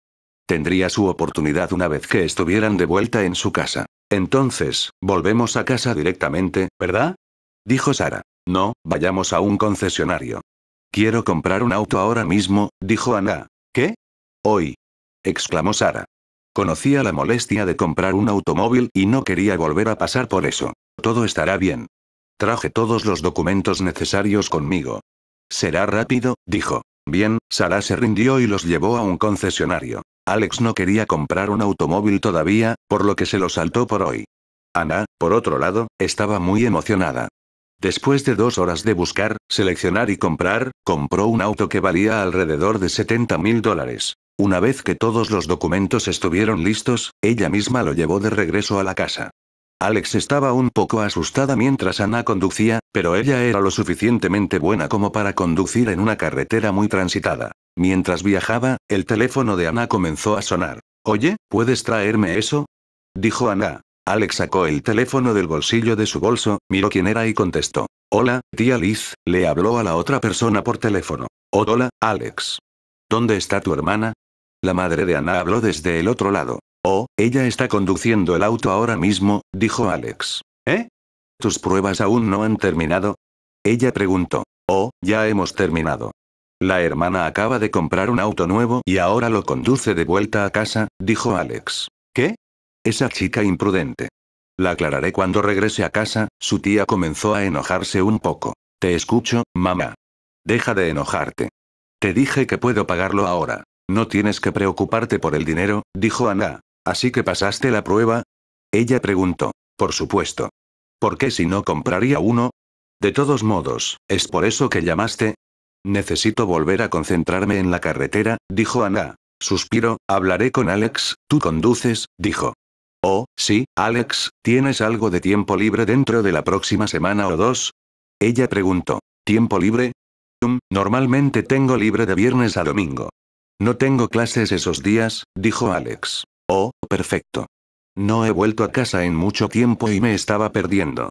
Tendría su oportunidad una vez que estuvieran de vuelta en su casa. Entonces, volvemos a casa directamente, ¿verdad? Dijo Sara. No, vayamos a un concesionario. Quiero comprar un auto ahora mismo, dijo Ana. ¿Qué? Hoy. exclamó Sara. Conocía la molestia de comprar un automóvil y no quería volver a pasar por eso. Todo estará bien. Traje todos los documentos necesarios conmigo. Será rápido, dijo. Bien, Sara se rindió y los llevó a un concesionario. Alex no quería comprar un automóvil todavía, por lo que se lo saltó por hoy. Ana, por otro lado, estaba muy emocionada. Después de dos horas de buscar, seleccionar y comprar, compró un auto que valía alrededor de 70 mil dólares. Una vez que todos los documentos estuvieron listos, ella misma lo llevó de regreso a la casa. Alex estaba un poco asustada mientras Ana conducía, pero ella era lo suficientemente buena como para conducir en una carretera muy transitada. Mientras viajaba, el teléfono de Ana comenzó a sonar. Oye, ¿puedes traerme eso? Dijo Ana. Alex sacó el teléfono del bolsillo de su bolso, miró quién era y contestó. Hola, tía Liz, le habló a la otra persona por teléfono. Oh, hola, Alex. ¿Dónde está tu hermana? La madre de Ana habló desde el otro lado. Oh, ella está conduciendo el auto ahora mismo, dijo Alex. ¿Eh? ¿Tus pruebas aún no han terminado? Ella preguntó. Oh, ya hemos terminado. La hermana acaba de comprar un auto nuevo y ahora lo conduce de vuelta a casa, dijo Alex. ¿Qué? Esa chica imprudente. La aclararé cuando regrese a casa, su tía comenzó a enojarse un poco. Te escucho, mamá. Deja de enojarte. Te dije que puedo pagarlo ahora. No tienes que preocuparte por el dinero, dijo Ana. Así que pasaste la prueba. Ella preguntó. Por supuesto. ¿Por qué si no compraría uno? De todos modos, ¿es por eso que llamaste? Necesito volver a concentrarme en la carretera, dijo Ana. Suspiro, hablaré con Alex, tú conduces, dijo. Oh, sí, Alex, ¿tienes algo de tiempo libre dentro de la próxima semana o dos? Ella preguntó. ¿Tiempo libre? Mm, normalmente tengo libre de viernes a domingo. No tengo clases esos días, dijo Alex. Oh, perfecto. No he vuelto a casa en mucho tiempo y me estaba perdiendo.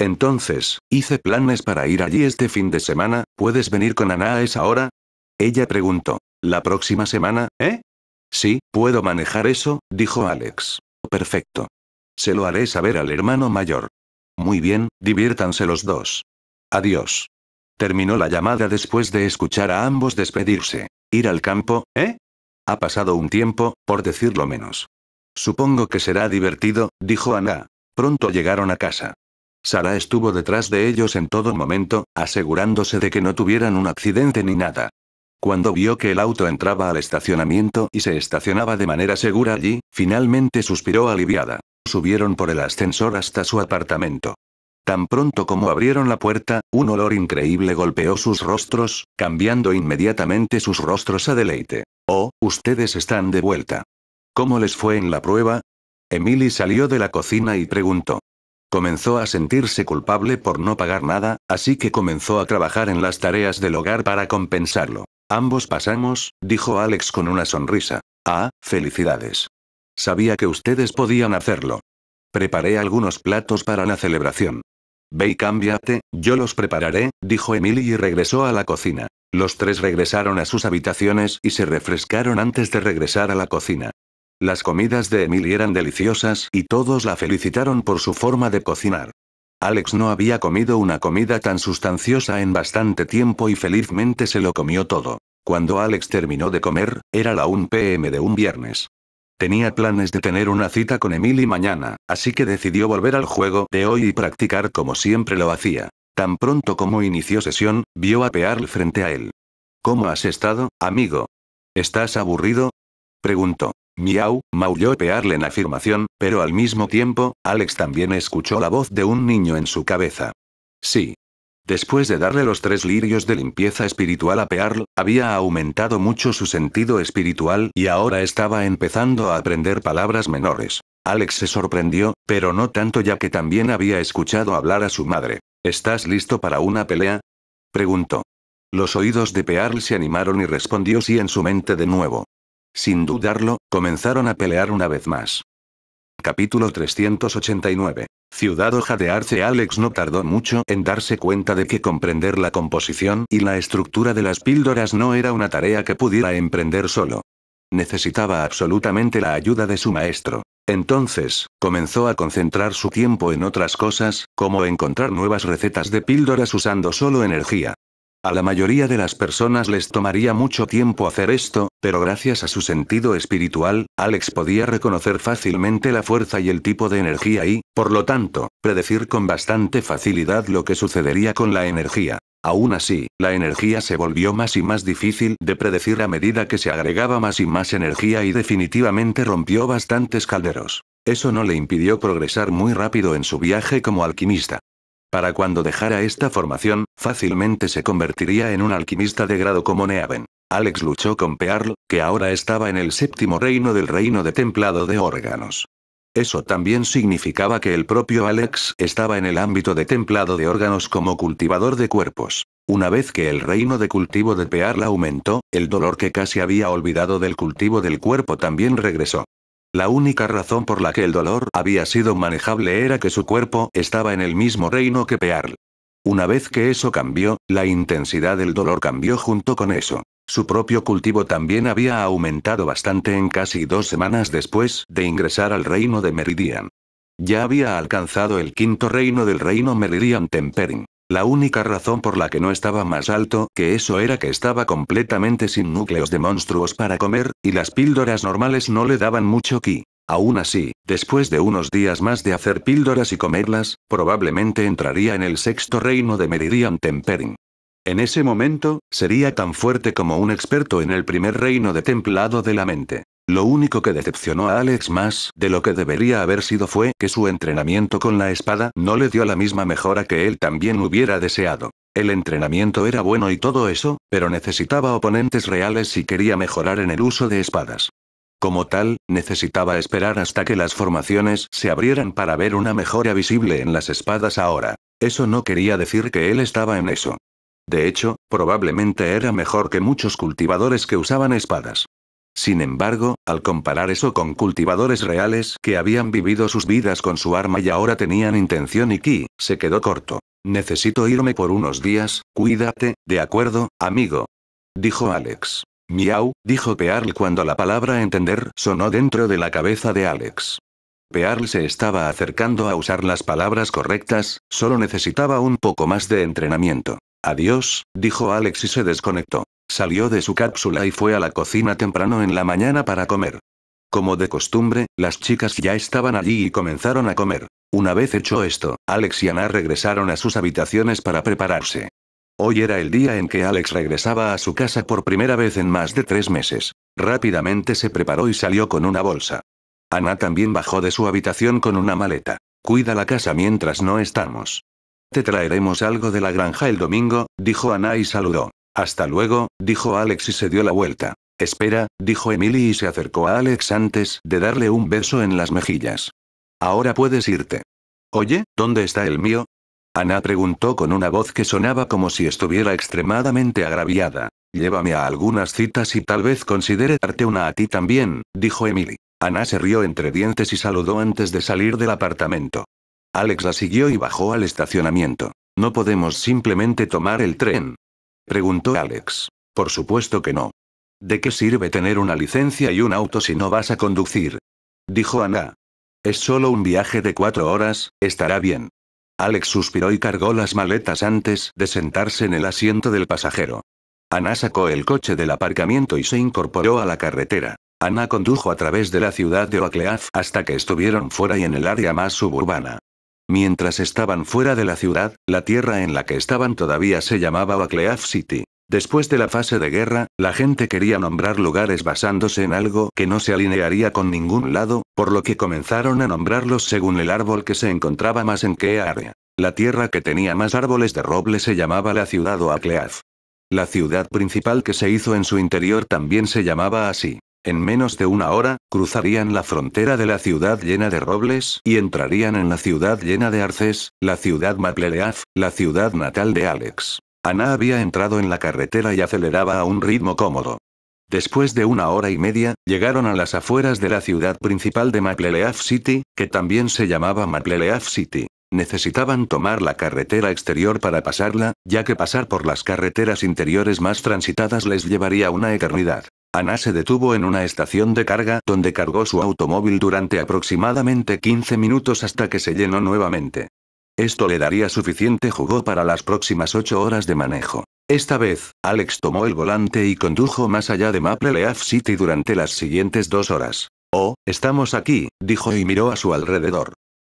Entonces, hice planes para ir allí este fin de semana, ¿puedes venir con Ana a esa hora? Ella preguntó. La próxima semana, ¿eh? Sí, puedo manejar eso, dijo Alex. Perfecto. Se lo haré saber al hermano mayor. Muy bien, diviértanse los dos. Adiós. Terminó la llamada después de escuchar a ambos despedirse. Ir al campo, ¿eh? Ha pasado un tiempo, por decirlo menos. Supongo que será divertido, dijo Ana. Pronto llegaron a casa. Sara estuvo detrás de ellos en todo momento, asegurándose de que no tuvieran un accidente ni nada. Cuando vio que el auto entraba al estacionamiento y se estacionaba de manera segura allí, finalmente suspiró aliviada. Subieron por el ascensor hasta su apartamento. Tan pronto como abrieron la puerta, un olor increíble golpeó sus rostros, cambiando inmediatamente sus rostros a deleite. Oh, ustedes están de vuelta. ¿Cómo les fue en la prueba? Emily salió de la cocina y preguntó. Comenzó a sentirse culpable por no pagar nada, así que comenzó a trabajar en las tareas del hogar para compensarlo. Ambos pasamos, dijo Alex con una sonrisa. Ah, felicidades. Sabía que ustedes podían hacerlo. Preparé algunos platos para la celebración. Ve y cámbiate, yo los prepararé, dijo Emily y regresó a la cocina. Los tres regresaron a sus habitaciones y se refrescaron antes de regresar a la cocina. Las comidas de Emily eran deliciosas y todos la felicitaron por su forma de cocinar. Alex no había comido una comida tan sustanciosa en bastante tiempo y felizmente se lo comió todo. Cuando Alex terminó de comer, era la 1 pm de un viernes. Tenía planes de tener una cita con Emily mañana, así que decidió volver al juego de hoy y practicar como siempre lo hacía. Tan pronto como inició sesión, vio a Pearl frente a él. ¿Cómo has estado, amigo? ¿Estás aburrido? Preguntó. Miau, maulló Pearl en afirmación, pero al mismo tiempo, Alex también escuchó la voz de un niño en su cabeza. Sí, Después de darle los tres lirios de limpieza espiritual a Pearl, había aumentado mucho su sentido espiritual y ahora estaba empezando a aprender palabras menores. Alex se sorprendió, pero no tanto ya que también había escuchado hablar a su madre. ¿Estás listo para una pelea? preguntó. Los oídos de Pearl se animaron y respondió sí en su mente de nuevo. Sin dudarlo, comenzaron a pelear una vez más. Capítulo 389. Ciudad Hoja de Arce Alex no tardó mucho en darse cuenta de que comprender la composición y la estructura de las píldoras no era una tarea que pudiera emprender solo. Necesitaba absolutamente la ayuda de su maestro. Entonces, comenzó a concentrar su tiempo en otras cosas, como encontrar nuevas recetas de píldoras usando solo energía. A la mayoría de las personas les tomaría mucho tiempo hacer esto, pero gracias a su sentido espiritual, Alex podía reconocer fácilmente la fuerza y el tipo de energía y, por lo tanto, predecir con bastante facilidad lo que sucedería con la energía. Aún así, la energía se volvió más y más difícil de predecir a medida que se agregaba más y más energía y definitivamente rompió bastantes calderos. Eso no le impidió progresar muy rápido en su viaje como alquimista. Para cuando dejara esta formación, fácilmente se convertiría en un alquimista de grado como Neaven. Alex luchó con Pearl, que ahora estaba en el séptimo reino del reino de templado de órganos. Eso también significaba que el propio Alex estaba en el ámbito de templado de órganos como cultivador de cuerpos. Una vez que el reino de cultivo de Pearl aumentó, el dolor que casi había olvidado del cultivo del cuerpo también regresó. La única razón por la que el dolor había sido manejable era que su cuerpo estaba en el mismo reino que Pearl. Una vez que eso cambió, la intensidad del dolor cambió junto con eso. Su propio cultivo también había aumentado bastante en casi dos semanas después de ingresar al reino de Meridian. Ya había alcanzado el quinto reino del reino Meridian Tempering. La única razón por la que no estaba más alto que eso era que estaba completamente sin núcleos de monstruos para comer, y las píldoras normales no le daban mucho ki. Aún así, después de unos días más de hacer píldoras y comerlas, probablemente entraría en el sexto reino de Meridian Tempering. En ese momento, sería tan fuerte como un experto en el primer reino de templado de la mente. Lo único que decepcionó a Alex más de lo que debería haber sido fue que su entrenamiento con la espada no le dio la misma mejora que él también hubiera deseado. El entrenamiento era bueno y todo eso, pero necesitaba oponentes reales si quería mejorar en el uso de espadas. Como tal, necesitaba esperar hasta que las formaciones se abrieran para ver una mejora visible en las espadas ahora. Eso no quería decir que él estaba en eso. De hecho, probablemente era mejor que muchos cultivadores que usaban espadas. Sin embargo, al comparar eso con cultivadores reales que habían vivido sus vidas con su arma y ahora tenían intención y ki, se quedó corto. Necesito irme por unos días, cuídate, de acuerdo, amigo. Dijo Alex. Miau, dijo Pearl cuando la palabra entender sonó dentro de la cabeza de Alex. Pearl se estaba acercando a usar las palabras correctas, solo necesitaba un poco más de entrenamiento. Adiós, dijo Alex y se desconectó. Salió de su cápsula y fue a la cocina temprano en la mañana para comer. Como de costumbre, las chicas ya estaban allí y comenzaron a comer. Una vez hecho esto, Alex y Ana regresaron a sus habitaciones para prepararse. Hoy era el día en que Alex regresaba a su casa por primera vez en más de tres meses. Rápidamente se preparó y salió con una bolsa. Ana también bajó de su habitación con una maleta. Cuida la casa mientras no estamos. Te traeremos algo de la granja el domingo, dijo Ana y saludó. Hasta luego, dijo Alex y se dio la vuelta. Espera, dijo Emily y se acercó a Alex antes de darle un beso en las mejillas. Ahora puedes irte. Oye, ¿dónde está el mío? Ana preguntó con una voz que sonaba como si estuviera extremadamente agraviada. Llévame a algunas citas y tal vez considere darte una a ti también, dijo Emily. Ana se rió entre dientes y saludó antes de salir del apartamento. Alex la siguió y bajó al estacionamiento. No podemos simplemente tomar el tren, Preguntó Alex. Por supuesto que no. ¿De qué sirve tener una licencia y un auto si no vas a conducir? Dijo Ana. Es solo un viaje de cuatro horas, estará bien. Alex suspiró y cargó las maletas antes de sentarse en el asiento del pasajero. Ana sacó el coche del aparcamiento y se incorporó a la carretera. Ana condujo a través de la ciudad de Oakleaf hasta que estuvieron fuera y en el área más suburbana. Mientras estaban fuera de la ciudad, la tierra en la que estaban todavía se llamaba Acleaf City. Después de la fase de guerra, la gente quería nombrar lugares basándose en algo que no se alinearía con ningún lado, por lo que comenzaron a nombrarlos según el árbol que se encontraba más en qué área. La tierra que tenía más árboles de roble se llamaba la ciudad Acleaf. La ciudad principal que se hizo en su interior también se llamaba así. En menos de una hora, cruzarían la frontera de la ciudad llena de robles y entrarían en la ciudad llena de arces, la ciudad Mapleleaf, la ciudad natal de Alex. Ana había entrado en la carretera y aceleraba a un ritmo cómodo. Después de una hora y media, llegaron a las afueras de la ciudad principal de Mapleleaf City, que también se llamaba Mapleleaf City. Necesitaban tomar la carretera exterior para pasarla, ya que pasar por las carreteras interiores más transitadas les llevaría una eternidad. Ana se detuvo en una estación de carga donde cargó su automóvil durante aproximadamente 15 minutos hasta que se llenó nuevamente. Esto le daría suficiente jugo para las próximas 8 horas de manejo. Esta vez, Alex tomó el volante y condujo más allá de Maple Leaf City durante las siguientes dos horas. Oh, estamos aquí, dijo y miró a su alrededor.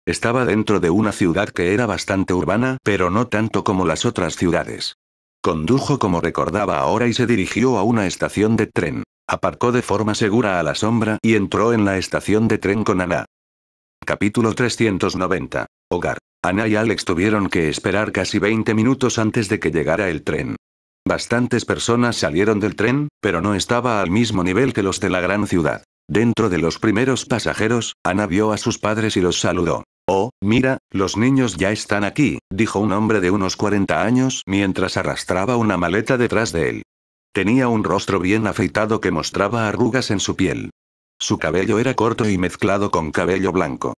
Estaba dentro de una ciudad que era bastante urbana, pero no tanto como las otras ciudades. Condujo como recordaba ahora y se dirigió a una estación de tren. Aparcó de forma segura a la sombra y entró en la estación de tren con Ana. Capítulo 390. Hogar. Ana y Alex tuvieron que esperar casi 20 minutos antes de que llegara el tren. Bastantes personas salieron del tren, pero no estaba al mismo nivel que los de la gran ciudad. Dentro de los primeros pasajeros, Ana vio a sus padres y los saludó. Oh, mira, los niños ya están aquí, dijo un hombre de unos 40 años mientras arrastraba una maleta detrás de él. Tenía un rostro bien afeitado que mostraba arrugas en su piel. Su cabello era corto y mezclado con cabello blanco.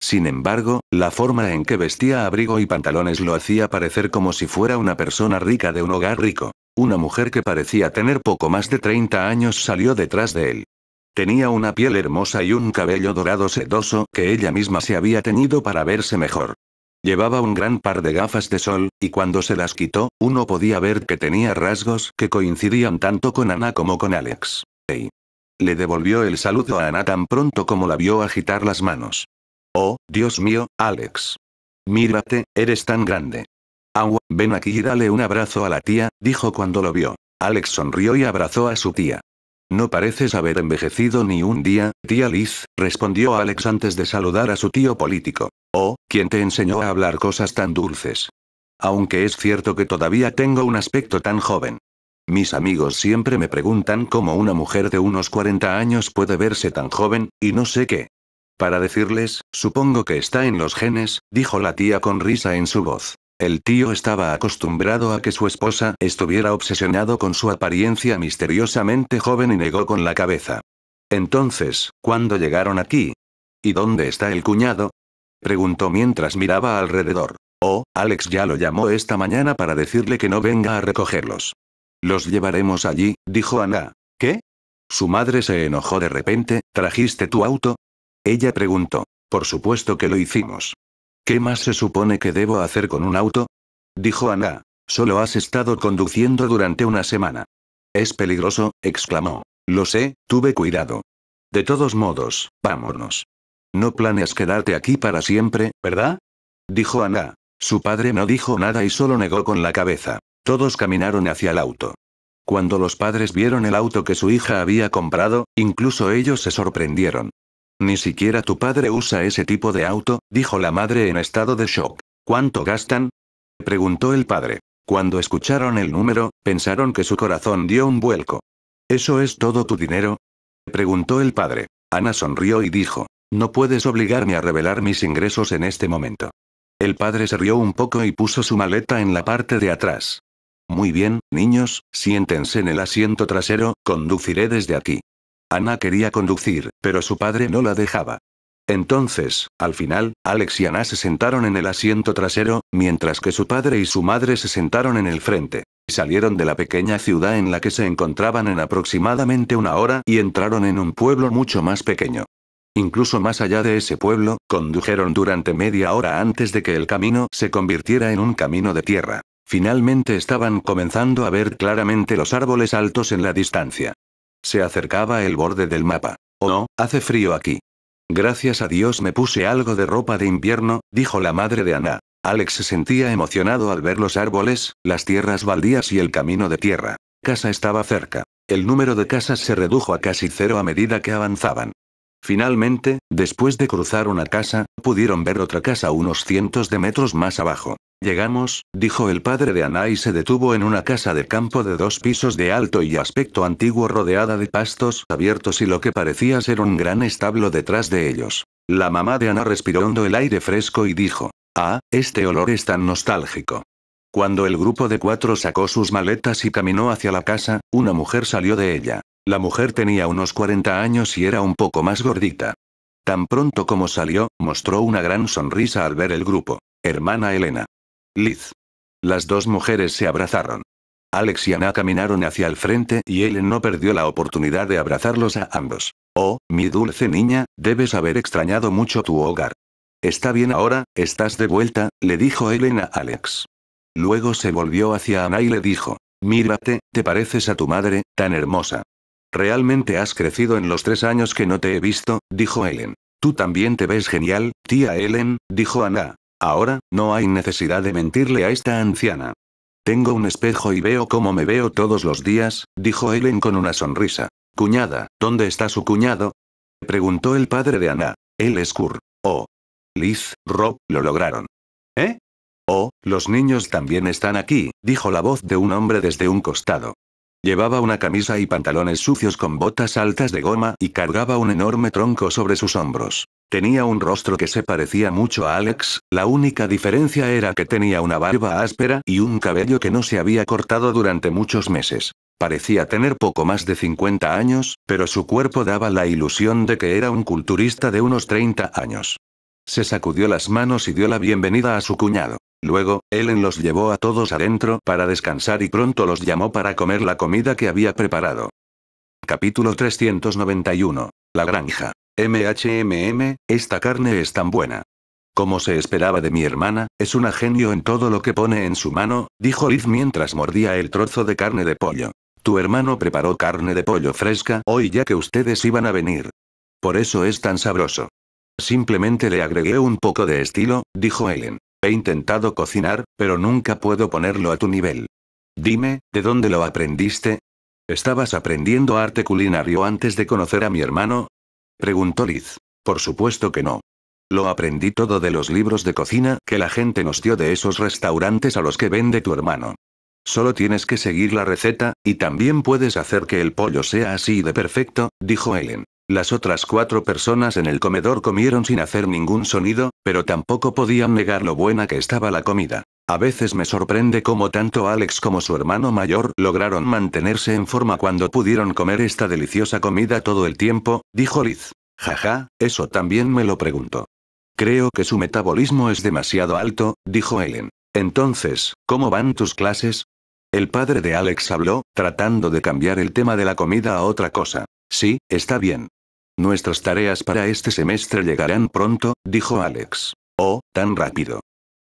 Sin embargo, la forma en que vestía abrigo y pantalones lo hacía parecer como si fuera una persona rica de un hogar rico. Una mujer que parecía tener poco más de 30 años salió detrás de él. Tenía una piel hermosa y un cabello dorado sedoso que ella misma se había tenido para verse mejor. Llevaba un gran par de gafas de sol, y cuando se las quitó, uno podía ver que tenía rasgos que coincidían tanto con Ana como con Alex. Le devolvió el saludo a Ana tan pronto como la vio agitar las manos. Oh, Dios mío, Alex. Mírate, eres tan grande. Agua, ven aquí y dale un abrazo a la tía, dijo cuando lo vio. Alex sonrió y abrazó a su tía. No pareces haber envejecido ni un día, tía Liz, respondió Alex antes de saludar a su tío político. Oh, ¿quién te enseñó a hablar cosas tan dulces? Aunque es cierto que todavía tengo un aspecto tan joven. Mis amigos siempre me preguntan cómo una mujer de unos 40 años puede verse tan joven, y no sé qué. Para decirles, supongo que está en los genes, dijo la tía con risa en su voz. El tío estaba acostumbrado a que su esposa estuviera obsesionado con su apariencia misteriosamente joven y negó con la cabeza. Entonces, ¿cuándo llegaron aquí? ¿Y dónde está el cuñado? Preguntó mientras miraba alrededor. Oh, Alex ya lo llamó esta mañana para decirle que no venga a recogerlos. Los llevaremos allí, dijo Ana. ¿Qué? Su madre se enojó de repente, ¿trajiste tu auto? Ella preguntó. Por supuesto que lo hicimos. ¿Qué más se supone que debo hacer con un auto? Dijo Ana. Solo has estado conduciendo durante una semana. Es peligroso, exclamó. Lo sé, tuve cuidado. De todos modos, vámonos. No planeas quedarte aquí para siempre, ¿verdad? Dijo Ana. Su padre no dijo nada y solo negó con la cabeza. Todos caminaron hacia el auto. Cuando los padres vieron el auto que su hija había comprado, incluso ellos se sorprendieron. Ni siquiera tu padre usa ese tipo de auto, dijo la madre en estado de shock. ¿Cuánto gastan? preguntó el padre. Cuando escucharon el número, pensaron que su corazón dio un vuelco. ¿Eso es todo tu dinero? preguntó el padre. Ana sonrió y dijo, no puedes obligarme a revelar mis ingresos en este momento. El padre se rió un poco y puso su maleta en la parte de atrás. Muy bien, niños, siéntense en el asiento trasero, conduciré desde aquí. Ana quería conducir, pero su padre no la dejaba. Entonces, al final, Alex y Ana se sentaron en el asiento trasero, mientras que su padre y su madre se sentaron en el frente. Salieron de la pequeña ciudad en la que se encontraban en aproximadamente una hora y entraron en un pueblo mucho más pequeño. Incluso más allá de ese pueblo, condujeron durante media hora antes de que el camino se convirtiera en un camino de tierra. Finalmente estaban comenzando a ver claramente los árboles altos en la distancia. Se acercaba el borde del mapa. Oh, hace frío aquí. Gracias a Dios me puse algo de ropa de invierno, dijo la madre de Ana. Alex se sentía emocionado al ver los árboles, las tierras baldías y el camino de tierra. Casa estaba cerca. El número de casas se redujo a casi cero a medida que avanzaban. Finalmente, después de cruzar una casa, pudieron ver otra casa unos cientos de metros más abajo. Llegamos, dijo el padre de Ana y se detuvo en una casa de campo de dos pisos de alto y aspecto antiguo rodeada de pastos abiertos y lo que parecía ser un gran establo detrás de ellos. La mamá de Ana respiró hondo el aire fresco y dijo, Ah, este olor es tan nostálgico. Cuando el grupo de cuatro sacó sus maletas y caminó hacia la casa, una mujer salió de ella. La mujer tenía unos 40 años y era un poco más gordita. Tan pronto como salió, mostró una gran sonrisa al ver el grupo. Hermana Elena. Liz. Las dos mujeres se abrazaron. Alex y Ana caminaron hacia el frente y Ellen no perdió la oportunidad de abrazarlos a ambos. Oh, mi dulce niña, debes haber extrañado mucho tu hogar. Está bien ahora, estás de vuelta, le dijo Ellen a Alex. Luego se volvió hacia Ana y le dijo, mírate, te pareces a tu madre, tan hermosa. Realmente has crecido en los tres años que no te he visto, dijo Ellen. Tú también te ves genial, tía Ellen, dijo Ana. Ahora, no hay necesidad de mentirle a esta anciana. Tengo un espejo y veo cómo me veo todos los días, dijo Ellen con una sonrisa. Cuñada, ¿dónde está su cuñado? preguntó el padre de Ana. Él es Oh. Liz, Rob, lo lograron. ¿Eh? Oh, los niños también están aquí, dijo la voz de un hombre desde un costado. Llevaba una camisa y pantalones sucios con botas altas de goma y cargaba un enorme tronco sobre sus hombros. Tenía un rostro que se parecía mucho a Alex, la única diferencia era que tenía una barba áspera y un cabello que no se había cortado durante muchos meses. Parecía tener poco más de 50 años, pero su cuerpo daba la ilusión de que era un culturista de unos 30 años. Se sacudió las manos y dio la bienvenida a su cuñado. Luego, Ellen los llevó a todos adentro para descansar y pronto los llamó para comer la comida que había preparado. Capítulo 391. La granja. MHMM, esta carne es tan buena. Como se esperaba de mi hermana, es una genio en todo lo que pone en su mano, dijo Liz mientras mordía el trozo de carne de pollo. Tu hermano preparó carne de pollo fresca hoy ya que ustedes iban a venir. Por eso es tan sabroso. Simplemente le agregué un poco de estilo, dijo Ellen. He intentado cocinar, pero nunca puedo ponerlo a tu nivel. Dime, ¿de dónde lo aprendiste? ¿Estabas aprendiendo arte culinario antes de conocer a mi hermano? Preguntó Liz. Por supuesto que no. Lo aprendí todo de los libros de cocina que la gente nos dio de esos restaurantes a los que vende tu hermano. Solo tienes que seguir la receta, y también puedes hacer que el pollo sea así de perfecto, dijo Ellen. Las otras cuatro personas en el comedor comieron sin hacer ningún sonido, pero tampoco podían negar lo buena que estaba la comida. A veces me sorprende cómo tanto Alex como su hermano mayor lograron mantenerse en forma cuando pudieron comer esta deliciosa comida todo el tiempo, dijo Liz. Jaja, eso también me lo pregunto. Creo que su metabolismo es demasiado alto, dijo Ellen. Entonces, ¿cómo van tus clases? El padre de Alex habló, tratando de cambiar el tema de la comida a otra cosa. Sí, está bien. Nuestras tareas para este semestre llegarán pronto, dijo Alex. Oh, tan rápido.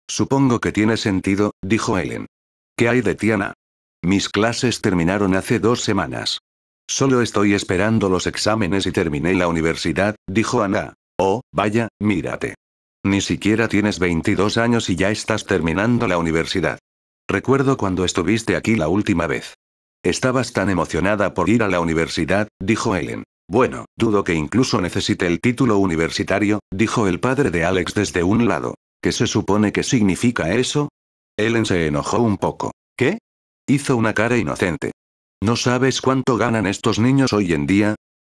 Supongo que tiene sentido, dijo Ellen. ¿Qué hay de Tiana? Mis clases terminaron hace dos semanas. Solo estoy esperando los exámenes y terminé la universidad, dijo Ana. Oh, vaya, mírate. Ni siquiera tienes 22 años y ya estás terminando la universidad. Recuerdo cuando estuviste aquí la última vez. Estabas tan emocionada por ir a la universidad, dijo Ellen. Bueno, dudo que incluso necesite el título universitario, dijo el padre de Alex desde un lado. ¿Qué se supone que significa eso? Ellen se enojó un poco. ¿Qué? Hizo una cara inocente. ¿No sabes cuánto ganan estos niños hoy en día?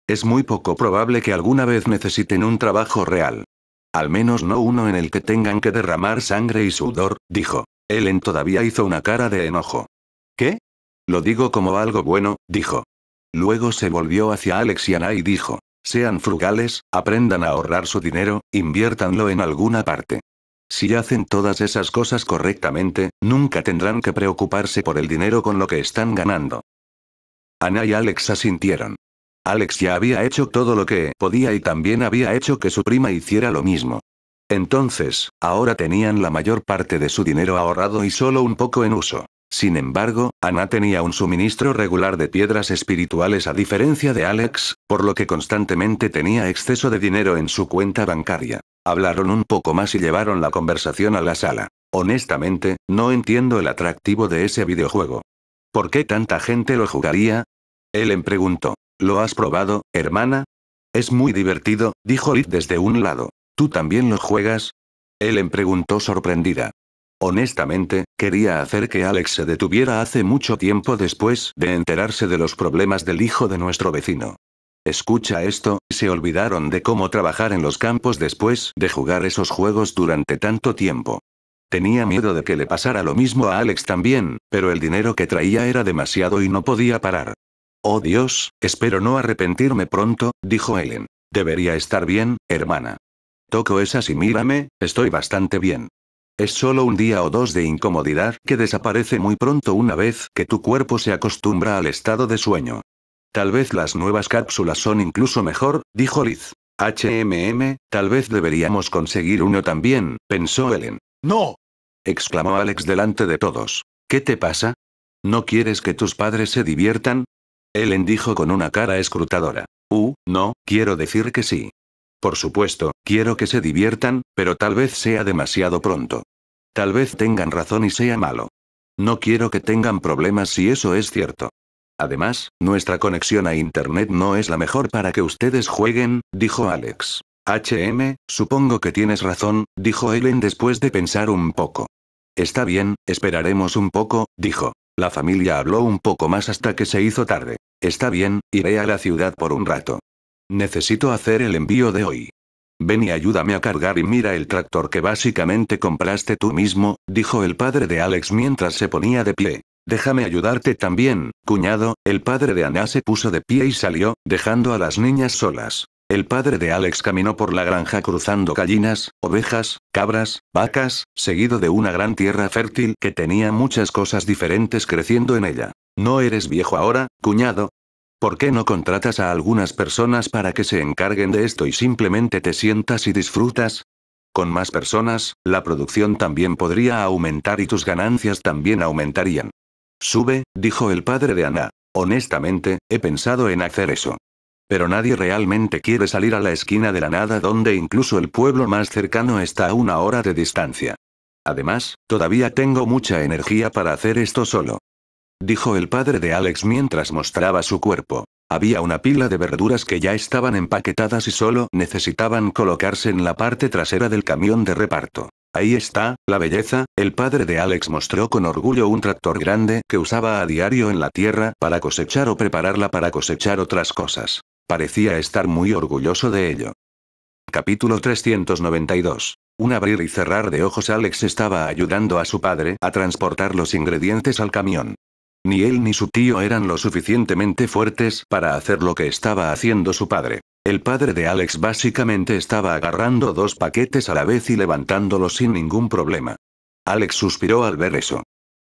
Es muy poco probable que alguna vez necesiten un trabajo real. Al menos no uno en el que tengan que derramar sangre y sudor, dijo. Ellen todavía hizo una cara de enojo. ¿Qué? Lo digo como algo bueno, dijo. Luego se volvió hacia Alex y Ana y dijo, sean frugales, aprendan a ahorrar su dinero, inviértanlo en alguna parte. Si hacen todas esas cosas correctamente, nunca tendrán que preocuparse por el dinero con lo que están ganando. Ana y Alex asintieron. Alex ya había hecho todo lo que podía y también había hecho que su prima hiciera lo mismo. Entonces, ahora tenían la mayor parte de su dinero ahorrado y solo un poco en uso. Sin embargo, Ana tenía un suministro regular de piedras espirituales a diferencia de Alex, por lo que constantemente tenía exceso de dinero en su cuenta bancaria. Hablaron un poco más y llevaron la conversación a la sala. Honestamente, no entiendo el atractivo de ese videojuego. ¿Por qué tanta gente lo jugaría? Ellen preguntó. ¿Lo has probado, hermana? Es muy divertido, dijo Liz desde un lado. ¿Tú también lo juegas? Ellen preguntó sorprendida. Honestamente, quería hacer que Alex se detuviera hace mucho tiempo después de enterarse de los problemas del hijo de nuestro vecino. Escucha esto, se olvidaron de cómo trabajar en los campos después de jugar esos juegos durante tanto tiempo. Tenía miedo de que le pasara lo mismo a Alex también, pero el dinero que traía era demasiado y no podía parar. Oh Dios, espero no arrepentirme pronto, dijo Ellen. Debería estar bien, hermana. Toco esas y mírame, estoy bastante bien. Es solo un día o dos de incomodidad que desaparece muy pronto una vez que tu cuerpo se acostumbra al estado de sueño. Tal vez las nuevas cápsulas son incluso mejor, dijo Liz. HMM, tal vez deberíamos conseguir uno también, pensó Ellen. ¡No! exclamó Alex delante de todos. ¿Qué te pasa? ¿No quieres que tus padres se diviertan? Ellen dijo con una cara escrutadora. Uh, no, quiero decir que sí. Por supuesto, quiero que se diviertan, pero tal vez sea demasiado pronto. Tal vez tengan razón y sea malo. No quiero que tengan problemas si eso es cierto. Además, nuestra conexión a Internet no es la mejor para que ustedes jueguen, dijo Alex. HM, supongo que tienes razón, dijo Ellen después de pensar un poco. Está bien, esperaremos un poco, dijo. La familia habló un poco más hasta que se hizo tarde. Está bien, iré a la ciudad por un rato. Necesito hacer el envío de hoy. Ven y ayúdame a cargar y mira el tractor que básicamente compraste tú mismo, dijo el padre de Alex mientras se ponía de pie. Déjame ayudarte también, cuñado, el padre de Ana se puso de pie y salió, dejando a las niñas solas. El padre de Alex caminó por la granja cruzando gallinas, ovejas, cabras, vacas, seguido de una gran tierra fértil que tenía muchas cosas diferentes creciendo en ella. ¿No eres viejo ahora, cuñado? ¿Por qué no contratas a algunas personas para que se encarguen de esto y simplemente te sientas y disfrutas? Con más personas, la producción también podría aumentar y tus ganancias también aumentarían. Sube, dijo el padre de Ana. Honestamente, he pensado en hacer eso. Pero nadie realmente quiere salir a la esquina de la nada donde incluso el pueblo más cercano está a una hora de distancia. Además, todavía tengo mucha energía para hacer esto solo dijo el padre de Alex mientras mostraba su cuerpo. Había una pila de verduras que ya estaban empaquetadas y solo necesitaban colocarse en la parte trasera del camión de reparto. Ahí está, la belleza, el padre de Alex mostró con orgullo un tractor grande que usaba a diario en la tierra para cosechar o prepararla para cosechar otras cosas. Parecía estar muy orgulloso de ello. Capítulo 392. Un abrir y cerrar de ojos Alex estaba ayudando a su padre a transportar los ingredientes al camión. Ni él ni su tío eran lo suficientemente fuertes para hacer lo que estaba haciendo su padre. El padre de Alex básicamente estaba agarrando dos paquetes a la vez y levantándolos sin ningún problema. Alex suspiró al ver eso.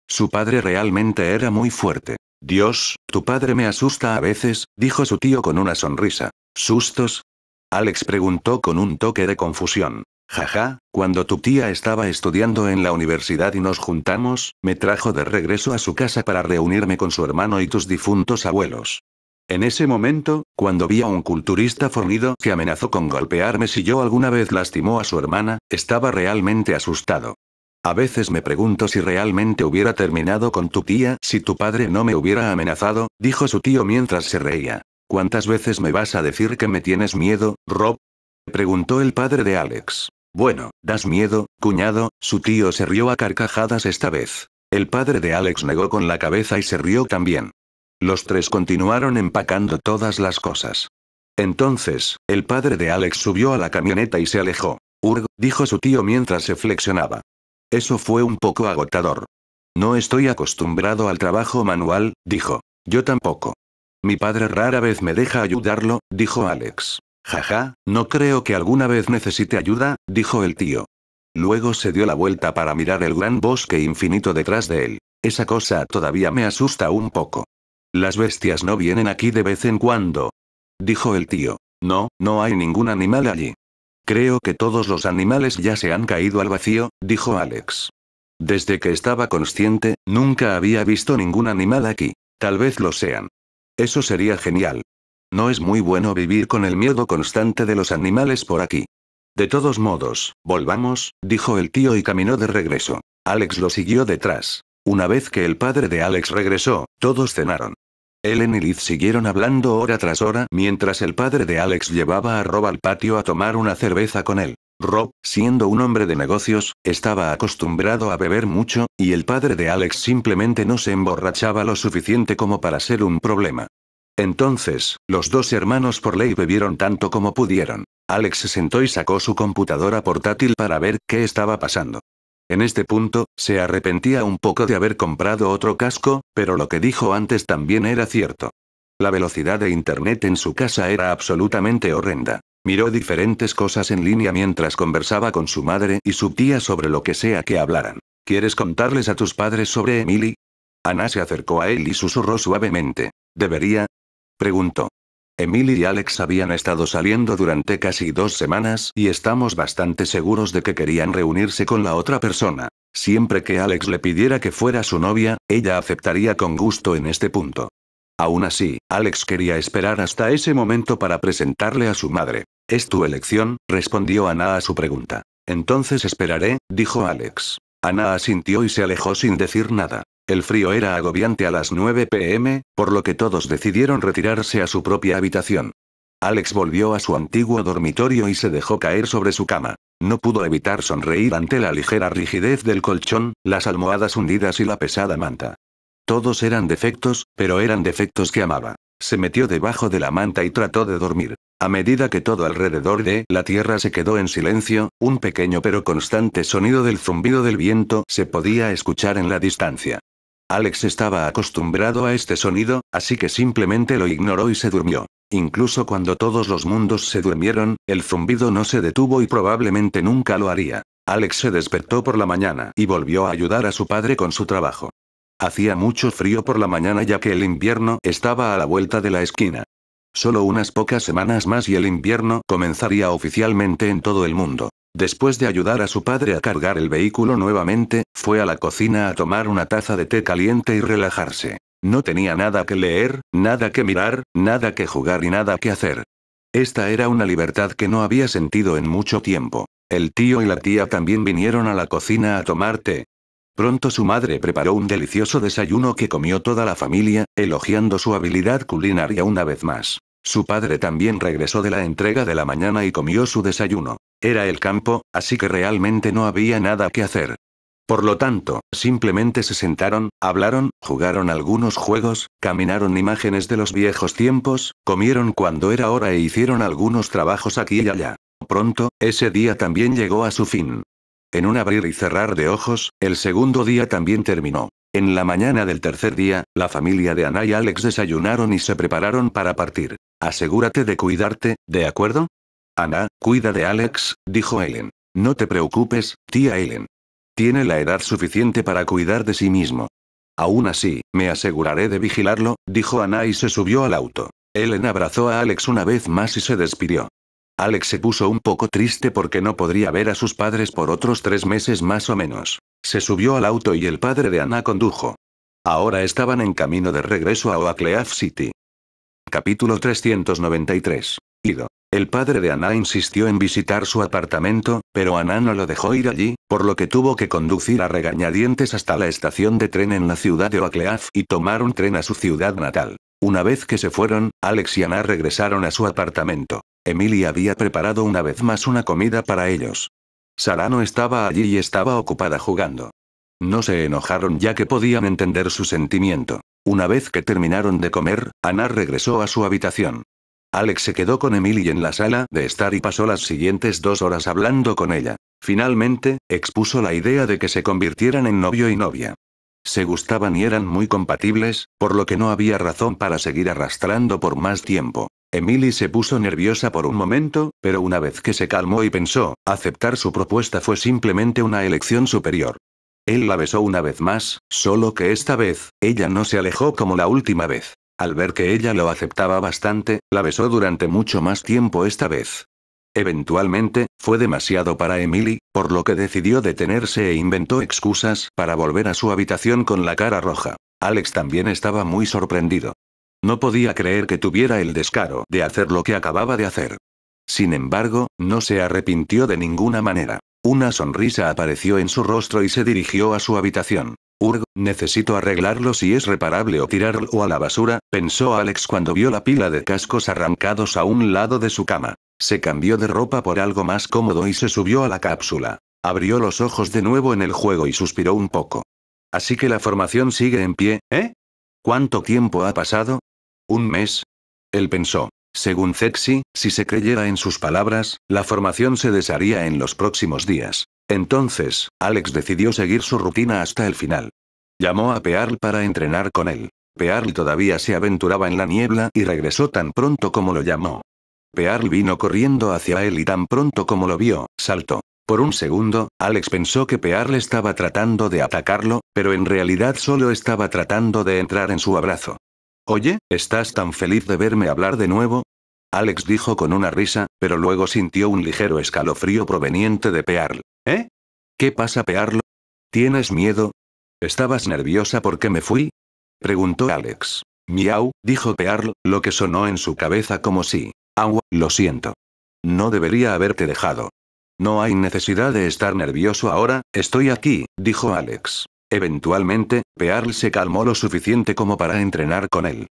Su padre realmente era muy fuerte. Dios, tu padre me asusta a veces, dijo su tío con una sonrisa. ¿Sustos? Alex preguntó con un toque de confusión. Jaja, cuando tu tía estaba estudiando en la universidad y nos juntamos, me trajo de regreso a su casa para reunirme con su hermano y tus difuntos abuelos. En ese momento, cuando vi a un culturista fornido que amenazó con golpearme si yo alguna vez lastimó a su hermana, estaba realmente asustado. A veces me pregunto si realmente hubiera terminado con tu tía si tu padre no me hubiera amenazado, dijo su tío mientras se reía. ¿Cuántas veces me vas a decir que me tienes miedo, Rob? preguntó el padre de Alex. Bueno, das miedo, cuñado, su tío se rió a carcajadas esta vez. El padre de Alex negó con la cabeza y se rió también. Los tres continuaron empacando todas las cosas. Entonces, el padre de Alex subió a la camioneta y se alejó. Urg, dijo su tío mientras se flexionaba. Eso fue un poco agotador. No estoy acostumbrado al trabajo manual, dijo. Yo tampoco. Mi padre rara vez me deja ayudarlo, dijo Alex. Jaja, no creo que alguna vez necesite ayuda, dijo el tío. Luego se dio la vuelta para mirar el gran bosque infinito detrás de él. Esa cosa todavía me asusta un poco. Las bestias no vienen aquí de vez en cuando. Dijo el tío. No, no hay ningún animal allí. Creo que todos los animales ya se han caído al vacío, dijo Alex. Desde que estaba consciente, nunca había visto ningún animal aquí. Tal vez lo sean. Eso sería genial. No es muy bueno vivir con el miedo constante de los animales por aquí. De todos modos, volvamos, dijo el tío y caminó de regreso. Alex lo siguió detrás. Una vez que el padre de Alex regresó, todos cenaron. Ellen y Liz siguieron hablando hora tras hora mientras el padre de Alex llevaba a Rob al patio a tomar una cerveza con él. Rob, siendo un hombre de negocios, estaba acostumbrado a beber mucho, y el padre de Alex simplemente no se emborrachaba lo suficiente como para ser un problema. Entonces, los dos hermanos por ley bebieron tanto como pudieron. Alex se sentó y sacó su computadora portátil para ver qué estaba pasando. En este punto, se arrepentía un poco de haber comprado otro casco, pero lo que dijo antes también era cierto. La velocidad de Internet en su casa era absolutamente horrenda. Miró diferentes cosas en línea mientras conversaba con su madre y su tía sobre lo que sea que hablaran. ¿Quieres contarles a tus padres sobre Emily? Ana se acercó a él y susurró suavemente. Debería, Preguntó. Emily y Alex habían estado saliendo durante casi dos semanas y estamos bastante seguros de que querían reunirse con la otra persona. Siempre que Alex le pidiera que fuera su novia, ella aceptaría con gusto en este punto. Aún así, Alex quería esperar hasta ese momento para presentarle a su madre. Es tu elección, respondió Ana a su pregunta. Entonces esperaré, dijo Alex. Ana asintió y se alejó sin decir nada. El frío era agobiante a las 9 pm, por lo que todos decidieron retirarse a su propia habitación. Alex volvió a su antiguo dormitorio y se dejó caer sobre su cama. No pudo evitar sonreír ante la ligera rigidez del colchón, las almohadas hundidas y la pesada manta. Todos eran defectos, pero eran defectos que amaba. Se metió debajo de la manta y trató de dormir. A medida que todo alrededor de la tierra se quedó en silencio, un pequeño pero constante sonido del zumbido del viento se podía escuchar en la distancia. Alex estaba acostumbrado a este sonido, así que simplemente lo ignoró y se durmió. Incluso cuando todos los mundos se durmieron, el zumbido no se detuvo y probablemente nunca lo haría. Alex se despertó por la mañana y volvió a ayudar a su padre con su trabajo. Hacía mucho frío por la mañana ya que el invierno estaba a la vuelta de la esquina. Solo unas pocas semanas más y el invierno comenzaría oficialmente en todo el mundo. Después de ayudar a su padre a cargar el vehículo nuevamente, fue a la cocina a tomar una taza de té caliente y relajarse. No tenía nada que leer, nada que mirar, nada que jugar y nada que hacer. Esta era una libertad que no había sentido en mucho tiempo. El tío y la tía también vinieron a la cocina a tomar té. Pronto su madre preparó un delicioso desayuno que comió toda la familia, elogiando su habilidad culinaria una vez más. Su padre también regresó de la entrega de la mañana y comió su desayuno. Era el campo, así que realmente no había nada que hacer. Por lo tanto, simplemente se sentaron, hablaron, jugaron algunos juegos, caminaron imágenes de los viejos tiempos, comieron cuando era hora e hicieron algunos trabajos aquí y allá. Pronto, ese día también llegó a su fin. En un abrir y cerrar de ojos, el segundo día también terminó. En la mañana del tercer día, la familia de Ana y Alex desayunaron y se prepararon para partir. Asegúrate de cuidarte, ¿de acuerdo? Ana, cuida de Alex, dijo Ellen. No te preocupes, tía Ellen. Tiene la edad suficiente para cuidar de sí mismo. Aún así, me aseguraré de vigilarlo, dijo Ana y se subió al auto. Ellen abrazó a Alex una vez más y se despidió. Alex se puso un poco triste porque no podría ver a sus padres por otros tres meses más o menos. Se subió al auto y el padre de Ana condujo. Ahora estaban en camino de regreso a Oakleaf City. Capítulo 393. Ido. El padre de Ana insistió en visitar su apartamento, pero Ana no lo dejó ir allí, por lo que tuvo que conducir a regañadientes hasta la estación de tren en la ciudad de Oakleaf y tomar un tren a su ciudad natal. Una vez que se fueron, Alex y Ana regresaron a su apartamento. Emily había preparado una vez más una comida para ellos. Sara no estaba allí y estaba ocupada jugando. No se enojaron ya que podían entender su sentimiento. Una vez que terminaron de comer, Ana regresó a su habitación. Alex se quedó con Emily en la sala de estar y pasó las siguientes dos horas hablando con ella. Finalmente, expuso la idea de que se convirtieran en novio y novia. Se gustaban y eran muy compatibles, por lo que no había razón para seguir arrastrando por más tiempo. Emily se puso nerviosa por un momento, pero una vez que se calmó y pensó, aceptar su propuesta fue simplemente una elección superior. Él la besó una vez más, solo que esta vez, ella no se alejó como la última vez. Al ver que ella lo aceptaba bastante, la besó durante mucho más tiempo esta vez. Eventualmente, fue demasiado para Emily, por lo que decidió detenerse e inventó excusas para volver a su habitación con la cara roja. Alex también estaba muy sorprendido. No podía creer que tuviera el descaro de hacer lo que acababa de hacer. Sin embargo, no se arrepintió de ninguna manera. Una sonrisa apareció en su rostro y se dirigió a su habitación. Urg, necesito arreglarlo si es reparable o tirarlo a la basura, pensó Alex cuando vio la pila de cascos arrancados a un lado de su cama. Se cambió de ropa por algo más cómodo y se subió a la cápsula. Abrió los ojos de nuevo en el juego y suspiró un poco. Así que la formación sigue en pie, ¿eh? ¿Cuánto tiempo ha pasado? ¿Un mes? Él pensó. Según Zexi, si se creyera en sus palabras, la formación se desharía en los próximos días. Entonces, Alex decidió seguir su rutina hasta el final. Llamó a Pearl para entrenar con él. Pearl todavía se aventuraba en la niebla y regresó tan pronto como lo llamó. Pearl vino corriendo hacia él y tan pronto como lo vio, saltó. Por un segundo, Alex pensó que Pearl estaba tratando de atacarlo, pero en realidad solo estaba tratando de entrar en su abrazo. Oye, ¿estás tan feliz de verme hablar de nuevo? Alex dijo con una risa, pero luego sintió un ligero escalofrío proveniente de Pearl. ¿Eh? ¿Qué pasa, Pearl? ¿Tienes miedo? ¿Estabas nerviosa porque me fui? preguntó Alex. Miau, dijo Pearl, lo que sonó en su cabeza como si Agua, lo siento. No debería haberte dejado. No hay necesidad de estar nervioso ahora, estoy aquí, dijo Alex. Eventualmente, Pearl se calmó lo suficiente como para entrenar con él.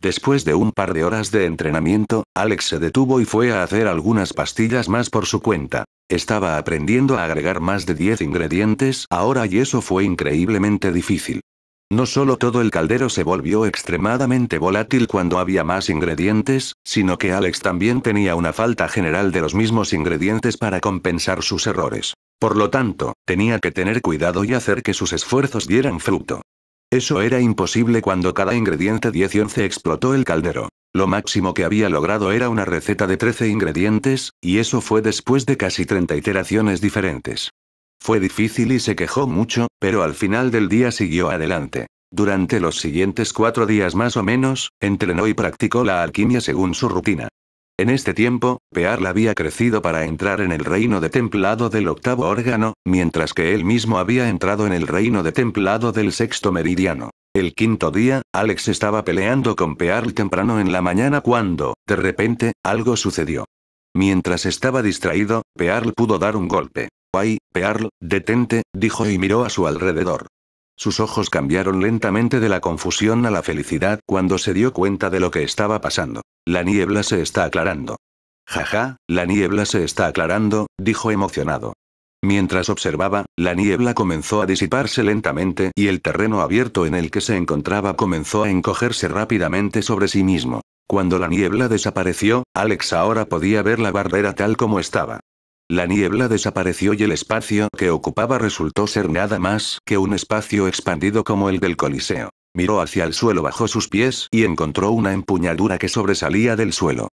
Después de un par de horas de entrenamiento, Alex se detuvo y fue a hacer algunas pastillas más por su cuenta. Estaba aprendiendo a agregar más de 10 ingredientes ahora y eso fue increíblemente difícil. No solo todo el caldero se volvió extremadamente volátil cuando había más ingredientes, sino que Alex también tenía una falta general de los mismos ingredientes para compensar sus errores. Por lo tanto, tenía que tener cuidado y hacer que sus esfuerzos dieran fruto. Eso era imposible cuando cada ingrediente 10 y 11 explotó el caldero. Lo máximo que había logrado era una receta de 13 ingredientes, y eso fue después de casi 30 iteraciones diferentes. Fue difícil y se quejó mucho, pero al final del día siguió adelante. Durante los siguientes cuatro días más o menos, entrenó y practicó la alquimia según su rutina. En este tiempo, Pearl había crecido para entrar en el reino de templado del octavo órgano, mientras que él mismo había entrado en el reino de templado del sexto meridiano. El quinto día, Alex estaba peleando con Pearl temprano en la mañana cuando, de repente, algo sucedió. Mientras estaba distraído, Pearl pudo dar un golpe. Guay, Pearl, detente, dijo y miró a su alrededor. Sus ojos cambiaron lentamente de la confusión a la felicidad cuando se dio cuenta de lo que estaba pasando. La niebla se está aclarando. Jaja, la niebla se está aclarando, dijo emocionado. Mientras observaba, la niebla comenzó a disiparse lentamente y el terreno abierto en el que se encontraba comenzó a encogerse rápidamente sobre sí mismo. Cuando la niebla desapareció, Alex ahora podía ver la barrera tal como estaba. La niebla desapareció y el espacio que ocupaba resultó ser nada más que un espacio expandido como el del Coliseo. Miró hacia el suelo bajo sus pies y encontró una empuñadura que sobresalía del suelo.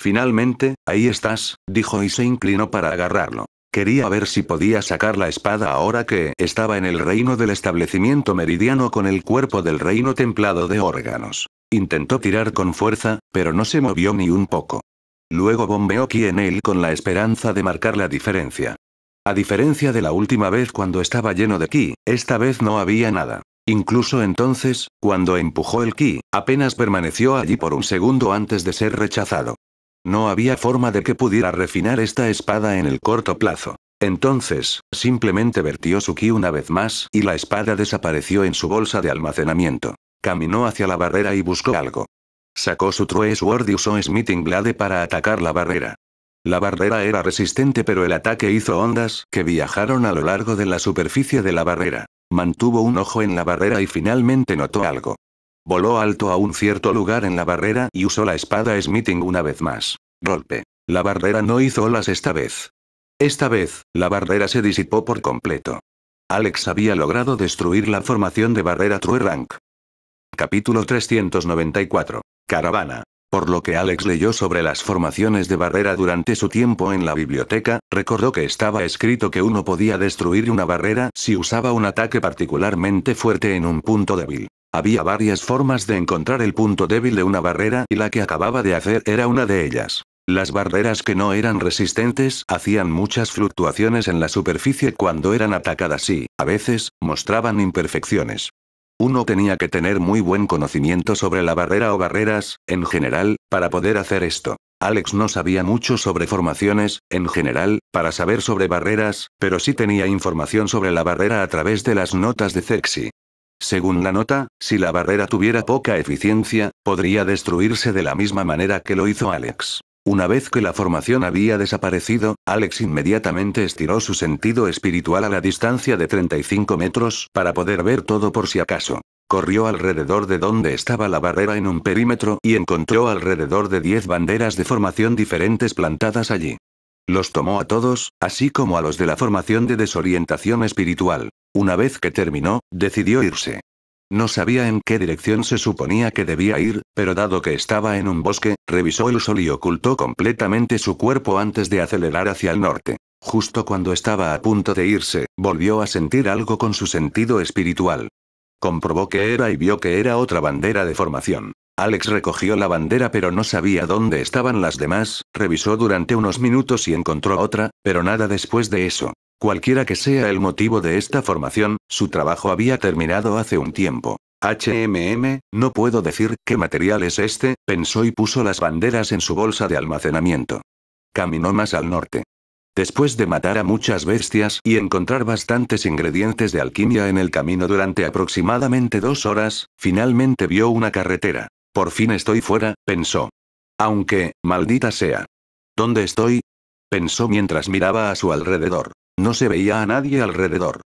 Finalmente, ahí estás, dijo y se inclinó para agarrarlo. Quería ver si podía sacar la espada ahora que estaba en el reino del establecimiento meridiano con el cuerpo del reino templado de órganos. Intentó tirar con fuerza, pero no se movió ni un poco. Luego bombeó Ki en él con la esperanza de marcar la diferencia. A diferencia de la última vez cuando estaba lleno de ki, esta vez no había nada. Incluso entonces, cuando empujó el ki, apenas permaneció allí por un segundo antes de ser rechazado. No había forma de que pudiera refinar esta espada en el corto plazo. Entonces, simplemente vertió su ki una vez más y la espada desapareció en su bolsa de almacenamiento. Caminó hacia la barrera y buscó algo. Sacó su True Sword y usó Smithing Blade para atacar la barrera. La barrera era resistente pero el ataque hizo ondas que viajaron a lo largo de la superficie de la barrera. Mantuvo un ojo en la barrera y finalmente notó algo. Voló alto a un cierto lugar en la barrera y usó la espada Smithing una vez más. Golpe. La barrera no hizo olas esta vez. Esta vez, la barrera se disipó por completo. Alex había logrado destruir la formación de barrera True Rank. Capítulo 394. Caravana. Por lo que Alex leyó sobre las formaciones de barrera durante su tiempo en la biblioteca, recordó que estaba escrito que uno podía destruir una barrera si usaba un ataque particularmente fuerte en un punto débil. Había varias formas de encontrar el punto débil de una barrera y la que acababa de hacer era una de ellas. Las barreras que no eran resistentes hacían muchas fluctuaciones en la superficie cuando eran atacadas y, a veces, mostraban imperfecciones. Uno tenía que tener muy buen conocimiento sobre la barrera o barreras, en general, para poder hacer esto. Alex no sabía mucho sobre formaciones, en general, para saber sobre barreras, pero sí tenía información sobre la barrera a través de las notas de sexy. Según la nota, si la barrera tuviera poca eficiencia, podría destruirse de la misma manera que lo hizo Alex. Una vez que la formación había desaparecido, Alex inmediatamente estiró su sentido espiritual a la distancia de 35 metros para poder ver todo por si acaso. Corrió alrededor de donde estaba la barrera en un perímetro y encontró alrededor de 10 banderas de formación diferentes plantadas allí. Los tomó a todos, así como a los de la formación de desorientación espiritual. Una vez que terminó, decidió irse. No sabía en qué dirección se suponía que debía ir, pero dado que estaba en un bosque, revisó el sol y ocultó completamente su cuerpo antes de acelerar hacia el norte. Justo cuando estaba a punto de irse, volvió a sentir algo con su sentido espiritual. Comprobó que era y vio que era otra bandera de formación. Alex recogió la bandera pero no sabía dónde estaban las demás, revisó durante unos minutos y encontró otra, pero nada después de eso. Cualquiera que sea el motivo de esta formación, su trabajo había terminado hace un tiempo. HMM, no puedo decir qué material es este, pensó y puso las banderas en su bolsa de almacenamiento. Caminó más al norte. Después de matar a muchas bestias y encontrar bastantes ingredientes de alquimia en el camino durante aproximadamente dos horas, finalmente vio una carretera. Por fin estoy fuera, pensó. Aunque, maldita sea. ¿Dónde estoy? pensó mientras miraba a su alrededor. No se veía a nadie alrededor.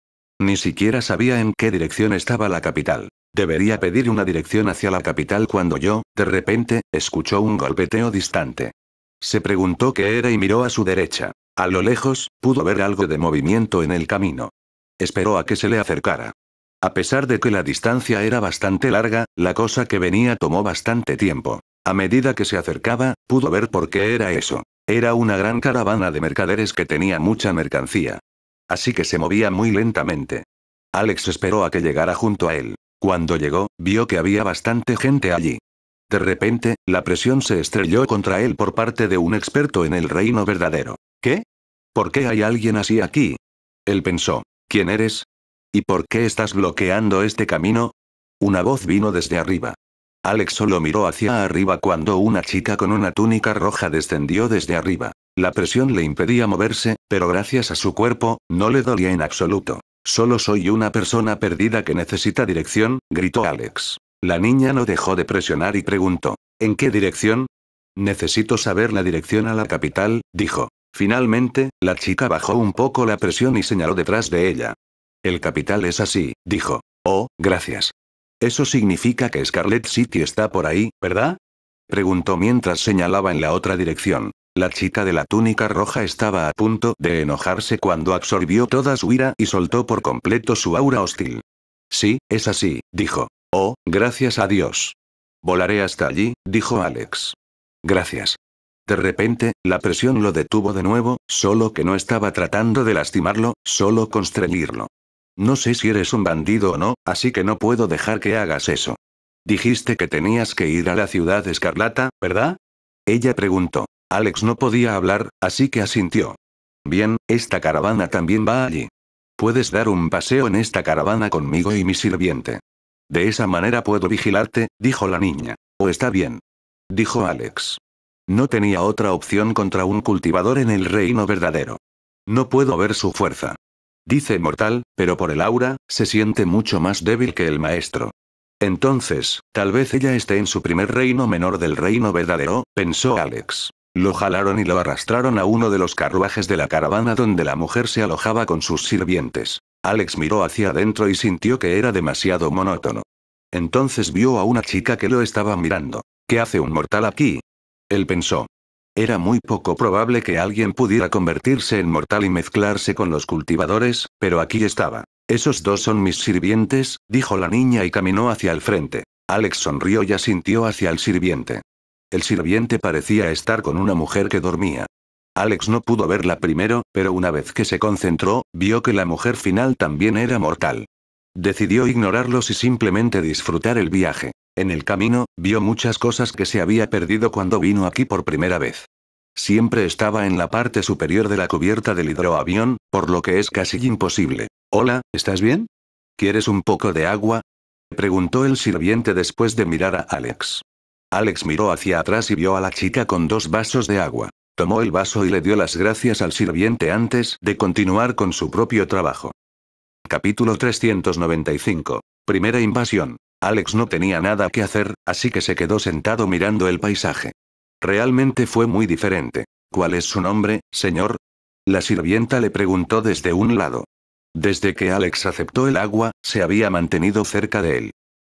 Ni siquiera sabía en qué dirección estaba la capital. Debería pedir una dirección hacia la capital cuando yo, de repente, escuchó un golpeteo distante. Se preguntó qué era y miró a su derecha. A lo lejos, pudo ver algo de movimiento en el camino. Esperó a que se le acercara. A pesar de que la distancia era bastante larga, la cosa que venía tomó bastante tiempo. A medida que se acercaba, pudo ver por qué era eso. Era una gran caravana de mercaderes que tenía mucha mercancía. Así que se movía muy lentamente. Alex esperó a que llegara junto a él. Cuando llegó, vio que había bastante gente allí. De repente, la presión se estrelló contra él por parte de un experto en el reino verdadero. ¿Qué? ¿Por qué hay alguien así aquí? Él pensó. ¿Quién eres? ¿Y por qué estás bloqueando este camino? Una voz vino desde arriba. Alex solo miró hacia arriba cuando una chica con una túnica roja descendió desde arriba. La presión le impedía moverse, pero gracias a su cuerpo, no le dolía en absoluto. Solo soy una persona perdida que necesita dirección, gritó Alex. La niña no dejó de presionar y preguntó, ¿en qué dirección? Necesito saber la dirección a la capital, dijo. Finalmente, la chica bajó un poco la presión y señaló detrás de ella. El capital es así, dijo. Oh, gracias. Eso significa que Scarlet City está por ahí, ¿verdad? Preguntó mientras señalaba en la otra dirección. La chica de la túnica roja estaba a punto de enojarse cuando absorbió toda su ira y soltó por completo su aura hostil. Sí, es así, dijo. Oh, gracias a Dios. Volaré hasta allí, dijo Alex. Gracias. De repente, la presión lo detuvo de nuevo, solo que no estaba tratando de lastimarlo, solo constreñirlo. No sé si eres un bandido o no, así que no puedo dejar que hagas eso. Dijiste que tenías que ir a la ciudad escarlata, ¿verdad? Ella preguntó. Alex no podía hablar, así que asintió. Bien, esta caravana también va allí. Puedes dar un paseo en esta caravana conmigo y mi sirviente. De esa manera puedo vigilarte, dijo la niña. O está bien. Dijo Alex. No tenía otra opción contra un cultivador en el reino verdadero. No puedo ver su fuerza. Dice mortal, pero por el aura, se siente mucho más débil que el maestro. Entonces, tal vez ella esté en su primer reino menor del reino verdadero, pensó Alex. Lo jalaron y lo arrastraron a uno de los carruajes de la caravana donde la mujer se alojaba con sus sirvientes. Alex miró hacia adentro y sintió que era demasiado monótono. Entonces vio a una chica que lo estaba mirando. ¿Qué hace un mortal aquí? Él pensó. Era muy poco probable que alguien pudiera convertirse en mortal y mezclarse con los cultivadores, pero aquí estaba. Esos dos son mis sirvientes, dijo la niña y caminó hacia el frente. Alex sonrió y asintió hacia el sirviente. El sirviente parecía estar con una mujer que dormía. Alex no pudo verla primero, pero una vez que se concentró, vio que la mujer final también era mortal. Decidió ignorarlos y simplemente disfrutar el viaje. En el camino, vio muchas cosas que se había perdido cuando vino aquí por primera vez. Siempre estaba en la parte superior de la cubierta del hidroavión, por lo que es casi imposible. Hola, ¿estás bien? ¿Quieres un poco de agua? preguntó el sirviente después de mirar a Alex. Alex miró hacia atrás y vio a la chica con dos vasos de agua. Tomó el vaso y le dio las gracias al sirviente antes de continuar con su propio trabajo. Capítulo 395. Primera invasión. Alex no tenía nada que hacer, así que se quedó sentado mirando el paisaje. Realmente fue muy diferente. ¿Cuál es su nombre, señor? La sirvienta le preguntó desde un lado. Desde que Alex aceptó el agua, se había mantenido cerca de él.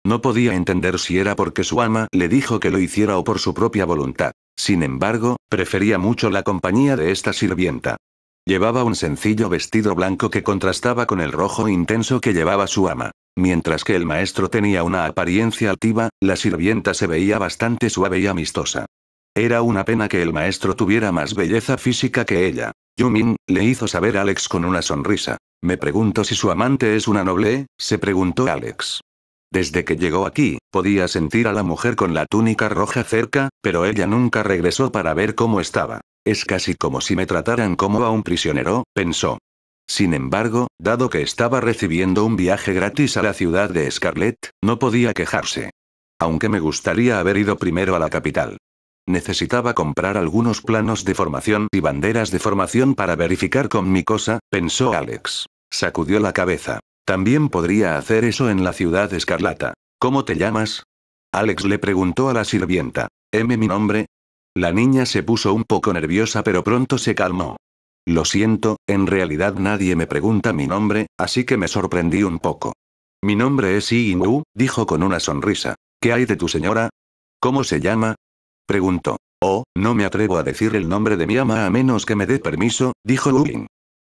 No podía entender si era porque su ama le dijo que lo hiciera o por su propia voluntad. Sin embargo, prefería mucho la compañía de esta sirvienta. Llevaba un sencillo vestido blanco que contrastaba con el rojo intenso que llevaba su ama. Mientras que el maestro tenía una apariencia altiva, la sirvienta se veía bastante suave y amistosa. Era una pena que el maestro tuviera más belleza física que ella. Yumin, le hizo saber a Alex con una sonrisa. Me pregunto si su amante es una noble, se preguntó Alex. Desde que llegó aquí, podía sentir a la mujer con la túnica roja cerca, pero ella nunca regresó para ver cómo estaba. Es casi como si me trataran como a un prisionero, pensó. Sin embargo, dado que estaba recibiendo un viaje gratis a la ciudad de Scarlet, no podía quejarse. Aunque me gustaría haber ido primero a la capital. Necesitaba comprar algunos planos de formación y banderas de formación para verificar con mi cosa, pensó Alex. Sacudió la cabeza. También podría hacer eso en la ciudad escarlata. ¿Cómo te llamas? Alex le preguntó a la sirvienta. ¿M mi nombre? La niña se puso un poco nerviosa pero pronto se calmó. Lo siento, en realidad nadie me pregunta mi nombre, así que me sorprendí un poco. Mi nombre es Wu, dijo con una sonrisa. ¿Qué hay de tu señora? ¿Cómo se llama? Preguntó. Oh, no me atrevo a decir el nombre de mi ama a menos que me dé permiso, dijo Ying.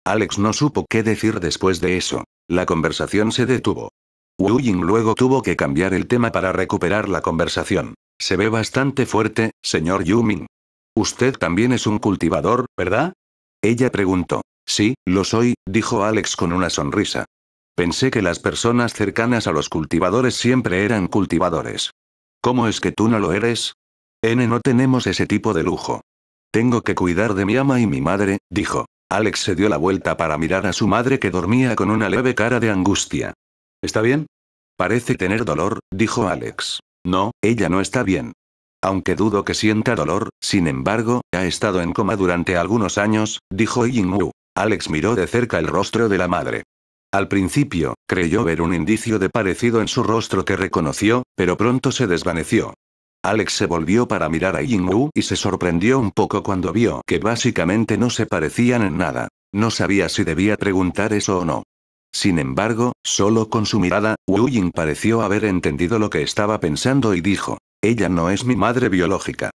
Alex no supo qué decir después de eso. La conversación se detuvo. Wu Ying luego tuvo que cambiar el tema para recuperar la conversación. Se ve bastante fuerte, señor Yumin. Usted también es un cultivador, ¿verdad? Ella preguntó. Sí, lo soy, dijo Alex con una sonrisa. Pensé que las personas cercanas a los cultivadores siempre eran cultivadores. ¿Cómo es que tú no lo eres? N no tenemos ese tipo de lujo. Tengo que cuidar de mi ama y mi madre, dijo. Alex se dio la vuelta para mirar a su madre que dormía con una leve cara de angustia. ¿Está bien? Parece tener dolor, dijo Alex. No, ella no está bien. Aunque dudo que sienta dolor, sin embargo, ha estado en coma durante algunos años, dijo Wu. Alex miró de cerca el rostro de la madre. Al principio, creyó ver un indicio de parecido en su rostro que reconoció, pero pronto se desvaneció. Alex se volvió para mirar a Wu y se sorprendió un poco cuando vio que básicamente no se parecían en nada. No sabía si debía preguntar eso o no. Sin embargo, solo con su mirada, Wu Ying pareció haber entendido lo que estaba pensando y dijo, ella no es mi madre biológica.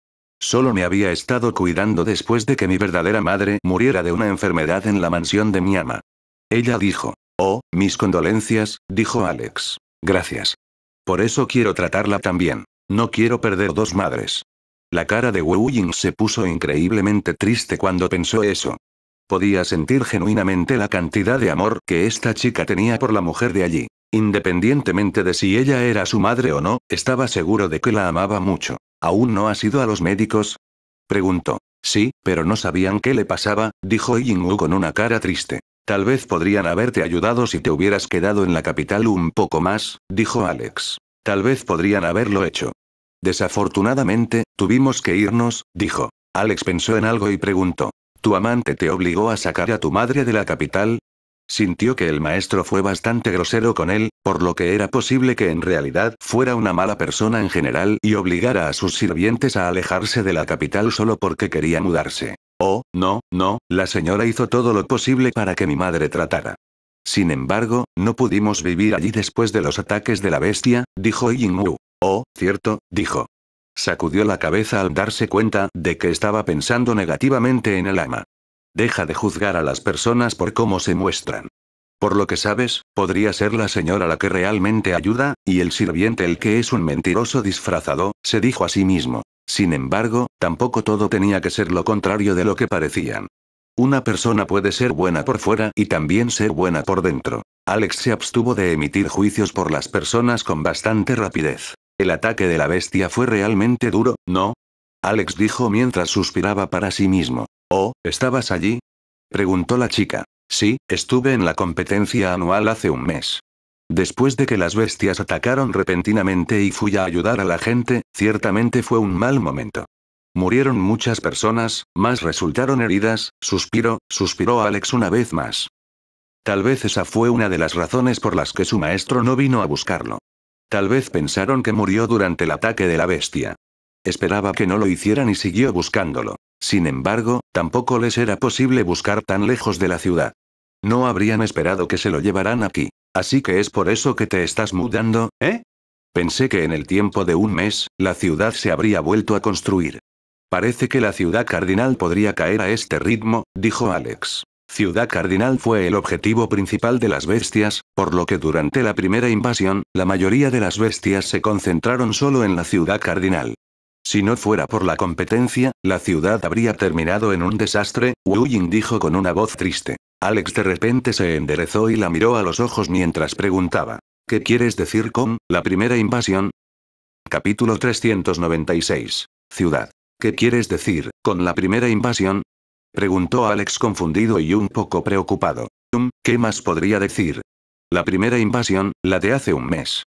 Solo me había estado cuidando después de que mi verdadera madre muriera de una enfermedad en la mansión de mi ama. Ella dijo. Oh, mis condolencias, dijo Alex. Gracias. Por eso quiero tratarla también. No quiero perder dos madres. La cara de Wu Ying se puso increíblemente triste cuando pensó eso. Podía sentir genuinamente la cantidad de amor que esta chica tenía por la mujer de allí. Independientemente de si ella era su madre o no, estaba seguro de que la amaba mucho. ¿Aún no has ido a los médicos? Preguntó. Sí, pero no sabían qué le pasaba, dijo Yingwu con una cara triste. Tal vez podrían haberte ayudado si te hubieras quedado en la capital un poco más, dijo Alex. Tal vez podrían haberlo hecho. Desafortunadamente, tuvimos que irnos, dijo. Alex pensó en algo y preguntó. ¿Tu amante te obligó a sacar a tu madre de la capital? Sintió que el maestro fue bastante grosero con él, por lo que era posible que en realidad fuera una mala persona en general y obligara a sus sirvientes a alejarse de la capital solo porque quería mudarse. Oh, no, no, la señora hizo todo lo posible para que mi madre tratara. Sin embargo, no pudimos vivir allí después de los ataques de la bestia, dijo Wu. Oh, cierto, dijo. Sacudió la cabeza al darse cuenta de que estaba pensando negativamente en el ama. Deja de juzgar a las personas por cómo se muestran. Por lo que sabes, podría ser la señora la que realmente ayuda, y el sirviente el que es un mentiroso disfrazado, se dijo a sí mismo. Sin embargo, tampoco todo tenía que ser lo contrario de lo que parecían. Una persona puede ser buena por fuera y también ser buena por dentro. Alex se abstuvo de emitir juicios por las personas con bastante rapidez. El ataque de la bestia fue realmente duro, ¿no? Alex dijo mientras suspiraba para sí mismo. Oh, ¿estabas allí? Preguntó la chica. Sí, estuve en la competencia anual hace un mes. Después de que las bestias atacaron repentinamente y fui a ayudar a la gente, ciertamente fue un mal momento. Murieron muchas personas, más resultaron heridas, suspiró, suspiró Alex una vez más. Tal vez esa fue una de las razones por las que su maestro no vino a buscarlo. Tal vez pensaron que murió durante el ataque de la bestia. Esperaba que no lo hicieran y siguió buscándolo. Sin embargo, tampoco les era posible buscar tan lejos de la ciudad. No habrían esperado que se lo llevaran aquí. Así que es por eso que te estás mudando, ¿eh? Pensé que en el tiempo de un mes, la ciudad se habría vuelto a construir. Parece que la ciudad cardinal podría caer a este ritmo, dijo Alex. Ciudad Cardinal fue el objetivo principal de las bestias, por lo que durante la primera invasión, la mayoría de las bestias se concentraron solo en la Ciudad Cardinal. Si no fuera por la competencia, la ciudad habría terminado en un desastre, Wu Ying dijo con una voz triste. Alex de repente se enderezó y la miró a los ojos mientras preguntaba. ¿Qué quieres decir con, la primera invasión? Capítulo 396. Ciudad. ¿Qué quieres decir, con la primera invasión? Preguntó Alex confundido y un poco preocupado. Um, ¿Qué más podría decir? La primera invasión, la de hace un mes.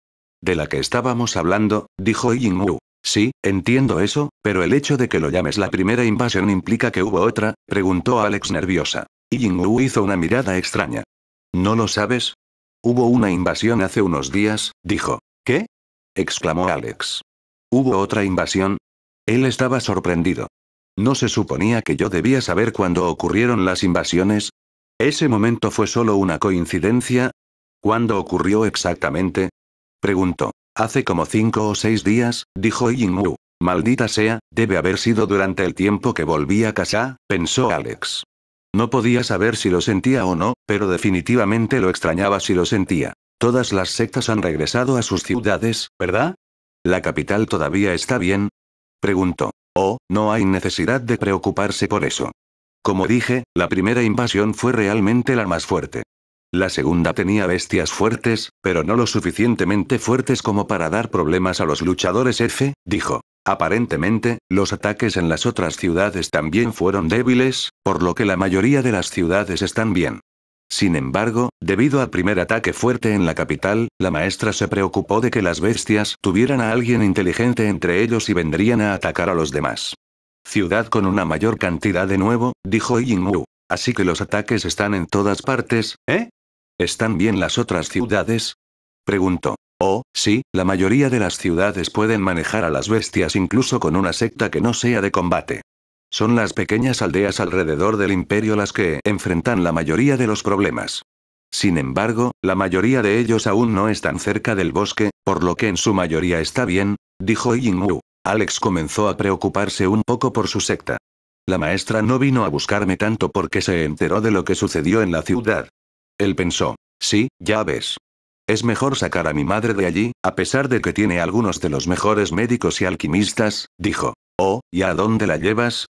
De la que estábamos hablando, dijo Ying Wu. Sí, entiendo eso, pero el hecho de que lo llames la primera invasión implica que hubo otra, preguntó Alex nerviosa. Y Wu hizo una mirada extraña. ¿No lo sabes? Hubo una invasión hace unos días, dijo. ¿Qué? exclamó Alex. ¿Hubo otra invasión? Él estaba sorprendido. ¿No se suponía que yo debía saber cuándo ocurrieron las invasiones? ¿Ese momento fue solo una coincidencia? ¿Cuándo ocurrió exactamente? preguntó. Hace como cinco o seis días, dijo Wu. Maldita sea, debe haber sido durante el tiempo que volví a casa, pensó Alex. No podía saber si lo sentía o no, pero definitivamente lo extrañaba si lo sentía. Todas las sectas han regresado a sus ciudades, ¿verdad? ¿La capital todavía está bien? Preguntó. Oh, no hay necesidad de preocuparse por eso. Como dije, la primera invasión fue realmente la más fuerte. La segunda tenía bestias fuertes, pero no lo suficientemente fuertes como para dar problemas a los luchadores F, dijo. Aparentemente, los ataques en las otras ciudades también fueron débiles, por lo que la mayoría de las ciudades están bien. Sin embargo, debido al primer ataque fuerte en la capital, la maestra se preocupó de que las bestias tuvieran a alguien inteligente entre ellos y vendrían a atacar a los demás. Ciudad con una mayor cantidad de nuevo, dijo Wu. Así que los ataques están en todas partes, ¿eh? ¿Están bien las otras ciudades? Preguntó. Oh, sí, la mayoría de las ciudades pueden manejar a las bestias incluso con una secta que no sea de combate. Son las pequeñas aldeas alrededor del imperio las que enfrentan la mayoría de los problemas. Sin embargo, la mayoría de ellos aún no están cerca del bosque, por lo que en su mayoría está bien, dijo Yingwu. Alex comenzó a preocuparse un poco por su secta. La maestra no vino a buscarme tanto porque se enteró de lo que sucedió en la ciudad. Él pensó. Sí, ya ves. Es mejor sacar a mi madre de allí, a pesar de que tiene algunos de los mejores médicos y alquimistas, dijo. Oh, ¿y a dónde la llevas?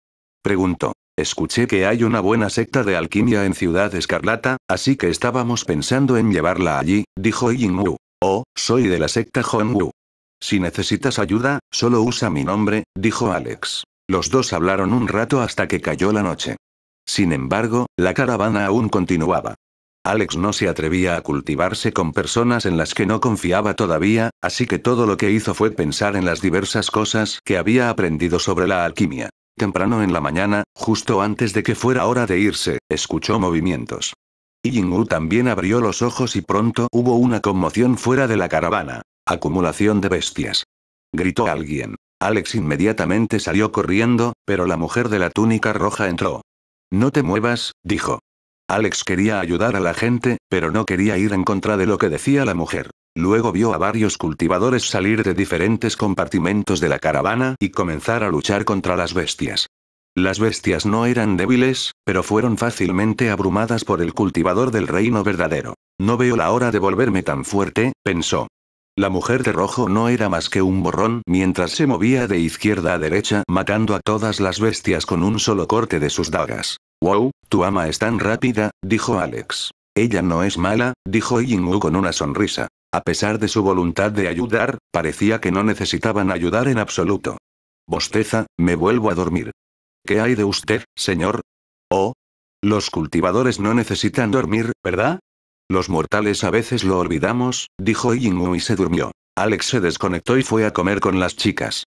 Preguntó. Escuché que hay una buena secta de alquimia en Ciudad Escarlata, así que estábamos pensando en llevarla allí, dijo Wu. Oh, soy de la secta Wu. Si necesitas ayuda, solo usa mi nombre, dijo Alex. Los dos hablaron un rato hasta que cayó la noche. Sin embargo, la caravana aún continuaba. Alex no se atrevía a cultivarse con personas en las que no confiaba todavía, así que todo lo que hizo fue pensar en las diversas cosas que había aprendido sobre la alquimia. Temprano en la mañana, justo antes de que fuera hora de irse, escuchó movimientos. Yingu también abrió los ojos y pronto hubo una conmoción fuera de la caravana. Acumulación de bestias. Gritó alguien. Alex inmediatamente salió corriendo, pero la mujer de la túnica roja entró. No te muevas, dijo. Alex quería ayudar a la gente, pero no quería ir en contra de lo que decía la mujer. Luego vio a varios cultivadores salir de diferentes compartimentos de la caravana y comenzar a luchar contra las bestias. Las bestias no eran débiles, pero fueron fácilmente abrumadas por el cultivador del reino verdadero. No veo la hora de volverme tan fuerte, pensó. La mujer de rojo no era más que un borrón mientras se movía de izquierda a derecha matando a todas las bestias con un solo corte de sus dagas. Wow, tu ama es tan rápida, dijo Alex. Ella no es mala, dijo Yingu con una sonrisa. A pesar de su voluntad de ayudar, parecía que no necesitaban ayudar en absoluto. Bosteza, me vuelvo a dormir. ¿Qué hay de usted, señor? Oh. Los cultivadores no necesitan dormir, ¿verdad? Los mortales a veces lo olvidamos, dijo Yingu y se durmió. Alex se desconectó y fue a comer con las chicas.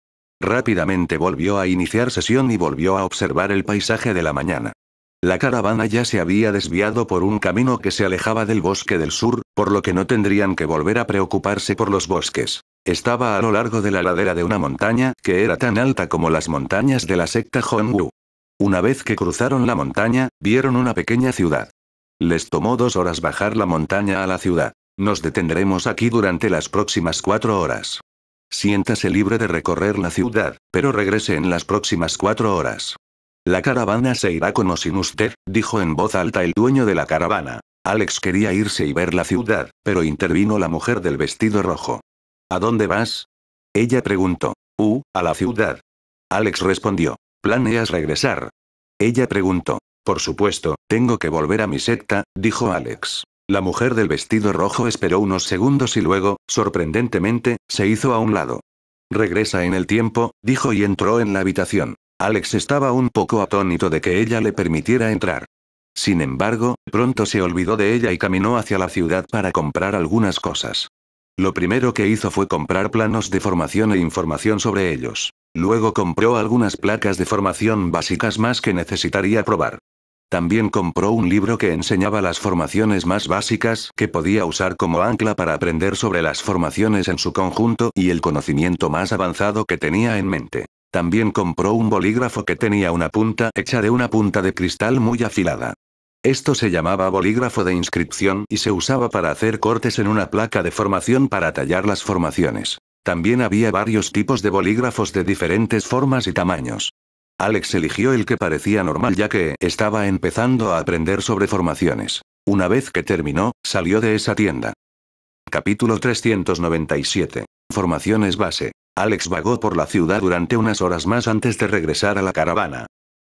Rápidamente volvió a iniciar sesión y volvió a observar el paisaje de la mañana. La caravana ya se había desviado por un camino que se alejaba del bosque del sur, por lo que no tendrían que volver a preocuparse por los bosques. Estaba a lo largo de la ladera de una montaña, que era tan alta como las montañas de la secta Hongwu. Una vez que cruzaron la montaña, vieron una pequeña ciudad. Les tomó dos horas bajar la montaña a la ciudad. Nos detendremos aquí durante las próximas cuatro horas. Siéntase libre de recorrer la ciudad, pero regrese en las próximas cuatro horas. La caravana se irá con o sin usted, dijo en voz alta el dueño de la caravana. Alex quería irse y ver la ciudad, pero intervino la mujer del vestido rojo. ¿A dónde vas? Ella preguntó. Uh, a la ciudad. Alex respondió. ¿Planeas regresar? Ella preguntó. Por supuesto, tengo que volver a mi secta, dijo Alex. La mujer del vestido rojo esperó unos segundos y luego, sorprendentemente, se hizo a un lado. Regresa en el tiempo, dijo y entró en la habitación. Alex estaba un poco atónito de que ella le permitiera entrar. Sin embargo, pronto se olvidó de ella y caminó hacia la ciudad para comprar algunas cosas. Lo primero que hizo fue comprar planos de formación e información sobre ellos. Luego compró algunas placas de formación básicas más que necesitaría probar. También compró un libro que enseñaba las formaciones más básicas que podía usar como ancla para aprender sobre las formaciones en su conjunto y el conocimiento más avanzado que tenía en mente. También compró un bolígrafo que tenía una punta hecha de una punta de cristal muy afilada. Esto se llamaba bolígrafo de inscripción y se usaba para hacer cortes en una placa de formación para tallar las formaciones. También había varios tipos de bolígrafos de diferentes formas y tamaños. Alex eligió el que parecía normal ya que estaba empezando a aprender sobre formaciones. Una vez que terminó, salió de esa tienda. Capítulo 397. Formaciones base. Alex vagó por la ciudad durante unas horas más antes de regresar a la caravana.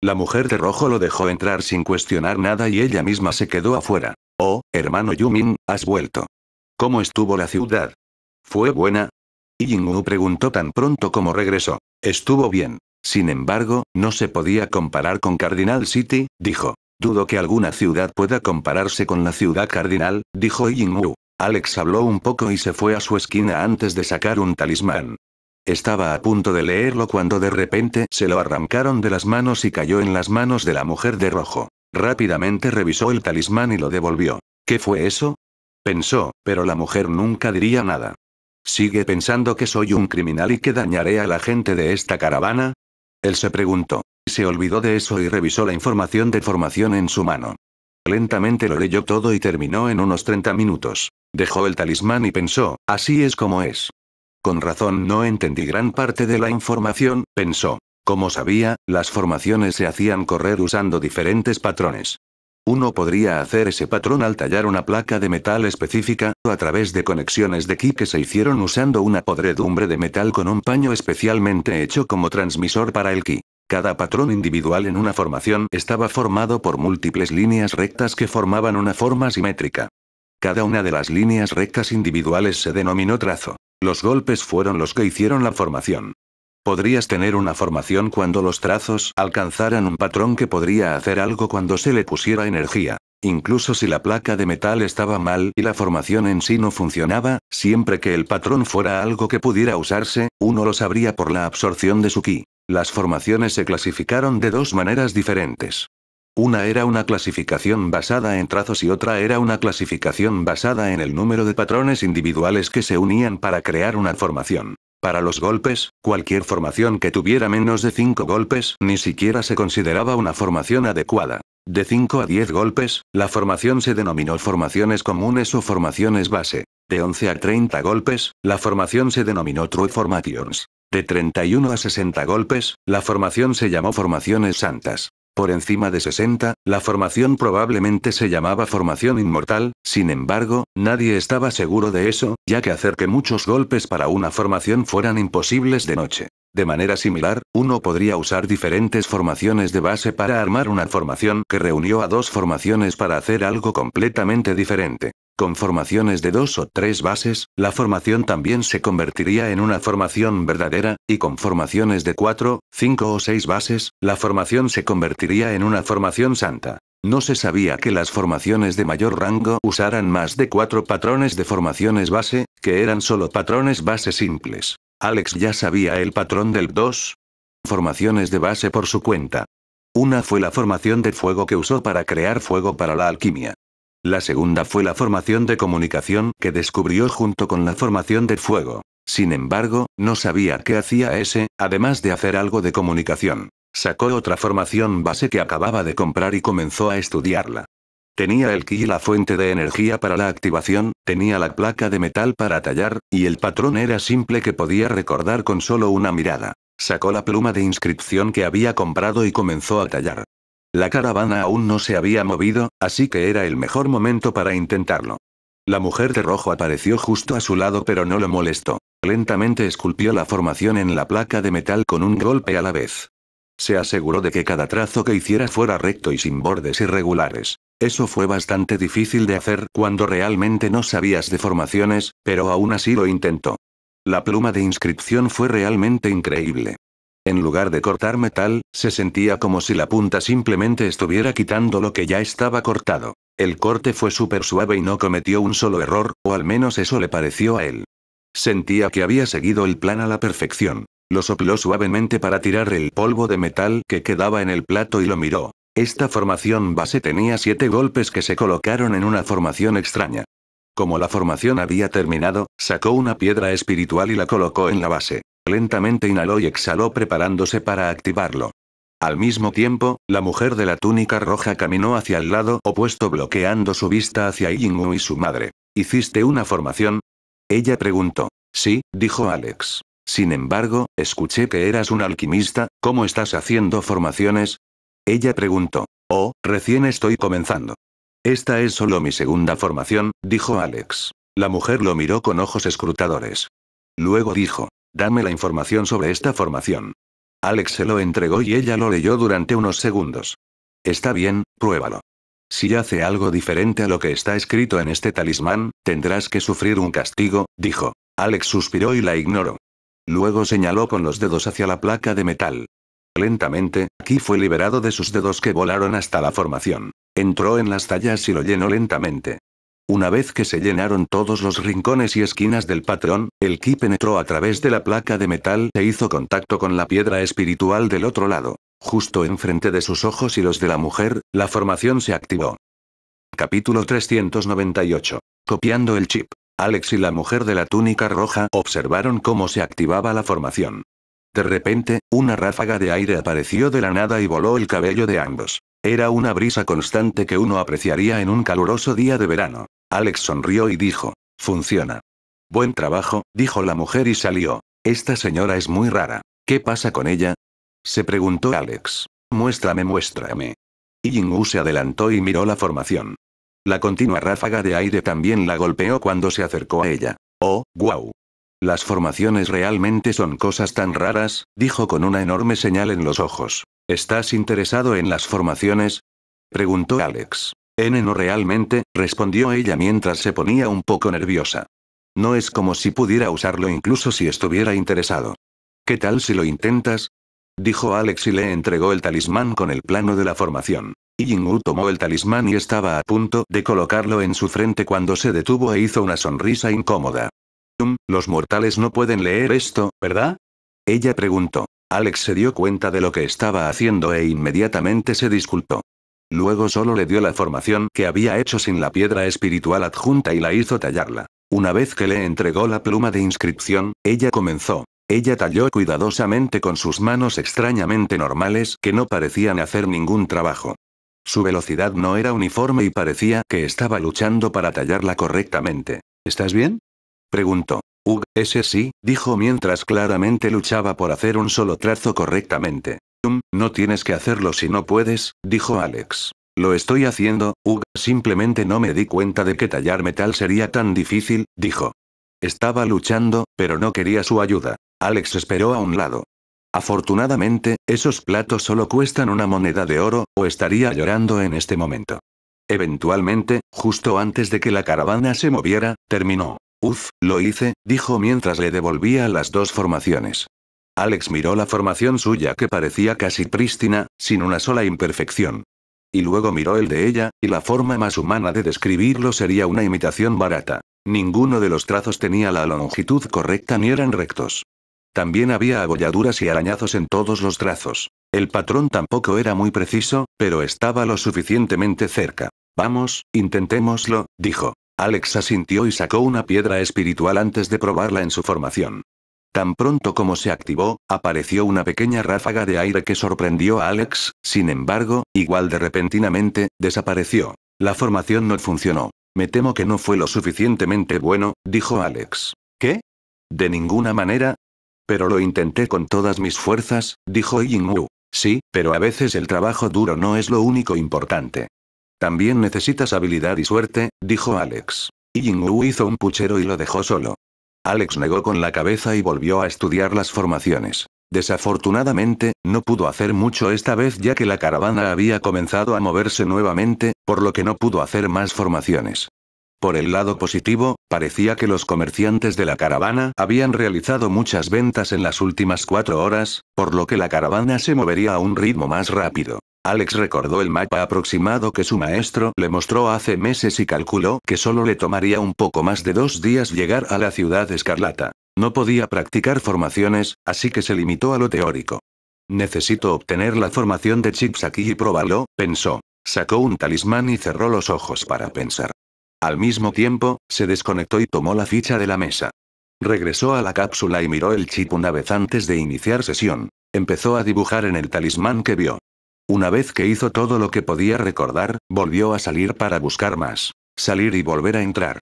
La mujer de rojo lo dejó entrar sin cuestionar nada y ella misma se quedó afuera. Oh, hermano Yumin, has vuelto. ¿Cómo estuvo la ciudad? ¿Fue buena? Yingu preguntó tan pronto como regresó. Estuvo bien. Sin embargo, no se podía comparar con Cardinal City, dijo. Dudo que alguna ciudad pueda compararse con la ciudad cardinal, dijo Yin Wu. Alex habló un poco y se fue a su esquina antes de sacar un talismán. Estaba a punto de leerlo cuando de repente se lo arrancaron de las manos y cayó en las manos de la mujer de rojo. Rápidamente revisó el talismán y lo devolvió. ¿Qué fue eso? Pensó, pero la mujer nunca diría nada. ¿Sigue pensando que soy un criminal y que dañaré a la gente de esta caravana? Él se preguntó. Se olvidó de eso y revisó la información de formación en su mano. Lentamente lo leyó todo y terminó en unos 30 minutos. Dejó el talismán y pensó, así es como es. Con razón no entendí gran parte de la información, pensó. Como sabía, las formaciones se hacían correr usando diferentes patrones. Uno podría hacer ese patrón al tallar una placa de metal específica, o a través de conexiones de ki que se hicieron usando una podredumbre de metal con un paño especialmente hecho como transmisor para el ki. Cada patrón individual en una formación estaba formado por múltiples líneas rectas que formaban una forma simétrica. Cada una de las líneas rectas individuales se denominó trazo. Los golpes fueron los que hicieron la formación. Podrías tener una formación cuando los trazos alcanzaran un patrón que podría hacer algo cuando se le pusiera energía. Incluso si la placa de metal estaba mal y la formación en sí no funcionaba, siempre que el patrón fuera algo que pudiera usarse, uno lo sabría por la absorción de su ki. Las formaciones se clasificaron de dos maneras diferentes. Una era una clasificación basada en trazos y otra era una clasificación basada en el número de patrones individuales que se unían para crear una formación. Para los golpes, cualquier formación que tuviera menos de 5 golpes ni siquiera se consideraba una formación adecuada. De 5 a 10 golpes, la formación se denominó formaciones comunes o formaciones base. De 11 a 30 golpes, la formación se denominó True Formations. De 31 a 60 golpes, la formación se llamó formaciones santas por encima de 60, la formación probablemente se llamaba formación inmortal, sin embargo, nadie estaba seguro de eso, ya que hacer que muchos golpes para una formación fueran imposibles de noche. De manera similar, uno podría usar diferentes formaciones de base para armar una formación que reunió a dos formaciones para hacer algo completamente diferente. Con formaciones de dos o tres bases, la formación también se convertiría en una formación verdadera, y con formaciones de cuatro, cinco o seis bases, la formación se convertiría en una formación santa. No se sabía que las formaciones de mayor rango usaran más de cuatro patrones de formaciones base, que eran solo patrones base simples. Alex ya sabía el patrón del 2. Formaciones de base por su cuenta. Una fue la formación de fuego que usó para crear fuego para la alquimia. La segunda fue la formación de comunicación que descubrió junto con la formación de fuego. Sin embargo, no sabía qué hacía ese, además de hacer algo de comunicación. Sacó otra formación base que acababa de comprar y comenzó a estudiarla. Tenía el ki y la fuente de energía para la activación, tenía la placa de metal para tallar, y el patrón era simple que podía recordar con solo una mirada. Sacó la pluma de inscripción que había comprado y comenzó a tallar. La caravana aún no se había movido, así que era el mejor momento para intentarlo. La mujer de rojo apareció justo a su lado pero no lo molestó. Lentamente esculpió la formación en la placa de metal con un golpe a la vez. Se aseguró de que cada trazo que hiciera fuera recto y sin bordes irregulares. Eso fue bastante difícil de hacer cuando realmente no sabías de formaciones, pero aún así lo intentó. La pluma de inscripción fue realmente increíble. En lugar de cortar metal, se sentía como si la punta simplemente estuviera quitando lo que ya estaba cortado. El corte fue súper suave y no cometió un solo error, o al menos eso le pareció a él. Sentía que había seguido el plan a la perfección. Lo sopló suavemente para tirar el polvo de metal que quedaba en el plato y lo miró. Esta formación base tenía siete golpes que se colocaron en una formación extraña. Como la formación había terminado, sacó una piedra espiritual y la colocó en la base. Lentamente inhaló y exhaló preparándose para activarlo. Al mismo tiempo, la mujer de la túnica roja caminó hacia el lado opuesto bloqueando su vista hacia Yingu y su madre. ¿Hiciste una formación? Ella preguntó. Sí, dijo Alex. Sin embargo, escuché que eras un alquimista, ¿cómo estás haciendo formaciones? Ella preguntó. Oh, recién estoy comenzando. Esta es solo mi segunda formación, dijo Alex. La mujer lo miró con ojos escrutadores. Luego dijo, dame la información sobre esta formación. Alex se lo entregó y ella lo leyó durante unos segundos. Está bien, pruébalo. Si hace algo diferente a lo que está escrito en este talismán, tendrás que sufrir un castigo, dijo. Alex suspiró y la ignoró. Luego señaló con los dedos hacia la placa de metal. Lentamente, Ki fue liberado de sus dedos que volaron hasta la formación. Entró en las tallas y lo llenó lentamente. Una vez que se llenaron todos los rincones y esquinas del patrón, el ki penetró a través de la placa de metal e hizo contacto con la piedra espiritual del otro lado. Justo enfrente de sus ojos y los de la mujer, la formación se activó. Capítulo 398. Copiando el chip. Alex y la mujer de la túnica roja observaron cómo se activaba la formación. De repente, una ráfaga de aire apareció de la nada y voló el cabello de ambos. Era una brisa constante que uno apreciaría en un caluroso día de verano. Alex sonrió y dijo, funciona. Buen trabajo, dijo la mujer y salió. Esta señora es muy rara. ¿Qué pasa con ella? Se preguntó Alex. Muéstrame, muéstrame. Yingu se adelantó y miró la formación. La continua ráfaga de aire también la golpeó cuando se acercó a ella. Oh, guau. Las formaciones realmente son cosas tan raras, dijo con una enorme señal en los ojos. ¿Estás interesado en las formaciones? preguntó Alex. N no realmente, respondió ella mientras se ponía un poco nerviosa. No es como si pudiera usarlo incluso si estuviera interesado. ¿Qué tal si lo intentas? Dijo Alex y le entregó el talismán con el plano de la formación. U tomó el talismán y estaba a punto de colocarlo en su frente cuando se detuvo e hizo una sonrisa incómoda. Los mortales no pueden leer esto, ¿verdad? Ella preguntó. Alex se dio cuenta de lo que estaba haciendo e inmediatamente se disculpó. Luego solo le dio la formación que había hecho sin la piedra espiritual adjunta y la hizo tallarla. Una vez que le entregó la pluma de inscripción, ella comenzó. Ella talló cuidadosamente con sus manos extrañamente normales que no parecían hacer ningún trabajo. Su velocidad no era uniforme y parecía que estaba luchando para tallarla correctamente. ¿Estás bien? preguntó. Ug, ese sí, dijo mientras claramente luchaba por hacer un solo trazo correctamente. no tienes que hacerlo si no puedes, dijo Alex. Lo estoy haciendo, Ug, simplemente no me di cuenta de que tallar metal sería tan difícil, dijo. Estaba luchando, pero no quería su ayuda. Alex esperó a un lado. Afortunadamente, esos platos solo cuestan una moneda de oro, o estaría llorando en este momento. Eventualmente, justo antes de que la caravana se moviera, terminó. Uf, lo hice, dijo mientras le devolvía las dos formaciones. Alex miró la formación suya que parecía casi prístina, sin una sola imperfección. Y luego miró el de ella, y la forma más humana de describirlo sería una imitación barata. Ninguno de los trazos tenía la longitud correcta ni eran rectos. También había abolladuras y arañazos en todos los trazos. El patrón tampoco era muy preciso, pero estaba lo suficientemente cerca. Vamos, intentémoslo, dijo. Alex asintió y sacó una piedra espiritual antes de probarla en su formación. Tan pronto como se activó, apareció una pequeña ráfaga de aire que sorprendió a Alex, sin embargo, igual de repentinamente, desapareció. La formación no funcionó. Me temo que no fue lo suficientemente bueno, dijo Alex. ¿Qué? De ninguna manera. Pero lo intenté con todas mis fuerzas, dijo Ying Wu. Sí, pero a veces el trabajo duro no es lo único importante. También necesitas habilidad y suerte, dijo Alex. Wu hizo un puchero y lo dejó solo. Alex negó con la cabeza y volvió a estudiar las formaciones. Desafortunadamente, no pudo hacer mucho esta vez ya que la caravana había comenzado a moverse nuevamente, por lo que no pudo hacer más formaciones. Por el lado positivo, parecía que los comerciantes de la caravana habían realizado muchas ventas en las últimas cuatro horas, por lo que la caravana se movería a un ritmo más rápido. Alex recordó el mapa aproximado que su maestro le mostró hace meses y calculó que solo le tomaría un poco más de dos días llegar a la ciudad escarlata. No podía practicar formaciones, así que se limitó a lo teórico. Necesito obtener la formación de chips aquí y probarlo, pensó. Sacó un talismán y cerró los ojos para pensar. Al mismo tiempo, se desconectó y tomó la ficha de la mesa. Regresó a la cápsula y miró el chip una vez antes de iniciar sesión. Empezó a dibujar en el talismán que vio. Una vez que hizo todo lo que podía recordar, volvió a salir para buscar más. Salir y volver a entrar.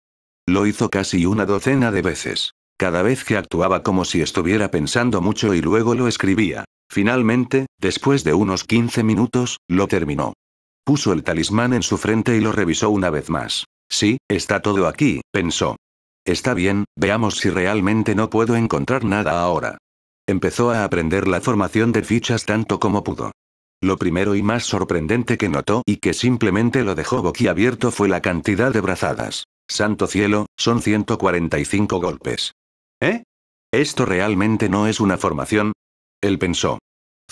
Lo hizo casi una docena de veces. Cada vez que actuaba como si estuviera pensando mucho y luego lo escribía. Finalmente, después de unos 15 minutos, lo terminó. Puso el talismán en su frente y lo revisó una vez más. Sí, está todo aquí, pensó. Está bien, veamos si realmente no puedo encontrar nada ahora. Empezó a aprender la formación de fichas tanto como pudo. Lo primero y más sorprendente que notó y que simplemente lo dejó boquiabierto fue la cantidad de brazadas. Santo cielo, son 145 golpes. ¿Eh? ¿Esto realmente no es una formación? Él pensó.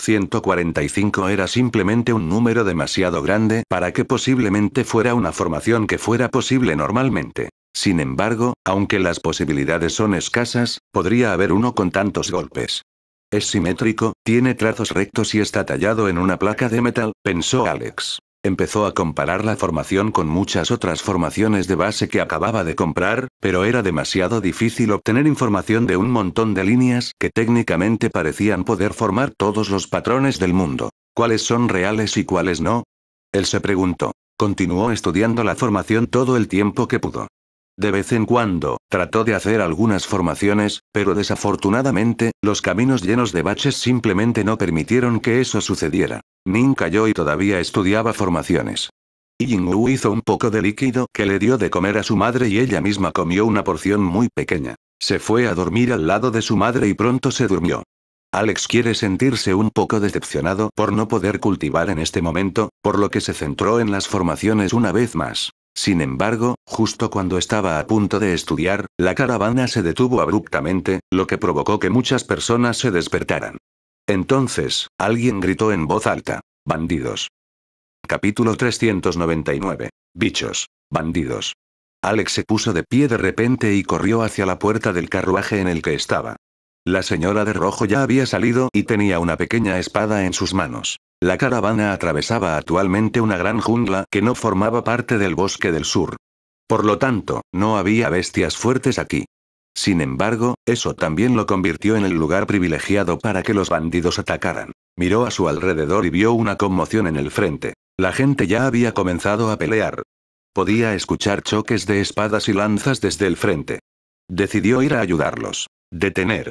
145 era simplemente un número demasiado grande para que posiblemente fuera una formación que fuera posible normalmente. Sin embargo, aunque las posibilidades son escasas, podría haber uno con tantos golpes. Es simétrico, tiene trazos rectos y está tallado en una placa de metal, pensó Alex. Empezó a comparar la formación con muchas otras formaciones de base que acababa de comprar, pero era demasiado difícil obtener información de un montón de líneas que técnicamente parecían poder formar todos los patrones del mundo. ¿Cuáles son reales y cuáles no? Él se preguntó. Continuó estudiando la formación todo el tiempo que pudo. De vez en cuando, trató de hacer algunas formaciones, pero desafortunadamente, los caminos llenos de baches simplemente no permitieron que eso sucediera. Ning cayó y todavía estudiaba formaciones. Wu hizo un poco de líquido que le dio de comer a su madre y ella misma comió una porción muy pequeña. Se fue a dormir al lado de su madre y pronto se durmió. Alex quiere sentirse un poco decepcionado por no poder cultivar en este momento, por lo que se centró en las formaciones una vez más. Sin embargo, justo cuando estaba a punto de estudiar, la caravana se detuvo abruptamente, lo que provocó que muchas personas se despertaran. Entonces, alguien gritó en voz alta. Bandidos. Capítulo 399. Bichos. Bandidos. Alex se puso de pie de repente y corrió hacia la puerta del carruaje en el que estaba. La señora de rojo ya había salido y tenía una pequeña espada en sus manos. La caravana atravesaba actualmente una gran jungla que no formaba parte del bosque del sur. Por lo tanto, no había bestias fuertes aquí. Sin embargo, eso también lo convirtió en el lugar privilegiado para que los bandidos atacaran. Miró a su alrededor y vio una conmoción en el frente. La gente ya había comenzado a pelear. Podía escuchar choques de espadas y lanzas desde el frente. Decidió ir a ayudarlos. Detener.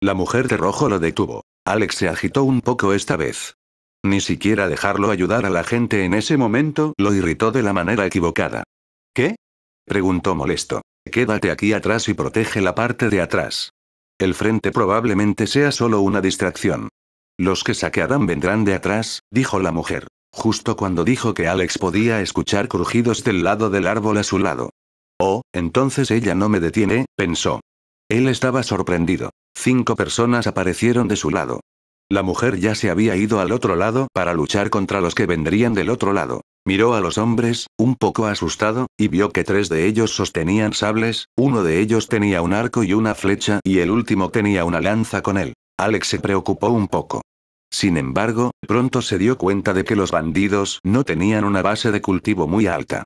La mujer de rojo lo detuvo. Alex se agitó un poco esta vez. Ni siquiera dejarlo ayudar a la gente en ese momento lo irritó de la manera equivocada. ¿Qué? preguntó molesto. Quédate aquí atrás y protege la parte de atrás. El frente probablemente sea solo una distracción. Los que saquearán vendrán de atrás, dijo la mujer. Justo cuando dijo que Alex podía escuchar crujidos del lado del árbol a su lado. Oh, entonces ella no me detiene, pensó. Él estaba sorprendido. Cinco personas aparecieron de su lado. La mujer ya se había ido al otro lado para luchar contra los que vendrían del otro lado. Miró a los hombres, un poco asustado, y vio que tres de ellos sostenían sables, uno de ellos tenía un arco y una flecha y el último tenía una lanza con él. Alex se preocupó un poco. Sin embargo, pronto se dio cuenta de que los bandidos no tenían una base de cultivo muy alta.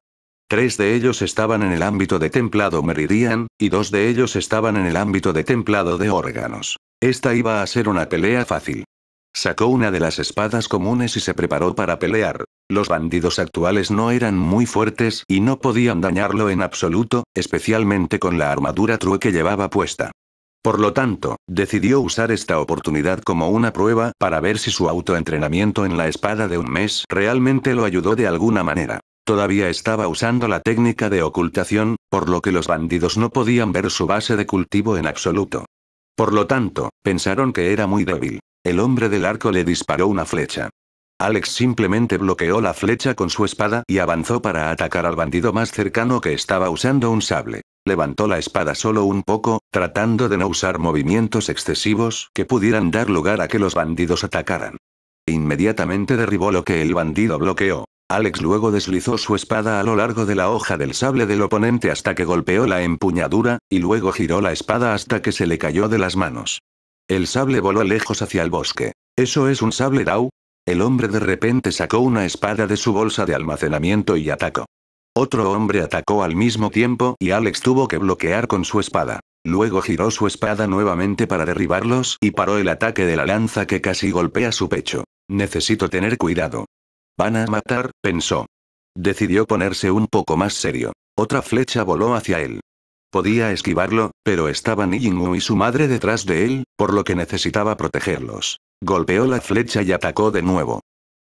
Tres de ellos estaban en el ámbito de templado meridian, y dos de ellos estaban en el ámbito de templado de órganos. Esta iba a ser una pelea fácil. Sacó una de las espadas comunes y se preparó para pelear. Los bandidos actuales no eran muy fuertes y no podían dañarlo en absoluto, especialmente con la armadura true que llevaba puesta. Por lo tanto, decidió usar esta oportunidad como una prueba para ver si su autoentrenamiento en la espada de un mes realmente lo ayudó de alguna manera. Todavía estaba usando la técnica de ocultación, por lo que los bandidos no podían ver su base de cultivo en absoluto. Por lo tanto, pensaron que era muy débil. El hombre del arco le disparó una flecha. Alex simplemente bloqueó la flecha con su espada y avanzó para atacar al bandido más cercano que estaba usando un sable. Levantó la espada solo un poco, tratando de no usar movimientos excesivos que pudieran dar lugar a que los bandidos atacaran. Inmediatamente derribó lo que el bandido bloqueó, Alex luego deslizó su espada a lo largo de la hoja del sable del oponente hasta que golpeó la empuñadura, y luego giró la espada hasta que se le cayó de las manos. El sable voló lejos hacia el bosque. ¿Eso es un sable Dao? El hombre de repente sacó una espada de su bolsa de almacenamiento y atacó. Otro hombre atacó al mismo tiempo y Alex tuvo que bloquear con su espada. Luego giró su espada nuevamente para derribarlos y paró el ataque de la lanza que casi golpea su pecho. Necesito tener cuidado. Van a matar, pensó. Decidió ponerse un poco más serio. Otra flecha voló hacia él. Podía esquivarlo, pero estaban Iyingu y su madre detrás de él, por lo que necesitaba protegerlos. Golpeó la flecha y atacó de nuevo.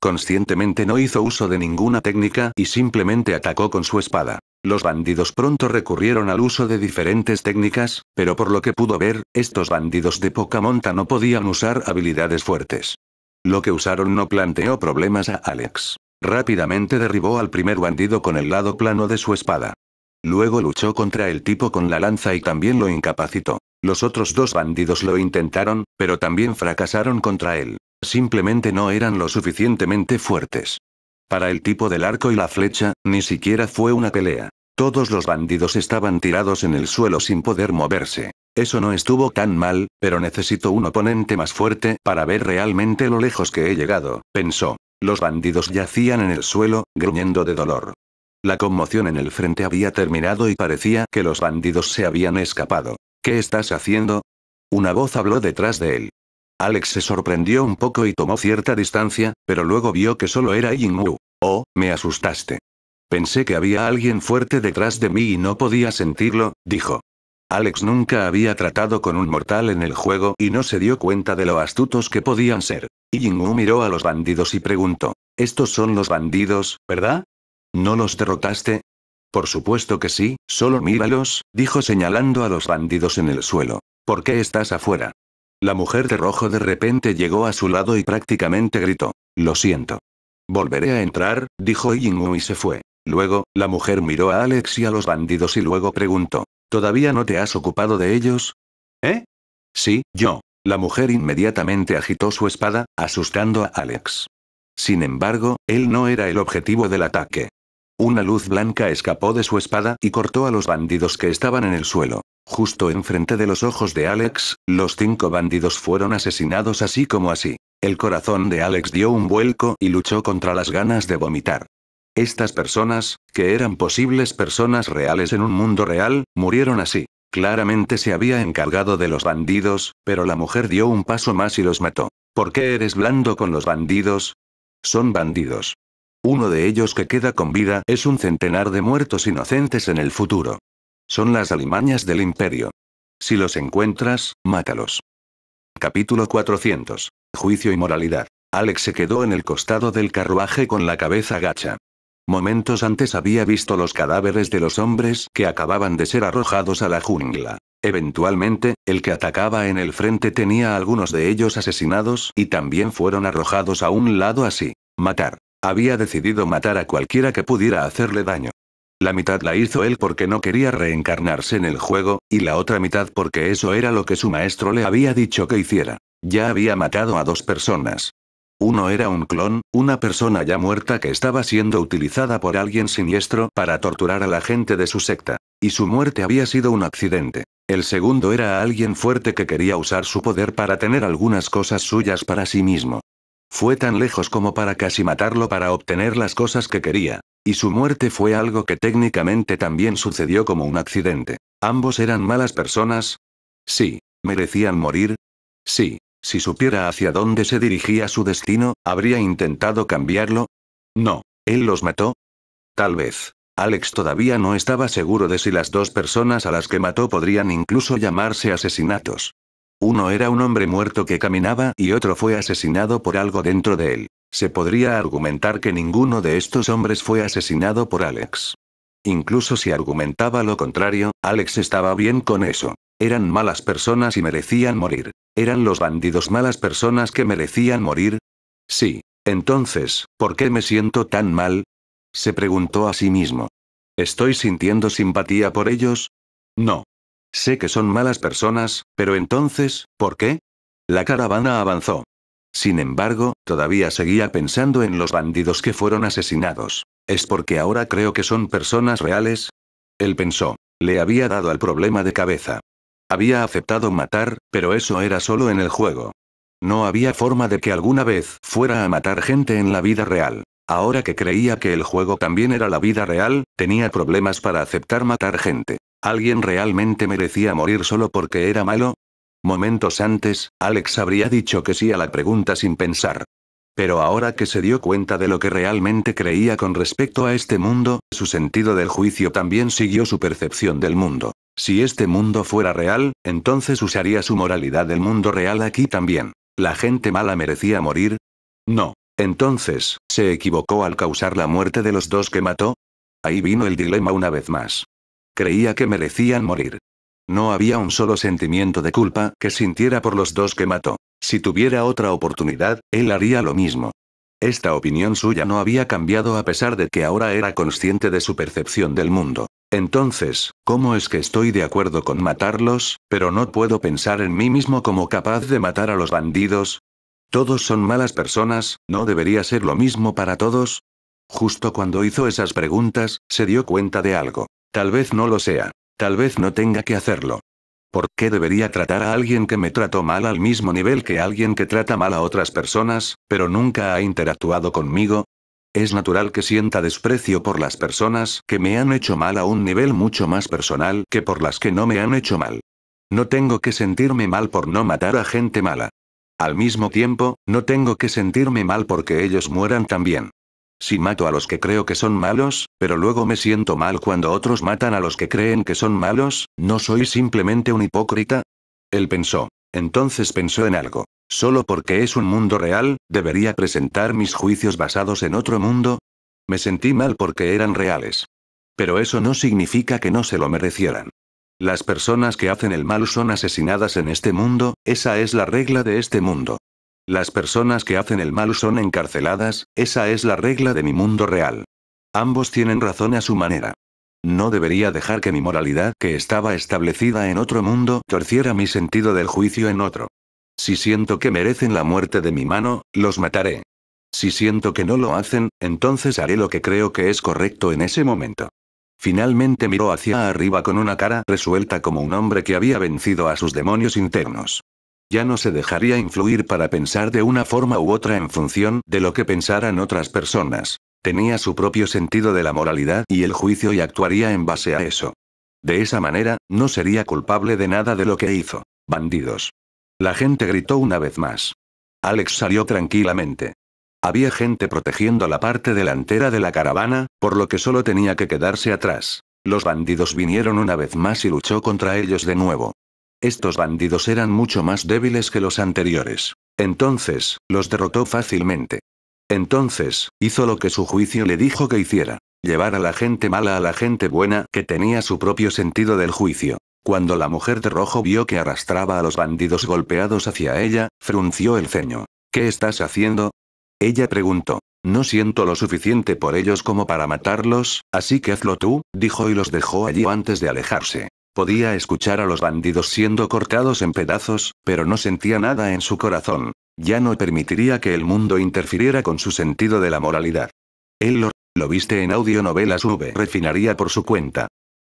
Conscientemente no hizo uso de ninguna técnica y simplemente atacó con su espada. Los bandidos pronto recurrieron al uso de diferentes técnicas, pero por lo que pudo ver, estos bandidos de poca monta no podían usar habilidades fuertes. Lo que usaron no planteó problemas a Alex. Rápidamente derribó al primer bandido con el lado plano de su espada. Luego luchó contra el tipo con la lanza y también lo incapacitó. Los otros dos bandidos lo intentaron, pero también fracasaron contra él. Simplemente no eran lo suficientemente fuertes. Para el tipo del arco y la flecha, ni siquiera fue una pelea. Todos los bandidos estaban tirados en el suelo sin poder moverse. Eso no estuvo tan mal, pero necesito un oponente más fuerte para ver realmente lo lejos que he llegado, pensó. Los bandidos yacían en el suelo, gruñendo de dolor. La conmoción en el frente había terminado y parecía que los bandidos se habían escapado. ¿Qué estás haciendo? Una voz habló detrás de él. Alex se sorprendió un poco y tomó cierta distancia, pero luego vio que solo era Yingwu. Oh, me asustaste. Pensé que había alguien fuerte detrás de mí y no podía sentirlo, dijo. Alex nunca había tratado con un mortal en el juego y no se dio cuenta de lo astutos que podían ser. Y miró a los bandidos y preguntó, estos son los bandidos, ¿verdad? ¿No los derrotaste? Por supuesto que sí, solo míralos, dijo señalando a los bandidos en el suelo. ¿Por qué estás afuera? La mujer de rojo de repente llegó a su lado y prácticamente gritó, lo siento. Volveré a entrar, dijo Yingu y se fue. Luego, la mujer miró a Alex y a los bandidos y luego preguntó. ¿Todavía no te has ocupado de ellos? ¿Eh? Sí, yo. La mujer inmediatamente agitó su espada, asustando a Alex. Sin embargo, él no era el objetivo del ataque. Una luz blanca escapó de su espada y cortó a los bandidos que estaban en el suelo. Justo enfrente de los ojos de Alex, los cinco bandidos fueron asesinados así como así. El corazón de Alex dio un vuelco y luchó contra las ganas de vomitar. Estas personas, que eran posibles personas reales en un mundo real, murieron así. Claramente se había encargado de los bandidos, pero la mujer dio un paso más y los mató. ¿Por qué eres blando con los bandidos? Son bandidos. Uno de ellos que queda con vida es un centenar de muertos inocentes en el futuro. Son las alimañas del imperio. Si los encuentras, mátalos. Capítulo 400. Juicio y moralidad. Alex se quedó en el costado del carruaje con la cabeza gacha. Momentos antes había visto los cadáveres de los hombres que acababan de ser arrojados a la jungla. Eventualmente, el que atacaba en el frente tenía algunos de ellos asesinados y también fueron arrojados a un lado así. Matar. Había decidido matar a cualquiera que pudiera hacerle daño. La mitad la hizo él porque no quería reencarnarse en el juego, y la otra mitad porque eso era lo que su maestro le había dicho que hiciera. Ya había matado a dos personas. Uno era un clon, una persona ya muerta que estaba siendo utilizada por alguien siniestro para torturar a la gente de su secta. Y su muerte había sido un accidente. El segundo era alguien fuerte que quería usar su poder para tener algunas cosas suyas para sí mismo. Fue tan lejos como para casi matarlo para obtener las cosas que quería. Y su muerte fue algo que técnicamente también sucedió como un accidente. ¿Ambos eran malas personas? Sí. ¿Merecían morir? Sí. Si supiera hacia dónde se dirigía su destino, ¿habría intentado cambiarlo? No. ¿Él los mató? Tal vez. Alex todavía no estaba seguro de si las dos personas a las que mató podrían incluso llamarse asesinatos. Uno era un hombre muerto que caminaba y otro fue asesinado por algo dentro de él. Se podría argumentar que ninguno de estos hombres fue asesinado por Alex. Incluso si argumentaba lo contrario, Alex estaba bien con eso. Eran malas personas y merecían morir. ¿Eran los bandidos malas personas que merecían morir? Sí. Entonces, ¿por qué me siento tan mal? Se preguntó a sí mismo. ¿Estoy sintiendo simpatía por ellos? No. Sé que son malas personas, pero entonces, ¿por qué? La caravana avanzó. Sin embargo, todavía seguía pensando en los bandidos que fueron asesinados. Es porque ahora creo que son personas reales. Él pensó. Le había dado al problema de cabeza. Había aceptado matar, pero eso era solo en el juego. No había forma de que alguna vez fuera a matar gente en la vida real. Ahora que creía que el juego también era la vida real, tenía problemas para aceptar matar gente. ¿Alguien realmente merecía morir solo porque era malo? Momentos antes, Alex habría dicho que sí a la pregunta sin pensar. Pero ahora que se dio cuenta de lo que realmente creía con respecto a este mundo, su sentido del juicio también siguió su percepción del mundo. Si este mundo fuera real, entonces usaría su moralidad del mundo real aquí también. ¿La gente mala merecía morir? No. Entonces, ¿se equivocó al causar la muerte de los dos que mató? Ahí vino el dilema una vez más. Creía que merecían morir. No había un solo sentimiento de culpa que sintiera por los dos que mató. Si tuviera otra oportunidad, él haría lo mismo. Esta opinión suya no había cambiado a pesar de que ahora era consciente de su percepción del mundo. Entonces, ¿cómo es que estoy de acuerdo con matarlos, pero no puedo pensar en mí mismo como capaz de matar a los bandidos? Todos son malas personas, ¿no debería ser lo mismo para todos? Justo cuando hizo esas preguntas, se dio cuenta de algo. Tal vez no lo sea. Tal vez no tenga que hacerlo. ¿Por qué debería tratar a alguien que me trató mal al mismo nivel que alguien que trata mal a otras personas, pero nunca ha interactuado conmigo? Es natural que sienta desprecio por las personas que me han hecho mal a un nivel mucho más personal que por las que no me han hecho mal. No tengo que sentirme mal por no matar a gente mala. Al mismo tiempo, no tengo que sentirme mal porque ellos mueran también. Si mato a los que creo que son malos, pero luego me siento mal cuando otros matan a los que creen que son malos, ¿no soy simplemente un hipócrita? Él pensó. Entonces pensó en algo. Solo porque es un mundo real, debería presentar mis juicios basados en otro mundo. Me sentí mal porque eran reales. Pero eso no significa que no se lo merecieran. Las personas que hacen el mal son asesinadas en este mundo, esa es la regla de este mundo. Las personas que hacen el mal son encarceladas, esa es la regla de mi mundo real. Ambos tienen razón a su manera. No debería dejar que mi moralidad que estaba establecida en otro mundo torciera mi sentido del juicio en otro. Si siento que merecen la muerte de mi mano, los mataré. Si siento que no lo hacen, entonces haré lo que creo que es correcto en ese momento. Finalmente miró hacia arriba con una cara resuelta como un hombre que había vencido a sus demonios internos. Ya no se dejaría influir para pensar de una forma u otra en función de lo que pensaran otras personas. Tenía su propio sentido de la moralidad y el juicio y actuaría en base a eso. De esa manera, no sería culpable de nada de lo que hizo. Bandidos. La gente gritó una vez más. Alex salió tranquilamente. Había gente protegiendo la parte delantera de la caravana, por lo que solo tenía que quedarse atrás. Los bandidos vinieron una vez más y luchó contra ellos de nuevo. Estos bandidos eran mucho más débiles que los anteriores. Entonces, los derrotó fácilmente. Entonces, hizo lo que su juicio le dijo que hiciera. Llevar a la gente mala a la gente buena que tenía su propio sentido del juicio. Cuando la mujer de rojo vio que arrastraba a los bandidos golpeados hacia ella, frunció el ceño. ¿Qué estás haciendo? Ella preguntó. No siento lo suficiente por ellos como para matarlos, así que hazlo tú, dijo y los dejó allí antes de alejarse. Podía escuchar a los bandidos siendo cortados en pedazos, pero no sentía nada en su corazón. Ya no permitiría que el mundo interfiriera con su sentido de la moralidad. Él lo, lo viste en audionovelas V refinaría por su cuenta.